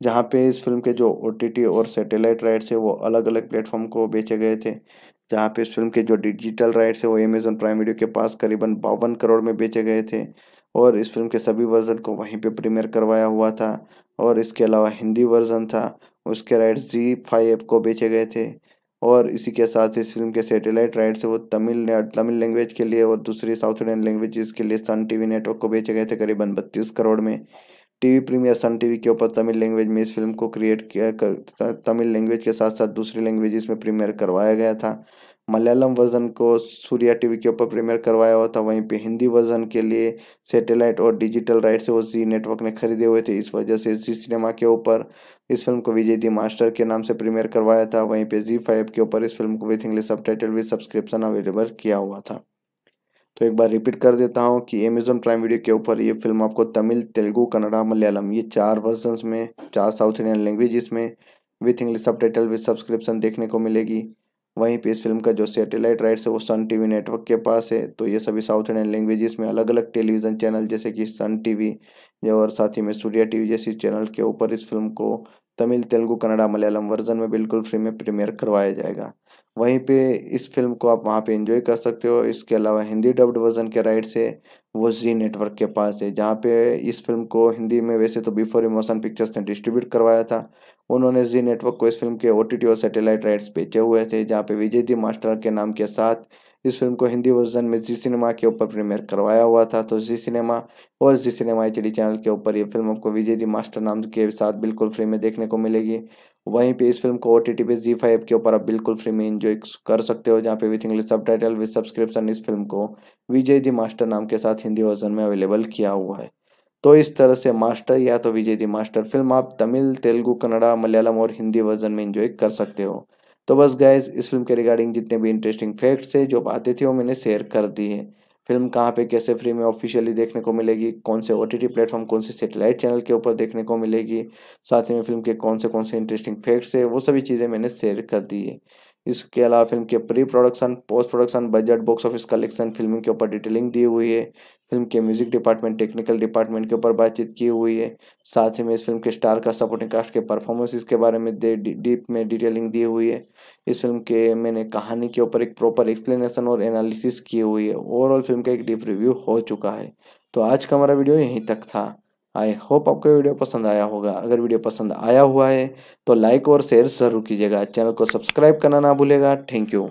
जहाँ पे इस फिल्म के जो ओ और सेटेलाइट राइट्स है वो अलग अलग प्लेटफॉर्म को बेचे गए थे जहाँ पे इस फिल्म के जो डिजिटल राइट्स है वो अमेजोन प्राइम वीडियो के पास करीबन बावन करोड़ में बेचे गए थे और इस फिल्म के सभी वर्जन को वहीं पे प्रीमियर करवाया हुआ था और इसके अलावा हिंदी वर्जन था उसके राइट्स जी फाइव को बेचे गए थे और इसी के साथ इस फिल्म के सैटेलाइट राइट्स वो तमिल तमिल लैंग्वेज के लिए और दूसरी साउथ इंडियन लैंग्वेज के लिए सन टीवी नेटवर्क को बेचे गए थे करीबन बत्तीस करोड़ में टीवी प्रीमियर सन टीवी के ऊपर तमिल लैंग्वेज में इस फिल्म को क्रिएट किया तमिल लैंग्वेज के साथ साथ दूसरी लैंग्वेज में प्रीमियर करवाया गया था मलयालम वर्जन को सूर्या टीवी के ऊपर प्रीमियर करवाया हुआ था वहीं पे हिंदी वर्जन के लिए सैटेलाइट और डिजिटल राइट्स वो जी नेटवर्क ने खरीदे हुए थे इस वजह से जी सिनेमा के ऊपर इस फिल्म को विजय दी मास्टर के नाम से प्रीमियर करवाया था वहीं पे जी फाइव के ऊपर इस फिल्म को with English subtitle with subscription available किया हुआ था तो एक बार रिपीट कर देता हूँ कि अमेजोन प्राइम वीडियो के ऊपर ये फिल्म आपको तमिल तेलुगु कन्नड़ा मलयालम ये चार वर्जन में चार साउथ इंडियन लैंग्वेज में with English subtitle with subscription देखने को मिलेगी वहीं पे इस फिल्म का जो सैटेलाइट राइट्स है वो सन टीवी नेटवर्क के पास है तो ये सभी साउथ इंडियन लैंग्वेजेस में अलग अलग टेलीविज़न चैनल जैसे कि सन टीवी और साथ ही में सूर्या टीवी जैसी चैनल के ऊपर इस फिल्म को तमिल तेलुगु कन्नड़ा मलयालम वर्जन में बिल्कुल फ्री में प्रीमियर करवाया जाएगा वहीं पे इस फिल्म को आप वहाँ पे एंजॉय कर सकते हो इसके अलावा हिंदी डब्ड वर्जन के राइट्स है वो जी नेटवर्क के पास है जहाँ पे इस फिल्म को हिंदी में वैसे तो बिफोर इमोशन पिक्चर्स ने डिस्ट्रीब्यूट करवाया था उन्होंने जी नेटवर्क को इस फिल्म के ओ और सैटेलाइट राइट्स बेचे हुए थे जहाँ पे विजय दी मास्टर के नाम के साथ इस फिल्म को हिंदी वर्जन में जी सिनेमा के ऊपर प्रीमियर करवाया हुआ था तो जी सिनेमा और जी सिनेमा एच चैनल के ऊपर ये फिल्म आपको विजय दी मास्टर नाम के साथ बिल्कुल फ्री में देखने को मिलेगी वहीं पे इस फिल्म को ओ टी टी पे जी फाइव के ऊपर आप बिल्कुल फ्री में इंजॉय कर सकते हो जहाँ पे with English subtitle with subscription इस फिल्म को विजय दी मास्टर नाम के साथ हिंदी वर्जन में अवेलेबल किया हुआ है तो इस तरह से मास्टर या तो विजय दी मास्टर फिल्म आप तमिल तेलुगू कन्नड़ा मलयालम और हिंदी वर्जन में इंजॉय कर सकते हो तो बस गैस इस फिल्म के रिगार्डिंग जितने भी इंटरेस्टिंग फैक्ट्स है जो बातें थी वो मैंने शेयर कर दी है फिल्म कहाँ पे कैसे फ्री में ऑफिशियली देखने को मिलेगी कौन से ओ टी प्लेटफॉर्म कौन से सेटेलाइट चैनल के ऊपर देखने को मिलेगी साथ ही में फिल्म के कौन से कौन से इंटरेस्टिंग फैक्ट्स है वो सभी चीज़ें मैंने शेयर कर दी है इसके अलावा फिल्म के pre production post production budget box office collection film के ऊपर डिटेलिंग दी हुई है फिल्म के म्यूजिक डिपार्टमेंट टेक्निकल डिपार्टमेंट के ऊपर बातचीत की हुई है साथ ही में इस फिल्म के स्टार का सपोर्टिंग कास्ट के परफॉर्मेंसेस के बारे में डीप में डिटेलिंग दी हुई है इस फिल्म के मैंने कहानी के ऊपर एक प्रॉपर एक्सप्लेनेशन और एनालिसिस की हुई है ओवरऑल फिल्म का एक डीप रिव्यू हो चुका है तो आज का हमारा वीडियो यहीं तक था आई होप आपको वीडियो पसंद आया होगा अगर वीडियो पसंद आया हुआ है तो लाइक और शेयर जरूर कीजिएगा चैनल को सब्सक्राइब करना ना भूलेगा थैंक यू